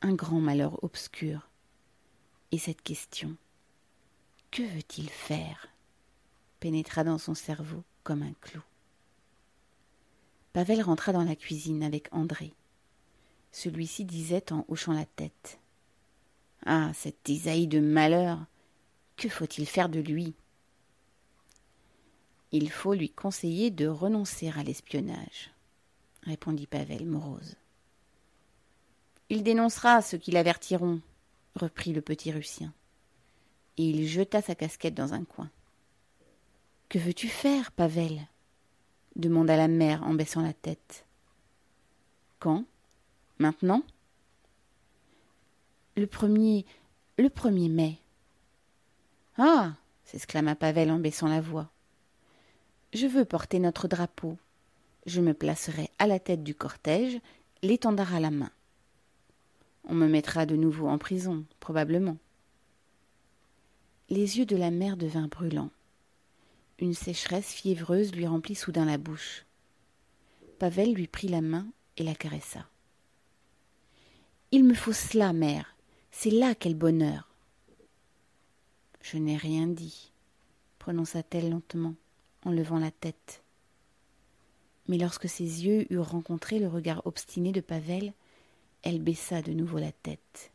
un grand malheur obscur. Et cette question Que veut-il faire pénétra dans son cerveau comme un clou. Pavel rentra dans la cuisine avec André. Celui-ci disait en hochant la tête Ah, cette Isaïe de malheur Que faut-il faire de lui Il faut lui conseiller de renoncer à l'espionnage, répondit Pavel morose. Il dénoncera ceux qui l'avertiront, reprit le petit Russien. Et il jeta sa casquette dans un coin. Que veux-tu faire, Pavel demanda la mère en baissant la tête. Quand Maintenant Le premier. le premier mai. Ah s'exclama Pavel en baissant la voix. Je veux porter notre drapeau. Je me placerai à la tête du cortège, l'étendard à la main. On me mettra de nouveau en prison, probablement. Les yeux de la mère devinrent brûlants. Une sécheresse fiévreuse lui remplit soudain la bouche. Pavel lui prit la main et la caressa. Il me faut cela, mère. C'est là quel bonheur. Je n'ai rien dit, prononça-t-elle lentement, en levant la tête. Mais lorsque ses yeux eurent rencontré le regard obstiné de Pavel, elle baissa de nouveau la tête.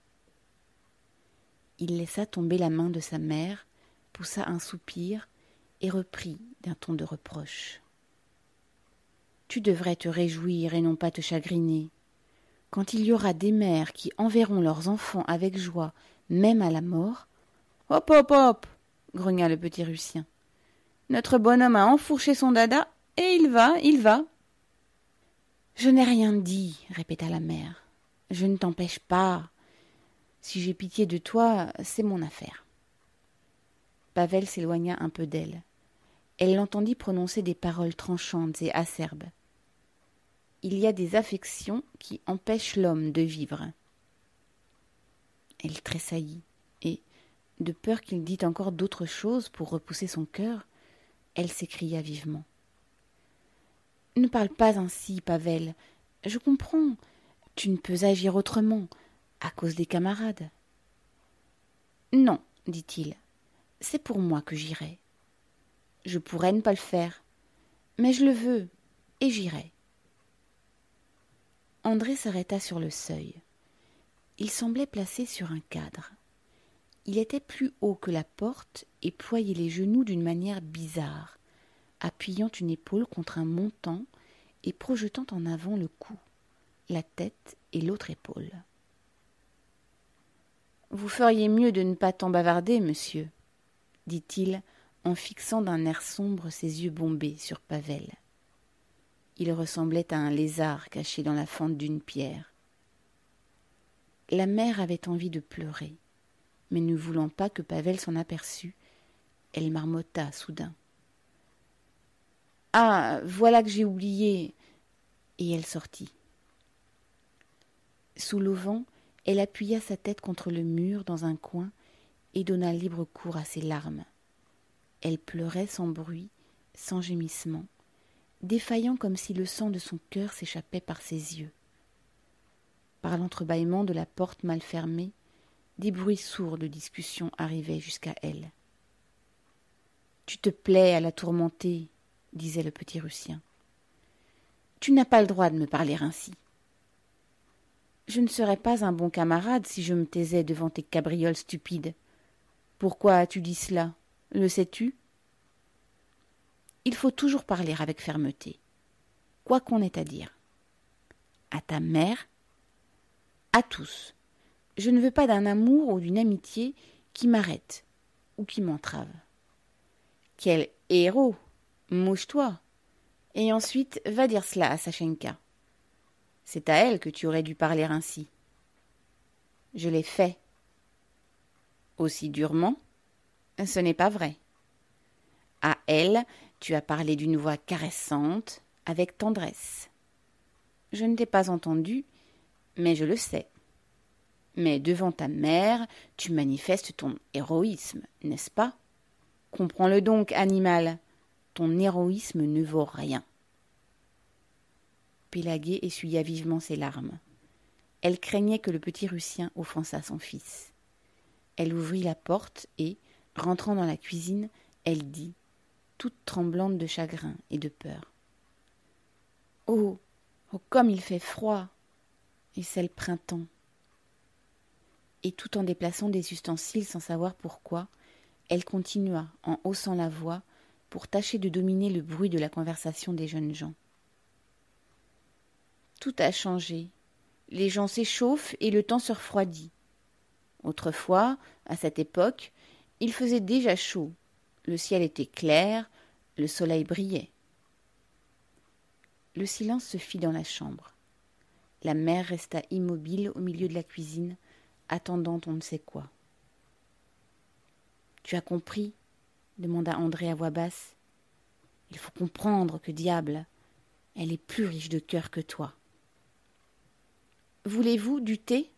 Il laissa tomber la main de sa mère, poussa un soupir et reprit d'un ton de reproche. Tu devrais te réjouir et non pas te chagriner. Quand il y aura des mères qui enverront leurs enfants avec joie, même à la mort. Hop, hop, hop grogna le petit Russien. Notre bonhomme a enfourché son dada, et il va, il va. Je n'ai rien dit, répéta la mère. Je ne t'empêche pas. Si j'ai pitié de toi, c'est mon affaire. Pavel s'éloigna un peu d'elle. Elle l'entendit prononcer des paroles tranchantes et acerbes. Il y a des affections qui empêchent l'homme de vivre. Elle tressaillit, et, de peur qu'il dît encore d'autres choses pour repousser son cœur, elle s'écria vivement. Ne parle pas ainsi, Pavel. Je comprends. Tu ne peux agir autrement, à cause des camarades. Non, dit-il, c'est pour moi que j'irai. Je pourrais ne pas le faire, mais je le veux, et j'irai. André s'arrêta sur le seuil. Il semblait placé sur un cadre. Il était plus haut que la porte et ployait les genoux d'une manière bizarre, appuyant une épaule contre un montant et projetant en avant le cou la tête et l'autre épaule. Vous feriez mieux de ne pas tant bavarder, monsieur, dit-il en fixant d'un air sombre ses yeux bombés sur Pavel. Il ressemblait à un lézard caché dans la fente d'une pierre. La mère avait envie de pleurer, mais ne voulant pas que Pavel s'en aperçût, elle marmotta soudain. Ah. Voilà que j'ai oublié. Et elle sortit. Sous l'auvent, elle appuya sa tête contre le mur dans un coin et donna libre cours à ses larmes. Elle pleurait sans bruit, sans gémissement, défaillant comme si le sang de son cœur s'échappait par ses yeux. Par l'entrebâillement de la porte mal fermée, des bruits sourds de discussion arrivaient jusqu'à elle. Tu te plais à la tourmenter, disait le petit Russien. Tu n'as pas le droit de me parler ainsi. Je ne serais pas un bon camarade si je me taisais devant tes cabrioles stupides. Pourquoi as-tu dit cela Le sais-tu Il faut toujours parler avec fermeté, quoi qu'on ait à dire. À ta mère À tous. Je ne veux pas d'un amour ou d'une amitié qui m'arrête ou qui m'entrave. Quel héros Mouche-toi Et ensuite, va dire cela à Sachenka. C'est à elle que tu aurais dû parler ainsi. Je l'ai fait. Aussi durement Ce n'est pas vrai. À elle, tu as parlé d'une voix caressante, avec tendresse. Je ne t'ai pas entendu, mais je le sais. Mais devant ta mère, tu manifestes ton héroïsme, n'est-ce pas Comprends-le donc, animal. Ton héroïsme ne vaut rien. Pélagie essuya vivement ses larmes. Elle craignait que le petit Russien offensât son fils. Elle ouvrit la porte et, rentrant dans la cuisine, elle dit, toute tremblante de chagrin et de peur. Oh. Oh. Comme il fait froid. Et c'est le printemps. Et tout en déplaçant des ustensiles sans savoir pourquoi, elle continua, en haussant la voix, pour tâcher de dominer le bruit de la conversation des jeunes gens. Tout a changé. Les gens s'échauffent et le temps se refroidit. Autrefois, à cette époque, il faisait déjà chaud. Le ciel était clair, le soleil brillait. Le silence se fit dans la chambre. La mère resta immobile au milieu de la cuisine, attendant on ne sait quoi. Tu as compris demanda André à voix basse. Il faut comprendre que diable, elle est plus riche de cœur que toi. Voulez-vous du thé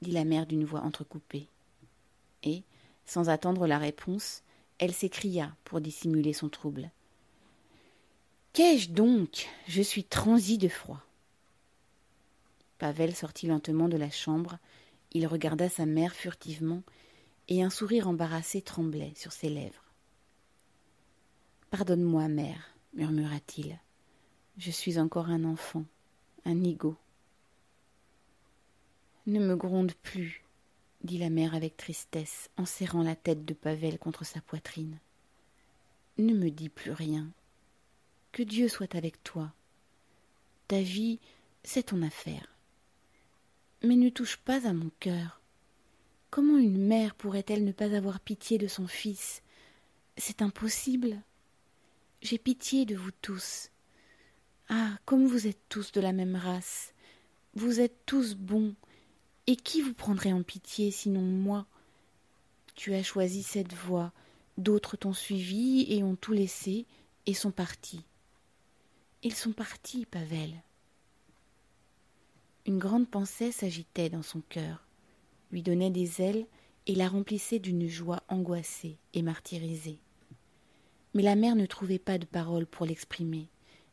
dit la mère d'une voix entrecoupée. Et, sans attendre la réponse, elle s'écria pour dissimuler son trouble. Qu'ai-je donc Je suis transi de froid. Pavel sortit lentement de la chambre, il regarda sa mère furtivement, et un sourire embarrassé tremblait sur ses lèvres. Pardonne-moi, mère, murmura-t-il. Je suis encore un enfant, un nigaud. Ne me gronde plus, dit la mère avec tristesse, en serrant la tête de Pavel contre sa poitrine. Ne me dis plus rien. Que Dieu soit avec toi. Ta vie, c'est ton affaire. Mais ne touche pas à mon cœur. Comment une mère pourrait-elle ne pas avoir pitié de son fils C'est impossible. J'ai pitié de vous tous. Ah, comme vous êtes tous de la même race. Vous êtes tous bons, et qui vous prendrait en pitié sinon moi Tu as choisi cette voie, d'autres t'ont suivi et ont tout laissé et sont partis. Ils sont partis, Pavel. Une grande pensée s'agitait dans son cœur, lui donnait des ailes et la remplissait d'une joie angoissée et martyrisée. Mais la mère ne trouvait pas de parole pour l'exprimer,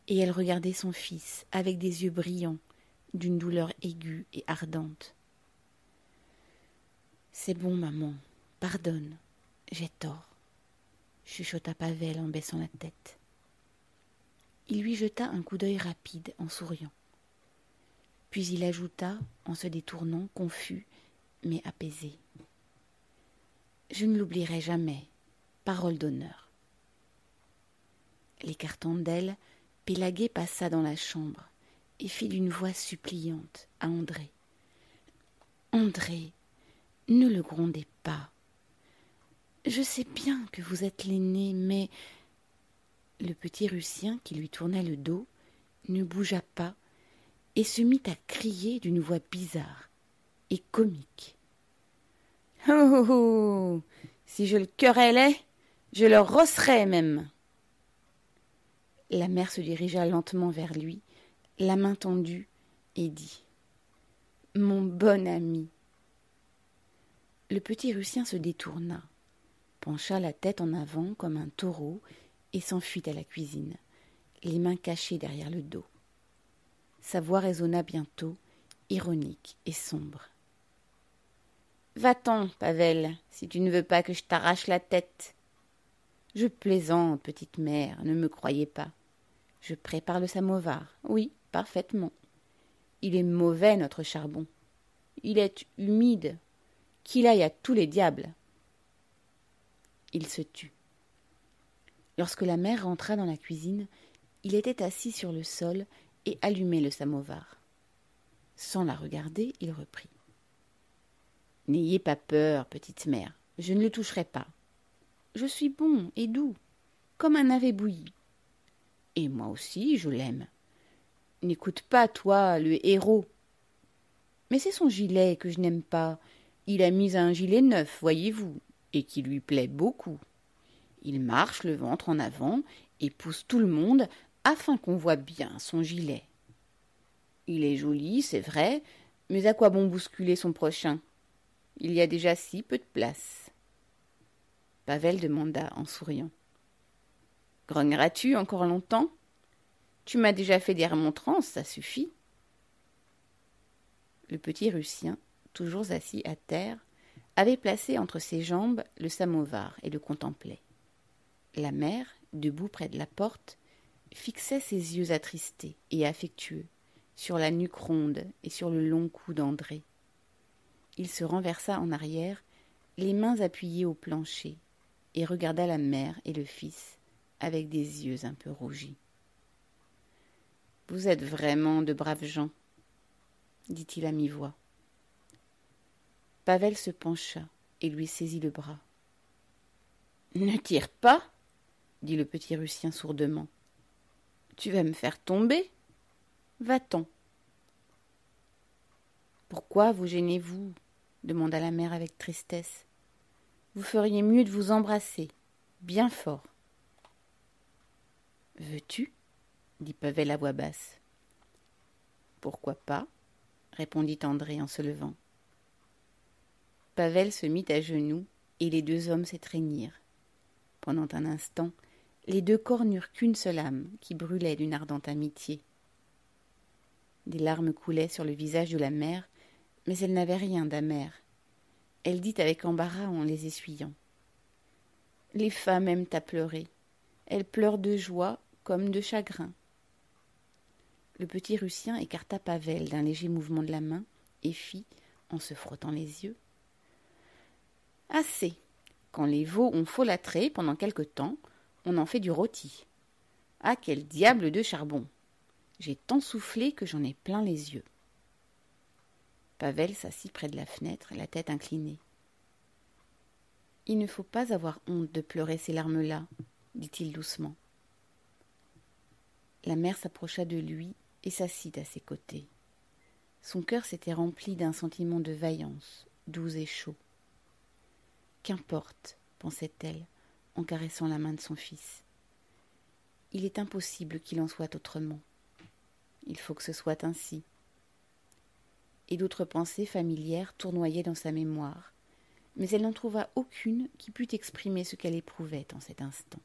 et elle regardait son fils avec des yeux brillants, d'une douleur aiguë et ardente. C'est bon, maman, pardonne, j'ai tort, chuchota Pavel en baissant la tête. Il lui jeta un coup d'œil rapide en souriant. Puis il ajouta, en se détournant, confus, mais apaisé. Je ne l'oublierai jamais, parole d'honneur. L'écartant d'elle, Pélaguet passa dans la chambre et fit d'une voix suppliante à André. André, ne le grondez pas. Je sais bien que vous êtes l'aîné, mais. Le petit Russien, qui lui tournait le dos, ne bougea pas et se mit à crier d'une voix bizarre et comique. Oh, oh, oh Si je le querellais, je le rosserais même La mère se dirigea lentement vers lui, la main tendue, et dit Mon bon ami, le petit Russien se détourna, pencha la tête en avant comme un taureau et s'enfuit à la cuisine, les mains cachées derrière le dos. Sa voix résonna bientôt, ironique et sombre. Va-t'en, Pavel, si tu ne veux pas que je t'arrache la tête. Je plaisante, petite mère, ne me croyez pas. Je prépare le samovar. Oui, parfaitement. Il est mauvais, notre charbon. Il est humide, qu'il aille à tous les diables. Il se tut. Lorsque la mère rentra dans la cuisine, il était assis sur le sol et allumait le samovar. Sans la regarder, il reprit. N'ayez pas peur, petite mère, je ne le toucherai pas. Je suis bon et doux, comme un navet bouilli. Et moi aussi, je l'aime. N'écoute pas, toi, le héros. Mais c'est son gilet que je n'aime pas, il a mis un gilet neuf, voyez-vous, et qui lui plaît beaucoup. Il marche le ventre en avant et pousse tout le monde afin qu'on voie bien son gilet. Il est joli, c'est vrai, mais à quoi bon bousculer son prochain Il y a déjà si peu de place. Pavel demanda en souriant. Grogneras-tu encore longtemps Tu m'as déjà fait des remontrances, ça suffit. Le petit Russien toujours assis à terre, avait placé entre ses jambes le samovar et le contemplait. La mère, debout près de la porte, fixait ses yeux attristés et affectueux sur la nuque ronde et sur le long cou d'André. Il se renversa en arrière, les mains appuyées au plancher, et regarda la mère et le fils avec des yeux un peu rougis. Vous êtes vraiment de braves gens, dit-il à mi-voix. Pavel se pencha et lui saisit le bras. Ne tire pas, dit le petit Russien sourdement. Tu vas me faire tomber. Va-t'en. Pourquoi vous gênez-vous demanda la mère avec tristesse. Vous feriez mieux de vous embrasser, bien fort. Veux-tu dit Pavel à voix basse. Pourquoi pas répondit André en se levant. Pavel se mit à genoux, et les deux hommes s'étreignirent. Pendant un instant, les deux corps n'eurent qu'une seule âme, qui brûlait d'une ardente amitié. Des larmes coulaient sur le visage de la mère, mais elle n'avait rien d'amère. Elle dit avec embarras en les essuyant. Les femmes aiment à pleurer. Elles pleurent de joie comme de chagrin. Le petit Russien écarta Pavel d'un léger mouvement de la main et fit, en se frottant les yeux, Assez. Quand les veaux ont folâtré pendant quelque temps, on en fait du rôti. Ah, quel diable de charbon J'ai tant soufflé que j'en ai plein les yeux. Pavel s'assit près de la fenêtre, la tête inclinée. Il ne faut pas avoir honte de pleurer ces larmes-là, dit-il doucement. La mère s'approcha de lui et s'assit à ses côtés. Son cœur s'était rempli d'un sentiment de vaillance, doux et chaud. Qu'importe, pensait-elle en caressant la main de son fils. Il est impossible qu'il en soit autrement. Il faut que ce soit ainsi. Et d'autres pensées familières tournoyaient dans sa mémoire, mais elle n'en trouva aucune qui pût exprimer ce qu'elle éprouvait en cet instant.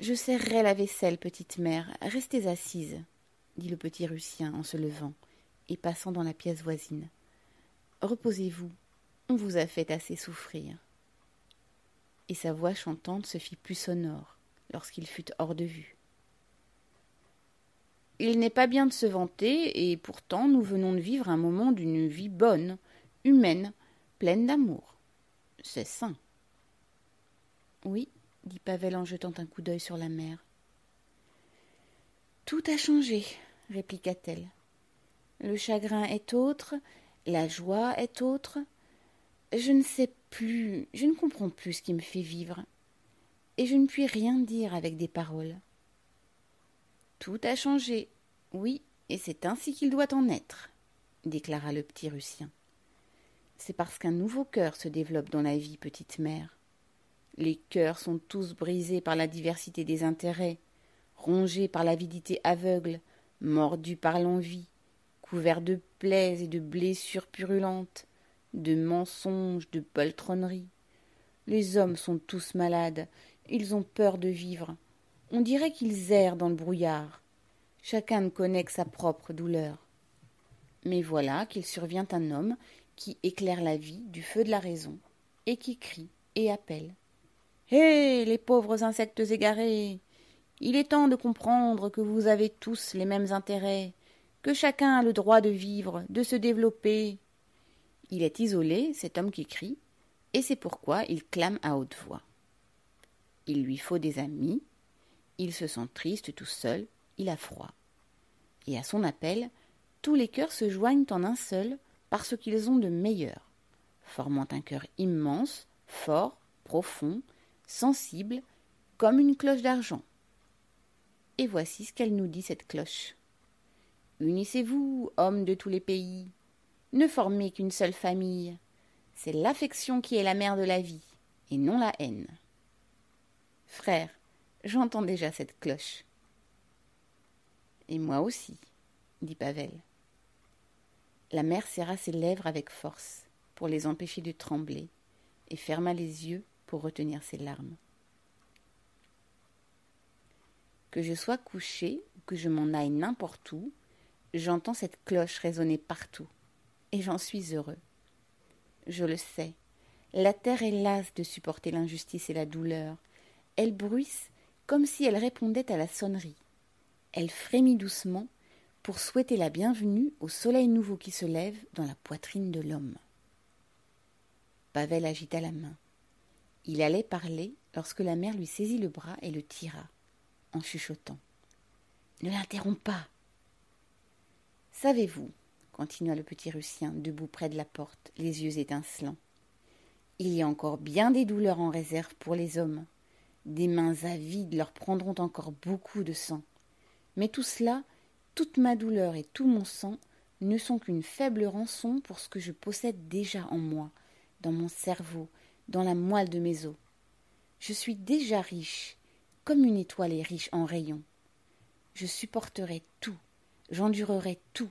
Je serrerai la vaisselle, petite mère, restez assise, dit le petit Russien en se levant et passant dans la pièce voisine. Reposez-vous, on vous a fait assez souffrir. Et sa voix chantante se fit plus sonore lorsqu'il fut hors de vue. Il n'est pas bien de se vanter, et pourtant nous venons de vivre un moment d'une vie bonne, humaine, pleine d'amour. C'est sain. Oui, dit Pavel en jetant un coup d'œil sur la mer. Tout a changé, répliqua-t-elle. Le chagrin est autre, la joie est autre, je ne sais plus, je ne comprends plus ce qui me fait vivre, et je ne puis rien dire avec des paroles. Tout a changé, oui, et c'est ainsi qu'il doit en être, déclara le petit Russien. C'est parce qu'un nouveau cœur se développe dans la vie, petite mère. Les cœurs sont tous brisés par la diversité des intérêts, rongés par l'avidité aveugle, mordus par l'envie, couverts de plaies et de blessures purulentes, de mensonges, de poltronneries. Les hommes sont tous malades, ils ont peur de vivre. On dirait qu'ils errent dans le brouillard. Chacun ne connaît que sa propre douleur. Mais voilà qu'il survient un homme qui éclaire la vie du feu de la raison, et qui crie et appelle. Hé, les pauvres insectes égarés Il est temps de comprendre que vous avez tous les mêmes intérêts, que chacun a le droit de vivre, de se développer, il est isolé, cet homme qui crie, et c'est pourquoi il clame à haute voix. Il lui faut des amis, il se sent triste tout seul, il a froid. Et à son appel, tous les cœurs se joignent en un seul parce qu'ils ont de meilleurs, formant un cœur immense, fort, profond, sensible, comme une cloche d'argent. Et voici ce qu'elle nous dit, cette cloche. Unissez-vous, hommes de tous les pays, ne formez qu'une seule famille. C'est l'affection qui est la mère de la vie, et non la haine. Frère, j'entends déjà cette cloche. Et moi aussi, dit Pavel. La mère serra ses lèvres avec force pour les empêcher de trembler et ferma les yeux pour retenir ses larmes. Que je sois couché ou que je m'en aille n'importe où, j'entends cette cloche résonner partout et j'en suis heureux. Je le sais. La terre est lasse de supporter l'injustice et la douleur. Elle bruisse comme si elle répondait à la sonnerie. Elle frémit doucement pour souhaiter la bienvenue au soleil nouveau qui se lève dans la poitrine de l'homme. Pavel agita la main. Il allait parler lorsque la mère lui saisit le bras et le tira, en chuchotant. Ne l'interromps pas. Savez-vous, continua le petit Russien, debout près de la porte, les yeux étincelants. Il y a encore bien des douleurs en réserve pour les hommes. Des mains avides leur prendront encore beaucoup de sang. Mais tout cela, toute ma douleur et tout mon sang, ne sont qu'une faible rançon pour ce que je possède déjà en moi, dans mon cerveau, dans la moelle de mes os. Je suis déjà riche, comme une étoile est riche en rayons. Je supporterai tout, j'endurerai tout,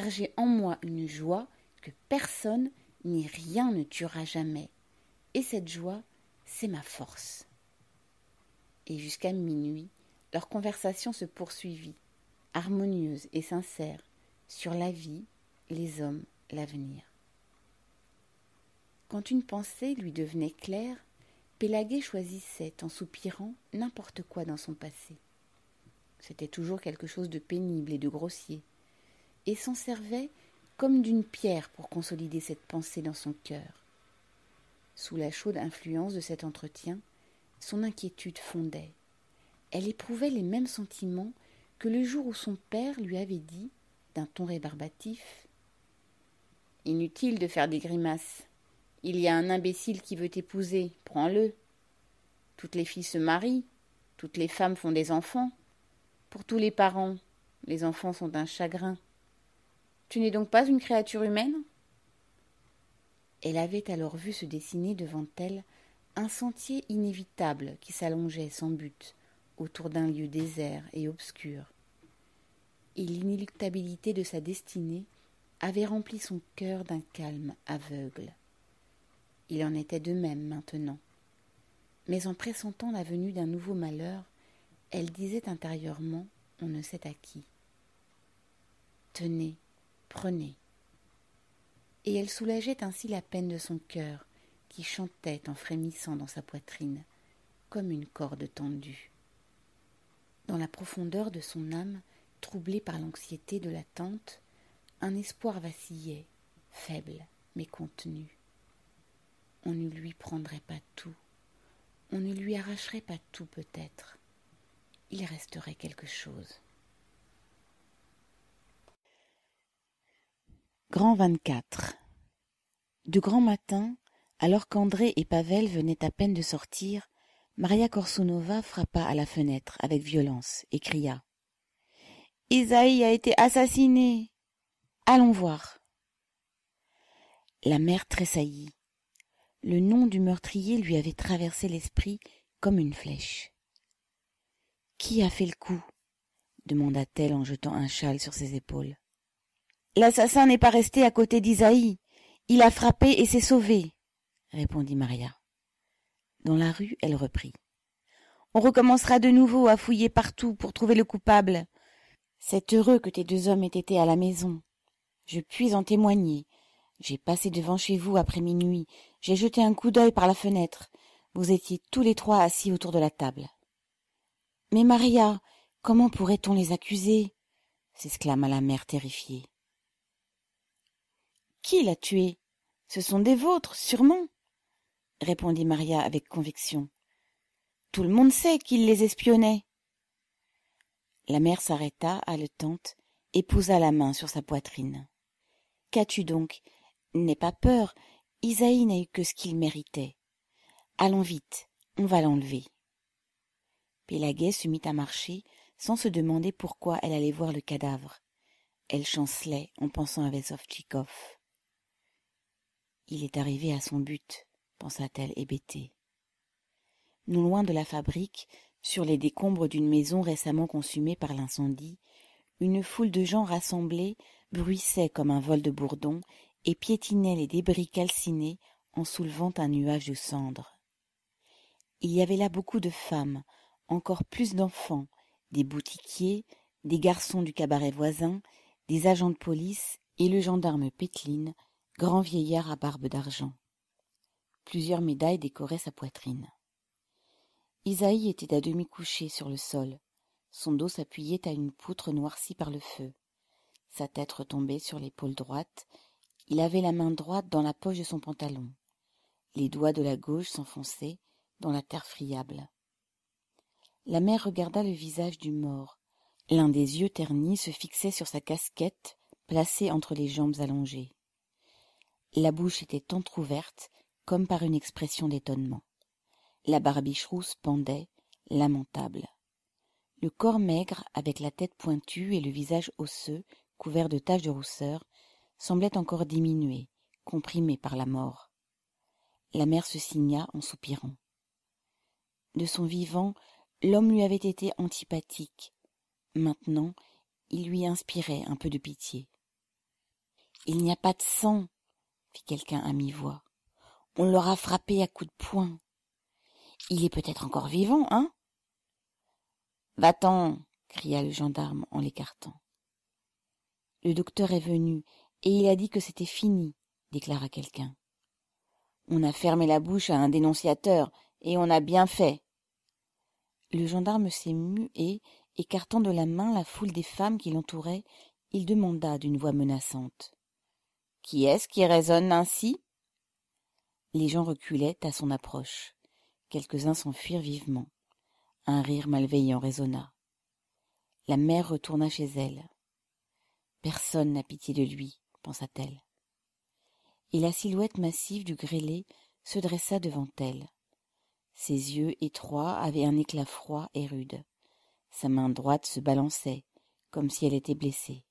car j'ai en moi une joie que personne ni rien ne tuera jamais, et cette joie, c'est ma force. Et jusqu'à minuit, leur conversation se poursuivit, harmonieuse et sincère, sur la vie, les hommes, l'avenir. Quand une pensée lui devenait claire, Pélaguet choisissait, en soupirant, n'importe quoi dans son passé. C'était toujours quelque chose de pénible et de grossier, et s'en servait comme d'une pierre pour consolider cette pensée dans son cœur. Sous la chaude influence de cet entretien, son inquiétude fondait. Elle éprouvait les mêmes sentiments que le jour où son père lui avait dit, d'un ton rébarbatif Inutile de faire des grimaces. Il y a un imbécile qui veut t'épouser, prends-le. Toutes les filles se marient, toutes les femmes font des enfants. Pour tous les parents, les enfants sont un chagrin. Tu n'es donc pas une créature humaine Elle avait alors vu se dessiner devant elle un sentier inévitable qui s'allongeait sans but autour d'un lieu désert et obscur. Et l'inéluctabilité de sa destinée avait rempli son cœur d'un calme aveugle. Il en était de même maintenant. Mais en pressentant la venue d'un nouveau malheur, elle disait intérieurement on ne sait à qui. Tenez, Prenez. Et elle soulageait ainsi la peine de son cœur, qui chantait en frémissant dans sa poitrine, comme une corde tendue. Dans la profondeur de son âme, troublée par l'anxiété de l'attente, un espoir vacillait, faible mais contenu. On ne lui prendrait pas tout, on ne lui arracherait pas tout peut-être. Il resterait quelque chose. Grand 24 Du grand matin, alors qu'André et Pavel venaient à peine de sortir, Maria Korsunova frappa à la fenêtre avec violence et cria Isaïe a été assassiné Allons voir. La mère tressaillit. Le nom du meurtrier lui avait traversé l'esprit comme une flèche. Qui a fait le coup demanda-t-elle en jetant un châle sur ses épaules. L'assassin n'est pas resté à côté d'Isaïe. Il a frappé et s'est sauvé, répondit Maria. Dans la rue, elle reprit. On recommencera de nouveau à fouiller partout pour trouver le coupable. C'est heureux que tes deux hommes aient été à la maison. Je puis en témoigner. J'ai passé devant chez vous après minuit. J'ai jeté un coup d'œil par la fenêtre. Vous étiez tous les trois assis autour de la table. Mais Maria, comment pourrait-on les accuser s'exclama la mère terrifiée qui l'a tué Ce sont des vôtres, sûrement répondit Maria avec conviction. Tout le monde sait qu'il les espionnait. La mère s'arrêta, haletante, et posa la main sur sa poitrine. Qu'as-tu donc N'aie pas peur, Isaïe n'a eu que ce qu'il méritait. Allons vite, on va l'enlever. Pélaguet se mit à marcher, sans se demander pourquoi elle allait voir le cadavre. Elle chancelait en pensant à Vesovtchikov. Il est arrivé à son but, pensa-t-elle hébétée. Non loin de la fabrique, sur les décombres d'une maison récemment consumée par l'incendie, une foule de gens rassemblés bruissait comme un vol de bourdon et piétinait les débris calcinés en soulevant un nuage de cendres. Il y avait là beaucoup de femmes, encore plus d'enfants, des boutiquiers, des garçons du cabaret voisin, des agents de police et le gendarme Pétline grand vieillard à barbe d'argent. Plusieurs médailles décoraient sa poitrine. Isaïe était à demi couché sur le sol. Son dos s'appuyait à une poutre noircie par le feu. Sa tête retombait sur l'épaule droite. Il avait la main droite dans la poche de son pantalon. Les doigts de la gauche s'enfonçaient dans la terre friable. La mère regarda le visage du mort. L'un des yeux ternis se fixait sur sa casquette placée entre les jambes allongées la bouche était entr'ouverte comme par une expression d'étonnement la barbiche rousse pendait lamentable le corps maigre avec la tête pointue et le visage osseux couvert de taches de rousseur semblait encore diminué comprimé par la mort la mère se signa en soupirant de son vivant l'homme lui avait été antipathique maintenant il lui inspirait un peu de pitié il n'y a pas de sang fit quelqu'un à mi-voix. On l'aura frappé à coups de poing. Il est peut-être encore vivant, hein Va-t'en cria le gendarme en l'écartant. Le docteur est venu et il a dit que c'était fini, déclara quelqu'un. On a fermé la bouche à un dénonciateur et on a bien fait. Le gendarme s'émut et, écartant de la main la foule des femmes qui l'entouraient, il demanda d'une voix menaçante. Qui est-ce qui raisonne ainsi Les gens reculaient à son approche. Quelques-uns s'enfuirent vivement. Un rire malveillant résonna. La mère retourna chez elle. Personne n'a pitié de lui, pensa-t-elle. Et la silhouette massive du grêlé se dressa devant elle. Ses yeux étroits avaient un éclat froid et rude. Sa main droite se balançait, comme si elle était blessée.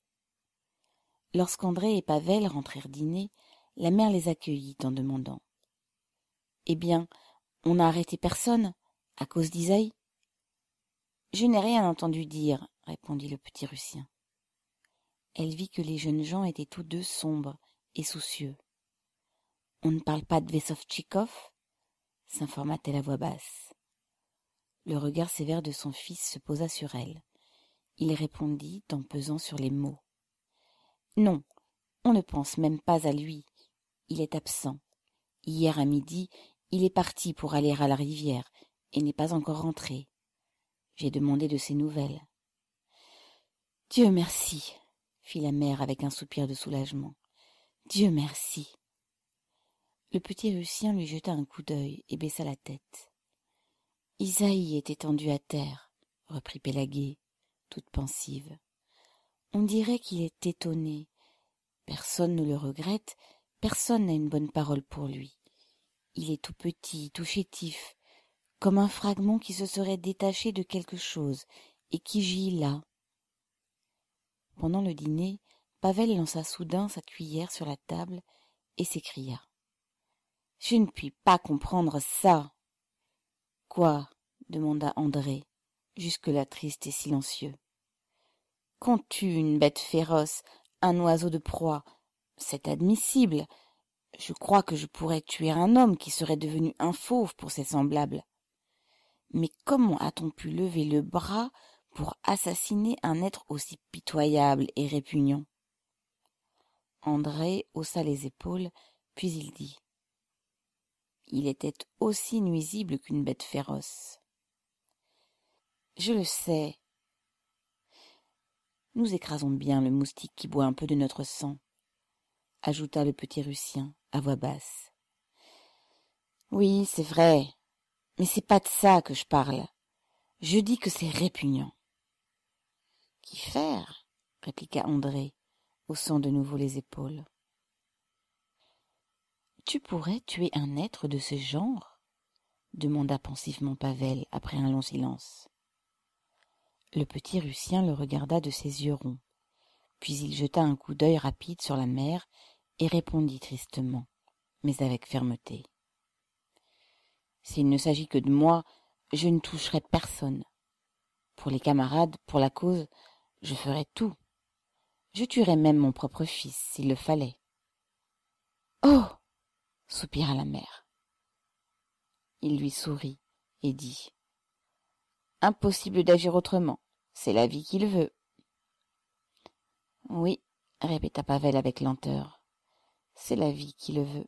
Lorsqu'André et Pavel rentrèrent dîner, la mère les accueillit en demandant Eh bien, on n'a arrêté personne à cause d'Isaïe Je n'ai rien entendu dire, répondit le petit Russien. Elle vit que les jeunes gens étaient tous deux sombres et soucieux. On ne parle pas de Vessovtchikov s'informa-t-elle à voix basse. Le regard sévère de son fils se posa sur elle. Il répondit en pesant sur les mots. Non, on ne pense même pas à lui. Il est absent. Hier à midi, il est parti pour aller à la rivière et n'est pas encore rentré. J'ai demandé de ses nouvelles. Dieu merci, fit la mère avec un soupir de soulagement. Dieu merci. Le petit Russien lui jeta un coup d'œil et baissa la tête. Isaïe est étendu à terre, reprit Pélagie, toute pensive. On dirait qu'il est étonné. Personne ne le regrette, personne n'a une bonne parole pour lui. Il est tout petit, tout chétif, comme un fragment qui se serait détaché de quelque chose et qui gît là. Pendant le dîner, Pavel lança soudain sa cuillère sur la table et s'écria. Je ne puis pas comprendre ça. Quoi? demanda André, jusque là triste et silencieux qu'on tue une bête féroce, un oiseau de proie, c'est admissible. Je crois que je pourrais tuer un homme qui serait devenu un fauve pour ses semblables. Mais comment a-t-on pu lever le bras pour assassiner un être aussi pitoyable et répugnant André haussa les épaules, puis il dit Il était aussi nuisible qu'une bête féroce. Je le sais, nous écrasons bien le moustique qui boit un peu de notre sang, ajouta le petit Russien à voix basse. Oui, c'est vrai, mais c'est pas de ça que je parle. Je dis que c'est répugnant. Qu'y faire répliqua André, haussant de nouveau les épaules. Tu pourrais tuer un être de ce genre demanda pensivement Pavel après un long silence le petit Russien le regarda de ses yeux ronds. Puis il jeta un coup d'œil rapide sur la mère et répondit tristement, mais avec fermeté. S'il ne s'agit que de moi, je ne toucherai personne. Pour les camarades, pour la cause, je ferai tout. Je tuerai même mon propre fils s'il le fallait. Oh soupira la mère. Il lui sourit et dit Impossible d'agir autrement. C'est la vie qu'il veut. Oui, répéta Pavel avec lenteur. C'est la vie qui le veut.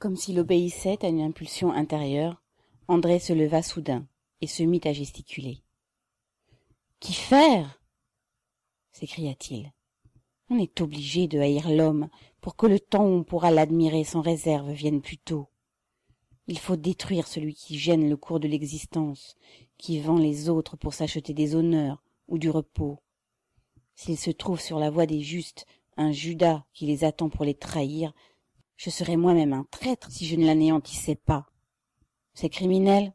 Comme s'il obéissait à une impulsion intérieure, André se leva soudain et se mit à gesticuler. Qu'y faire s'écria-t-il. On est obligé de haïr l'homme pour que le temps où on pourra l'admirer sans réserve vienne plus tôt. Il faut détruire celui qui gêne le cours de l'existence qui vend les autres pour s'acheter des honneurs ou du repos. S'il se trouve sur la voie des justes un Judas qui les attend pour les trahir, je serais moi-même un traître si je ne l'anéantissais pas. Ces criminels,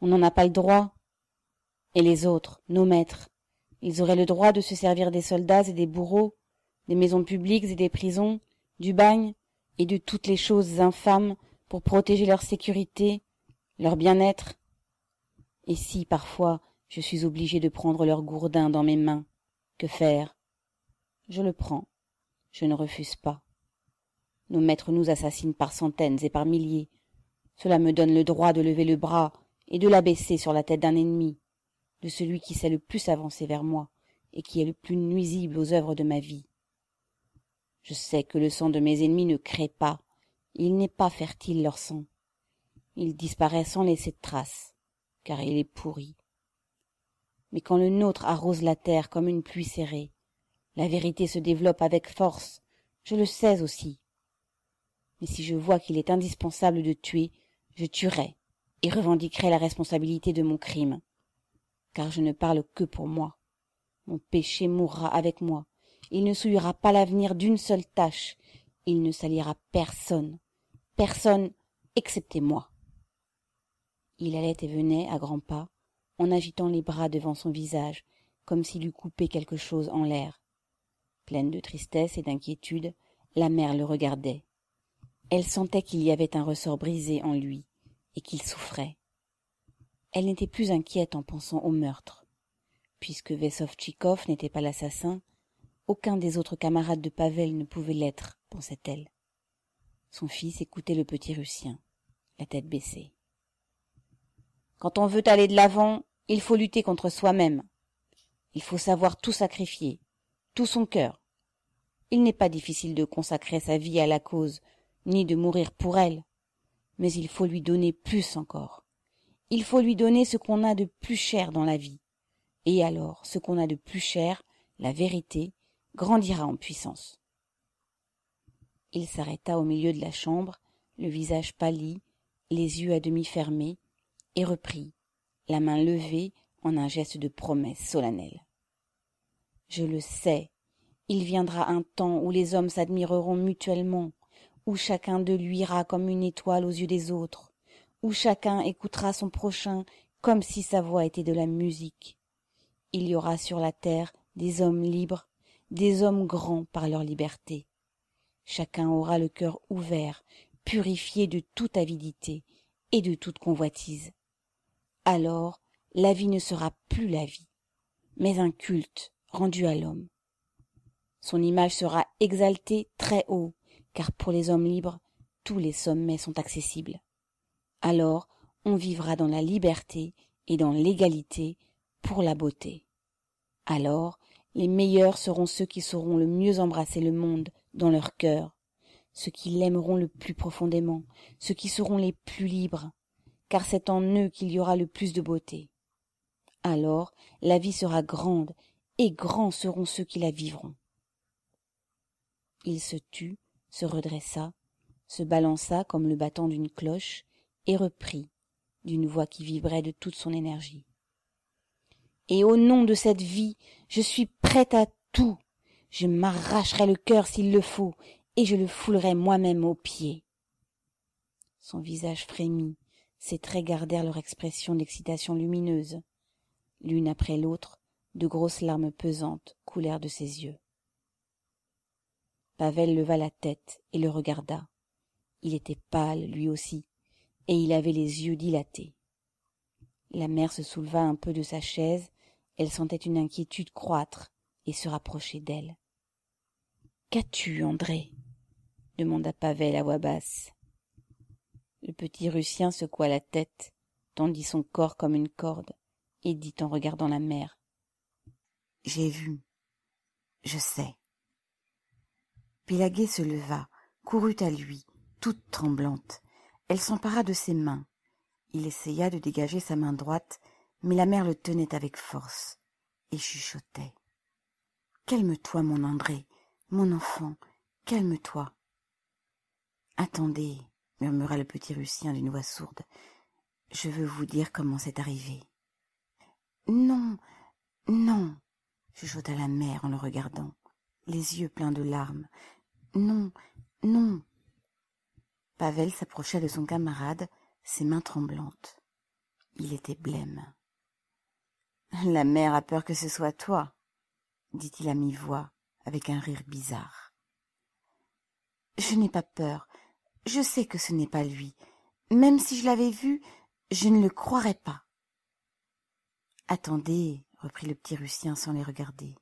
on n'en a pas le droit. Et les autres, nos maîtres, ils auraient le droit de se servir des soldats et des bourreaux, des maisons publiques et des prisons, du bagne et de toutes les choses infâmes pour protéger leur sécurité, leur bien-être, et si parfois je suis obligé de prendre leur gourdin dans mes mains que faire je le prends je ne refuse pas nos maîtres nous assassinent par centaines et par milliers cela me donne le droit de lever le bras et de l'abaisser sur la tête d'un ennemi de celui qui s'est le plus avancé vers moi et qui est le plus nuisible aux œuvres de ma vie je sais que le sang de mes ennemis ne crée pas il n'est pas fertile leur sang ils disparaissent sans laisser de traces car il est pourri. Mais quand le nôtre arrose la terre comme une pluie serrée, la vérité se développe avec force, je le sais aussi. Mais si je vois qu'il est indispensable de tuer, je tuerai et revendiquerai la responsabilité de mon crime. Car je ne parle que pour moi. Mon péché mourra avec moi. Il ne souillera pas l'avenir d'une seule tâche. Il ne salira personne. Personne, excepté moi il allait et venait à grands pas en agitant les bras devant son visage comme s'il eût coupé quelque chose en l'air pleine de tristesse et d'inquiétude la mère le regardait elle sentait qu'il y avait un ressort brisé en lui et qu'il souffrait elle n'était plus inquiète en pensant au meurtre puisque Vesovtchikov n'était pas l'assassin aucun des autres camarades de Pavel ne pouvait l'être pensait-elle son fils écoutait le petit russien la tête baissée quand on veut aller de l'avant, il faut lutter contre soi-même. Il faut savoir tout sacrifier, tout son cœur. Il n'est pas difficile de consacrer sa vie à la cause, ni de mourir pour elle. Mais il faut lui donner plus encore. Il faut lui donner ce qu'on a de plus cher dans la vie. Et alors, ce qu'on a de plus cher, la vérité, grandira en puissance. Il s'arrêta au milieu de la chambre, le visage pâli, les yeux à demi fermés, et reprit, la main levée en un geste de promesse solennelle. Je le sais, il viendra un temps où les hommes s'admireront mutuellement, où chacun de lui ira comme une étoile aux yeux des autres, où chacun écoutera son prochain comme si sa voix était de la musique. Il y aura sur la terre des hommes libres, des hommes grands par leur liberté. Chacun aura le cœur ouvert, purifié de toute avidité et de toute convoitise alors la vie ne sera plus la vie, mais un culte rendu à l'homme. Son image sera exaltée très haut, car pour les hommes libres, tous les sommets sont accessibles. Alors, on vivra dans la liberté et dans l'égalité pour la beauté. Alors, les meilleurs seront ceux qui sauront le mieux embrasser le monde dans leur cœur, ceux qui l'aimeront le plus profondément, ceux qui seront les plus libres, car c'est en eux qu'il y aura le plus de beauté. Alors la vie sera grande, et grands seront ceux qui la vivront. Il se tut, se redressa, se balança comme le battant d'une cloche, et reprit, d'une voix qui vibrait de toute son énergie. Et au nom de cette vie, je suis prête à tout. Je m'arracherai le cœur s'il le faut, et je le foulerai moi-même aux pieds. Son visage frémit, ses traits gardèrent leur expression d'excitation lumineuse l'une après l'autre de grosses larmes pesantes coulèrent de ses yeux pavel leva la tête et le regarda il était pâle lui aussi et il avait les yeux dilatés la mère se souleva un peu de sa chaise elle sentait une inquiétude croître et se rapprocher d'elle qu'as-tu andré demanda pavel à voix basse le petit Russien secoua la tête, tendit son corps comme une corde, et dit en regardant la mère « J'ai vu. Je sais. Pélaguet se leva, courut à lui, toute tremblante. Elle s'empara de ses mains. Il essaya de dégager sa main droite, mais la mère le tenait avec force et chuchotait. Calme-toi, mon André, mon enfant, calme-toi. Attendez, murmura le petit Russien d'une voix sourde. Je veux vous dire comment c'est arrivé. Non, non, chuchota la mère en le regardant, les yeux pleins de larmes. Non, non. Pavel s'approcha de son camarade, ses mains tremblantes. Il était blême. La mère a peur que ce soit toi, dit-il à mi-voix, avec un rire bizarre. Je n'ai pas peur, je sais que ce n'est pas lui. Même si je l'avais vu, je ne le croirais pas. Attendez, reprit le petit Russien sans les regarder.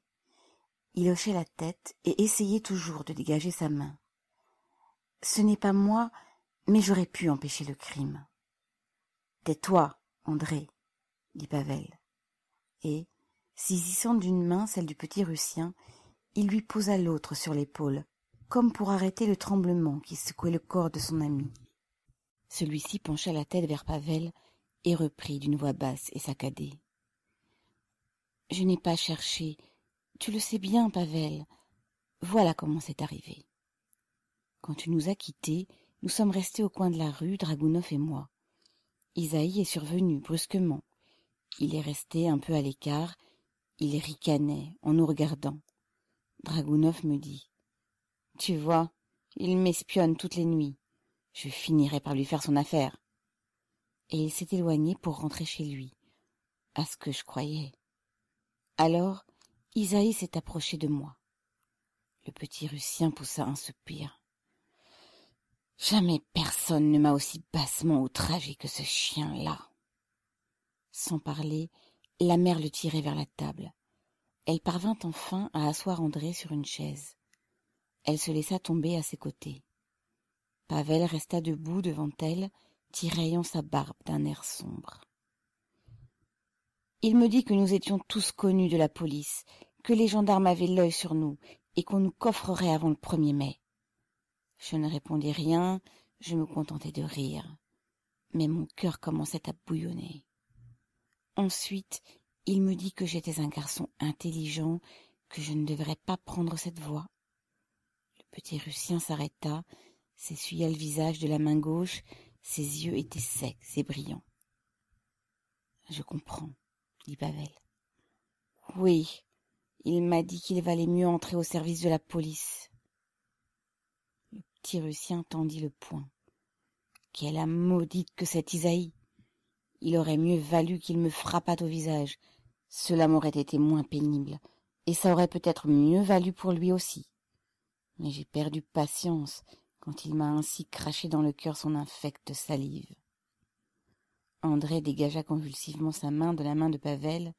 Il hochait la tête et essayait toujours de dégager sa main. Ce n'est pas moi, mais j'aurais pu empêcher le crime. Tais-toi, André, dit Pavel. Et, saisissant d'une main celle du petit Russien, il lui posa l'autre sur l'épaule, comme pour arrêter le tremblement qui secouait le corps de son ami. Celui-ci pencha la tête vers Pavel et reprit d'une voix basse et saccadée. Je n'ai pas cherché. Tu le sais bien, Pavel. Voilà comment c'est arrivé. Quand tu nous as quittés, nous sommes restés au coin de la rue, Dragounov et moi. Isaïe est survenu brusquement. Il est resté un peu à l'écart. Il ricanait en nous regardant. Dragounov me dit tu vois, il m'espionne toutes les nuits. Je finirai par lui faire son affaire. Et il s'est éloigné pour rentrer chez lui, à ce que je croyais. Alors, Isaïe s'est approché de moi. Le petit Russien poussa un soupir. Jamais personne ne m'a aussi bassement outragé que ce chien-là. Sans parler, la mère le tirait vers la table. Elle parvint enfin à asseoir André sur une chaise. Elle se laissa tomber à ses côtés. Pavel resta debout devant elle, tiraillant sa barbe d'un air sombre. Il me dit que nous étions tous connus de la police, que les gendarmes avaient l'œil sur nous et qu'on nous coffrerait avant le 1er mai. Je ne répondis rien, je me contentais de rire. Mais mon cœur commençait à bouillonner. Ensuite, il me dit que j'étais un garçon intelligent, que je ne devrais pas prendre cette voie, petit Russien s'arrêta, s'essuya le visage de la main gauche, ses yeux étaient secs et brillants. Je comprends, dit Pavel. Oui, il m'a dit qu'il valait mieux entrer au service de la police. Le petit Russien tendit le poing. Quelle âme maudite que cette Isaïe Il aurait mieux valu qu'il me frappât au visage. Cela m'aurait été moins pénible, et ça aurait peut-être mieux valu pour lui aussi mais j'ai perdu patience quand il m'a ainsi craché dans le cœur son infecte salive. André dégagea convulsivement sa main de la main de Pavel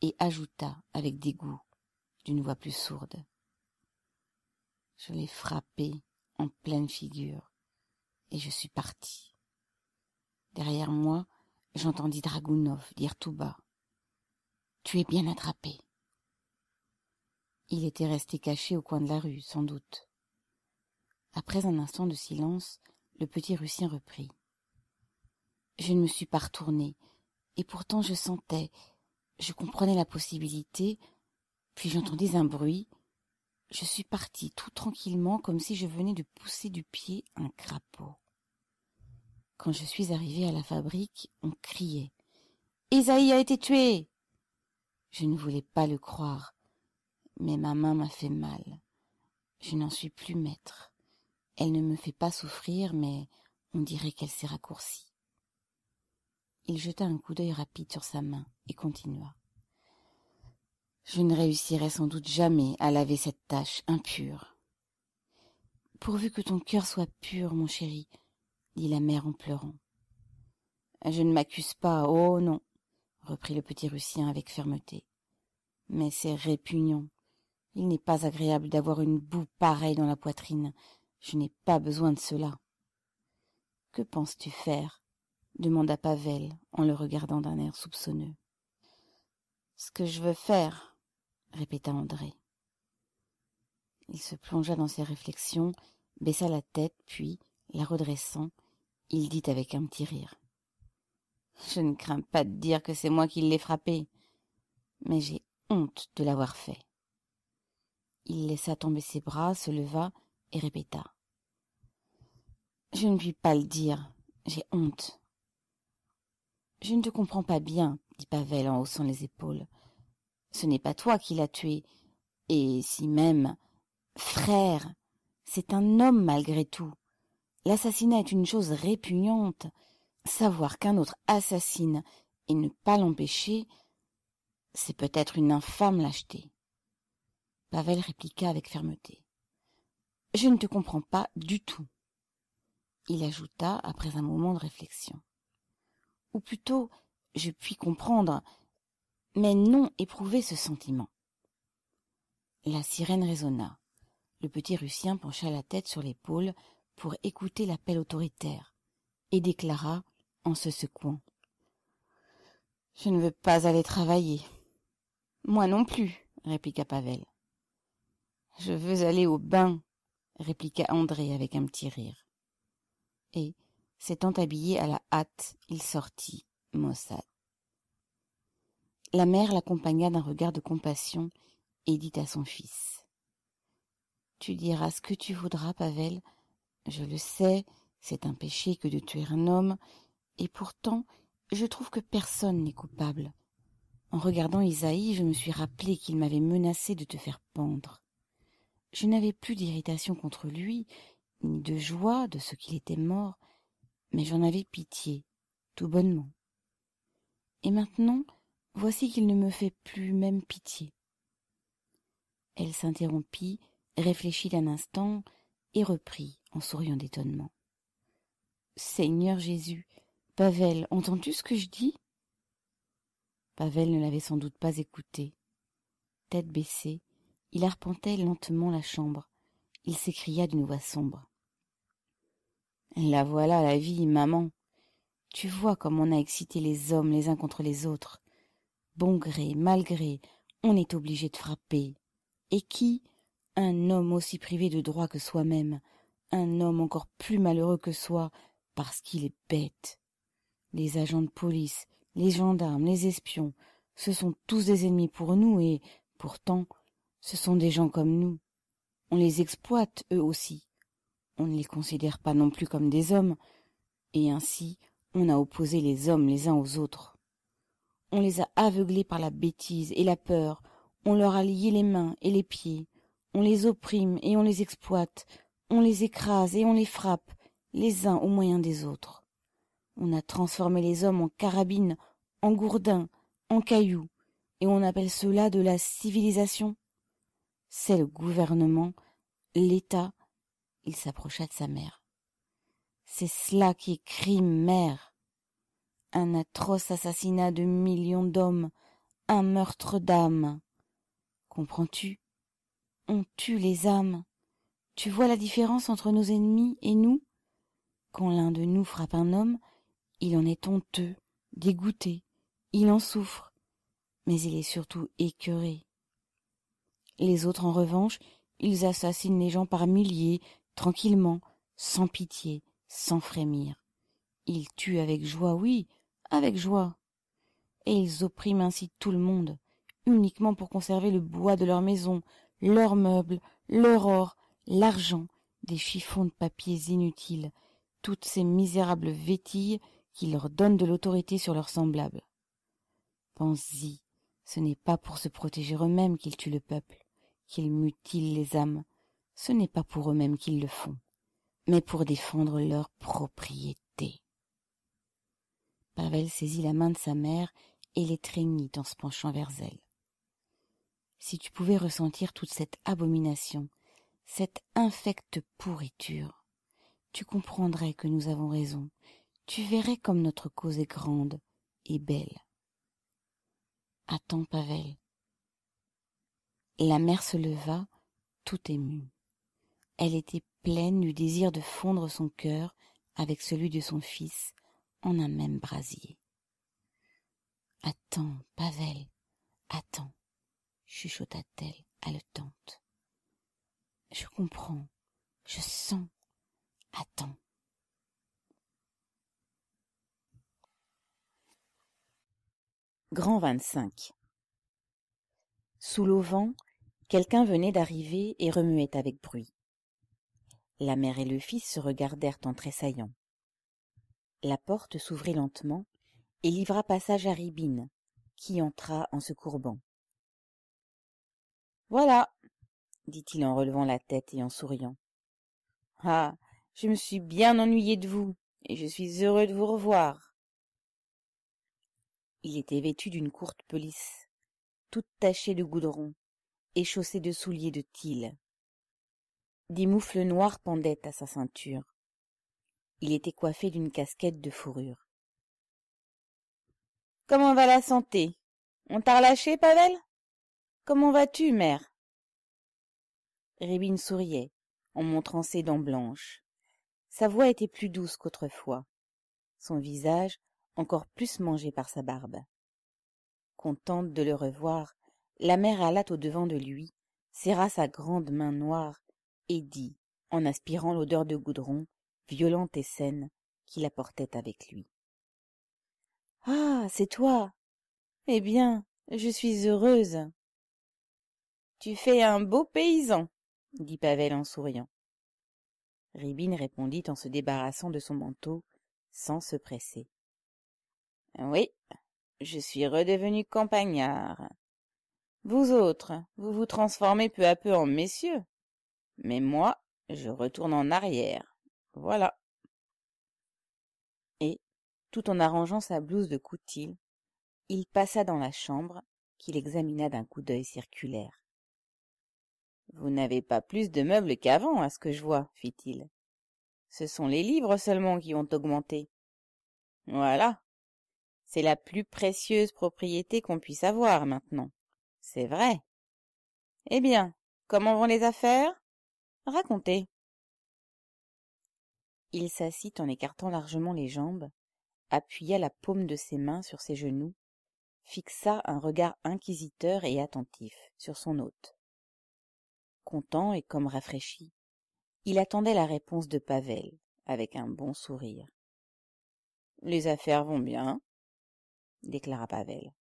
et ajouta avec dégoût, d'une voix plus sourde. Je l'ai frappé en pleine figure et je suis parti. Derrière moi, j'entendis Dragounov dire tout bas. Tu es bien attrapé. Il était resté caché au coin de la rue, sans doute. Après un instant de silence, le petit Russien reprit. Je ne me suis pas retourné, et pourtant je sentais, je comprenais la possibilité, puis j'entendis un bruit. Je suis parti tout tranquillement comme si je venais de pousser du pied un crapaud. Quand je suis arrivé à la fabrique, on criait. Esaïe a été tué. Je ne voulais pas le croire mais ma main m'a fait mal. Je n'en suis plus maître. Elle ne me fait pas souffrir, mais on dirait qu'elle s'est raccourcie. Il jeta un coup d'œil rapide sur sa main et continua. Je ne réussirai sans doute jamais à laver cette tache impure. Pourvu que ton cœur soit pur, mon chéri, dit la mère en pleurant. Je ne m'accuse pas, oh non, reprit le petit Russien avec fermeté. Mais c'est répugnant il n'est pas agréable d'avoir une boue pareille dans la poitrine. Je n'ai pas besoin de cela. Que penses-tu faire demanda Pavel en le regardant d'un air soupçonneux. Ce que je veux faire, répéta André. Il se plongea dans ses réflexions, baissa la tête, puis, la redressant, il dit avec un petit rire. Je ne crains pas de dire que c'est moi qui l'ai frappé, mais j'ai honte de l'avoir fait. Il laissa tomber ses bras, se leva et répéta. Je ne puis pas le dire. J'ai honte. Je ne te comprends pas bien, dit Pavel en haussant les épaules. Ce n'est pas toi qui l'as tué. Et si même. Frère, c'est un homme malgré tout. L'assassinat est une chose répugnante. Savoir qu'un autre assassine et ne pas l'empêcher, c'est peut-être une infâme lâcheté. Pavel répliqua avec fermeté. Je ne te comprends pas du tout. Il ajouta, après un moment de réflexion. Ou plutôt, je puis comprendre, mais non éprouver ce sentiment. La sirène résonna. Le petit Russien pencha la tête sur l'épaule pour écouter l'appel autoritaire, et déclara, en se secouant. Je ne veux pas aller travailler. Moi non plus, répliqua Pavel. Je veux aller au bain, répliqua André avec un petit rire. Et, s'étant habillé à la hâte, il sortit, maussade. La mère l'accompagna d'un regard de compassion et dit à son fils. Tu diras ce que tu voudras, Pavel. Je le sais, c'est un péché que de tuer un homme, et pourtant je trouve que personne n'est coupable. En regardant Isaïe, je me suis rappelé qu'il m'avait menacé de te faire pendre je n'avais plus d'irritation contre lui, ni de joie de ce qu'il était mort, mais j'en avais pitié, tout bonnement. Et maintenant, voici qu'il ne me fait plus même pitié. Elle s'interrompit, réfléchit un instant, et reprit en souriant d'étonnement. Seigneur Jésus, Pavel, entends-tu ce que je dis Pavel ne l'avait sans doute pas écouté. Tête baissée, il arpentait lentement la chambre. Il s'écria d'une voix sombre. La voilà la vie, maman. Tu vois comme on a excité les hommes les uns contre les autres. Bon gré, mal gré, on est obligé de frapper. Et qui Un homme aussi privé de droit que soi-même, un homme encore plus malheureux que soi, parce qu'il est bête. Les agents de police, les gendarmes, les espions, ce sont tous des ennemis pour nous et, pourtant, ce sont des gens comme nous. On les exploite, eux aussi. On ne les considère pas non plus comme des hommes, et ainsi on a opposé les hommes les uns aux autres. On les a aveuglés par la bêtise et la peur, on leur a lié les mains et les pieds, on les opprime et on les exploite, on les écrase et on les frappe, les uns au moyen des autres. On a transformé les hommes en carabines, en gourdins, en cailloux, et on appelle cela de la civilisation c'est le gouvernement, l'État. Il s'approcha de sa mère. C'est cela qui est crime, mère. Un atroce assassinat de millions d'hommes, un meurtre d'âme. Comprends-tu On tue les âmes. Tu vois la différence entre nos ennemis et nous Quand l'un de nous frappe un homme, il en est honteux, dégoûté, il en souffre, mais il est surtout écœuré. Les autres, en revanche, ils assassinent les gens par milliers, tranquillement, sans pitié, sans frémir. Ils tuent avec joie, oui, avec joie. Et ils oppriment ainsi tout le monde, uniquement pour conserver le bois de leur maison, leurs meubles, leur or, l'argent, des chiffons de papiers inutiles, toutes ces misérables vétilles qui leur donnent de l'autorité sur leurs semblables. Pense-y, ce n'est pas pour se protéger eux-mêmes qu'ils tuent le peuple, qu'ils mutilent les âmes, ce n'est pas pour eux-mêmes qu'ils le font, mais pour défendre leur propriété. Pavel saisit la main de sa mère et l'étreignit en se penchant vers elle. Si tu pouvais ressentir toute cette abomination, cette infecte pourriture, tu comprendrais que nous avons raison, tu verrais comme notre cause est grande et belle. Attends, Pavel, la mère se leva, tout émue. Elle était pleine du désir de fondre son cœur avec celui de son fils en un même brasier. Attends, Pavel, attends, chuchota-t-elle, haletante. Je comprends, je sens, attends. Grand 25 Sous l'auvent, quelqu'un venait d'arriver et remuait avec bruit la mère et le fils se regardèrent en tressaillant la porte s'ouvrit lentement et livra passage à ribine qui entra en se courbant voilà dit-il en relevant la tête et en souriant ah je me suis bien ennuyé de vous et je suis heureux de vous revoir il était vêtu d'une courte pelisse toute tachée de goudron et chaussé de souliers de tille. Des moufles noirs pendaient à sa ceinture. Il était coiffé d'une casquette de fourrure. Comment va la santé On t'a relâché, Pavel Comment vas-tu, mère Rébine souriait en montrant ses dents blanches. Sa voix était plus douce qu'autrefois, son visage encore plus mangé par sa barbe. Contente de le revoir, la mère alla au-devant de lui serra sa grande main noire et dit en aspirant l'odeur de goudron violente et saine qu'il apportait avec lui ah c'est toi eh bien je suis heureuse tu fais un beau paysan dit pavel en souriant Ribine répondit en se débarrassant de son manteau sans se presser oui je suis redevenu campagnard vous autres, vous vous transformez peu à peu en messieurs. Mais moi, je retourne en arrière. Voilà. Et, tout en arrangeant sa blouse de coutil, il passa dans la chambre, qu'il examina d'un coup d'œil circulaire. Vous n'avez pas plus de meubles qu'avant, à ce que je vois, fit-il. Ce sont les livres seulement qui ont augmenté. Voilà. C'est la plus précieuse propriété qu'on puisse avoir maintenant. C'est vrai. Eh bien, comment vont les affaires Racontez. Il s'assit en écartant largement les jambes, appuya la paume de ses mains sur ses genoux, fixa un regard inquisiteur et attentif sur son hôte. Content et comme rafraîchi, il attendait la réponse de Pavel avec un bon sourire. Les affaires vont bien, déclara Pavel.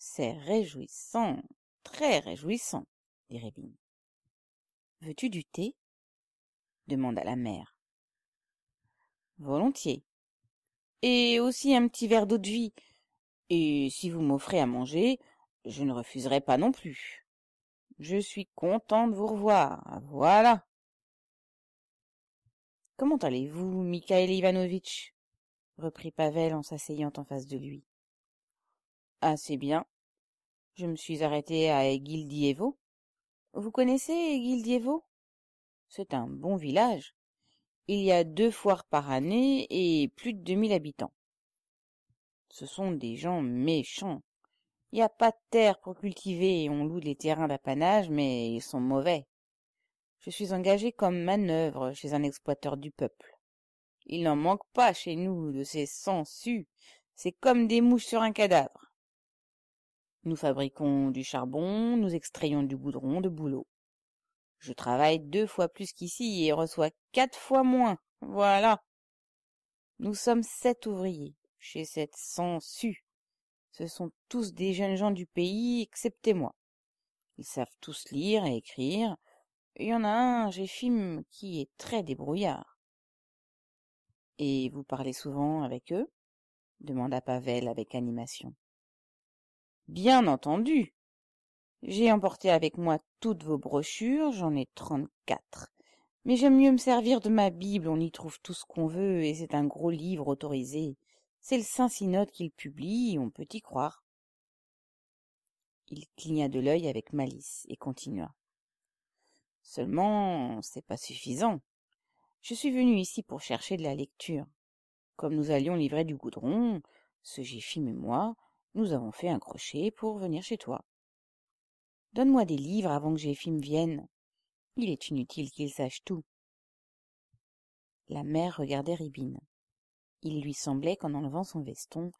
C'est réjouissant, très réjouissant, dit Rébine. Veux-tu du thé demanda la mère. Volontiers. Et aussi un petit verre d'eau de vie. Et si vous m'offrez à manger, je ne refuserai pas non plus. Je suis content de vous revoir. Voilà. Comment allez-vous, Mikhaïl Ivanovitch reprit Pavel en s'asseyant en face de lui. Assez bien. Je me suis arrêté à Egildievo. Vous connaissez Egildievo C'est un bon village. Il y a deux foires par année et plus de deux mille habitants. Ce sont des gens méchants. Il n'y a pas de terre pour cultiver et on loue les terrains d'apanage, mais ils sont mauvais. Je suis engagé comme manœuvre chez un exploiteur du peuple. Il n'en manque pas chez nous de ces sangsues. C'est comme des mouches sur un cadavre. Nous fabriquons du charbon, nous extrayons du goudron, de bouleau. Je travaille deux fois plus qu'ici et reçois quatre fois moins. Voilà. Nous sommes sept ouvriers, chez sept cents Ce sont tous des jeunes gens du pays, excepté moi. Ils savent tous lire et écrire. Il y en a un, Géphime, qui est très débrouillard. Et vous parlez souvent avec eux demanda Pavel avec animation bien entendu j'ai emporté avec moi toutes vos brochures j'en ai trente-quatre mais j'aime mieux me servir de ma bible on y trouve tout ce qu'on veut et c'est un gros livre autorisé c'est le saint synode qu'il publie on peut y croire il cligna de l'œil avec malice et continua seulement c'est pas suffisant je suis venu ici pour chercher de la lecture comme nous allions livrer du goudron ce j'ai et moi nous avons fait un crochet pour venir chez toi donne-moi des livres avant que géphime vienne il est inutile qu'il sache tout la mère regardait Ribine. Il lui semblait qu'en enlevant son veston,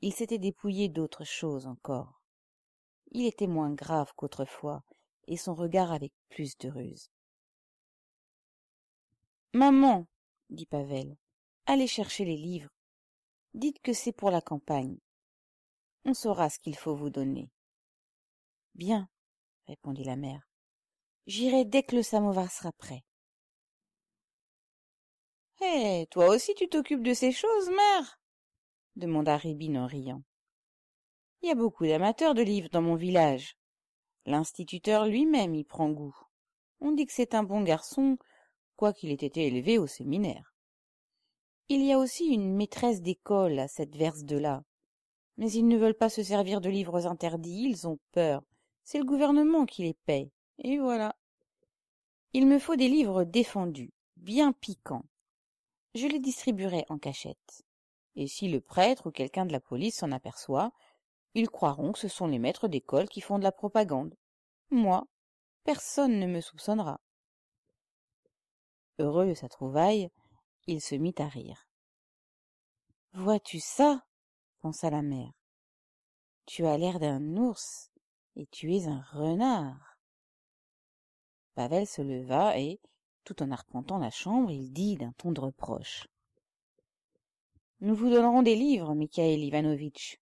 il s'était dépouillé d'autres choses encore. Il était moins grave qu'autrefois, et son regard avait plus de ruse. Maman, dit Pavel, allez chercher les livres. Dites que c'est pour la campagne on saura ce qu'il faut vous donner. Bien, répondit la mère. J'irai dès que le samovar sera prêt. Eh, toi aussi tu t'occupes de ces choses, mère demanda Ribine en riant. Il y a beaucoup d'amateurs de livres dans mon village. L'instituteur lui-même y prend goût. On dit que c'est un bon garçon, quoiqu'il ait été élevé au séminaire. Il y a aussi une maîtresse d'école à cette verse de là, mais ils ne veulent pas se servir de livres interdits, ils ont peur. C'est le gouvernement qui les paye. Et voilà. Il me faut des livres défendus, bien piquants. Je les distribuerai en cachette. Et si le prêtre ou quelqu'un de la police s'en aperçoit, ils croiront que ce sont les maîtres d'école qui font de la propagande. Moi, personne ne me soupçonnera. Heureux de sa trouvaille, il se mit à rire. Vois-tu ça pensa la mère. Tu as l'air d'un ours, et tu es un renard. Pavel se leva et, tout en arpentant la chambre, il dit d'un ton de reproche. Nous vous donnerons des livres, Mikhail Ivanovitch.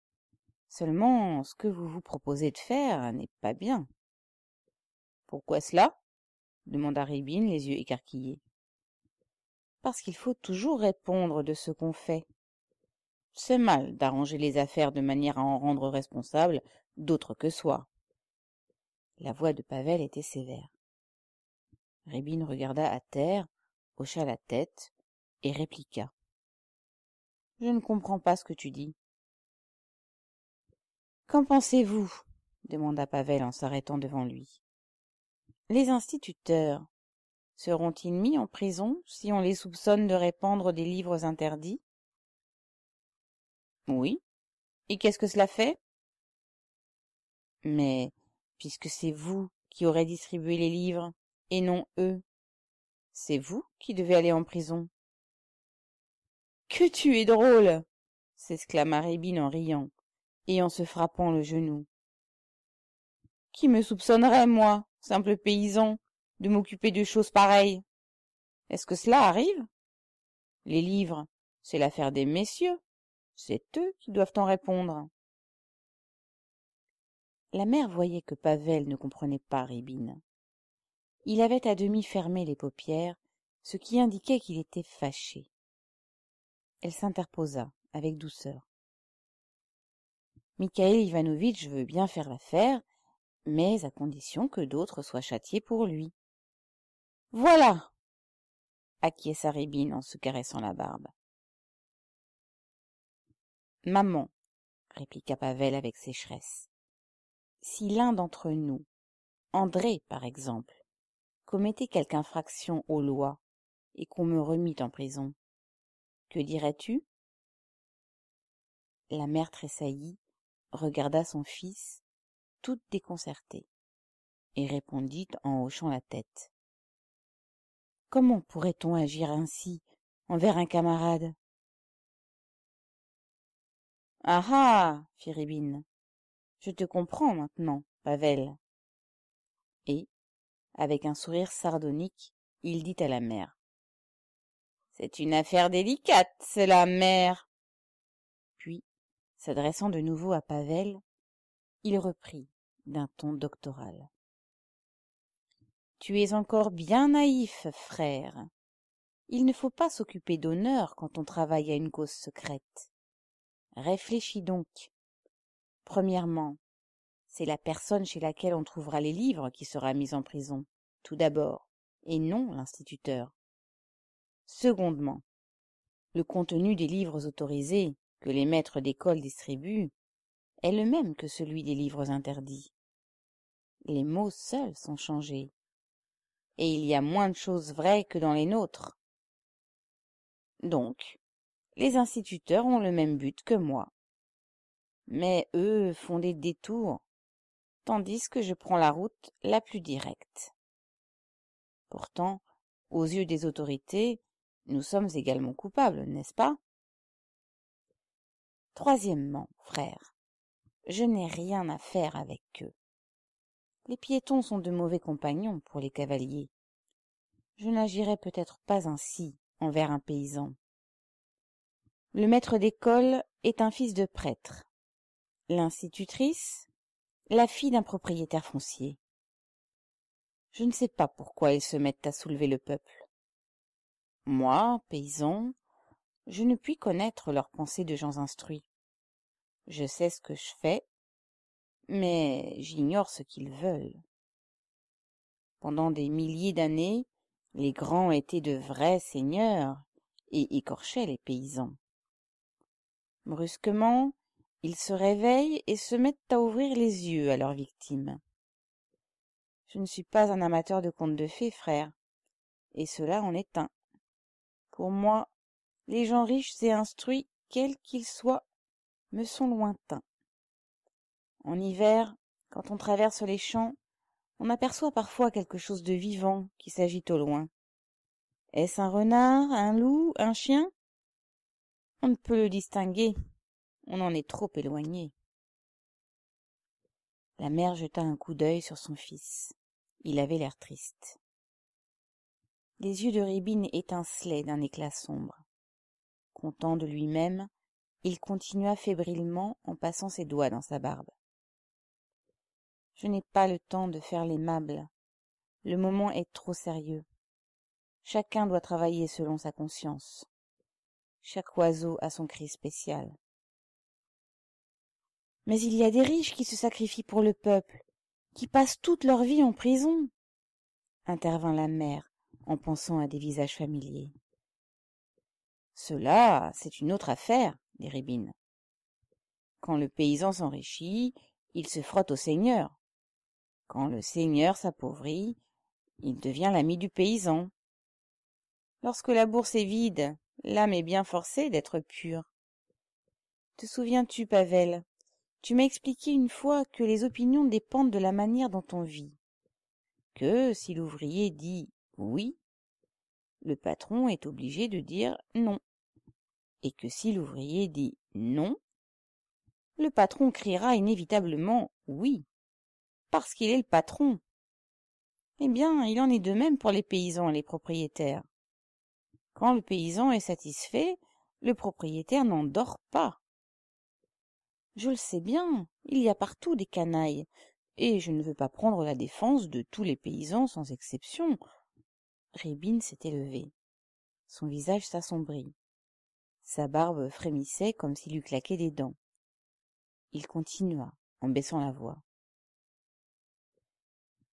Seulement, ce que vous vous proposez de faire n'est pas bien. Pourquoi cela demanda Ribine, les yeux écarquillés. Parce qu'il faut toujours répondre de ce qu'on fait c'est mal d'arranger les affaires de manière à en rendre responsable d'autres que soi. La voix de Pavel était sévère. Rébine regarda à terre, hocha la tête et répliqua. Je ne comprends pas ce que tu dis. Qu'en pensez-vous demanda Pavel en s'arrêtant devant lui. Les instituteurs seront-ils mis en prison si on les soupçonne de répandre des livres interdits oui. Et qu'est-ce que cela fait Mais, puisque c'est vous qui aurez distribué les livres, et non eux, c'est vous qui devez aller en prison. Que tu es drôle s'exclama Rébine en riant et en se frappant le genou. Qui me soupçonnerait, moi, simple paysan, de m'occuper de choses pareilles Est-ce que cela arrive Les livres, c'est l'affaire des messieurs, c'est eux qui doivent en répondre. La mère voyait que Pavel ne comprenait pas Ribine. Il avait à demi fermé les paupières, ce qui indiquait qu'il était fâché. Elle s'interposa avec douceur. Mikhail Ivanovitch veut bien faire l'affaire, mais à condition que d'autres soient châtiés pour lui. Voilà acquiesça Ribine en se caressant la barbe maman répliqua pavel avec sécheresse si l'un d'entre nous andré par exemple commettait quelque infraction aux lois et qu'on me remît en prison que dirais-tu la mère tressaillit regarda son fils toute déconcertée et répondit en hochant la tête comment pourrait-on agir ainsi envers un camarade fit ah ah, Ribine, je te comprends maintenant pavel et avec un sourire sardonique il dit à la mère c'est une affaire délicate cela mère puis s'adressant de nouveau à pavel il reprit d'un ton doctoral tu es encore bien naïf frère il ne faut pas s'occuper d'honneur quand on travaille à une cause secrète réfléchis donc premièrement c'est la personne chez laquelle on trouvera les livres qui sera mise en prison tout d'abord et non l'instituteur secondement le contenu des livres autorisés que les maîtres d'école distribuent est le même que celui des livres interdits les mots seuls sont changés et il y a moins de choses vraies que dans les nôtres donc les instituteurs ont le même but que moi mais eux font des détours tandis que je prends la route la plus directe pourtant aux yeux des autorités nous sommes également coupables n'est-ce pas troisièmement frère je n'ai rien à faire avec eux les piétons sont de mauvais compagnons pour les cavaliers je n'agirai peut-être pas ainsi envers un paysan le maître d'école est un fils de prêtre. L'institutrice, la fille d'un propriétaire foncier. Je ne sais pas pourquoi ils se mettent à soulever le peuple. Moi, paysan, je ne puis connaître leurs pensées de gens instruits. Je sais ce que je fais, mais j'ignore ce qu'ils veulent. Pendant des milliers d'années, les grands étaient de vrais seigneurs et écorchaient les paysans brusquement ils se réveillent et se mettent à ouvrir les yeux à leur victime je ne suis pas un amateur de contes de fées frère et cela en est un pour moi les gens riches et instruits quels qu'ils soient me sont lointains en hiver quand on traverse les champs on aperçoit parfois quelque chose de vivant qui s'agite au loin est-ce un renard un loup un chien on ne peut le distinguer. On en est trop éloigné. La mère jeta un coup d'œil sur son fils. Il avait l'air triste. Les yeux de Ribine étincelaient d'un éclat sombre. Content de lui-même, il continua fébrilement en passant ses doigts dans sa barbe. Je n'ai pas le temps de faire l'aimable. Le moment est trop sérieux. Chacun doit travailler selon sa conscience chaque oiseau a son cri spécial. Mais il y a des riches qui se sacrifient pour le peuple, qui passent toute leur vie en prison, intervint la mère en pensant à des visages familiers. Cela, c'est une autre affaire, dit Ribine. Quand le paysan s'enrichit, il se frotte au seigneur. Quand le seigneur s'appauvrit, il devient l'ami du paysan. Lorsque la bourse est vide, l'âme est bien forcée d'être pure te souviens-tu pavel tu m'as expliqué une fois que les opinions dépendent de la manière dont on vit que si l'ouvrier dit oui le patron est obligé de dire non et que si l'ouvrier dit non le patron criera inévitablement oui parce qu'il est le patron eh bien il en est de même pour les paysans et les propriétaires quand le paysan est satisfait, le propriétaire n'en dort pas. Je le sais bien, il y a partout des canailles, et je ne veux pas prendre la défense de tous les paysans sans exception. Rébine s'était levé. Son visage s'assombrit. Sa barbe frémissait comme s'il eût claqué des dents. Il continua, en baissant la voix.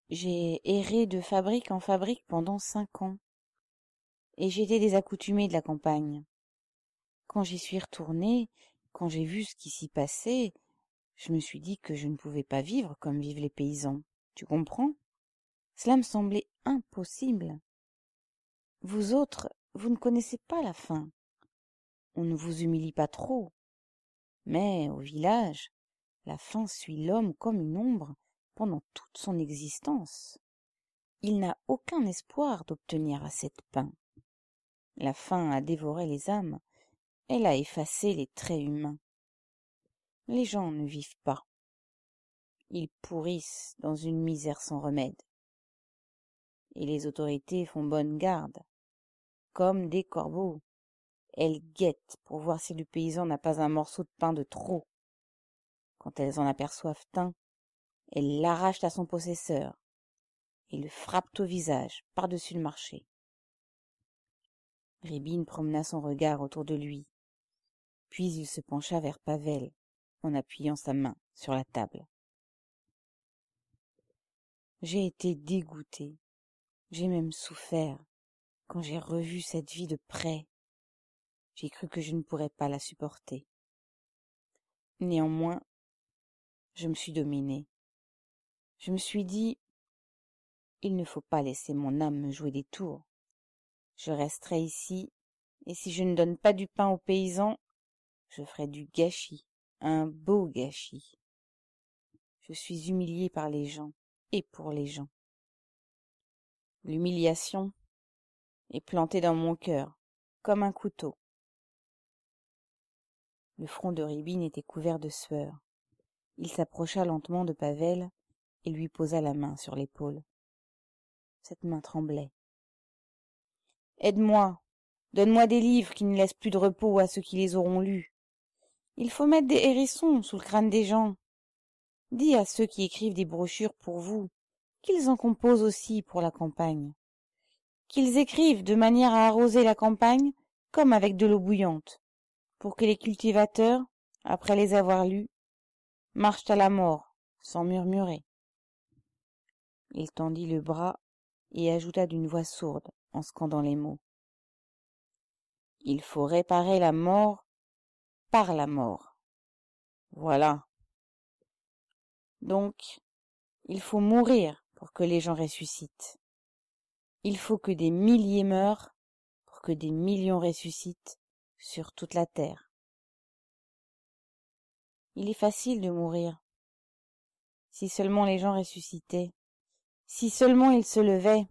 J'ai erré de fabrique en fabrique pendant cinq ans et j'étais désaccoutumée de la campagne. Quand j'y suis retournée, quand j'ai vu ce qui s'y passait, je me suis dit que je ne pouvais pas vivre comme vivent les paysans. Tu comprends Cela me semblait impossible. Vous autres, vous ne connaissez pas la faim. On ne vous humilie pas trop. Mais au village, la faim suit l'homme comme une ombre pendant toute son existence. Il n'a aucun espoir d'obtenir à cette pain la faim a dévoré les âmes, elle a effacé les traits humains. Les gens ne vivent pas. Ils pourrissent dans une misère sans remède. Et les autorités font bonne garde, comme des corbeaux. Elles guettent pour voir si le paysan n'a pas un morceau de pain de trop. Quand elles en aperçoivent un, elles l'arrachent à son possesseur et le frappent au visage par-dessus le marché. Ribine promena son regard autour de lui. Puis il se pencha vers Pavel, en appuyant sa main sur la table. J'ai été dégoûté, j'ai même souffert, quand j'ai revu cette vie de près. J'ai cru que je ne pourrais pas la supporter. Néanmoins, je me suis dominée. Je me suis dit, il ne faut pas laisser mon âme me jouer des tours je resterai ici et si je ne donne pas du pain aux paysans je ferai du gâchis un beau gâchis je suis humilié par les gens et pour les gens l'humiliation est plantée dans mon cœur comme un couteau le front de Ribine était couvert de sueur. Il s'approcha lentement de Pavel et lui posa la main sur l'épaule. Cette main tremblait aide-moi donne-moi des livres qui ne laissent plus de repos à ceux qui les auront lus il faut mettre des hérissons sous le crâne des gens dis à ceux qui écrivent des brochures pour vous qu'ils en composent aussi pour la campagne qu'ils écrivent de manière à arroser la campagne comme avec de l'eau bouillante pour que les cultivateurs après les avoir lus marchent à la mort sans murmurer il tendit le bras et ajouta d'une voix sourde en scandant les mots. Il faut réparer la mort par la mort. Voilà. Donc, il faut mourir pour que les gens ressuscitent. Il faut que des milliers meurent pour que des millions ressuscitent sur toute la terre. Il est facile de mourir. Si seulement les gens ressuscitaient, si seulement ils se levaient,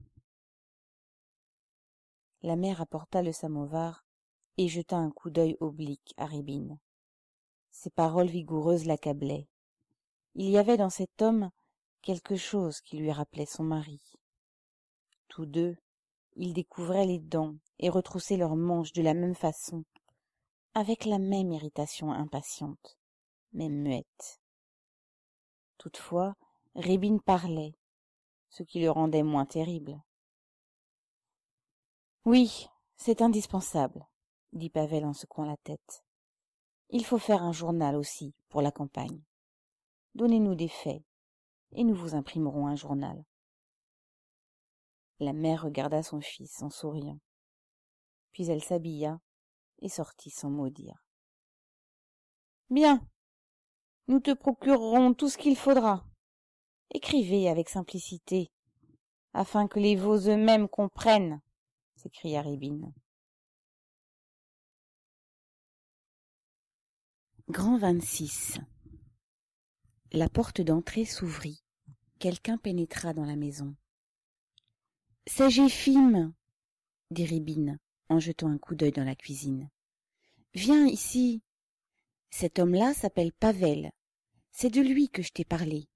la mère apporta le samovar et jeta un coup d'œil oblique à Ribine. Ses paroles vigoureuses l'accablaient il y avait dans cet homme quelque chose qui lui rappelait son mari tous deux ils découvraient les dents et retroussaient leurs manches de la même façon avec la même irritation impatiente même muette toutefois Ribine parlait ce qui le rendait moins terrible oui, c'est indispensable, dit Pavel en secouant la tête. Il faut faire un journal aussi, pour la campagne. Donnez-nous des faits, et nous vous imprimerons un journal. La mère regarda son fils en souriant. Puis elle s'habilla et sortit sans mot dire. Bien, nous te procurerons tout ce qu'il faudra. Écrivez avec simplicité, afin que les veaux eux-mêmes comprennent s'écria Ribine. Grand 26 La porte d'entrée s'ouvrit. Quelqu'un pénétra dans la maison. C'est Géphime dit Ribine en jetant un coup d'œil dans la cuisine. Viens ici. Cet homme-là s'appelle Pavel. C'est de lui que je t'ai parlé.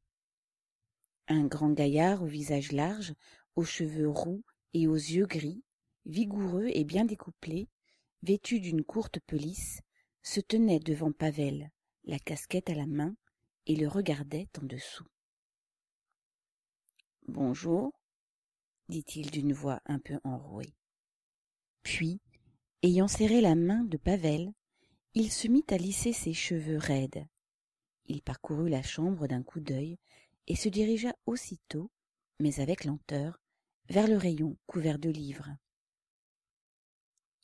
Un grand gaillard au visage large, aux cheveux roux et aux yeux gris, vigoureux et bien découplé vêtu d'une courte pelisse se tenait devant pavel la casquette à la main et le regardait en dessous bonjour dit-il d'une voix un peu enrouée puis ayant serré la main de pavel il se mit à lisser ses cheveux raides il parcourut la chambre d'un coup d'œil et se dirigea aussitôt mais avec lenteur vers le rayon couvert de livres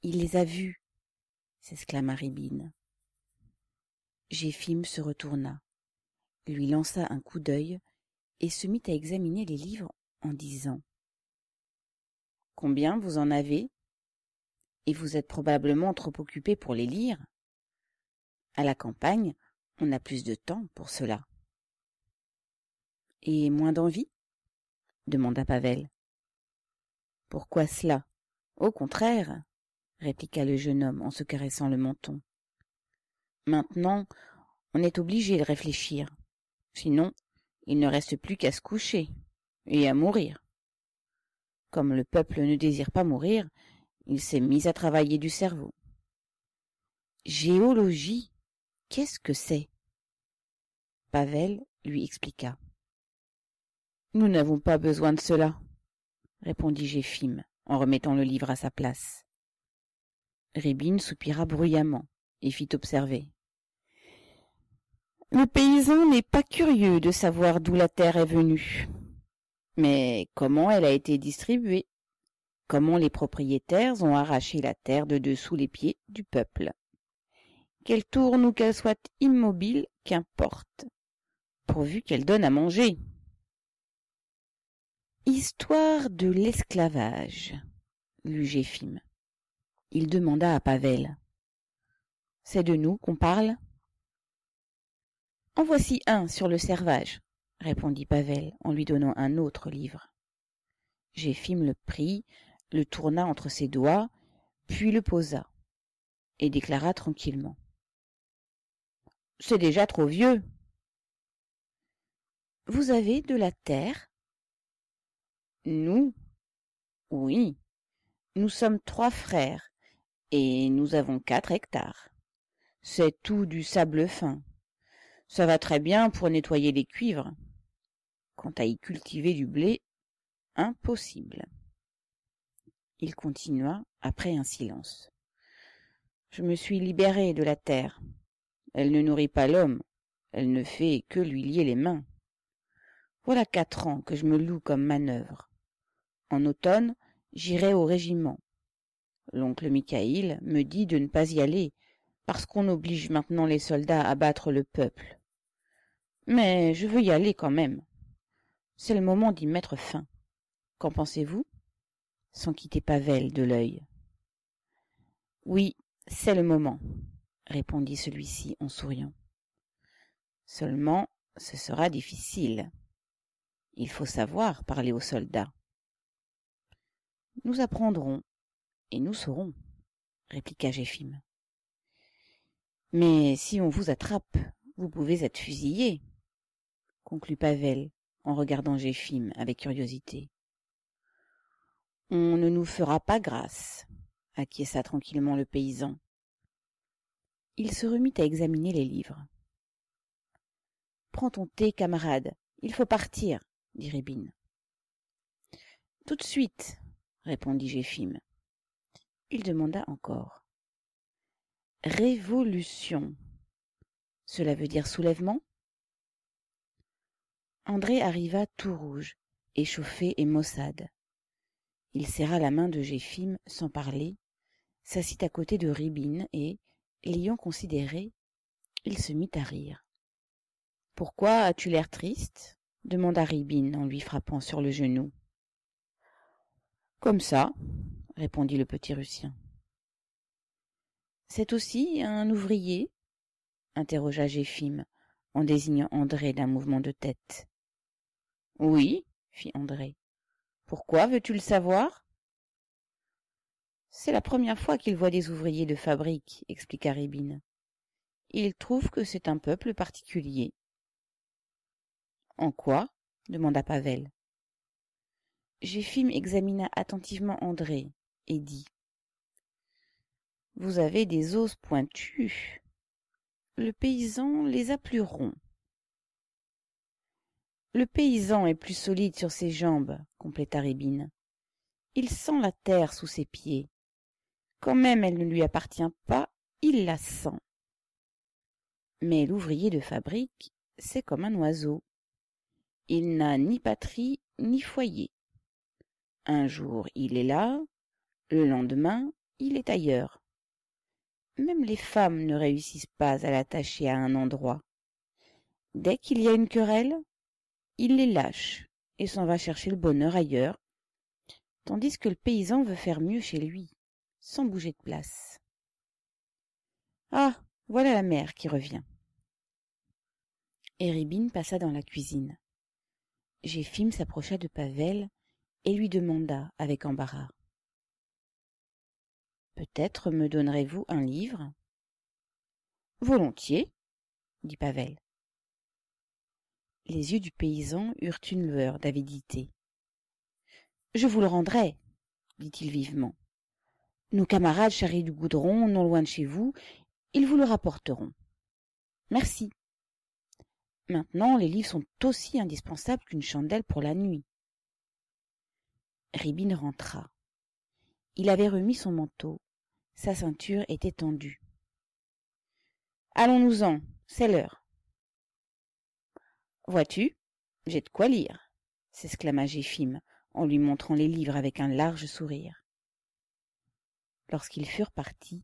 il les a vus, s'exclama Ribine. Géphime se retourna, lui lança un coup d'œil et se mit à examiner les livres en disant Combien vous en avez Et vous êtes probablement trop occupé pour les lire. À la campagne, on a plus de temps pour cela. Et moins d'envie demanda Pavel. Pourquoi cela Au contraire, répliqua le jeune homme en se caressant le menton maintenant on est obligé de réfléchir sinon il ne reste plus qu'à se coucher et à mourir comme le peuple ne désire pas mourir il s'est mis à travailler du cerveau géologie qu'est-ce que c'est pavel lui expliqua nous n'avons pas besoin de cela répondit Jéphime en remettant le livre à sa place Ribine soupira bruyamment et fit observer. Le paysan n'est pas curieux de savoir d'où la terre est venue, mais comment elle a été distribuée, comment les propriétaires ont arraché la terre de dessous les pieds du peuple. Qu'elle tourne ou qu'elle soit immobile, qu'importe, pourvu qu'elle donne à manger. Histoire de l'esclavage, il demanda à pavel c'est de nous qu'on parle en voici un sur le servage répondit pavel en lui donnant un autre livre géphime le prit le tourna entre ses doigts puis le posa et déclara tranquillement c'est déjà trop vieux vous avez de la terre nous oui nous sommes trois frères et nous avons quatre hectares c'est tout du sable fin ça va très bien pour nettoyer les cuivres quant à y cultiver du blé impossible il continua après un silence je me suis libéré de la terre elle ne nourrit pas l'homme elle ne fait que lui lier les mains voilà quatre ans que je me loue comme manœuvre en automne j'irai au régiment l'oncle mikhaïl me dit de ne pas y aller parce qu'on oblige maintenant les soldats à battre le peuple mais je veux y aller quand même c'est le moment d'y mettre fin qu'en pensez-vous sans quitter pavel de l'œil oui c'est le moment répondit celui-ci en souriant seulement ce sera difficile il faut savoir parler aux soldats nous apprendrons et nous saurons répliqua Géphim. Mais si on vous attrape, vous pouvez être fusillé, conclut Pavel en regardant Jéphim avec curiosité. On ne nous fera pas grâce, acquiesça tranquillement le paysan. Il se remit à examiner les livres. Prends ton thé, camarade, il faut partir, dit Rébine. Tout de suite, répondit il demanda encore. Révolution. Cela veut dire soulèvement André arriva tout rouge, échauffé et maussade. Il serra la main de Jéphime sans parler, s'assit à côté de Ribine et, l'ayant considéré, il se mit à rire. Pourquoi as-tu l'air triste demanda Ribine en lui frappant sur le genou. Comme ça, répondit le petit Russien. C'est aussi un ouvrier interrogea Géphime, en désignant André d'un mouvement de tête. Oui, fit André. Pourquoi veux-tu le savoir C'est la première fois qu'il voit des ouvriers de fabrique, expliqua Ribine. Il trouve que c'est un peuple particulier. En quoi demanda Pavel. Géphime examina attentivement André, et dit vous avez des os pointus le paysan les a plus ronds le paysan est plus solide sur ses jambes compléta Ribine. il sent la terre sous ses pieds quand même elle ne lui appartient pas il la sent mais l'ouvrier de fabrique c'est comme un oiseau il n'a ni patrie ni foyer un jour il est là le lendemain il est ailleurs même les femmes ne réussissent pas à l'attacher à un endroit dès qu'il y a une querelle il les lâche et s'en va chercher le bonheur ailleurs tandis que le paysan veut faire mieux chez lui sans bouger de place ah voilà la mère qui revient et passa dans la cuisine Jéphime s'approcha de pavel et lui demanda avec embarras peut-être me donnerez-vous un livre volontiers dit pavel les yeux du paysan eurent une lueur d'avidité je vous le rendrai dit-il vivement nos camarades charrient du goudron non loin de chez vous ils vous le rapporteront merci maintenant les livres sont aussi indispensables qu'une chandelle pour la nuit Ribine rentra il avait remis son manteau sa ceinture était tendue. Allons-nous-en, c'est l'heure. Vois-tu, j'ai de quoi lire, s'exclama Géphim en lui montrant les livres avec un large sourire. Lorsqu'ils furent partis,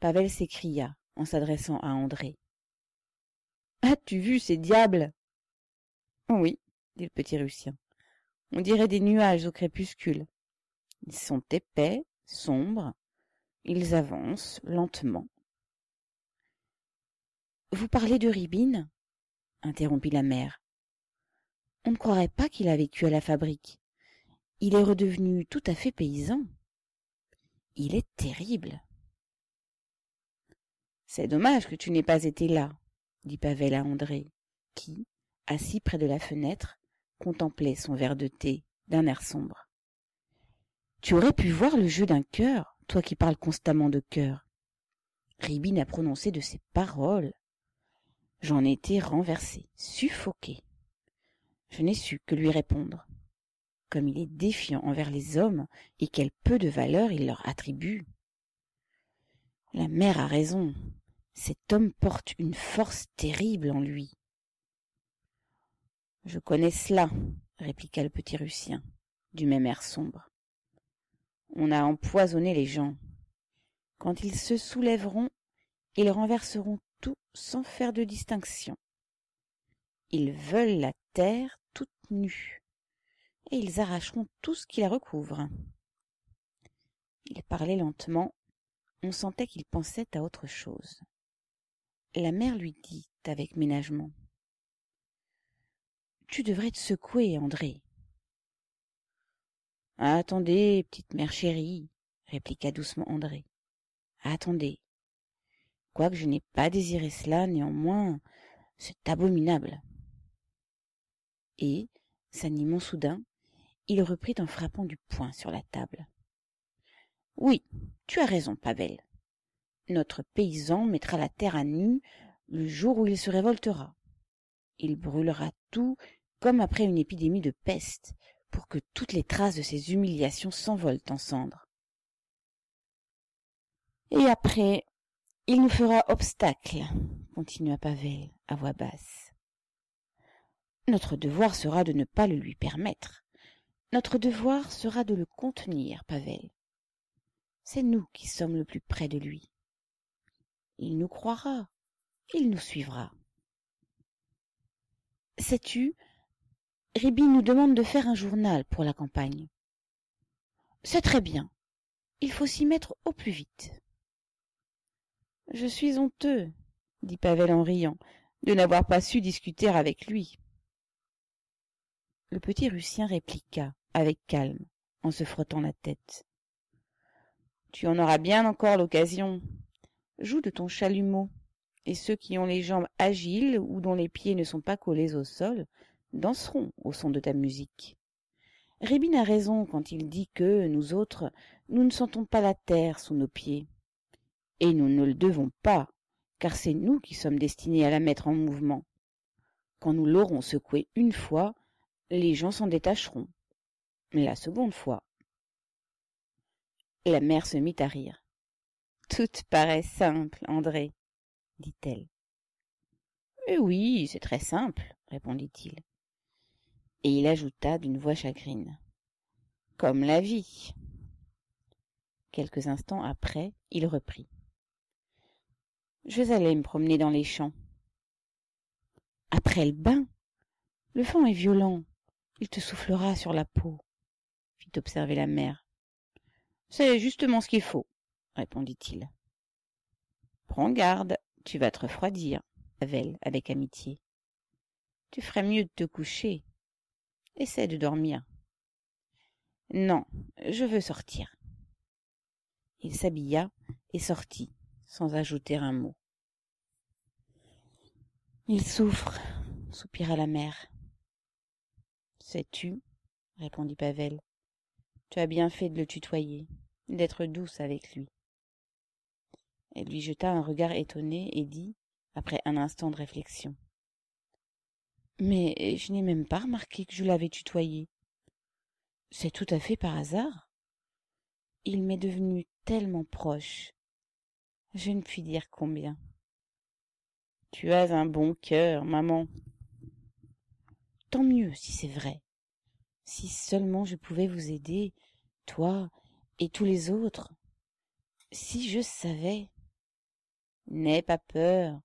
Pavel s'écria en s'adressant à André. As-tu vu ces diables Oui, dit le petit Russien. On dirait des nuages au crépuscule. Ils sont épais, sombres, ils avancent lentement. Vous parlez de Ribine interrompit la mère. On ne croirait pas qu'il a vécu à la fabrique. Il est redevenu tout à fait paysan. Il est terrible. C'est dommage que tu n'aies pas été là, dit Pavel à André, qui, assis près de la fenêtre, contemplait son verre de thé d'un air sombre. Tu aurais pu voir le jeu d'un cœur toi qui parles constamment de cœur. Ribine a prononcé de ces paroles. J'en étais renversé, suffoqué. Je n'ai su que lui répondre. Comme il est défiant envers les hommes et quel peu de valeur il leur attribue. La mère a raison. Cet homme porte une force terrible en lui. Je connais cela, répliqua le petit Russien, du même air sombre on a empoisonné les gens. Quand ils se soulèveront, ils renverseront tout sans faire de distinction. Ils veulent la terre toute nue, et ils arracheront tout ce qui la recouvre. Il parlait lentement, on sentait qu'il pensait à autre chose. La mère lui dit avec ménagement. Tu devrais te secouer, André attendez petite mère chérie répliqua doucement André. attendez quoique je n'aie pas désiré cela néanmoins c'est abominable et s'animant soudain il reprit en frappant du poing sur la table oui tu as raison pavel notre paysan mettra la terre à nu le jour où il se révoltera il brûlera tout comme après une épidémie de peste pour que toutes les traces de ses humiliations s'envolent en cendres et après il nous fera obstacle continua pavel à voix basse notre devoir sera de ne pas le lui permettre notre devoir sera de le contenir pavel c'est nous qui sommes le plus près de lui il nous croira il nous suivra sais-tu Ribi nous demande de faire un journal pour la campagne. C'est très bien. Il faut s'y mettre au plus vite. Je suis honteux, dit Pavel en riant, de n'avoir pas su discuter avec lui. Le petit Russien répliqua, avec calme, en se frottant la tête. Tu en auras bien encore l'occasion. Joue de ton chalumeau, et ceux qui ont les jambes agiles ou dont les pieds ne sont pas collés au sol danseront au son de ta musique rébine a raison quand il dit que nous autres nous ne sentons pas la terre sous nos pieds et nous ne le devons pas car c'est nous qui sommes destinés à la mettre en mouvement quand nous l'aurons secouée une fois les gens s'en détacheront la seconde fois la mère se mit à rire tout paraît simple andré dit-elle eh oui c'est très simple répondit-il et il ajouta d'une voix chagrine comme la vie quelques instants après il reprit je vais aller me promener dans les champs après le bain le vent est violent il te soufflera sur la peau fit observer la mère c'est justement ce qu'il faut répondit-il prends garde tu vas te refroidir avait-elle avec amitié tu ferais mieux de te coucher Essaie de dormir. Non, je veux sortir. Il s'habilla et sortit, sans ajouter un mot. Il souffre, soupira la mère. Sais-tu, répondit Pavel, tu as bien fait de le tutoyer, d'être douce avec lui. Elle lui jeta un regard étonné et dit, après un instant de réflexion mais je n'ai même pas remarqué que je l'avais tutoyé c'est tout à fait par hasard il m'est devenu tellement proche je ne puis dire combien tu as un bon cœur maman tant mieux si c'est vrai si seulement je pouvais vous aider toi et tous les autres si je savais n'aie pas peur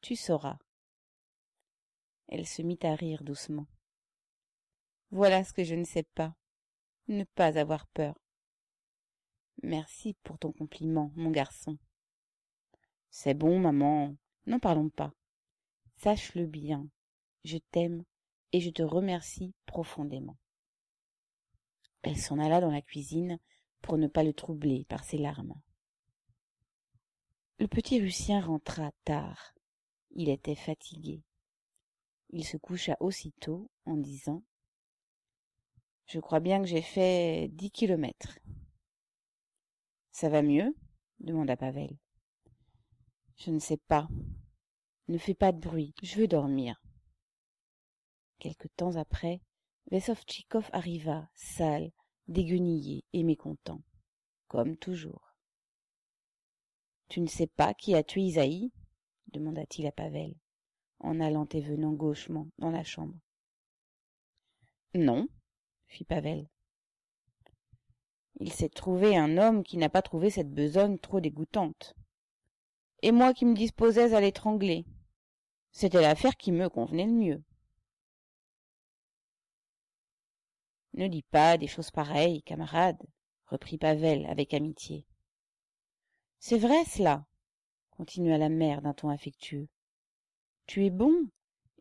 tu sauras elle se mit à rire doucement. Voilà ce que je ne sais pas. Ne pas avoir peur. Merci pour ton compliment, mon garçon. C'est bon, maman. N'en parlons pas. Sache-le bien. Je t'aime et je te remercie profondément. Elle s'en alla dans la cuisine pour ne pas le troubler par ses larmes. Le petit Russien rentra tard. Il était fatigué il se coucha aussitôt en disant Je crois bien que j'ai fait dix kilomètres. Ça va mieux demanda Pavel. Je ne sais pas. Ne fais pas de bruit, je veux dormir. Quelque temps après, Vesovtchikov arriva, sale, déguenillé et mécontent, comme toujours. Tu ne sais pas qui a tué Isaïe demanda-t-il à Pavel en allant et venant gauchement dans la chambre. Non, fit Pavel. Il s'est trouvé un homme qui n'a pas trouvé cette besogne trop dégoûtante. Et moi qui me disposais à l'étrangler. C'était l'affaire qui me convenait le mieux. Ne dis pas des choses pareilles, camarade, reprit Pavel avec amitié. C'est vrai cela, continua la mère d'un ton affectueux tu es bon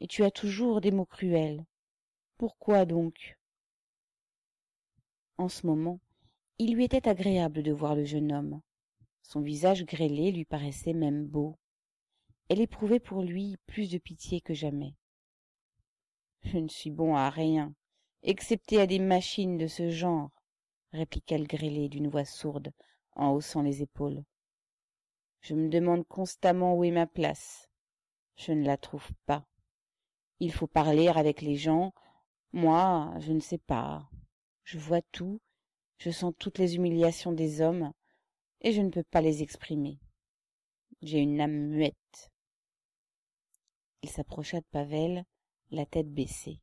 et tu as toujours des mots cruels pourquoi donc en ce moment il lui était agréable de voir le jeune homme son visage grêlé lui paraissait même beau elle éprouvait pour lui plus de pitié que jamais je ne suis bon à rien excepté à des machines de ce genre répliqua le grêlé d'une voix sourde en haussant les épaules je me demande constamment où est ma place je ne la trouve pas il faut parler avec les gens moi je ne sais pas je vois tout je sens toutes les humiliations des hommes et je ne peux pas les exprimer j'ai une âme muette il s'approcha de pavel la tête baissée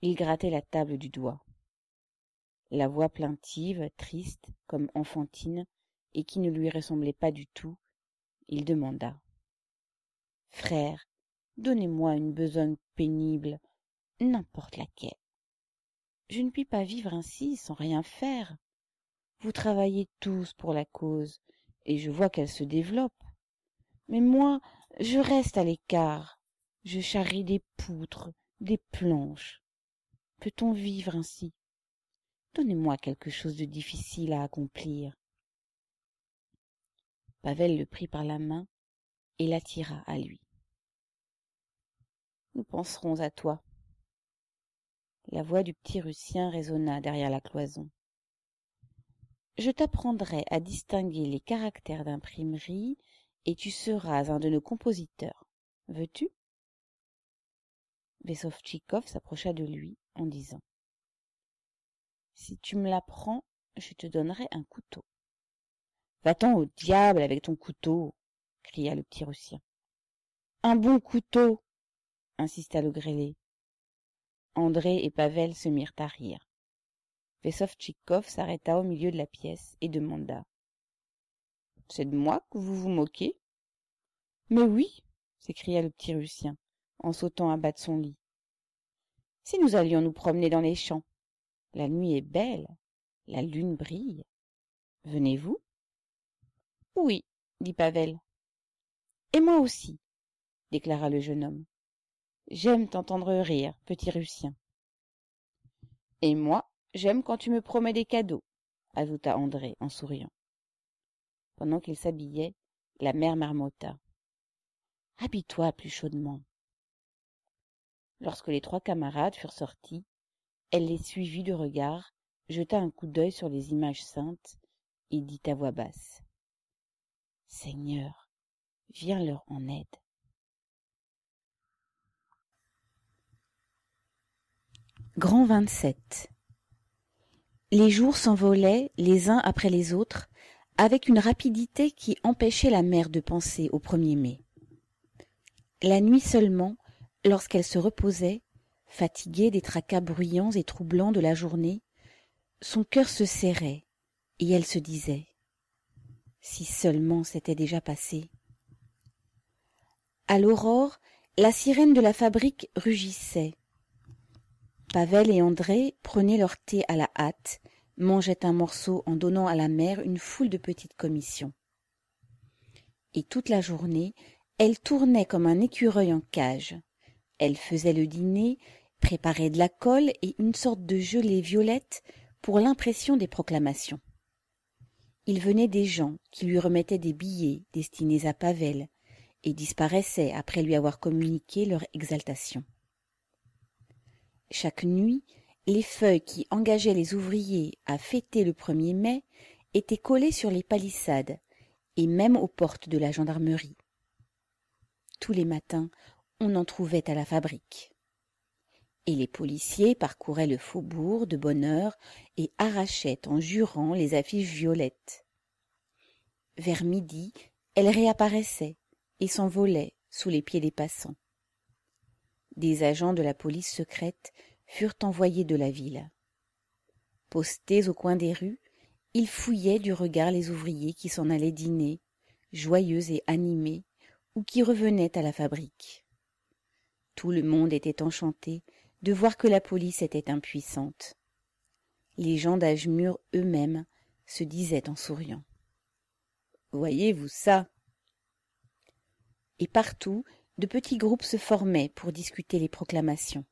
il grattait la table du doigt la voix plaintive triste comme enfantine et qui ne lui ressemblait pas du tout il demanda frère donnez-moi une besogne pénible n'importe laquelle je ne puis pas vivre ainsi sans rien faire vous travaillez tous pour la cause et je vois qu'elle se développe mais moi je reste à l'écart je charrie des poutres des planches peut-on vivre ainsi donnez-moi quelque chose de difficile à accomplir pavel le prit par la main et l'attira à lui. Nous penserons à toi. La voix du petit Russien résonna derrière la cloison. Je t'apprendrai à distinguer les caractères d'imprimerie et tu seras un de nos compositeurs. Veux-tu Vesovchikov s'approcha de lui en disant Si tu me l'apprends, je te donnerai un couteau. Va-t'en au diable avec ton couteau cria le petit russien un bon couteau insista le grêlé. andré et pavel se mirent à rire Vesovtchikov s'arrêta au milieu de la pièce et demanda c'est de moi que vous vous moquez mais oui s'écria le petit russien en sautant à bas de son lit si nous allions nous promener dans les champs la nuit est belle la lune brille venez-vous oui dit pavel et moi aussi déclara le jeune homme j'aime t'entendre rire petit Russien. »« et moi j'aime quand tu me promets des cadeaux ajouta andré en souriant pendant qu'il s'habillait, la mère marmotta habille toi plus chaudement lorsque les trois camarades furent sortis elle les suivit du regard jeta un coup d'œil sur les images saintes et dit à voix basse seigneur vient leur en aide. Grand 27 Les jours s'envolaient les uns après les autres avec une rapidité qui empêchait la mère de penser au 1er mai. La nuit seulement, lorsqu'elle se reposait, fatiguée des tracas bruyants et troublants de la journée, son cœur se serrait et elle se disait Si seulement c'était déjà passé, à l'aurore la sirène de la fabrique rugissait pavel et André prenaient leur thé à la hâte mangeaient un morceau en donnant à la mère une foule de petites commissions et toute la journée elle tournait comme un écureuil en cage elle faisait le dîner préparait de la colle et une sorte de gelée violette pour l'impression des proclamations il venait des gens qui lui remettaient des billets destinés à pavel et disparaissaient après lui avoir communiqué leur exaltation. Chaque nuit, les feuilles qui engageaient les ouvriers à fêter le 1er mai étaient collées sur les palissades et même aux portes de la gendarmerie. Tous les matins, on en trouvait à la fabrique. Et les policiers parcouraient le faubourg de bonne heure et arrachaient en jurant les affiches violettes. Vers midi, elles réapparaissaient, et s'envolait sous les pieds des passants. Des agents de la police secrète furent envoyés de la ville. Postés au coin des rues, ils fouillaient du regard les ouvriers qui s'en allaient dîner, joyeux et animés, ou qui revenaient à la fabrique. Tout le monde était enchanté de voir que la police était impuissante. Les gens d'âge mûr eux-mêmes se disaient en souriant. Voyez-vous ça et partout de petits groupes se formaient pour discuter les proclamations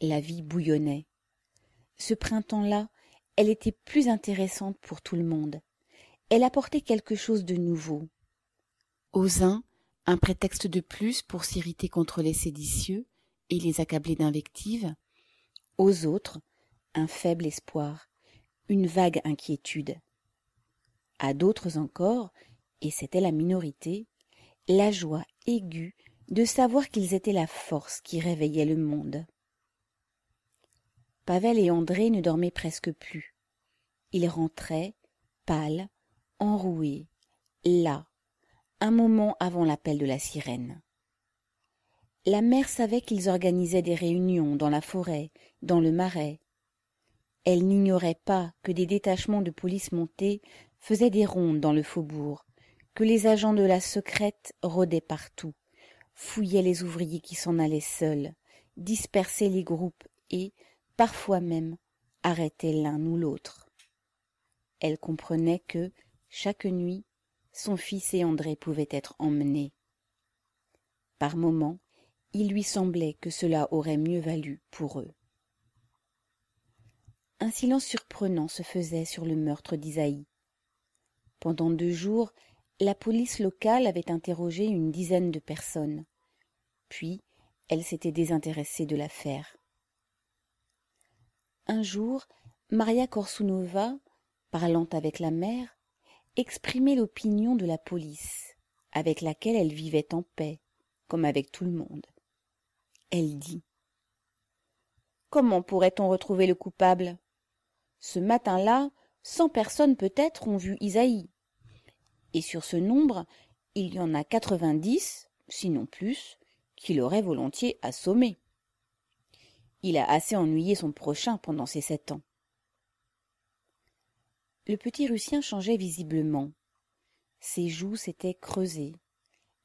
la vie bouillonnait ce printemps là elle était plus intéressante pour tout le monde elle apportait quelque chose de nouveau aux uns un prétexte de plus pour s'irriter contre les séditieux et les accabler d'invectives aux autres un faible espoir une vague inquiétude à d'autres encore et c'était la minorité la joie aiguë de savoir qu'ils étaient la force qui réveillait le monde. Pavel et André ne dormaient presque plus. Ils rentraient, pâles, enroués, là, un moment avant l'appel de la sirène. La mère savait qu'ils organisaient des réunions dans la forêt, dans le marais. Elle n'ignorait pas que des détachements de police montés faisaient des rondes dans le faubourg, que les agents de la secrète rôdaient partout, fouillaient les ouvriers qui s'en allaient seuls, dispersaient les groupes et, parfois même, arrêtaient l'un ou l'autre. Elle comprenait que, chaque nuit, son fils et André pouvaient être emmenés. Par moments, il lui semblait que cela aurait mieux valu pour eux. Un silence surprenant se faisait sur le meurtre d'Isaïe. Pendant deux jours, la police locale avait interrogé une dizaine de personnes. Puis, elle s'était désintéressée de l'affaire. Un jour, Maria Korsunova, parlant avec la mère, exprimait l'opinion de la police, avec laquelle elle vivait en paix, comme avec tout le monde. Elle dit Comment pourrait-on retrouver le coupable Ce matin-là, cent personnes peut-être ont vu Isaïe et sur ce nombre, il y en a quatre-vingt-dix, sinon plus, qu'il aurait volontiers assommé. Il a assez ennuyé son prochain pendant ces sept ans. Le petit Russien changeait visiblement. Ses joues s'étaient creusées,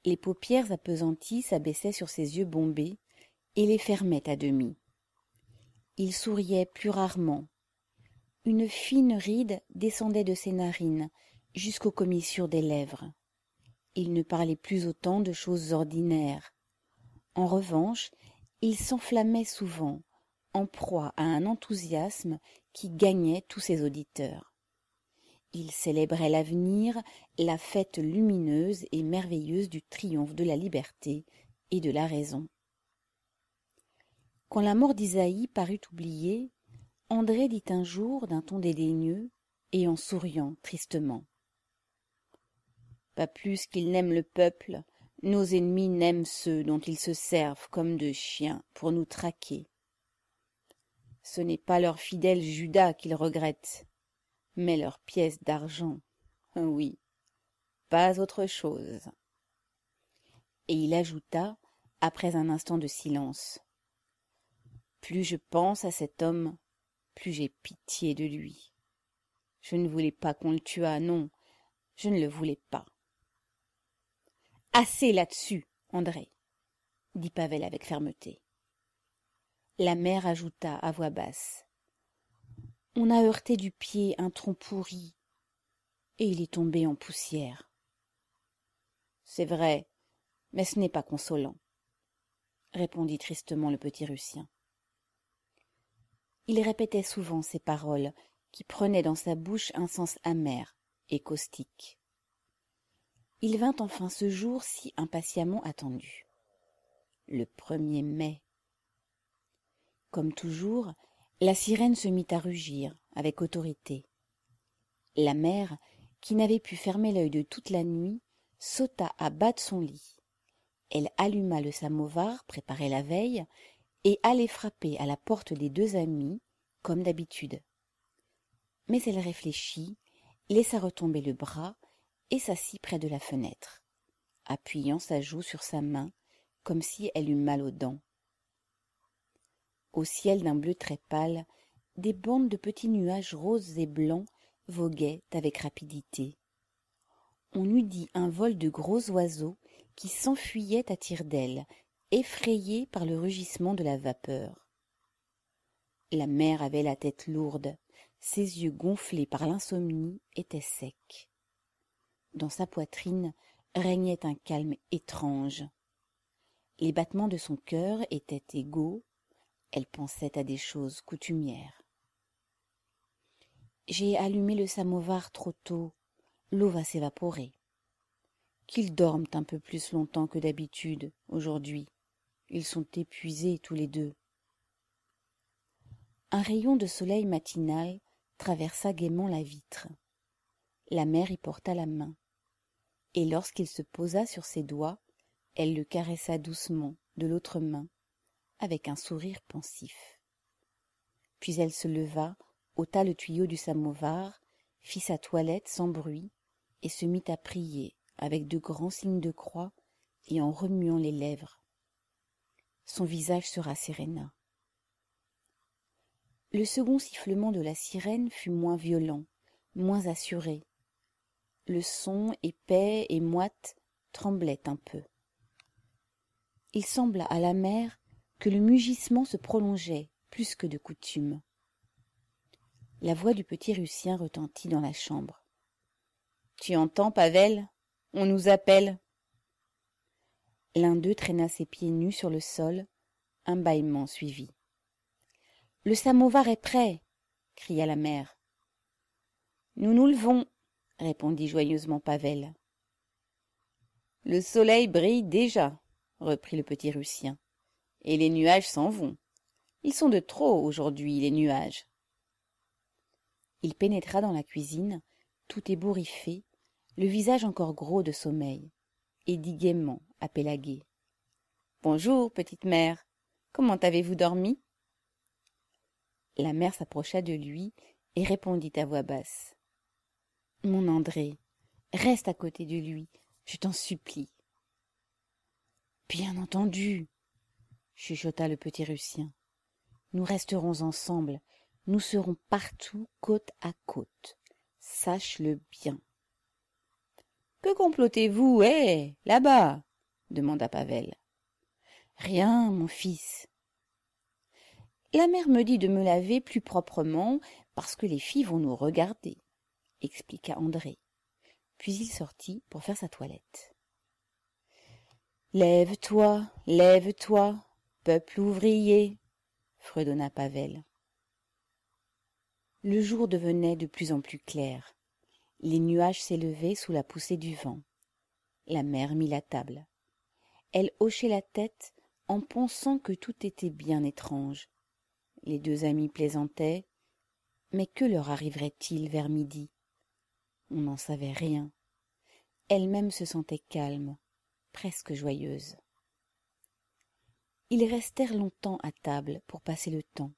les paupières appesanties s'abaissaient sur ses yeux bombés et les fermaient à demi. Il souriait plus rarement. Une fine ride descendait de ses narines jusqu'aux commissures des lèvres il ne parlait plus autant de choses ordinaires en revanche il s'enflammait souvent en proie à un enthousiasme qui gagnait tous ses auditeurs il célébrait l'avenir la fête lumineuse et merveilleuse du triomphe de la liberté et de la raison quand la mort d'isaïe parut oubliée andré dit un jour d'un ton dédaigneux et en souriant tristement pas plus qu'ils n'aiment le peuple, nos ennemis n'aiment ceux dont ils se servent comme de chiens pour nous traquer. Ce n'est pas leur fidèle Judas qu'ils regrettent, mais leurs pièces d'argent. Oui, pas autre chose. Et il ajouta, après un instant de silence, Plus je pense à cet homme, plus j'ai pitié de lui. Je ne voulais pas qu'on le tuât, non, je ne le voulais pas. Assez là-dessus, André, dit Pavel avec fermeté. La mère ajouta à voix basse. On a heurté du pied un tronc pourri, et il est tombé en poussière. C'est vrai, mais ce n'est pas consolant, répondit tristement le petit Russien. Il répétait souvent ces paroles, qui prenaient dans sa bouche un sens amer et caustique il vint enfin ce jour si impatiemment attendu le er mai comme toujours la sirène se mit à rugir avec autorité la mère qui n'avait pu fermer l'œil de toute la nuit sauta à bas de son lit elle alluma le samovar préparé la veille et allait frapper à la porte des deux amis comme d'habitude mais elle réfléchit laissa retomber le bras et s'assit près de la fenêtre, appuyant sa joue sur sa main comme si elle eût mal aux dents. Au ciel d'un bleu très pâle, des bandes de petits nuages roses et blancs voguaient avec rapidité. On eût dit un vol de gros oiseaux qui s'enfuyaient à tire-d'aile, effrayés par le rugissement de la vapeur. La mère avait la tête lourde, ses yeux gonflés par l'insomnie étaient secs dans sa poitrine régnait un calme étrange. Les battements de son cœur étaient égaux, elle pensait à des choses coutumières. J'ai allumé le samovar trop tôt, l'eau va s'évaporer. Qu'ils dorment un peu plus longtemps que d'habitude aujourd'hui. Ils sont épuisés tous les deux. Un rayon de soleil matinal traversa gaiement la vitre. La mère y porta la main et lorsqu'il se posa sur ses doigts, elle le caressa doucement de l'autre main, avec un sourire pensif. Puis elle se leva, ôta le tuyau du samovar, fit sa toilette sans bruit, et se mit à prier avec de grands signes de croix et en remuant les lèvres. Son visage se rasséréna. Le second sifflement de la sirène fut moins violent, moins assuré, le son épais et moite tremblait un peu il sembla à la mère que le mugissement se prolongeait plus que de coutume la voix du petit Russien retentit dans la chambre tu entends pavel on nous appelle l'un d'eux traîna ses pieds nus sur le sol un bâillement suivit le samovar est prêt cria la mère nous nous levons répondit joyeusement pavel le soleil brille déjà reprit le petit russien et les nuages s'en vont ils sont de trop aujourd'hui les nuages il pénétra dans la cuisine tout ébouriffé le visage encore gros de sommeil et dit gaiement à bonjour petite mère comment avez-vous dormi la mère s'approcha de lui et répondit à voix basse mon André, reste à côté de lui, je t'en supplie. Bien entendu, chuchota le petit Russien. Nous resterons ensemble, nous serons partout côte à côte. Sache-le bien. Que complotez-vous, hé, là-bas demanda Pavel. Rien, mon fils. La mère me dit de me laver plus proprement parce que les filles vont nous regarder expliqua André. Puis il sortit pour faire sa toilette. Lève-toi, lève-toi, peuple ouvrier, fredonna Pavel. Le jour devenait de plus en plus clair. Les nuages s'élevaient sous la poussée du vent. La mère mit la table. Elle hochait la tête en pensant que tout était bien étrange. Les deux amis plaisantaient. Mais que leur arriverait-il vers midi on n'en savait rien. Elle-même se sentait calme, presque joyeuse. Ils restèrent longtemps à table pour passer le temps.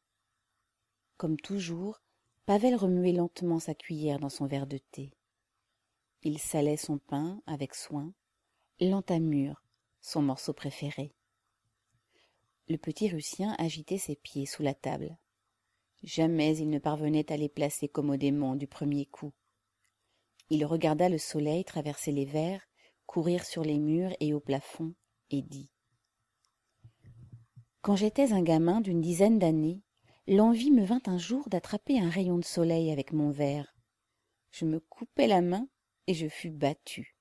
Comme toujours, Pavel remuait lentement sa cuillère dans son verre de thé. Il salait son pain avec soin, l'entamure, son morceau préféré. Le petit Russien agitait ses pieds sous la table. Jamais il ne parvenait à les placer commodément du premier coup il regarda le soleil traverser les verres courir sur les murs et au plafond et dit quand j'étais un gamin d'une dizaine d'années l'envie me vint un jour d'attraper un rayon de soleil avec mon verre je me coupai la main et je fus battu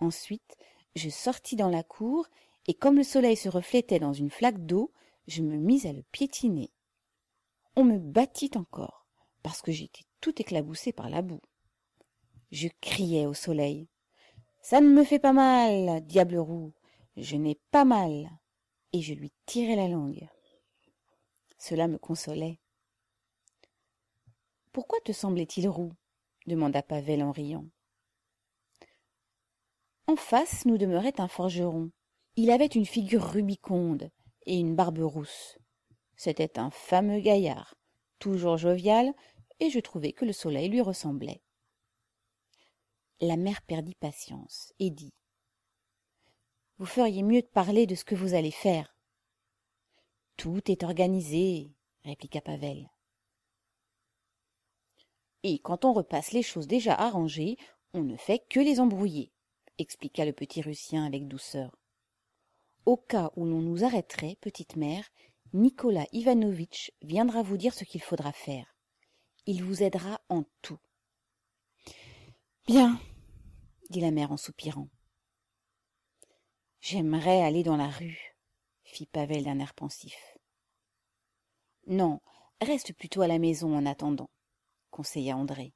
ensuite je sortis dans la cour et comme le soleil se reflétait dans une flaque d'eau je me mis à le piétiner on me battit encore parce que j'étais tout éclaboussé par la boue je criai au soleil. Ça ne me fait pas mal, diable roux, je n'ai pas mal, et je lui tirai la langue. Cela me consolait. Pourquoi te semblait-il roux demanda Pavel en riant. En face nous demeurait un forgeron. Il avait une figure rubiconde et une barbe rousse. C'était un fameux gaillard, toujours jovial, et je trouvais que le soleil lui ressemblait la mère perdit patience et dit Vous feriez mieux de parler de ce que vous allez faire. Tout est organisé, répliqua Pavel. Et quand on repasse les choses déjà arrangées, on ne fait que les embrouiller, expliqua le petit Russien avec douceur. Au cas où l'on nous arrêterait, petite mère, Nicolas Ivanovitch viendra vous dire ce qu'il faudra faire. Il vous aidera en tout. Bien, dit la mère en soupirant. J'aimerais aller dans la rue, fit Pavel d'un air pensif. Non, reste plutôt à la maison en attendant, conseilla André.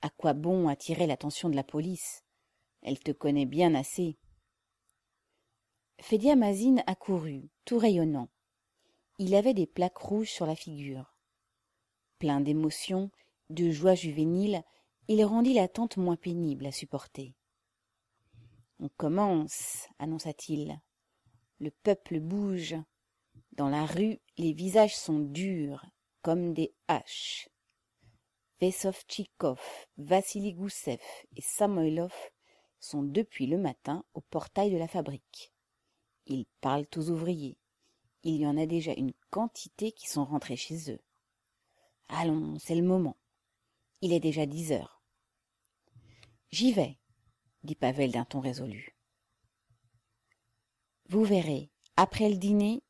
À quoi bon attirer l'attention de la police Elle te connaît bien assez. Fédia Mazine accourut, tout rayonnant. Il avait des plaques rouges sur la figure. Plein d'émotion, de joie juvénile, il rendit l'attente moins pénible à supporter. On commence, annonça-t-il. Le peuple bouge. Dans la rue, les visages sont durs, comme des haches. Vesovtchikov, Vassili Goussev et Samoylov sont depuis le matin au portail de la fabrique. Ils parlent aux ouvriers. Il y en a déjà une quantité qui sont rentrés chez eux. Allons, c'est le moment. Il est déjà dix heures. J'y vais, dit Pavel d'un ton résolu. Vous verrez, après le dîner,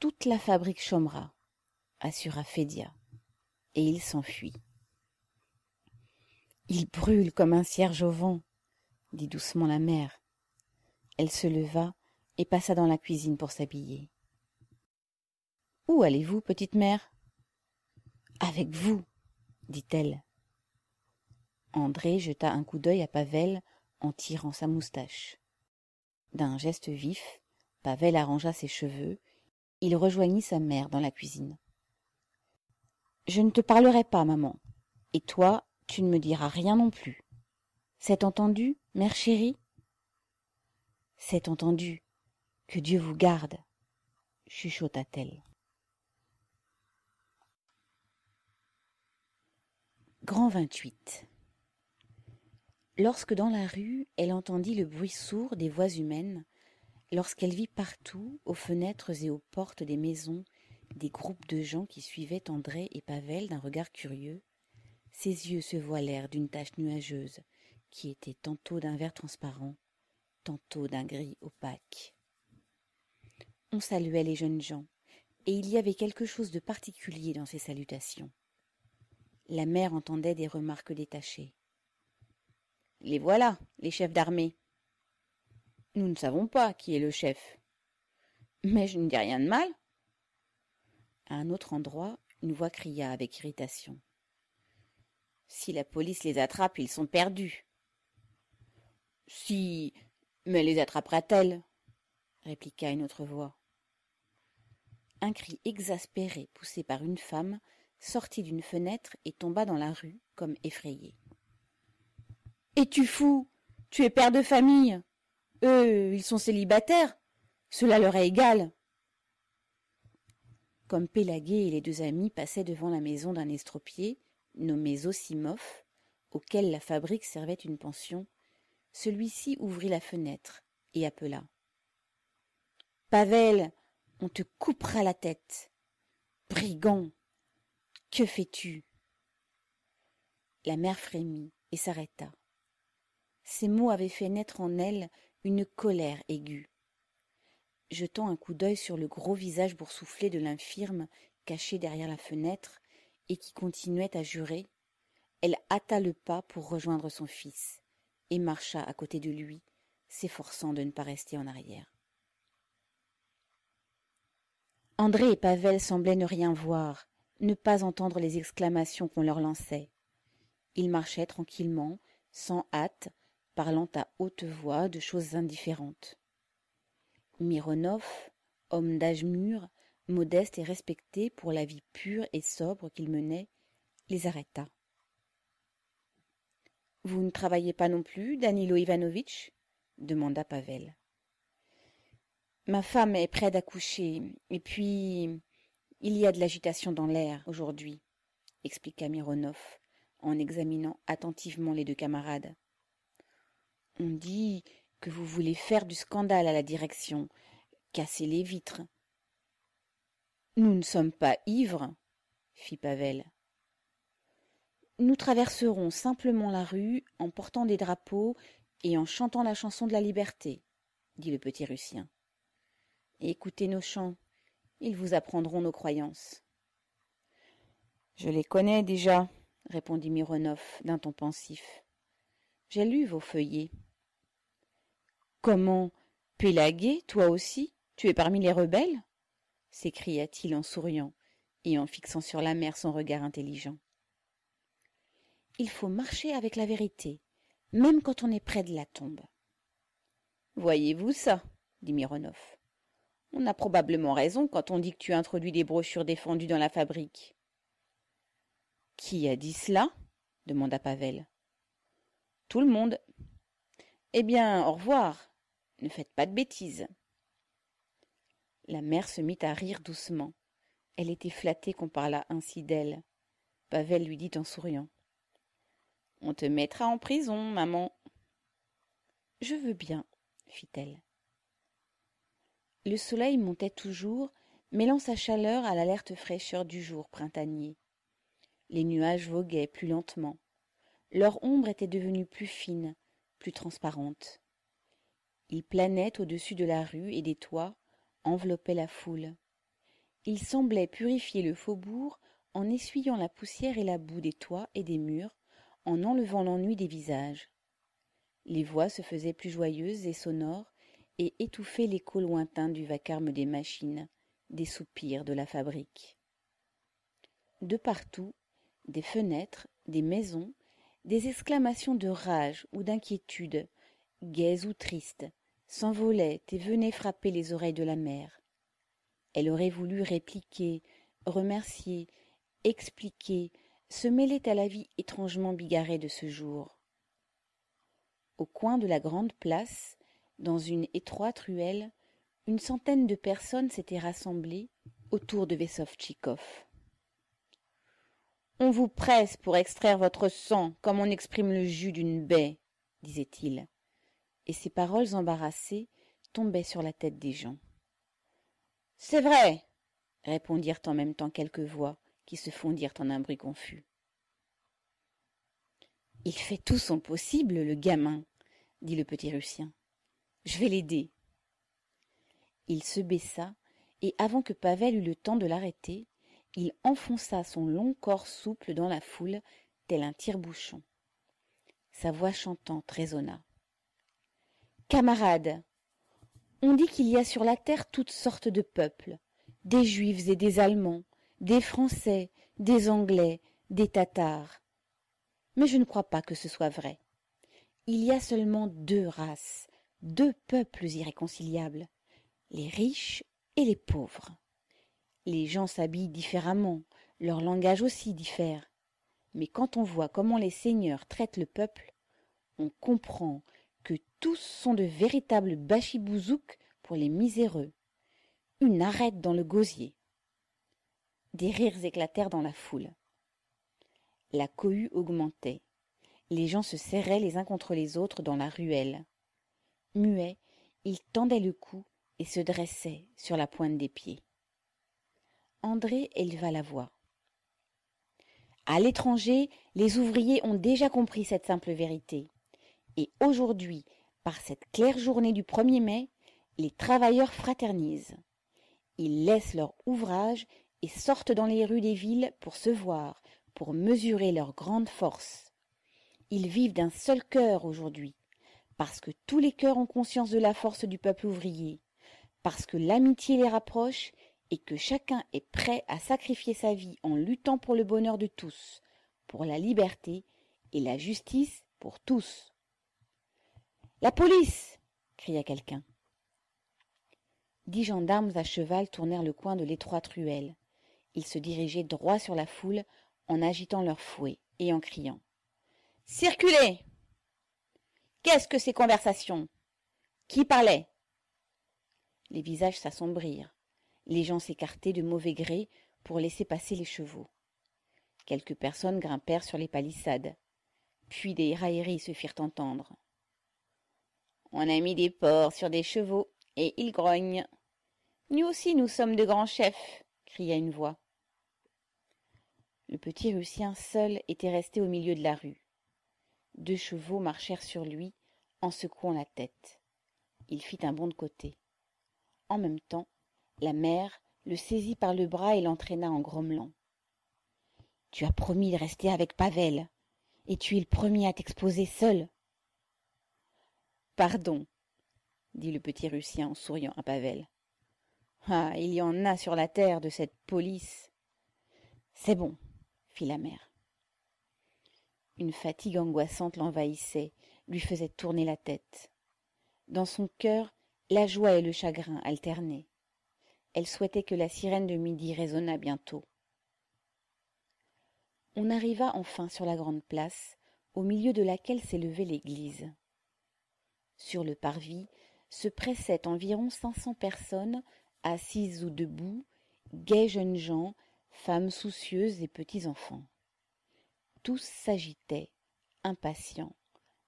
toute la fabrique chômera, assura Fédia, et il s'enfuit. Il brûle comme un cierge au vent, dit doucement la mère. Elle se leva et passa dans la cuisine pour s'habiller. Où allez-vous, petite mère Avec vous, dit-elle, andré jeta un coup d'œil à pavel en tirant sa moustache d'un geste vif pavel arrangea ses cheveux il rejoignit sa mère dans la cuisine je ne te parlerai pas maman et toi tu ne me diras rien non plus c'est entendu mère chérie c'est entendu que dieu vous garde chuchota-t-elle grand lorsque dans la rue elle entendit le bruit sourd des voix humaines, lorsqu'elle vit partout, aux fenêtres et aux portes des maisons, des groupes de gens qui suivaient André et Pavel d'un regard curieux, ses yeux se voilèrent d'une tache nuageuse qui était tantôt d'un vert transparent, tantôt d'un gris opaque. On saluait les jeunes gens, et il y avait quelque chose de particulier dans ces salutations. La mère entendait des remarques détachées. Les voilà, les chefs d'armée. Nous ne savons pas qui est le chef. Mais je ne dis rien de mal. À un autre endroit, une voix cria avec irritation. Si la police les attrape, ils sont perdus. Si, mais les attrapera-t-elle répliqua une autre voix. Un cri exaspéré poussé par une femme sortit d'une fenêtre et tomba dans la rue comme effrayée. Es-tu fou Tu es père de famille. Eux, ils sont célibataires. Cela leur est égal. Comme Pélagué et les deux amis passaient devant la maison d'un estropié, nommé Zosimov, auquel la fabrique servait une pension, celui-ci ouvrit la fenêtre et appela. Pavel, on te coupera la tête. Brigand, que fais-tu La mère frémit et s'arrêta ces mots avaient fait naître en elle une colère aiguë. Jetant un coup d'œil sur le gros visage boursouflé de l'infirme caché derrière la fenêtre et qui continuait à jurer, elle hâta le pas pour rejoindre son fils et marcha à côté de lui, s'efforçant de ne pas rester en arrière. André et Pavel semblaient ne rien voir, ne pas entendre les exclamations qu'on leur lançait. Ils marchaient tranquillement, sans hâte, parlant à haute voix de choses indifférentes. Mironov, homme d'âge mûr, modeste et respecté pour la vie pure et sobre qu'il menait, les arrêta. Vous ne travaillez pas non plus, Danilo Ivanovitch demanda Pavel. Ma femme est près d'accoucher, et puis il y a de l'agitation dans l'air aujourd'hui, expliqua Mironov en examinant attentivement les deux camarades. On dit que vous voulez faire du scandale à la direction, casser les vitres. Nous ne sommes pas ivres, fit Pavel. Nous traverserons simplement la rue en portant des drapeaux et en chantant la chanson de la liberté, dit le petit Russien. Écoutez nos chants, ils vous apprendront nos croyances. Je les connais déjà, répondit Mironov d'un ton pensif. J'ai lu vos feuillets comment Pélaguer, toi aussi tu es parmi les rebelles s'écria-t-il en souriant et en fixant sur la mer son regard intelligent il faut marcher avec la vérité même quand on est près de la tombe voyez-vous ça dit Mironov. « on a probablement raison quand on dit que tu introduis des brochures défendues dans la fabrique qui a dit cela demanda pavel tout le monde eh bien au revoir ne faites pas de bêtises. La mère se mit à rire doucement. Elle était flattée qu'on parlât ainsi d'elle. Pavel lui dit en souriant. On te mettra en prison, maman. Je veux bien, fit-elle. Le soleil montait toujours, mêlant sa chaleur à l'alerte fraîcheur du jour printanier. Les nuages voguaient plus lentement. Leur ombre était devenue plus fine, plus transparente il planait au-dessus de la rue et des toits enveloppait la foule il semblait purifier le faubourg en essuyant la poussière et la boue des toits et des murs en enlevant l'ennui des visages les voix se faisaient plus joyeuses et sonores et étouffaient l'écho lointain du vacarme des machines des soupirs de la fabrique de partout des fenêtres des maisons des exclamations de rage ou d'inquiétude gaies ou tristes s'envolaient et venaient frapper les oreilles de la mère. Elle aurait voulu répliquer, remercier, expliquer, se mêler à la vie étrangement bigarrée de ce jour. Au coin de la grande place, dans une étroite ruelle, une centaine de personnes s'étaient rassemblées autour de Vessovchikov. On vous presse pour extraire votre sang comme on exprime le jus d'une baie, disait-il et ses paroles embarrassées tombaient sur la tête des gens c'est vrai répondirent en même temps quelques voix qui se fondirent en un bruit confus il fait tout son possible le gamin dit le petit russien je vais l'aider il se baissa et avant que pavel eût le temps de l'arrêter il enfonça son long corps souple dans la foule tel un tire-bouchon sa voix chantante résonna Camarades, on dit qu'il y a sur la terre toutes sortes de peuples, des Juifs et des Allemands, des Français, des Anglais, des Tatars. Mais je ne crois pas que ce soit vrai. Il y a seulement deux races, deux peuples irréconciliables, les riches et les pauvres. Les gens s'habillent différemment, leur langage aussi diffère. Mais quand on voit comment les seigneurs traitent le peuple, on comprend que tous sont de véritables bachibouzouks pour les miséreux. Une arête dans le gosier. Des rires éclatèrent dans la foule. La cohue augmentait. Les gens se serraient les uns contre les autres dans la ruelle. Muets, ils tendaient le cou et se dressaient sur la pointe des pieds. André éleva la voix. À l'étranger, les ouvriers ont déjà compris cette simple vérité. Et aujourd'hui, par cette claire journée du 1er mai, les travailleurs fraternisent. Ils laissent leur ouvrage et sortent dans les rues des villes pour se voir, pour mesurer leur grande force. Ils vivent d'un seul cœur aujourd'hui, parce que tous les cœurs ont conscience de la force du peuple ouvrier, parce que l'amitié les rapproche et que chacun est prêt à sacrifier sa vie en luttant pour le bonheur de tous, pour la liberté et la justice pour tous. La police cria quelqu'un. Dix gendarmes à cheval tournèrent le coin de l'étroite ruelle. Ils se dirigeaient droit sur la foule en agitant leurs fouets et en criant. Circulez Qu'est-ce que ces conversations Qui parlait Les visages s'assombrirent. Les gens s'écartaient de mauvais gré pour laisser passer les chevaux. Quelques personnes grimpèrent sur les palissades. Puis des railleries se firent entendre. On a mis des porcs sur des chevaux, et ils grognent. Nous aussi nous sommes de grands chefs, cria une voix. Le petit Russien seul était resté au milieu de la rue. Deux chevaux marchèrent sur lui en secouant la tête. Il fit un bond de côté. En même temps, la mère le saisit par le bras et l'entraîna en grommelant. Tu as promis de rester avec Pavel, et tu es le premier à t'exposer seul. Pardon, dit le petit Russien en souriant à Pavel. Ah. Il y en a sur la terre de cette police. C'est bon, fit la mère. Une fatigue angoissante l'envahissait, lui faisait tourner la tête. Dans son cœur, la joie et le chagrin alternaient. Elle souhaitait que la sirène de midi résonnât bientôt. On arriva enfin sur la grande place, au milieu de laquelle s'élevait l'église. Sur le parvis se pressaient environ cinq cents personnes, assises ou debout, gais jeunes gens, femmes soucieuses et petits-enfants. Tous s'agitaient, impatients,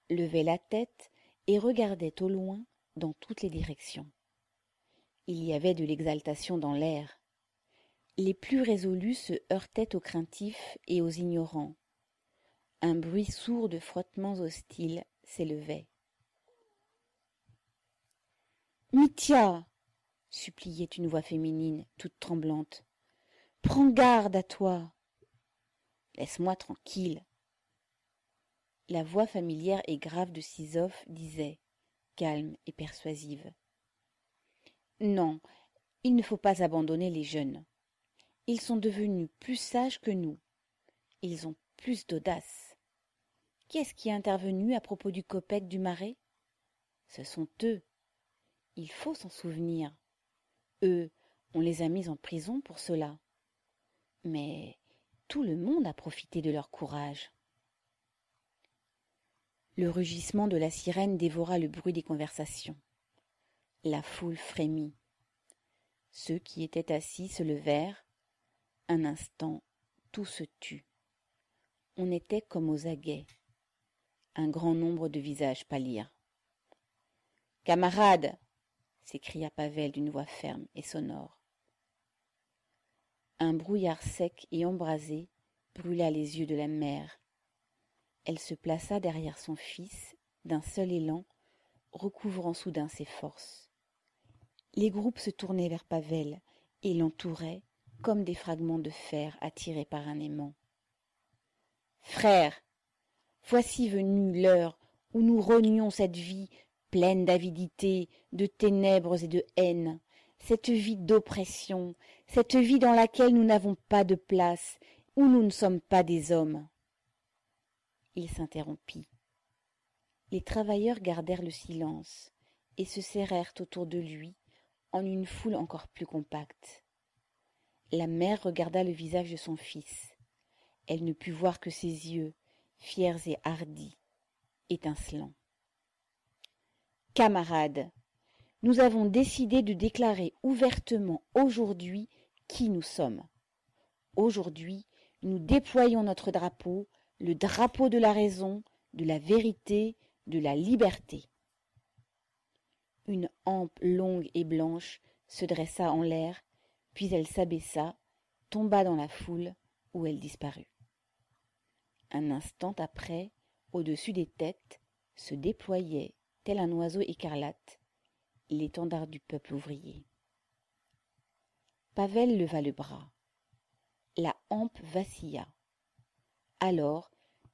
levaient la tête et regardaient au loin dans toutes les directions. Il y avait de l'exaltation dans l'air. Les plus résolus se heurtaient aux craintifs et aux ignorants. Un bruit sourd de frottements hostiles s'élevait. Mitya suppliait une voix féminine, toute tremblante. Prends garde à toi. Laisse-moi tranquille. La voix familière et grave de Sisophe disait, calme et persuasive. Non, il ne faut pas abandonner les jeunes. Ils sont devenus plus sages que nous. Ils ont plus d'audace. Qu'est-ce qui est intervenu à propos du copec du marais Ce sont eux il faut s'en souvenir. Eux, on les a mis en prison pour cela. Mais tout le monde a profité de leur courage. Le rugissement de la sirène dévora le bruit des conversations. La foule frémit. Ceux qui étaient assis se levèrent. Un instant, tout se tut. On était comme aux aguets. Un grand nombre de visages pâlirent. Camarades, s'écria Pavel d'une voix ferme et sonore. Un brouillard sec et embrasé brûla les yeux de la mère. Elle se plaça derrière son fils, d'un seul élan, recouvrant soudain ses forces. Les groupes se tournaient vers Pavel et l'entouraient comme des fragments de fer attirés par un aimant. Frère, voici venue l'heure où nous renions cette vie pleine d'avidité, de ténèbres et de haine, cette vie d'oppression, cette vie dans laquelle nous n'avons pas de place, où nous ne sommes pas des hommes. Il s'interrompit. Les travailleurs gardèrent le silence et se serrèrent autour de lui en une foule encore plus compacte. La mère regarda le visage de son fils. Elle ne put voir que ses yeux, fiers et hardis, étincelants. Camarades, nous avons décidé de déclarer ouvertement aujourd'hui qui nous sommes. Aujourd'hui, nous déployons notre drapeau, le drapeau de la raison, de la vérité, de la liberté. Une hampe longue et blanche se dressa en l'air, puis elle s'abaissa, tomba dans la foule, où elle disparut. Un instant après, au-dessus des têtes, se déployait tel un oiseau écarlate, l'étendard du peuple ouvrier. Pavel leva le bras. La hampe vacilla. Alors,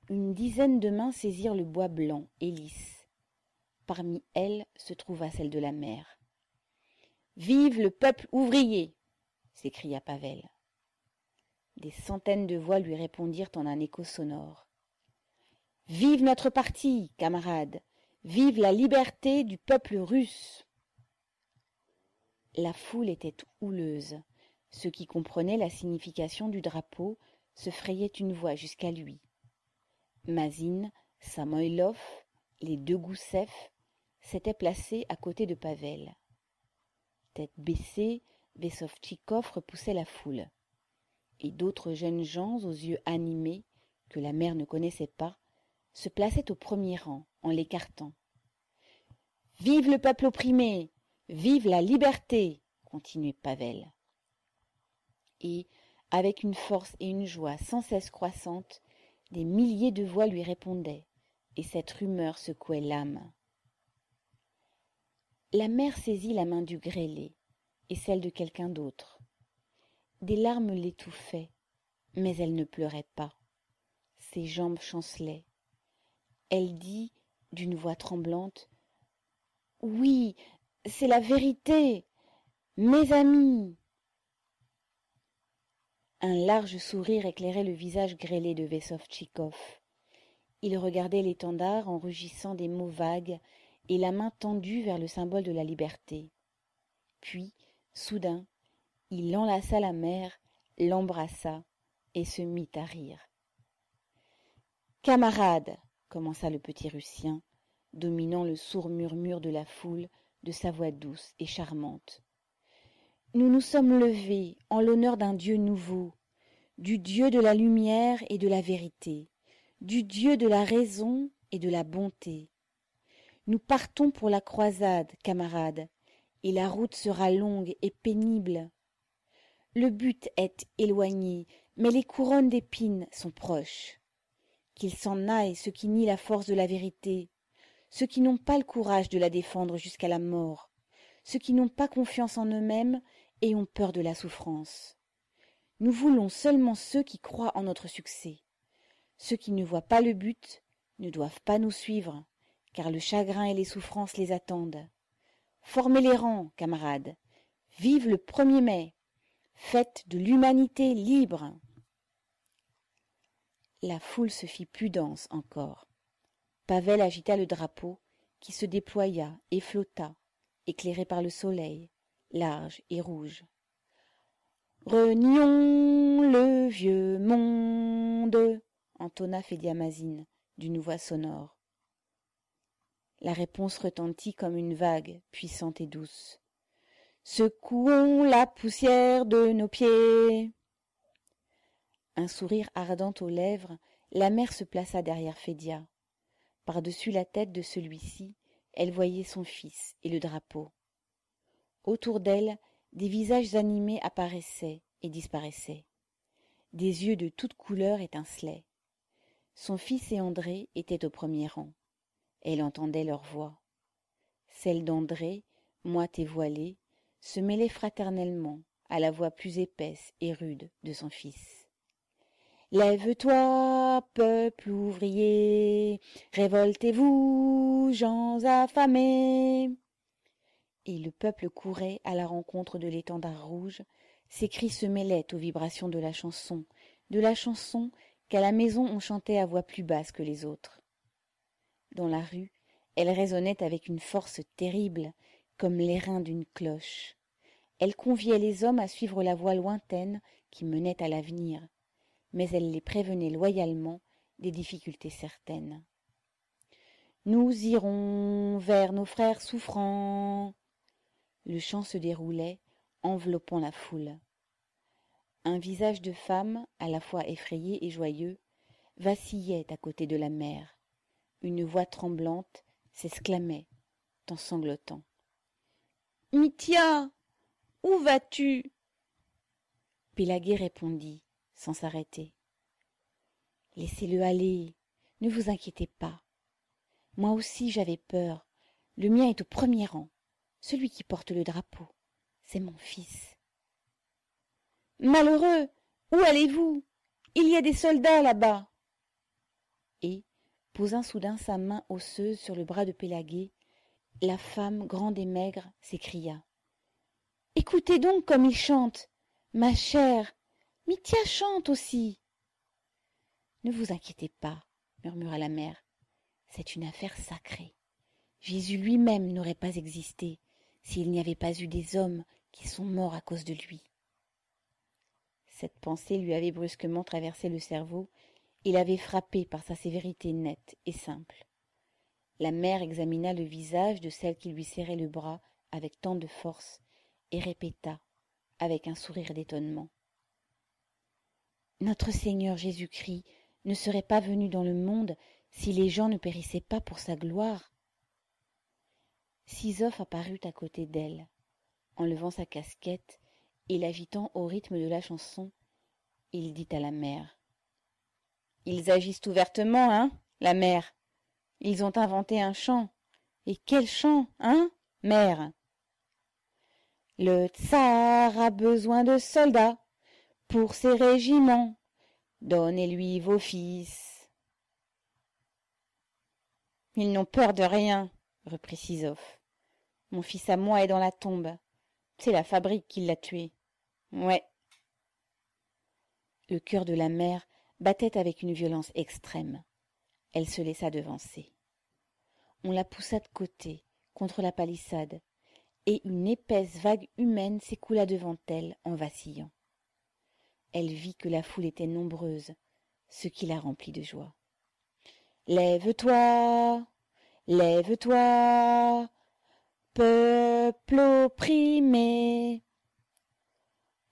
une dizaine de mains saisirent le bois blanc et lisse. Parmi elles se trouva celle de la mère. Vive le peuple ouvrier s'écria Pavel. Des centaines de voix lui répondirent en un écho sonore. Vive notre parti, camarades Vive la liberté du peuple russe. La foule était houleuse. Ceux qui comprenaient la signification du drapeau se frayaient une voix jusqu'à lui. Mazine, Samoylov, les deux Gousseff s'étaient placés à côté de Pavel. Tête baissée, Vesovtchikov repoussait la foule. Et d'autres jeunes gens aux yeux animés, que la mère ne connaissait pas, se plaçait au premier rang en l'écartant. Vive le peuple opprimé Vive la liberté continuait Pavel. Et, avec une force et une joie sans cesse croissantes, des milliers de voix lui répondaient, et cette rumeur secouait l'âme. La mère saisit la main du grêlé et celle de quelqu'un d'autre. Des larmes l'étouffaient, mais elle ne pleurait pas. Ses jambes chancelaient, elle dit d'une voix tremblante Oui, c'est la vérité. Mes amis. Un large sourire éclairait le visage grêlé de vessov Il regardait l'étendard en rugissant des mots vagues et la main tendue vers le symbole de la liberté. Puis, soudain, il enlaça la mère, l'embrassa et se mit à rire. Camarade !» commença le petit Russien, dominant le sourd murmure de la foule de sa voix douce et charmante. Nous nous sommes levés en l'honneur d'un Dieu nouveau, du Dieu de la lumière et de la vérité, du Dieu de la raison et de la bonté. Nous partons pour la croisade, camarades, et la route sera longue et pénible. Le but est éloigné, mais les couronnes d'épines sont proches qu'ils s'en aillent ceux qui nient la force de la vérité ceux qui n'ont pas le courage de la défendre jusqu'à la mort ceux qui n'ont pas confiance en eux-mêmes et ont peur de la souffrance nous voulons seulement ceux qui croient en notre succès ceux qui ne voient pas le but ne doivent pas nous suivre car le chagrin et les souffrances les attendent formez les rangs camarades vive le 1er mai Faites de l'humanité libre la foule se fit plus dense encore pavel agita le drapeau qui se déploya et flotta éclairé par le soleil large et rouge renions le vieux monde entonna fédiamazine d'une voix sonore la réponse retentit comme une vague puissante et douce secouons la poussière de nos pieds un sourire ardent aux lèvres la mère se plaça derrière fédia par-dessus la tête de celui-ci elle voyait son fils et le drapeau autour d'elle des visages animés apparaissaient et disparaissaient des yeux de toutes couleurs étincelaient son fils et André étaient au premier rang elle entendait leurs voix celle d'André, moite et voilée se mêlait fraternellement à la voix plus épaisse et rude de son fils Lève-toi, peuple ouvrier, révoltez-vous, gens affamés. Et le peuple courait à la rencontre de l'étendard rouge, ses cris se mêlaient aux vibrations de la chanson, de la chanson qu'à la maison on chantait à voix plus basse que les autres. Dans la rue, elle résonnait avec une force terrible, comme l'airain d'une cloche. Elle conviait les hommes à suivre la voie lointaine qui menait à l'avenir, mais elle les prévenait loyalement des difficultés certaines. Nous irons vers nos frères souffrants. Le chant se déroulait, enveloppant la foule. Un visage de femme, à la fois effrayé et joyeux, vacillait à côté de la mère. Une voix tremblante s'exclamait, en sanglotant. Mitia, où vas-tu Pélaguer répondit sans s'arrêter. Laissez-le aller, ne vous inquiétez pas. Moi aussi j'avais peur. Le mien est au premier rang, celui qui porte le drapeau. C'est mon fils. Malheureux, où allez-vous Il y a des soldats là-bas. Et, posant soudain sa main osseuse sur le bras de Pélaguet, la femme, grande et maigre, s'écria. Écoutez donc comme il chante. Ma chère, Mitia chante aussi. Ne vous inquiétez pas, murmura la mère. C'est une affaire sacrée. Jésus lui-même n'aurait pas existé s'il n'y avait pas eu des hommes qui sont morts à cause de lui. Cette pensée lui avait brusquement traversé le cerveau et l'avait frappé par sa sévérité nette et simple. La mère examina le visage de celle qui lui serrait le bras avec tant de force et répéta avec un sourire d'étonnement. Notre Seigneur Jésus-Christ ne serait pas venu dans le monde si les gens ne périssaient pas pour sa gloire. Sisoph apparut à côté d'elle, en levant sa casquette et l'agitant au rythme de la chanson. Il dit à la mère Ils agissent ouvertement, hein, la mère Ils ont inventé un chant. Et quel chant, hein, mère Le tsar a besoin de soldats pour ses régiments, donnez-lui vos fils. Ils n'ont peur de rien, reprit Sisoff. Mon fils à moi est dans la tombe. C'est la fabrique qui l'a tué. Ouais. Le cœur de la mère battait avec une violence extrême. Elle se laissa devancer. On la poussa de côté, contre la palissade, et une épaisse vague humaine s'écoula devant elle en vacillant elle vit que la foule était nombreuse, ce qui la remplit de joie. Lève-toi, lève-toi, peuple opprimé.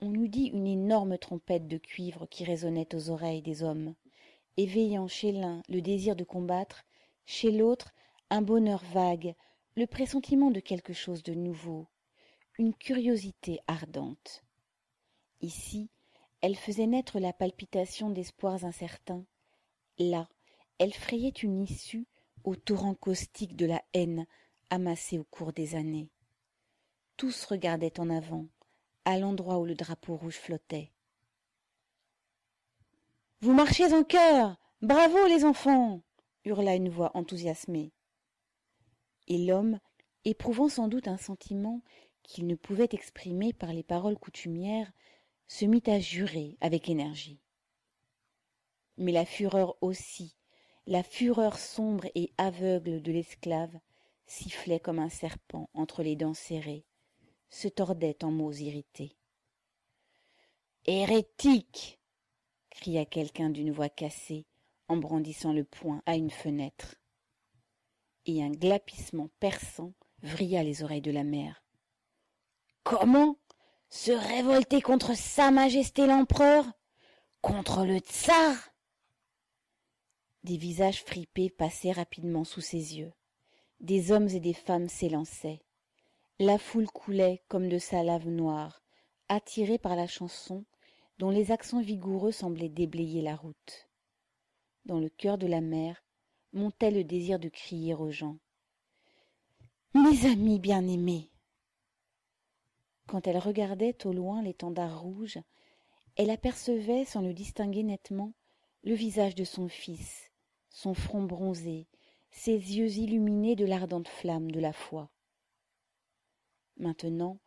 On eût dit une énorme trompette de cuivre qui résonnait aux oreilles des hommes, éveillant chez l'un le désir de combattre, chez l'autre un bonheur vague, le pressentiment de quelque chose de nouveau, une curiosité ardente. Ici, elle faisait naître la palpitation d'espoirs incertains là elle frayait une issue au torrent caustique de la haine amassée au cours des années tous regardaient en avant à l'endroit où le drapeau rouge flottait vous marchez en cœur, bravo les enfants hurla une voix enthousiasmée et l'homme éprouvant sans doute un sentiment qu'il ne pouvait exprimer par les paroles coutumières se mit à jurer avec énergie. Mais la fureur aussi, la fureur sombre et aveugle de l'esclave, sifflait comme un serpent entre les dents serrées, se tordait en mots irrités. Hérétique cria quelqu'un d'une voix cassée en brandissant le poing à une fenêtre. Et un glapissement perçant vrilla les oreilles de la mère. Comment se révolter contre Sa Majesté l'Empereur Contre le tsar Des visages fripés passaient rapidement sous ses yeux. Des hommes et des femmes s'élançaient. La foule coulait comme de sa lave noire, attirée par la chanson dont les accents vigoureux semblaient déblayer la route. Dans le cœur de la mère montait le désir de crier aux gens. Mes amis bien-aimés, quand elle regardait au loin l'étendard rouge, elle apercevait, sans le distinguer nettement, le visage de son fils, son front bronzé, ses yeux illuminés de l'ardente flamme de la foi. Maintenant,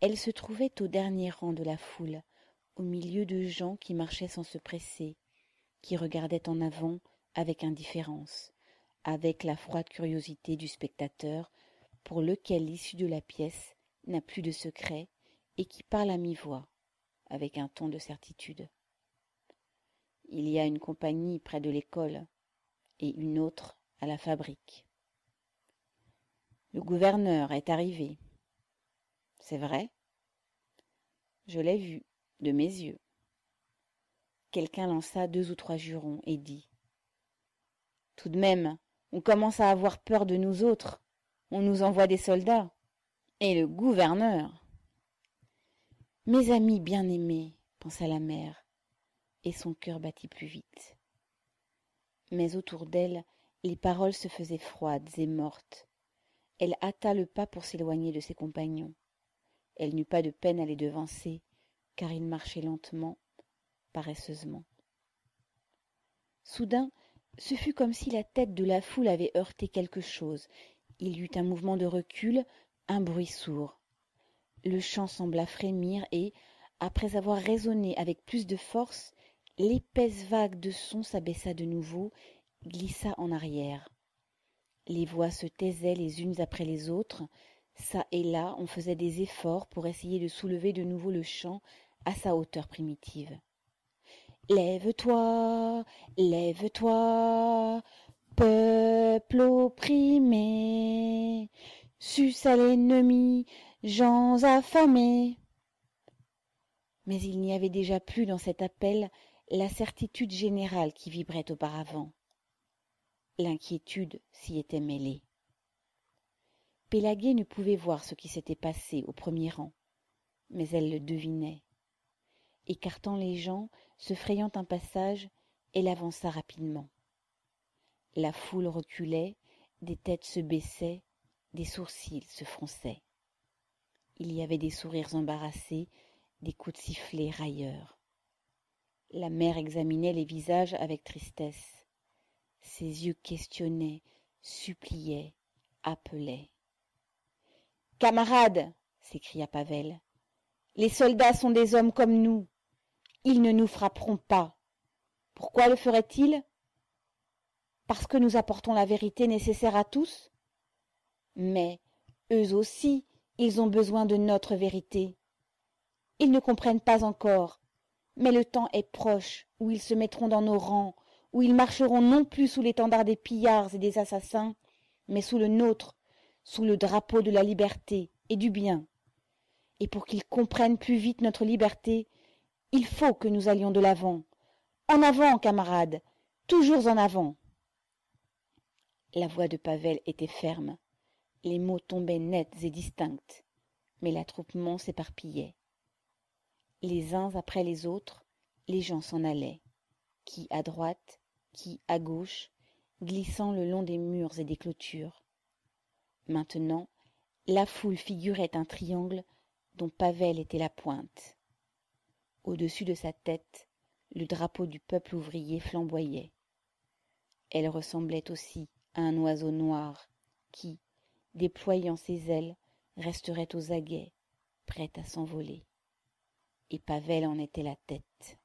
elle se trouvait au dernier rang de la foule, au milieu de gens qui marchaient sans se presser, qui regardaient en avant avec indifférence, avec la froide curiosité du spectateur pour lequel l'issue de la pièce n'a plus de secret et qui parle à mi-voix, avec un ton de certitude. Il y a une compagnie près de l'école et une autre à la fabrique. Le gouverneur est arrivé. C'est vrai Je l'ai vu, de mes yeux. Quelqu'un lança deux ou trois jurons et dit Tout de même, on commence à avoir peur de nous autres. On nous envoie des soldats. Et le gouverneur. Mes amis bien-aimés, pensa la mère, et son cœur battit plus vite. Mais autour d'elle, les paroles se faisaient froides et mortes. Elle hâta le pas pour s'éloigner de ses compagnons. Elle n'eut pas de peine à les devancer, car ils marchaient lentement, paresseusement. Soudain, ce fut comme si la tête de la foule avait heurté quelque chose. Il y eut un mouvement de recul, un bruit sourd. Le chant sembla frémir et, après avoir résonné avec plus de force, l'épaisse vague de son s'abaissa de nouveau, glissa en arrière. Les voix se taisaient les unes après les autres, Ça et là on faisait des efforts pour essayer de soulever de nouveau le chant à sa hauteur primitive. Lève-toi, lève-toi, peuple opprimé, suce à l'ennemi gens affamés mais il n'y avait déjà plus dans cet appel la certitude générale qui vibrait auparavant l'inquiétude s'y était mêlée Pélaguée ne pouvait voir ce qui s'était passé au premier rang mais elle le devinait écartant les gens se frayant un passage elle avança rapidement la foule reculait des têtes se baissaient des sourcils se fronçaient. Il y avait des sourires embarrassés, des coups de sifflet railleurs. La mère examinait les visages avec tristesse. Ses yeux questionnaient, suppliaient, appelaient. Camarades s'écria Pavel, les soldats sont des hommes comme nous. Ils ne nous frapperont pas. Pourquoi le feraient-ils Parce que nous apportons la vérité nécessaire à tous mais eux aussi ils ont besoin de notre vérité ils ne comprennent pas encore mais le temps est proche où ils se mettront dans nos rangs où ils marcheront non plus sous l'étendard des pillards et des assassins mais sous le nôtre sous le drapeau de la liberté et du bien et pour qu'ils comprennent plus vite notre liberté il faut que nous allions de l'avant en avant camarades toujours en avant la voix de pavel était ferme les mots tombaient nets et distincts mais l'attroupement s'éparpillait les uns après les autres les gens s'en allaient qui à droite qui à gauche glissant le long des murs et des clôtures maintenant la foule figurait un triangle dont pavel était la pointe au-dessus de sa tête le drapeau du peuple ouvrier flamboyait elle ressemblait aussi à un oiseau noir qui déployant ses ailes, resterait aux aguets, prête à s'envoler. Et Pavel en était la tête.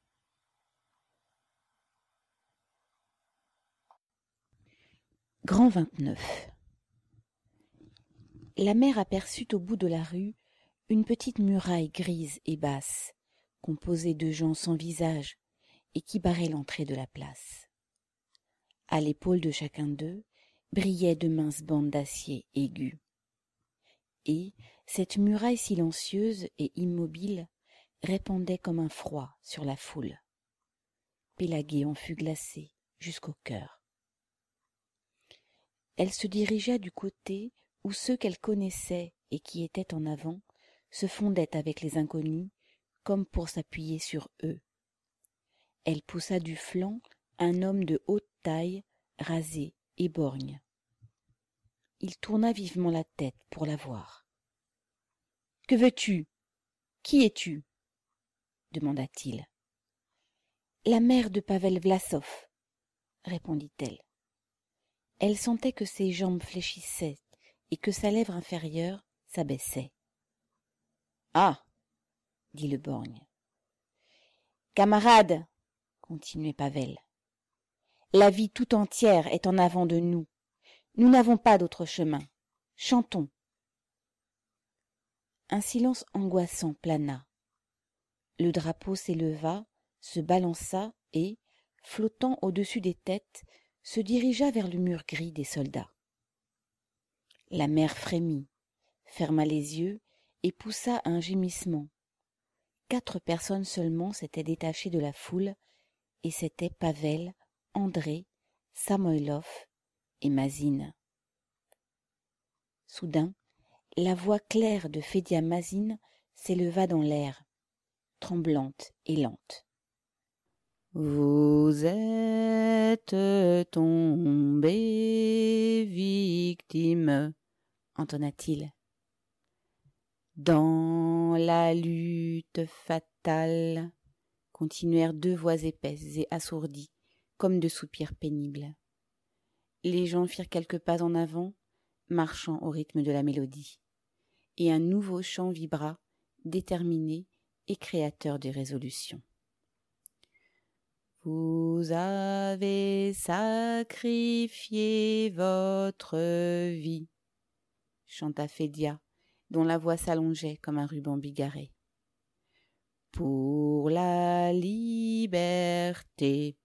Grand 29 La mère aperçut au bout de la rue une petite muraille grise et basse, composée de gens sans visage, et qui barrait l'entrée de la place. À l'épaule de chacun d'eux, brillaient de minces bandes d'acier aiguës, et cette muraille silencieuse et immobile répandait comme un froid sur la foule Pélaguée en fut glacée jusqu'au cœur elle se dirigea du côté où ceux qu'elle connaissait et qui étaient en avant se fondaient avec les inconnus comme pour s'appuyer sur eux elle poussa du flanc un homme de haute taille rasé et borgne il tourna vivement la tête pour la voir que veux-tu qui es-tu demanda-t-il la mère de pavel Vlasov, répondit-elle elle sentait que ses jambes fléchissaient et que sa lèvre inférieure s'abaissait ah dit le borgne camarade continuait pavel la vie tout entière est en avant de nous nous n'avons pas d'autre chemin chantons un silence angoissant plana le drapeau s'éleva se balança et flottant au-dessus des têtes se dirigea vers le mur gris des soldats la mère frémit ferma les yeux et poussa un gémissement quatre personnes seulement s'étaient détachées de la foule et c'étaient pavel andré Soudain, la voix claire de Fédia Mazine s'éleva dans l'air, tremblante et lente. Vous êtes tombée victime, entonna-t-il. Dans la lutte fatale, continuèrent deux voix épaisses et assourdies, comme de soupirs pénibles. Les gens firent quelques pas en avant, marchant au rythme de la mélodie, et un nouveau chant vibra, déterminé et créateur de résolutions. « Vous avez sacrifié votre vie, chanta Fédia, dont la voix s'allongeait comme un ruban bigarré. Pour la liberté,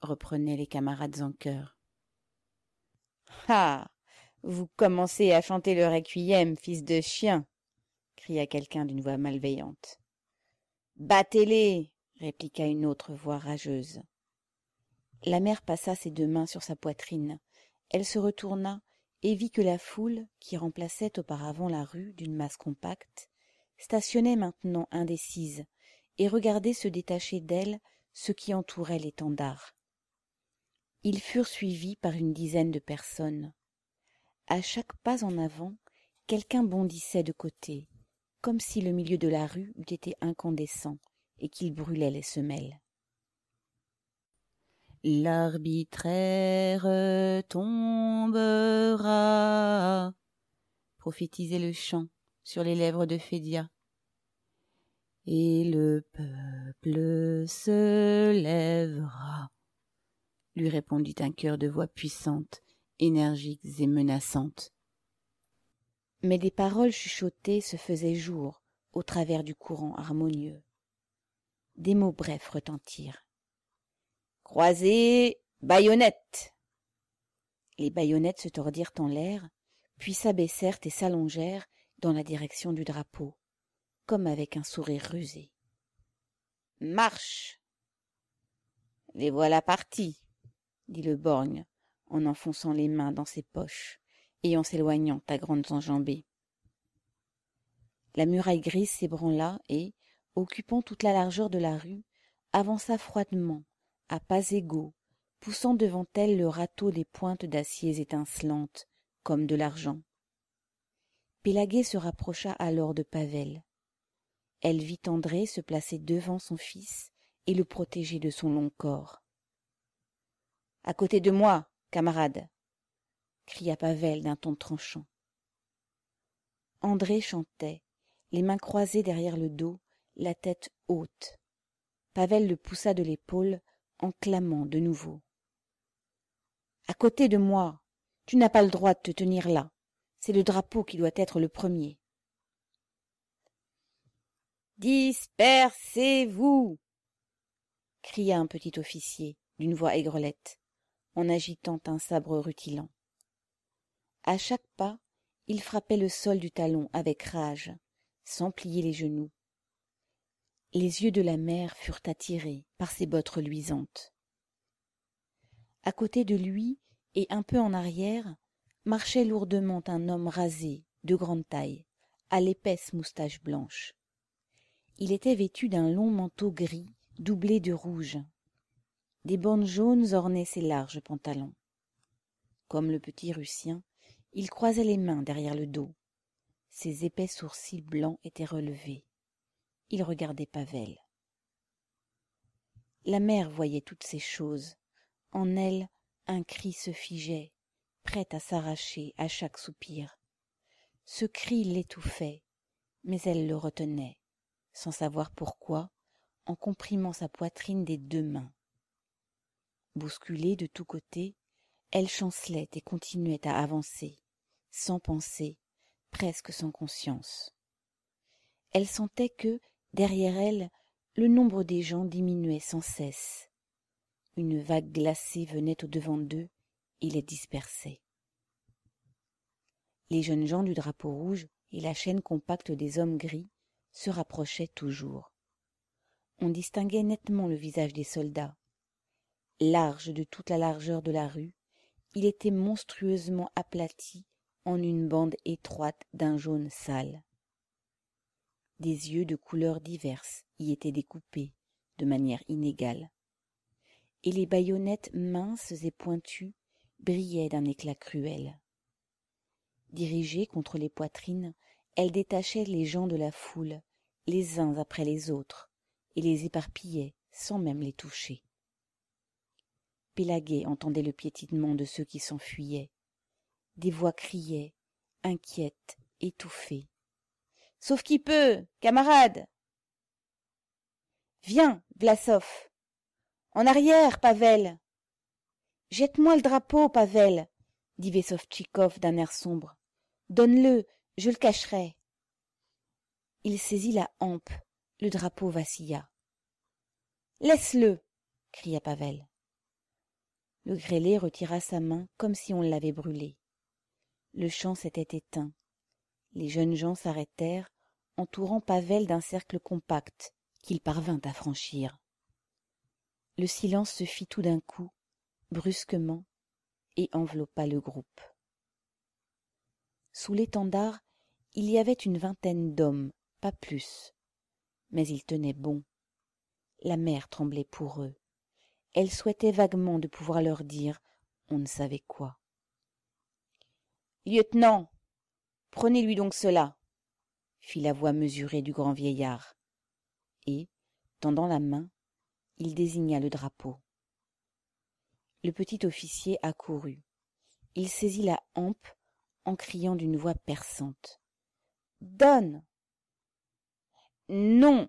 reprenaient les camarades en chœur ah vous commencez à chanter le requiem fils de chien cria quelqu'un d'une voix malveillante battez les répliqua une autre voix rageuse la mère passa ses deux mains sur sa poitrine elle se retourna et vit que la foule qui remplaçait auparavant la rue d'une masse compacte stationnait maintenant indécise et regardait se détacher d'elle ce qui entourait l'étendard ils furent suivis par une dizaine de personnes À chaque pas en avant quelqu'un bondissait de côté comme si le milieu de la rue eût été incandescent et qu'il brûlait les semelles l'arbitraire tombera prophétisait le chant sur les lèvres de Fédia. Et le peuple se lèvera lui répondit un cœur de voix puissante, énergiques et menaçantes. Mais des paroles chuchotées se faisaient jour au travers du courant harmonieux. Des mots brefs retentirent. Croisez baïonnettes Les baïonnettes se tordirent en l'air, puis s'abaissèrent et s'allongèrent dans la direction du drapeau, comme avec un sourire rusé. Marche Les voilà partis dit le borgne en enfonçant les mains dans ses poches et en s'éloignant à grandes enjambées la muraille grise s'ébranla et occupant toute la largeur de la rue avança froidement à pas égaux poussant devant elle le râteau des pointes d'acier étincelantes comme de l'argent Pélaguet se rapprocha alors de pavel elle vit andré se placer devant son fils et le protéger de son long corps à côté de moi camarade cria pavel d'un ton tranchant andré chantait les mains croisées derrière le dos la tête haute pavel le poussa de l'épaule en clamant de nouveau à côté de moi tu n'as pas le droit de te tenir là c'est le drapeau qui doit être le premier dispersez vous cria un petit officier d'une voix aigrelette en agitant un sabre rutilant à chaque pas il frappait le sol du talon avec rage sans plier les genoux les yeux de la mère furent attirés par ses bottes luisantes. à côté de lui et un peu en arrière marchait lourdement un homme rasé de grande taille à l'épaisse moustache blanche il était vêtu d'un long manteau gris doublé de rouge des bandes jaunes ornaient ses larges pantalons comme le petit Russien, il croisait les mains derrière le dos ses épais sourcils blancs étaient relevés il regardait pavel la mère voyait toutes ces choses en elle un cri se figeait prêt à s'arracher à chaque soupir ce cri l'étouffait mais elle le retenait sans savoir pourquoi en comprimant sa poitrine des deux mains bousculée de tous côtés elle chancelait et continuait à avancer sans penser, presque sans conscience elle sentait que derrière elle le nombre des gens diminuait sans cesse une vague glacée venait au-devant d'eux et les dispersait les jeunes gens du drapeau rouge et la chaîne compacte des hommes gris se rapprochaient toujours on distinguait nettement le visage des soldats large de toute la largeur de la rue il était monstrueusement aplati en une bande étroite d'un jaune sale des yeux de couleurs diverses y étaient découpés de manière inégale et les baïonnettes minces et pointues brillaient d'un éclat cruel dirigées contre les poitrines elles détachaient les gens de la foule les uns après les autres et les éparpillaient sans même les toucher Pélagé entendait le piétinement de ceux qui s'enfuyaient des voix criaient inquiètes étouffées Sauf qui peut camarade !— viens Vlasov en arrière pavel jette-moi le drapeau pavel dit Vesovtchikov d'un air sombre donne-le je le cacherai il saisit la hampe le drapeau vacilla laisse-le cria pavel le grêlé retira sa main comme si on l'avait brûlée le chant s'était éteint les jeunes gens s'arrêtèrent entourant pavel d'un cercle compact qu'il parvint à franchir le silence se fit tout d'un coup brusquement et enveloppa le groupe sous l'étendard il y avait une vingtaine d'hommes pas plus mais ils tenaient bon la mer tremblait pour eux elle souhaitait vaguement de pouvoir leur dire on ne savait quoi lieutenant prenez-lui donc cela fit la voix mesurée du grand vieillard et tendant la main il désigna le drapeau le petit officier accourut il saisit la hampe en criant d'une voix perçante donne non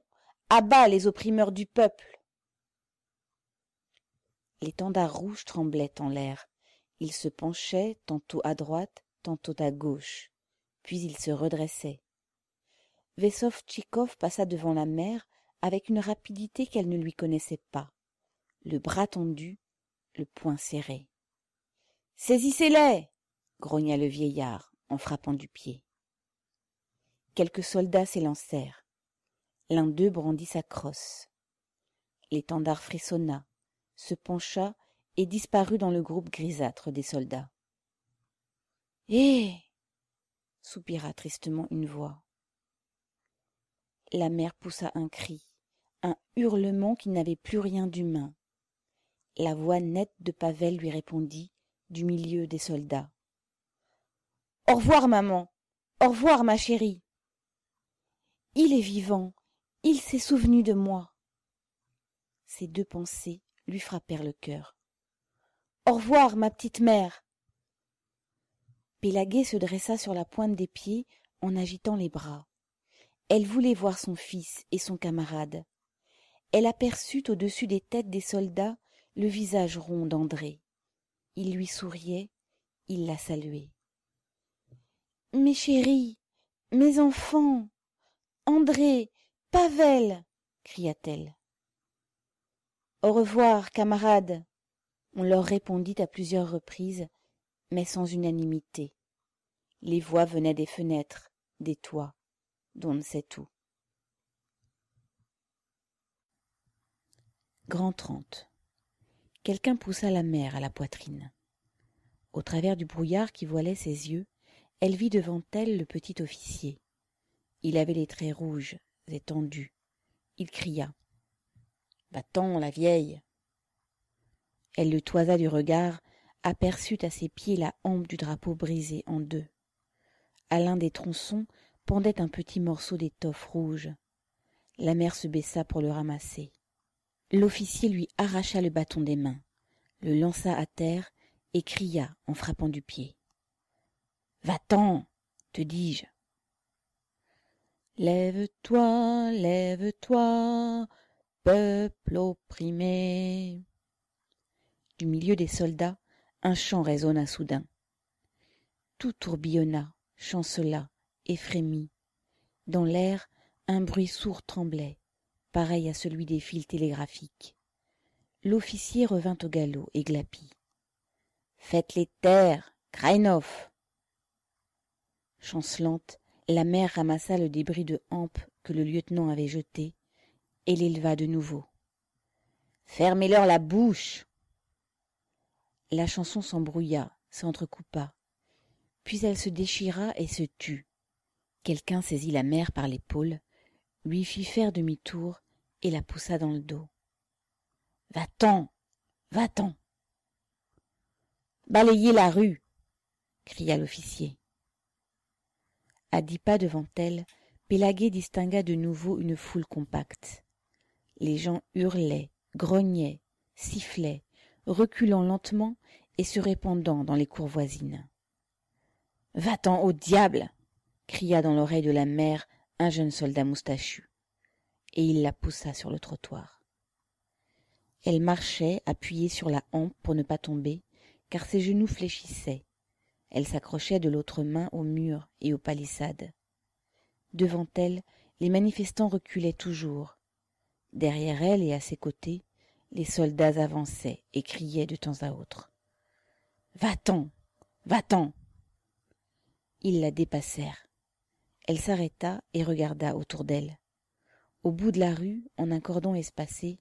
à bas les opprimeurs du peuple l'étendard rouge tremblait en l'air il se penchait tantôt à droite tantôt à gauche puis il se redressait Tchikov passa devant la mère avec une rapidité qu'elle ne lui connaissait pas le bras tendu le poing serré saisissez les grogna le vieillard en frappant du pied quelques soldats s'élancèrent l'un d'eux brandit sa crosse l'étendard frissonna se pencha et disparut dans le groupe grisâtre des soldats. Eh soupira tristement une voix. La mère poussa un cri, un hurlement qui n'avait plus rien d'humain. La voix nette de Pavel lui répondit du milieu des soldats. Au revoir, maman. Au revoir, ma chérie. Il est vivant. Il s'est souvenu de moi. Ces deux pensées lui frappèrent le cœur. Au revoir, ma petite mère. Pélaguet se dressa sur la pointe des pieds en agitant les bras. Elle voulait voir son fils et son camarade. Elle aperçut au-dessus des têtes des soldats le visage rond d'André. Il lui souriait, il la saluait. Mes chéris, mes enfants, André, Pavel, cria-t-elle au revoir camarades on leur répondit à plusieurs reprises mais sans unanimité les voix venaient des fenêtres des toits d'on ne sait où Grand Trente quelqu'un poussa la mère à la poitrine au travers du brouillard qui voilait ses yeux elle vit devant elle le petit officier il avait les traits rouges et tendus il cria va-t'en la vieille elle le toisa du regard aperçut à ses pieds la hampe du drapeau brisé en deux à l'un des tronçons pendait un petit morceau d'étoffe rouge la mère se baissa pour le ramasser l'officier lui arracha le bâton des mains le lança à terre et cria en frappant du pied va-t'en te dis-je lève-toi lève-toi peuple opprimé du milieu des soldats un chant résonna soudain tout tourbillonna chancela et frémit dans l'air un bruit sourd tremblait pareil à celui des fils télégraphiques l'officier revint au galop et glapit faites-les terres, kraïnoff chancelante la mère ramassa le débris de hampe que le lieutenant avait jeté et l'éleva de nouveau. Fermez-leur la bouche La chanson s'embrouilla, s'entrecoupa. Puis elle se déchira et se tut. Quelqu'un saisit la mère par l'épaule, lui fit faire demi-tour et la poussa dans le dos. Va-t'en Va-t'en Balayez la rue cria l'officier. À dix pas devant elle, Pélaguer distingua de nouveau une foule compacte les gens hurlaient grognaient sifflaient reculant lentement et se répandant dans les cours voisines va-t'en au diable cria dans l'oreille de la mère un jeune soldat moustachu et il la poussa sur le trottoir elle marchait appuyée sur la hampe pour ne pas tomber car ses genoux fléchissaient elle s'accrochait de l'autre main au mur et aux palissades devant elle les manifestants reculaient toujours derrière elle et à ses côtés les soldats avançaient et criaient de temps à autre va-t'en va-t'en ils la dépassèrent elle s'arrêta et regarda autour d'elle au bout de la rue en un cordon espacé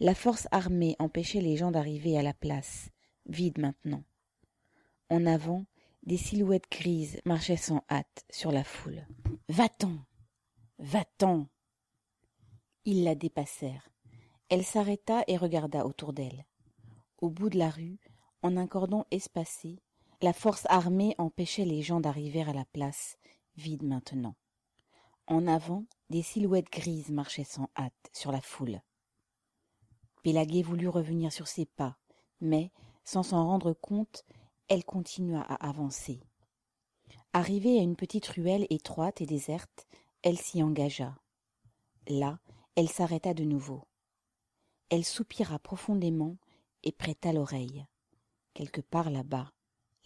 la force armée empêchait les gens d'arriver à la place vide maintenant en avant des silhouettes grises marchaient sans hâte sur la foule va-t'en va-t'en ils la dépassèrent. Elle s'arrêta et regarda autour d'elle. Au bout de la rue, en un cordon espacé, la force armée empêchait les gens d'arriver à la place, vide maintenant. En avant, des silhouettes grises marchaient sans hâte sur la foule. Pélagué voulut revenir sur ses pas, mais, sans s'en rendre compte, elle continua à avancer. Arrivée à une petite ruelle étroite et déserte, elle s'y engagea. Là, elle s'arrêta de nouveau. Elle soupira profondément et prêta l'oreille. Quelque part là-bas,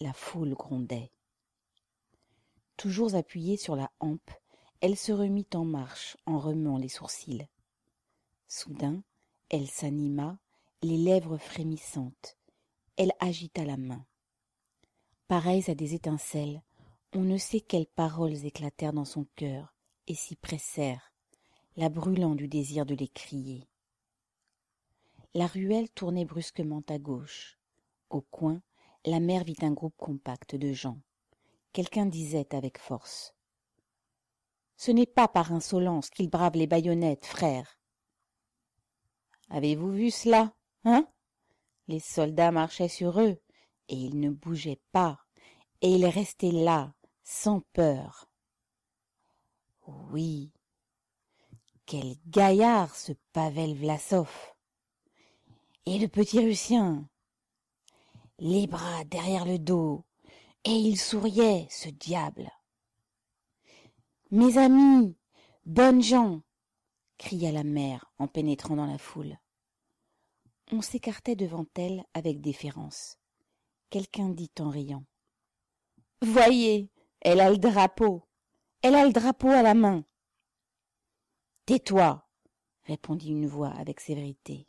la foule grondait. Toujours appuyée sur la hampe, elle se remit en marche en remuant les sourcils. Soudain, elle s'anima, les lèvres frémissantes. Elle agita la main. Pareilles à des étincelles, on ne sait quelles paroles éclatèrent dans son cœur et s'y pressèrent, la brûlant du désir de les crier. La ruelle tournait brusquement à gauche. Au coin, la mère vit un groupe compact de gens. Quelqu'un disait avec force. Ce n'est pas par insolence qu'ils bravent les baïonnettes, frère. Avez-vous vu cela, hein Les soldats marchaient sur eux, et ils ne bougeaient pas, et ils restaient là, sans peur. Oui, quel gaillard ce Pavel Vlasov Et le petit Russien Les bras derrière le dos, et il souriait, ce diable. Mes amis, bonnes gens, cria la mère en pénétrant dans la foule. On s'écartait devant elle avec déférence. Quelqu'un dit en riant. Voyez, elle a le drapeau. Elle a le drapeau à la main. Tais-toi répondit une voix avec sévérité.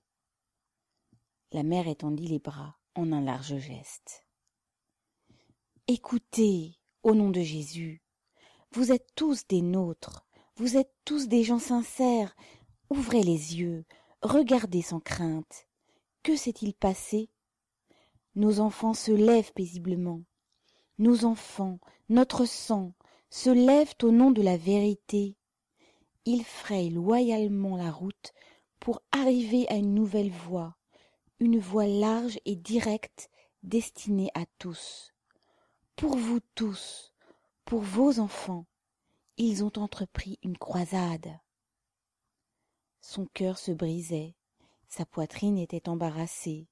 La mère étendit les bras en un large geste. Écoutez, au nom de Jésus, vous êtes tous des nôtres, vous êtes tous des gens sincères, ouvrez les yeux, regardez sans crainte. Que s'est-il passé Nos enfants se lèvent paisiblement. Nos enfants, notre sang, se lèvent au nom de la vérité, il fraye loyalement la route pour arriver à une nouvelle voie une voie large et directe destinée à tous pour vous tous pour vos enfants ils ont entrepris une croisade son cœur se brisait sa poitrine était embarrassée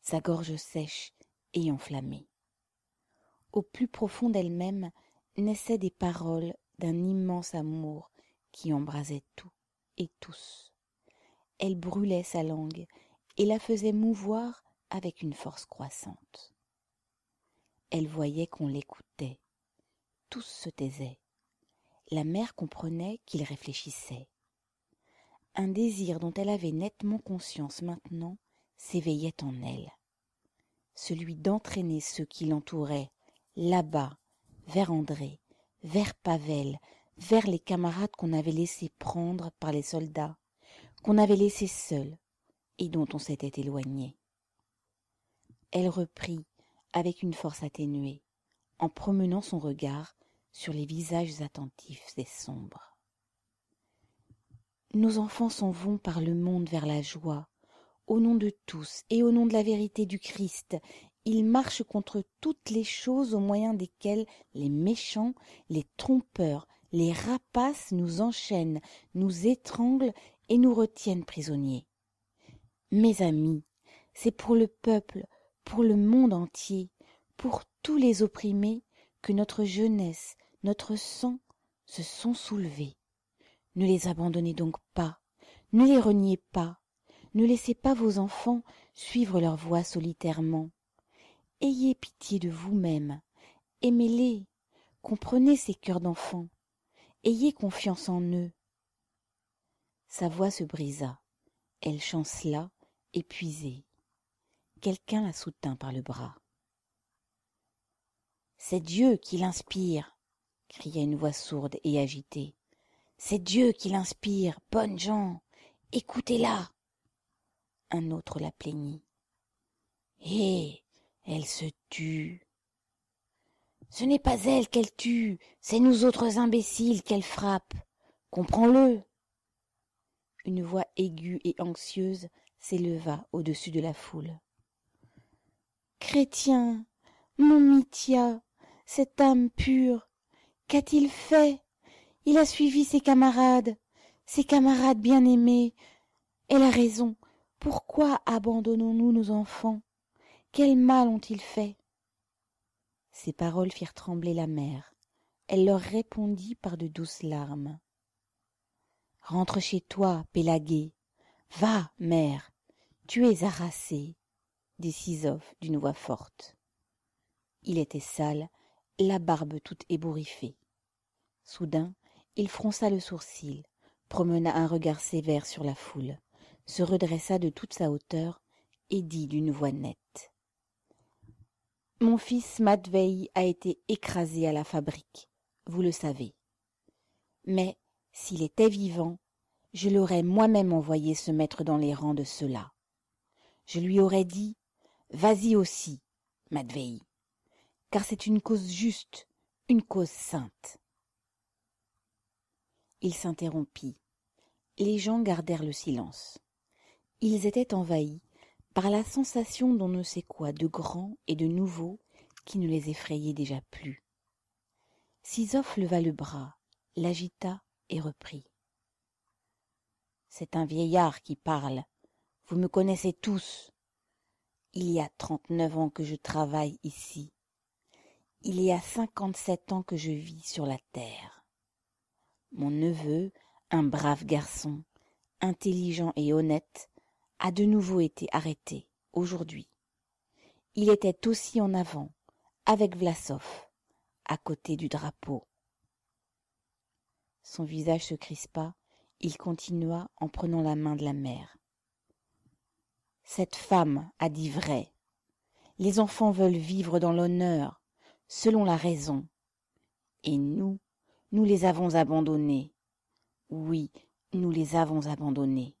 sa gorge sèche et enflammée au plus profond d'elle-même naissaient des paroles d'un immense amour qui embrasait tout et tous. Elle brûlait sa langue et la faisait mouvoir avec une force croissante. Elle voyait qu'on l'écoutait. Tous se taisaient. La mère comprenait qu'il réfléchissait. Un désir dont elle avait nettement conscience maintenant s'éveillait en elle. Celui d'entraîner ceux qui l'entouraient, là-bas, vers André, vers Pavel, vers les camarades qu'on avait laissés prendre par les soldats, qu'on avait laissés seuls et dont on s'était éloigné. Elle reprit avec une force atténuée, en promenant son regard sur les visages attentifs et sombres. Nos enfants s'en vont par le monde vers la joie. Au nom de tous et au nom de la vérité du Christ, ils marchent contre toutes les choses au moyen desquelles les méchants, les trompeurs, les rapaces nous enchaînent, nous étranglent et nous retiennent prisonniers. Mes amis, c'est pour le peuple, pour le monde entier, pour tous les opprimés que notre jeunesse, notre sang se sont soulevés. Ne les abandonnez donc pas, ne les reniez pas, ne laissez pas vos enfants suivre leur voie solitairement. Ayez pitié de vous-même, aimez-les, comprenez ces cœurs d'enfants, Ayez confiance en eux. Sa voix se brisa. Elle chancela, épuisée. Quelqu'un la soutint par le bras. C'est Dieu qui l'inspire, cria une voix sourde et agitée. C'est Dieu qui l'inspire, bonnes gens. Écoutez-la. Un autre la plaignit. Eh. Elle se tut. Ce n'est pas elle qu'elle tue, c'est nous autres imbéciles qu'elle frappe. Comprends-le. Une voix aiguë et anxieuse s'éleva au-dessus de la foule. Chrétien, mon Mithia, cette âme pure, qu'a-t-il fait Il a suivi ses camarades, ses camarades bien-aimés. Elle a raison. Pourquoi abandonnons-nous nos enfants Quel mal ont-ils fait ces paroles firent trembler la mère elle leur répondit par de douces larmes rentre chez toi pélagée va mère tu es harassée dit Sisophe d'une voix forte il était sale la barbe toute ébouriffée soudain il fronça le sourcil promena un regard sévère sur la foule se redressa de toute sa hauteur et dit d'une voix nette mon fils Matvei a été écrasé à la fabrique, vous le savez. Mais s'il était vivant, je l'aurais moi-même envoyé se mettre dans les rangs de ceux-là. Je lui aurais dit Vas-y aussi, Matvei, car c'est une cause juste, une cause sainte. Il s'interrompit. Les gens gardèrent le silence. Ils étaient envahis par la sensation d'on ne sait quoi de grand et de nouveau qui ne les effrayait déjà plus. S'Isophe leva le bras, l'agita et reprit. C'est un vieillard qui parle. Vous me connaissez tous. Il y a trente-neuf ans que je travaille ici. Il y a cinquante-sept ans que je vis sur la terre. Mon neveu, un brave garçon, intelligent et honnête, a de nouveau été arrêté aujourd'hui. Il était aussi en avant, avec Vlasov, à côté du drapeau. Son visage se crispa, il continua en prenant la main de la mère. Cette femme a dit vrai. Les enfants veulent vivre dans l'honneur, selon la raison. Et nous, nous les avons abandonnés. Oui, nous les avons abandonnés.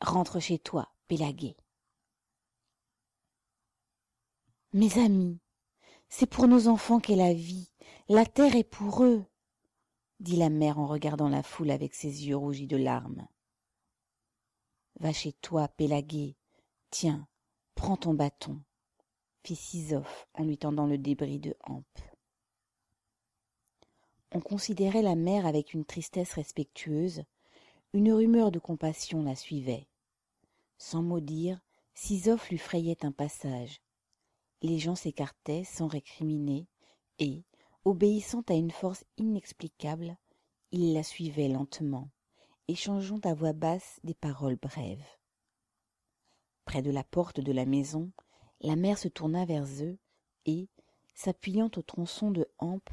Rentre chez toi, Pélagué. »« Mes amis, c'est pour nos enfants qu'est la vie. La terre est pour eux, dit la mère en regardant la foule avec ses yeux rougis de larmes. Va chez toi, Pélagué. Tiens, prends ton bâton, fit Sisophe en lui tendant le débris de hampe. On considérait la mère avec une tristesse respectueuse, une rumeur de compassion la suivait sans mot dire Sisoff lui frayait un passage les gens s'écartaient sans récriminer et obéissant à une force inexplicable ils la suivaient lentement échangeant à voix basse des paroles brèves près de la porte de la maison la mère se tourna vers eux et s'appuyant au tronçon de hampe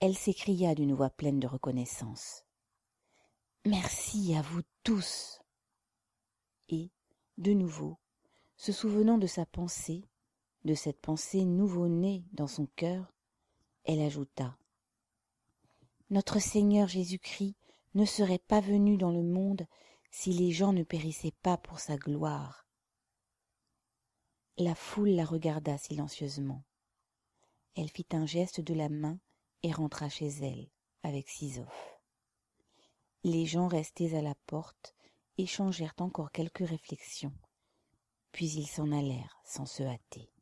elle s'écria d'une voix pleine de reconnaissance Merci à vous tous. Et, de nouveau, se souvenant de sa pensée, de cette pensée nouveau-née dans son cœur, elle ajouta Notre Seigneur Jésus-Christ ne serait pas venu dans le monde si les gens ne périssaient pas pour sa gloire. La foule la regarda silencieusement. Elle fit un geste de la main et rentra chez elle avec Sisophe. Les gens restés à la porte échangèrent encore quelques réflexions, puis ils s'en allèrent sans se hâter.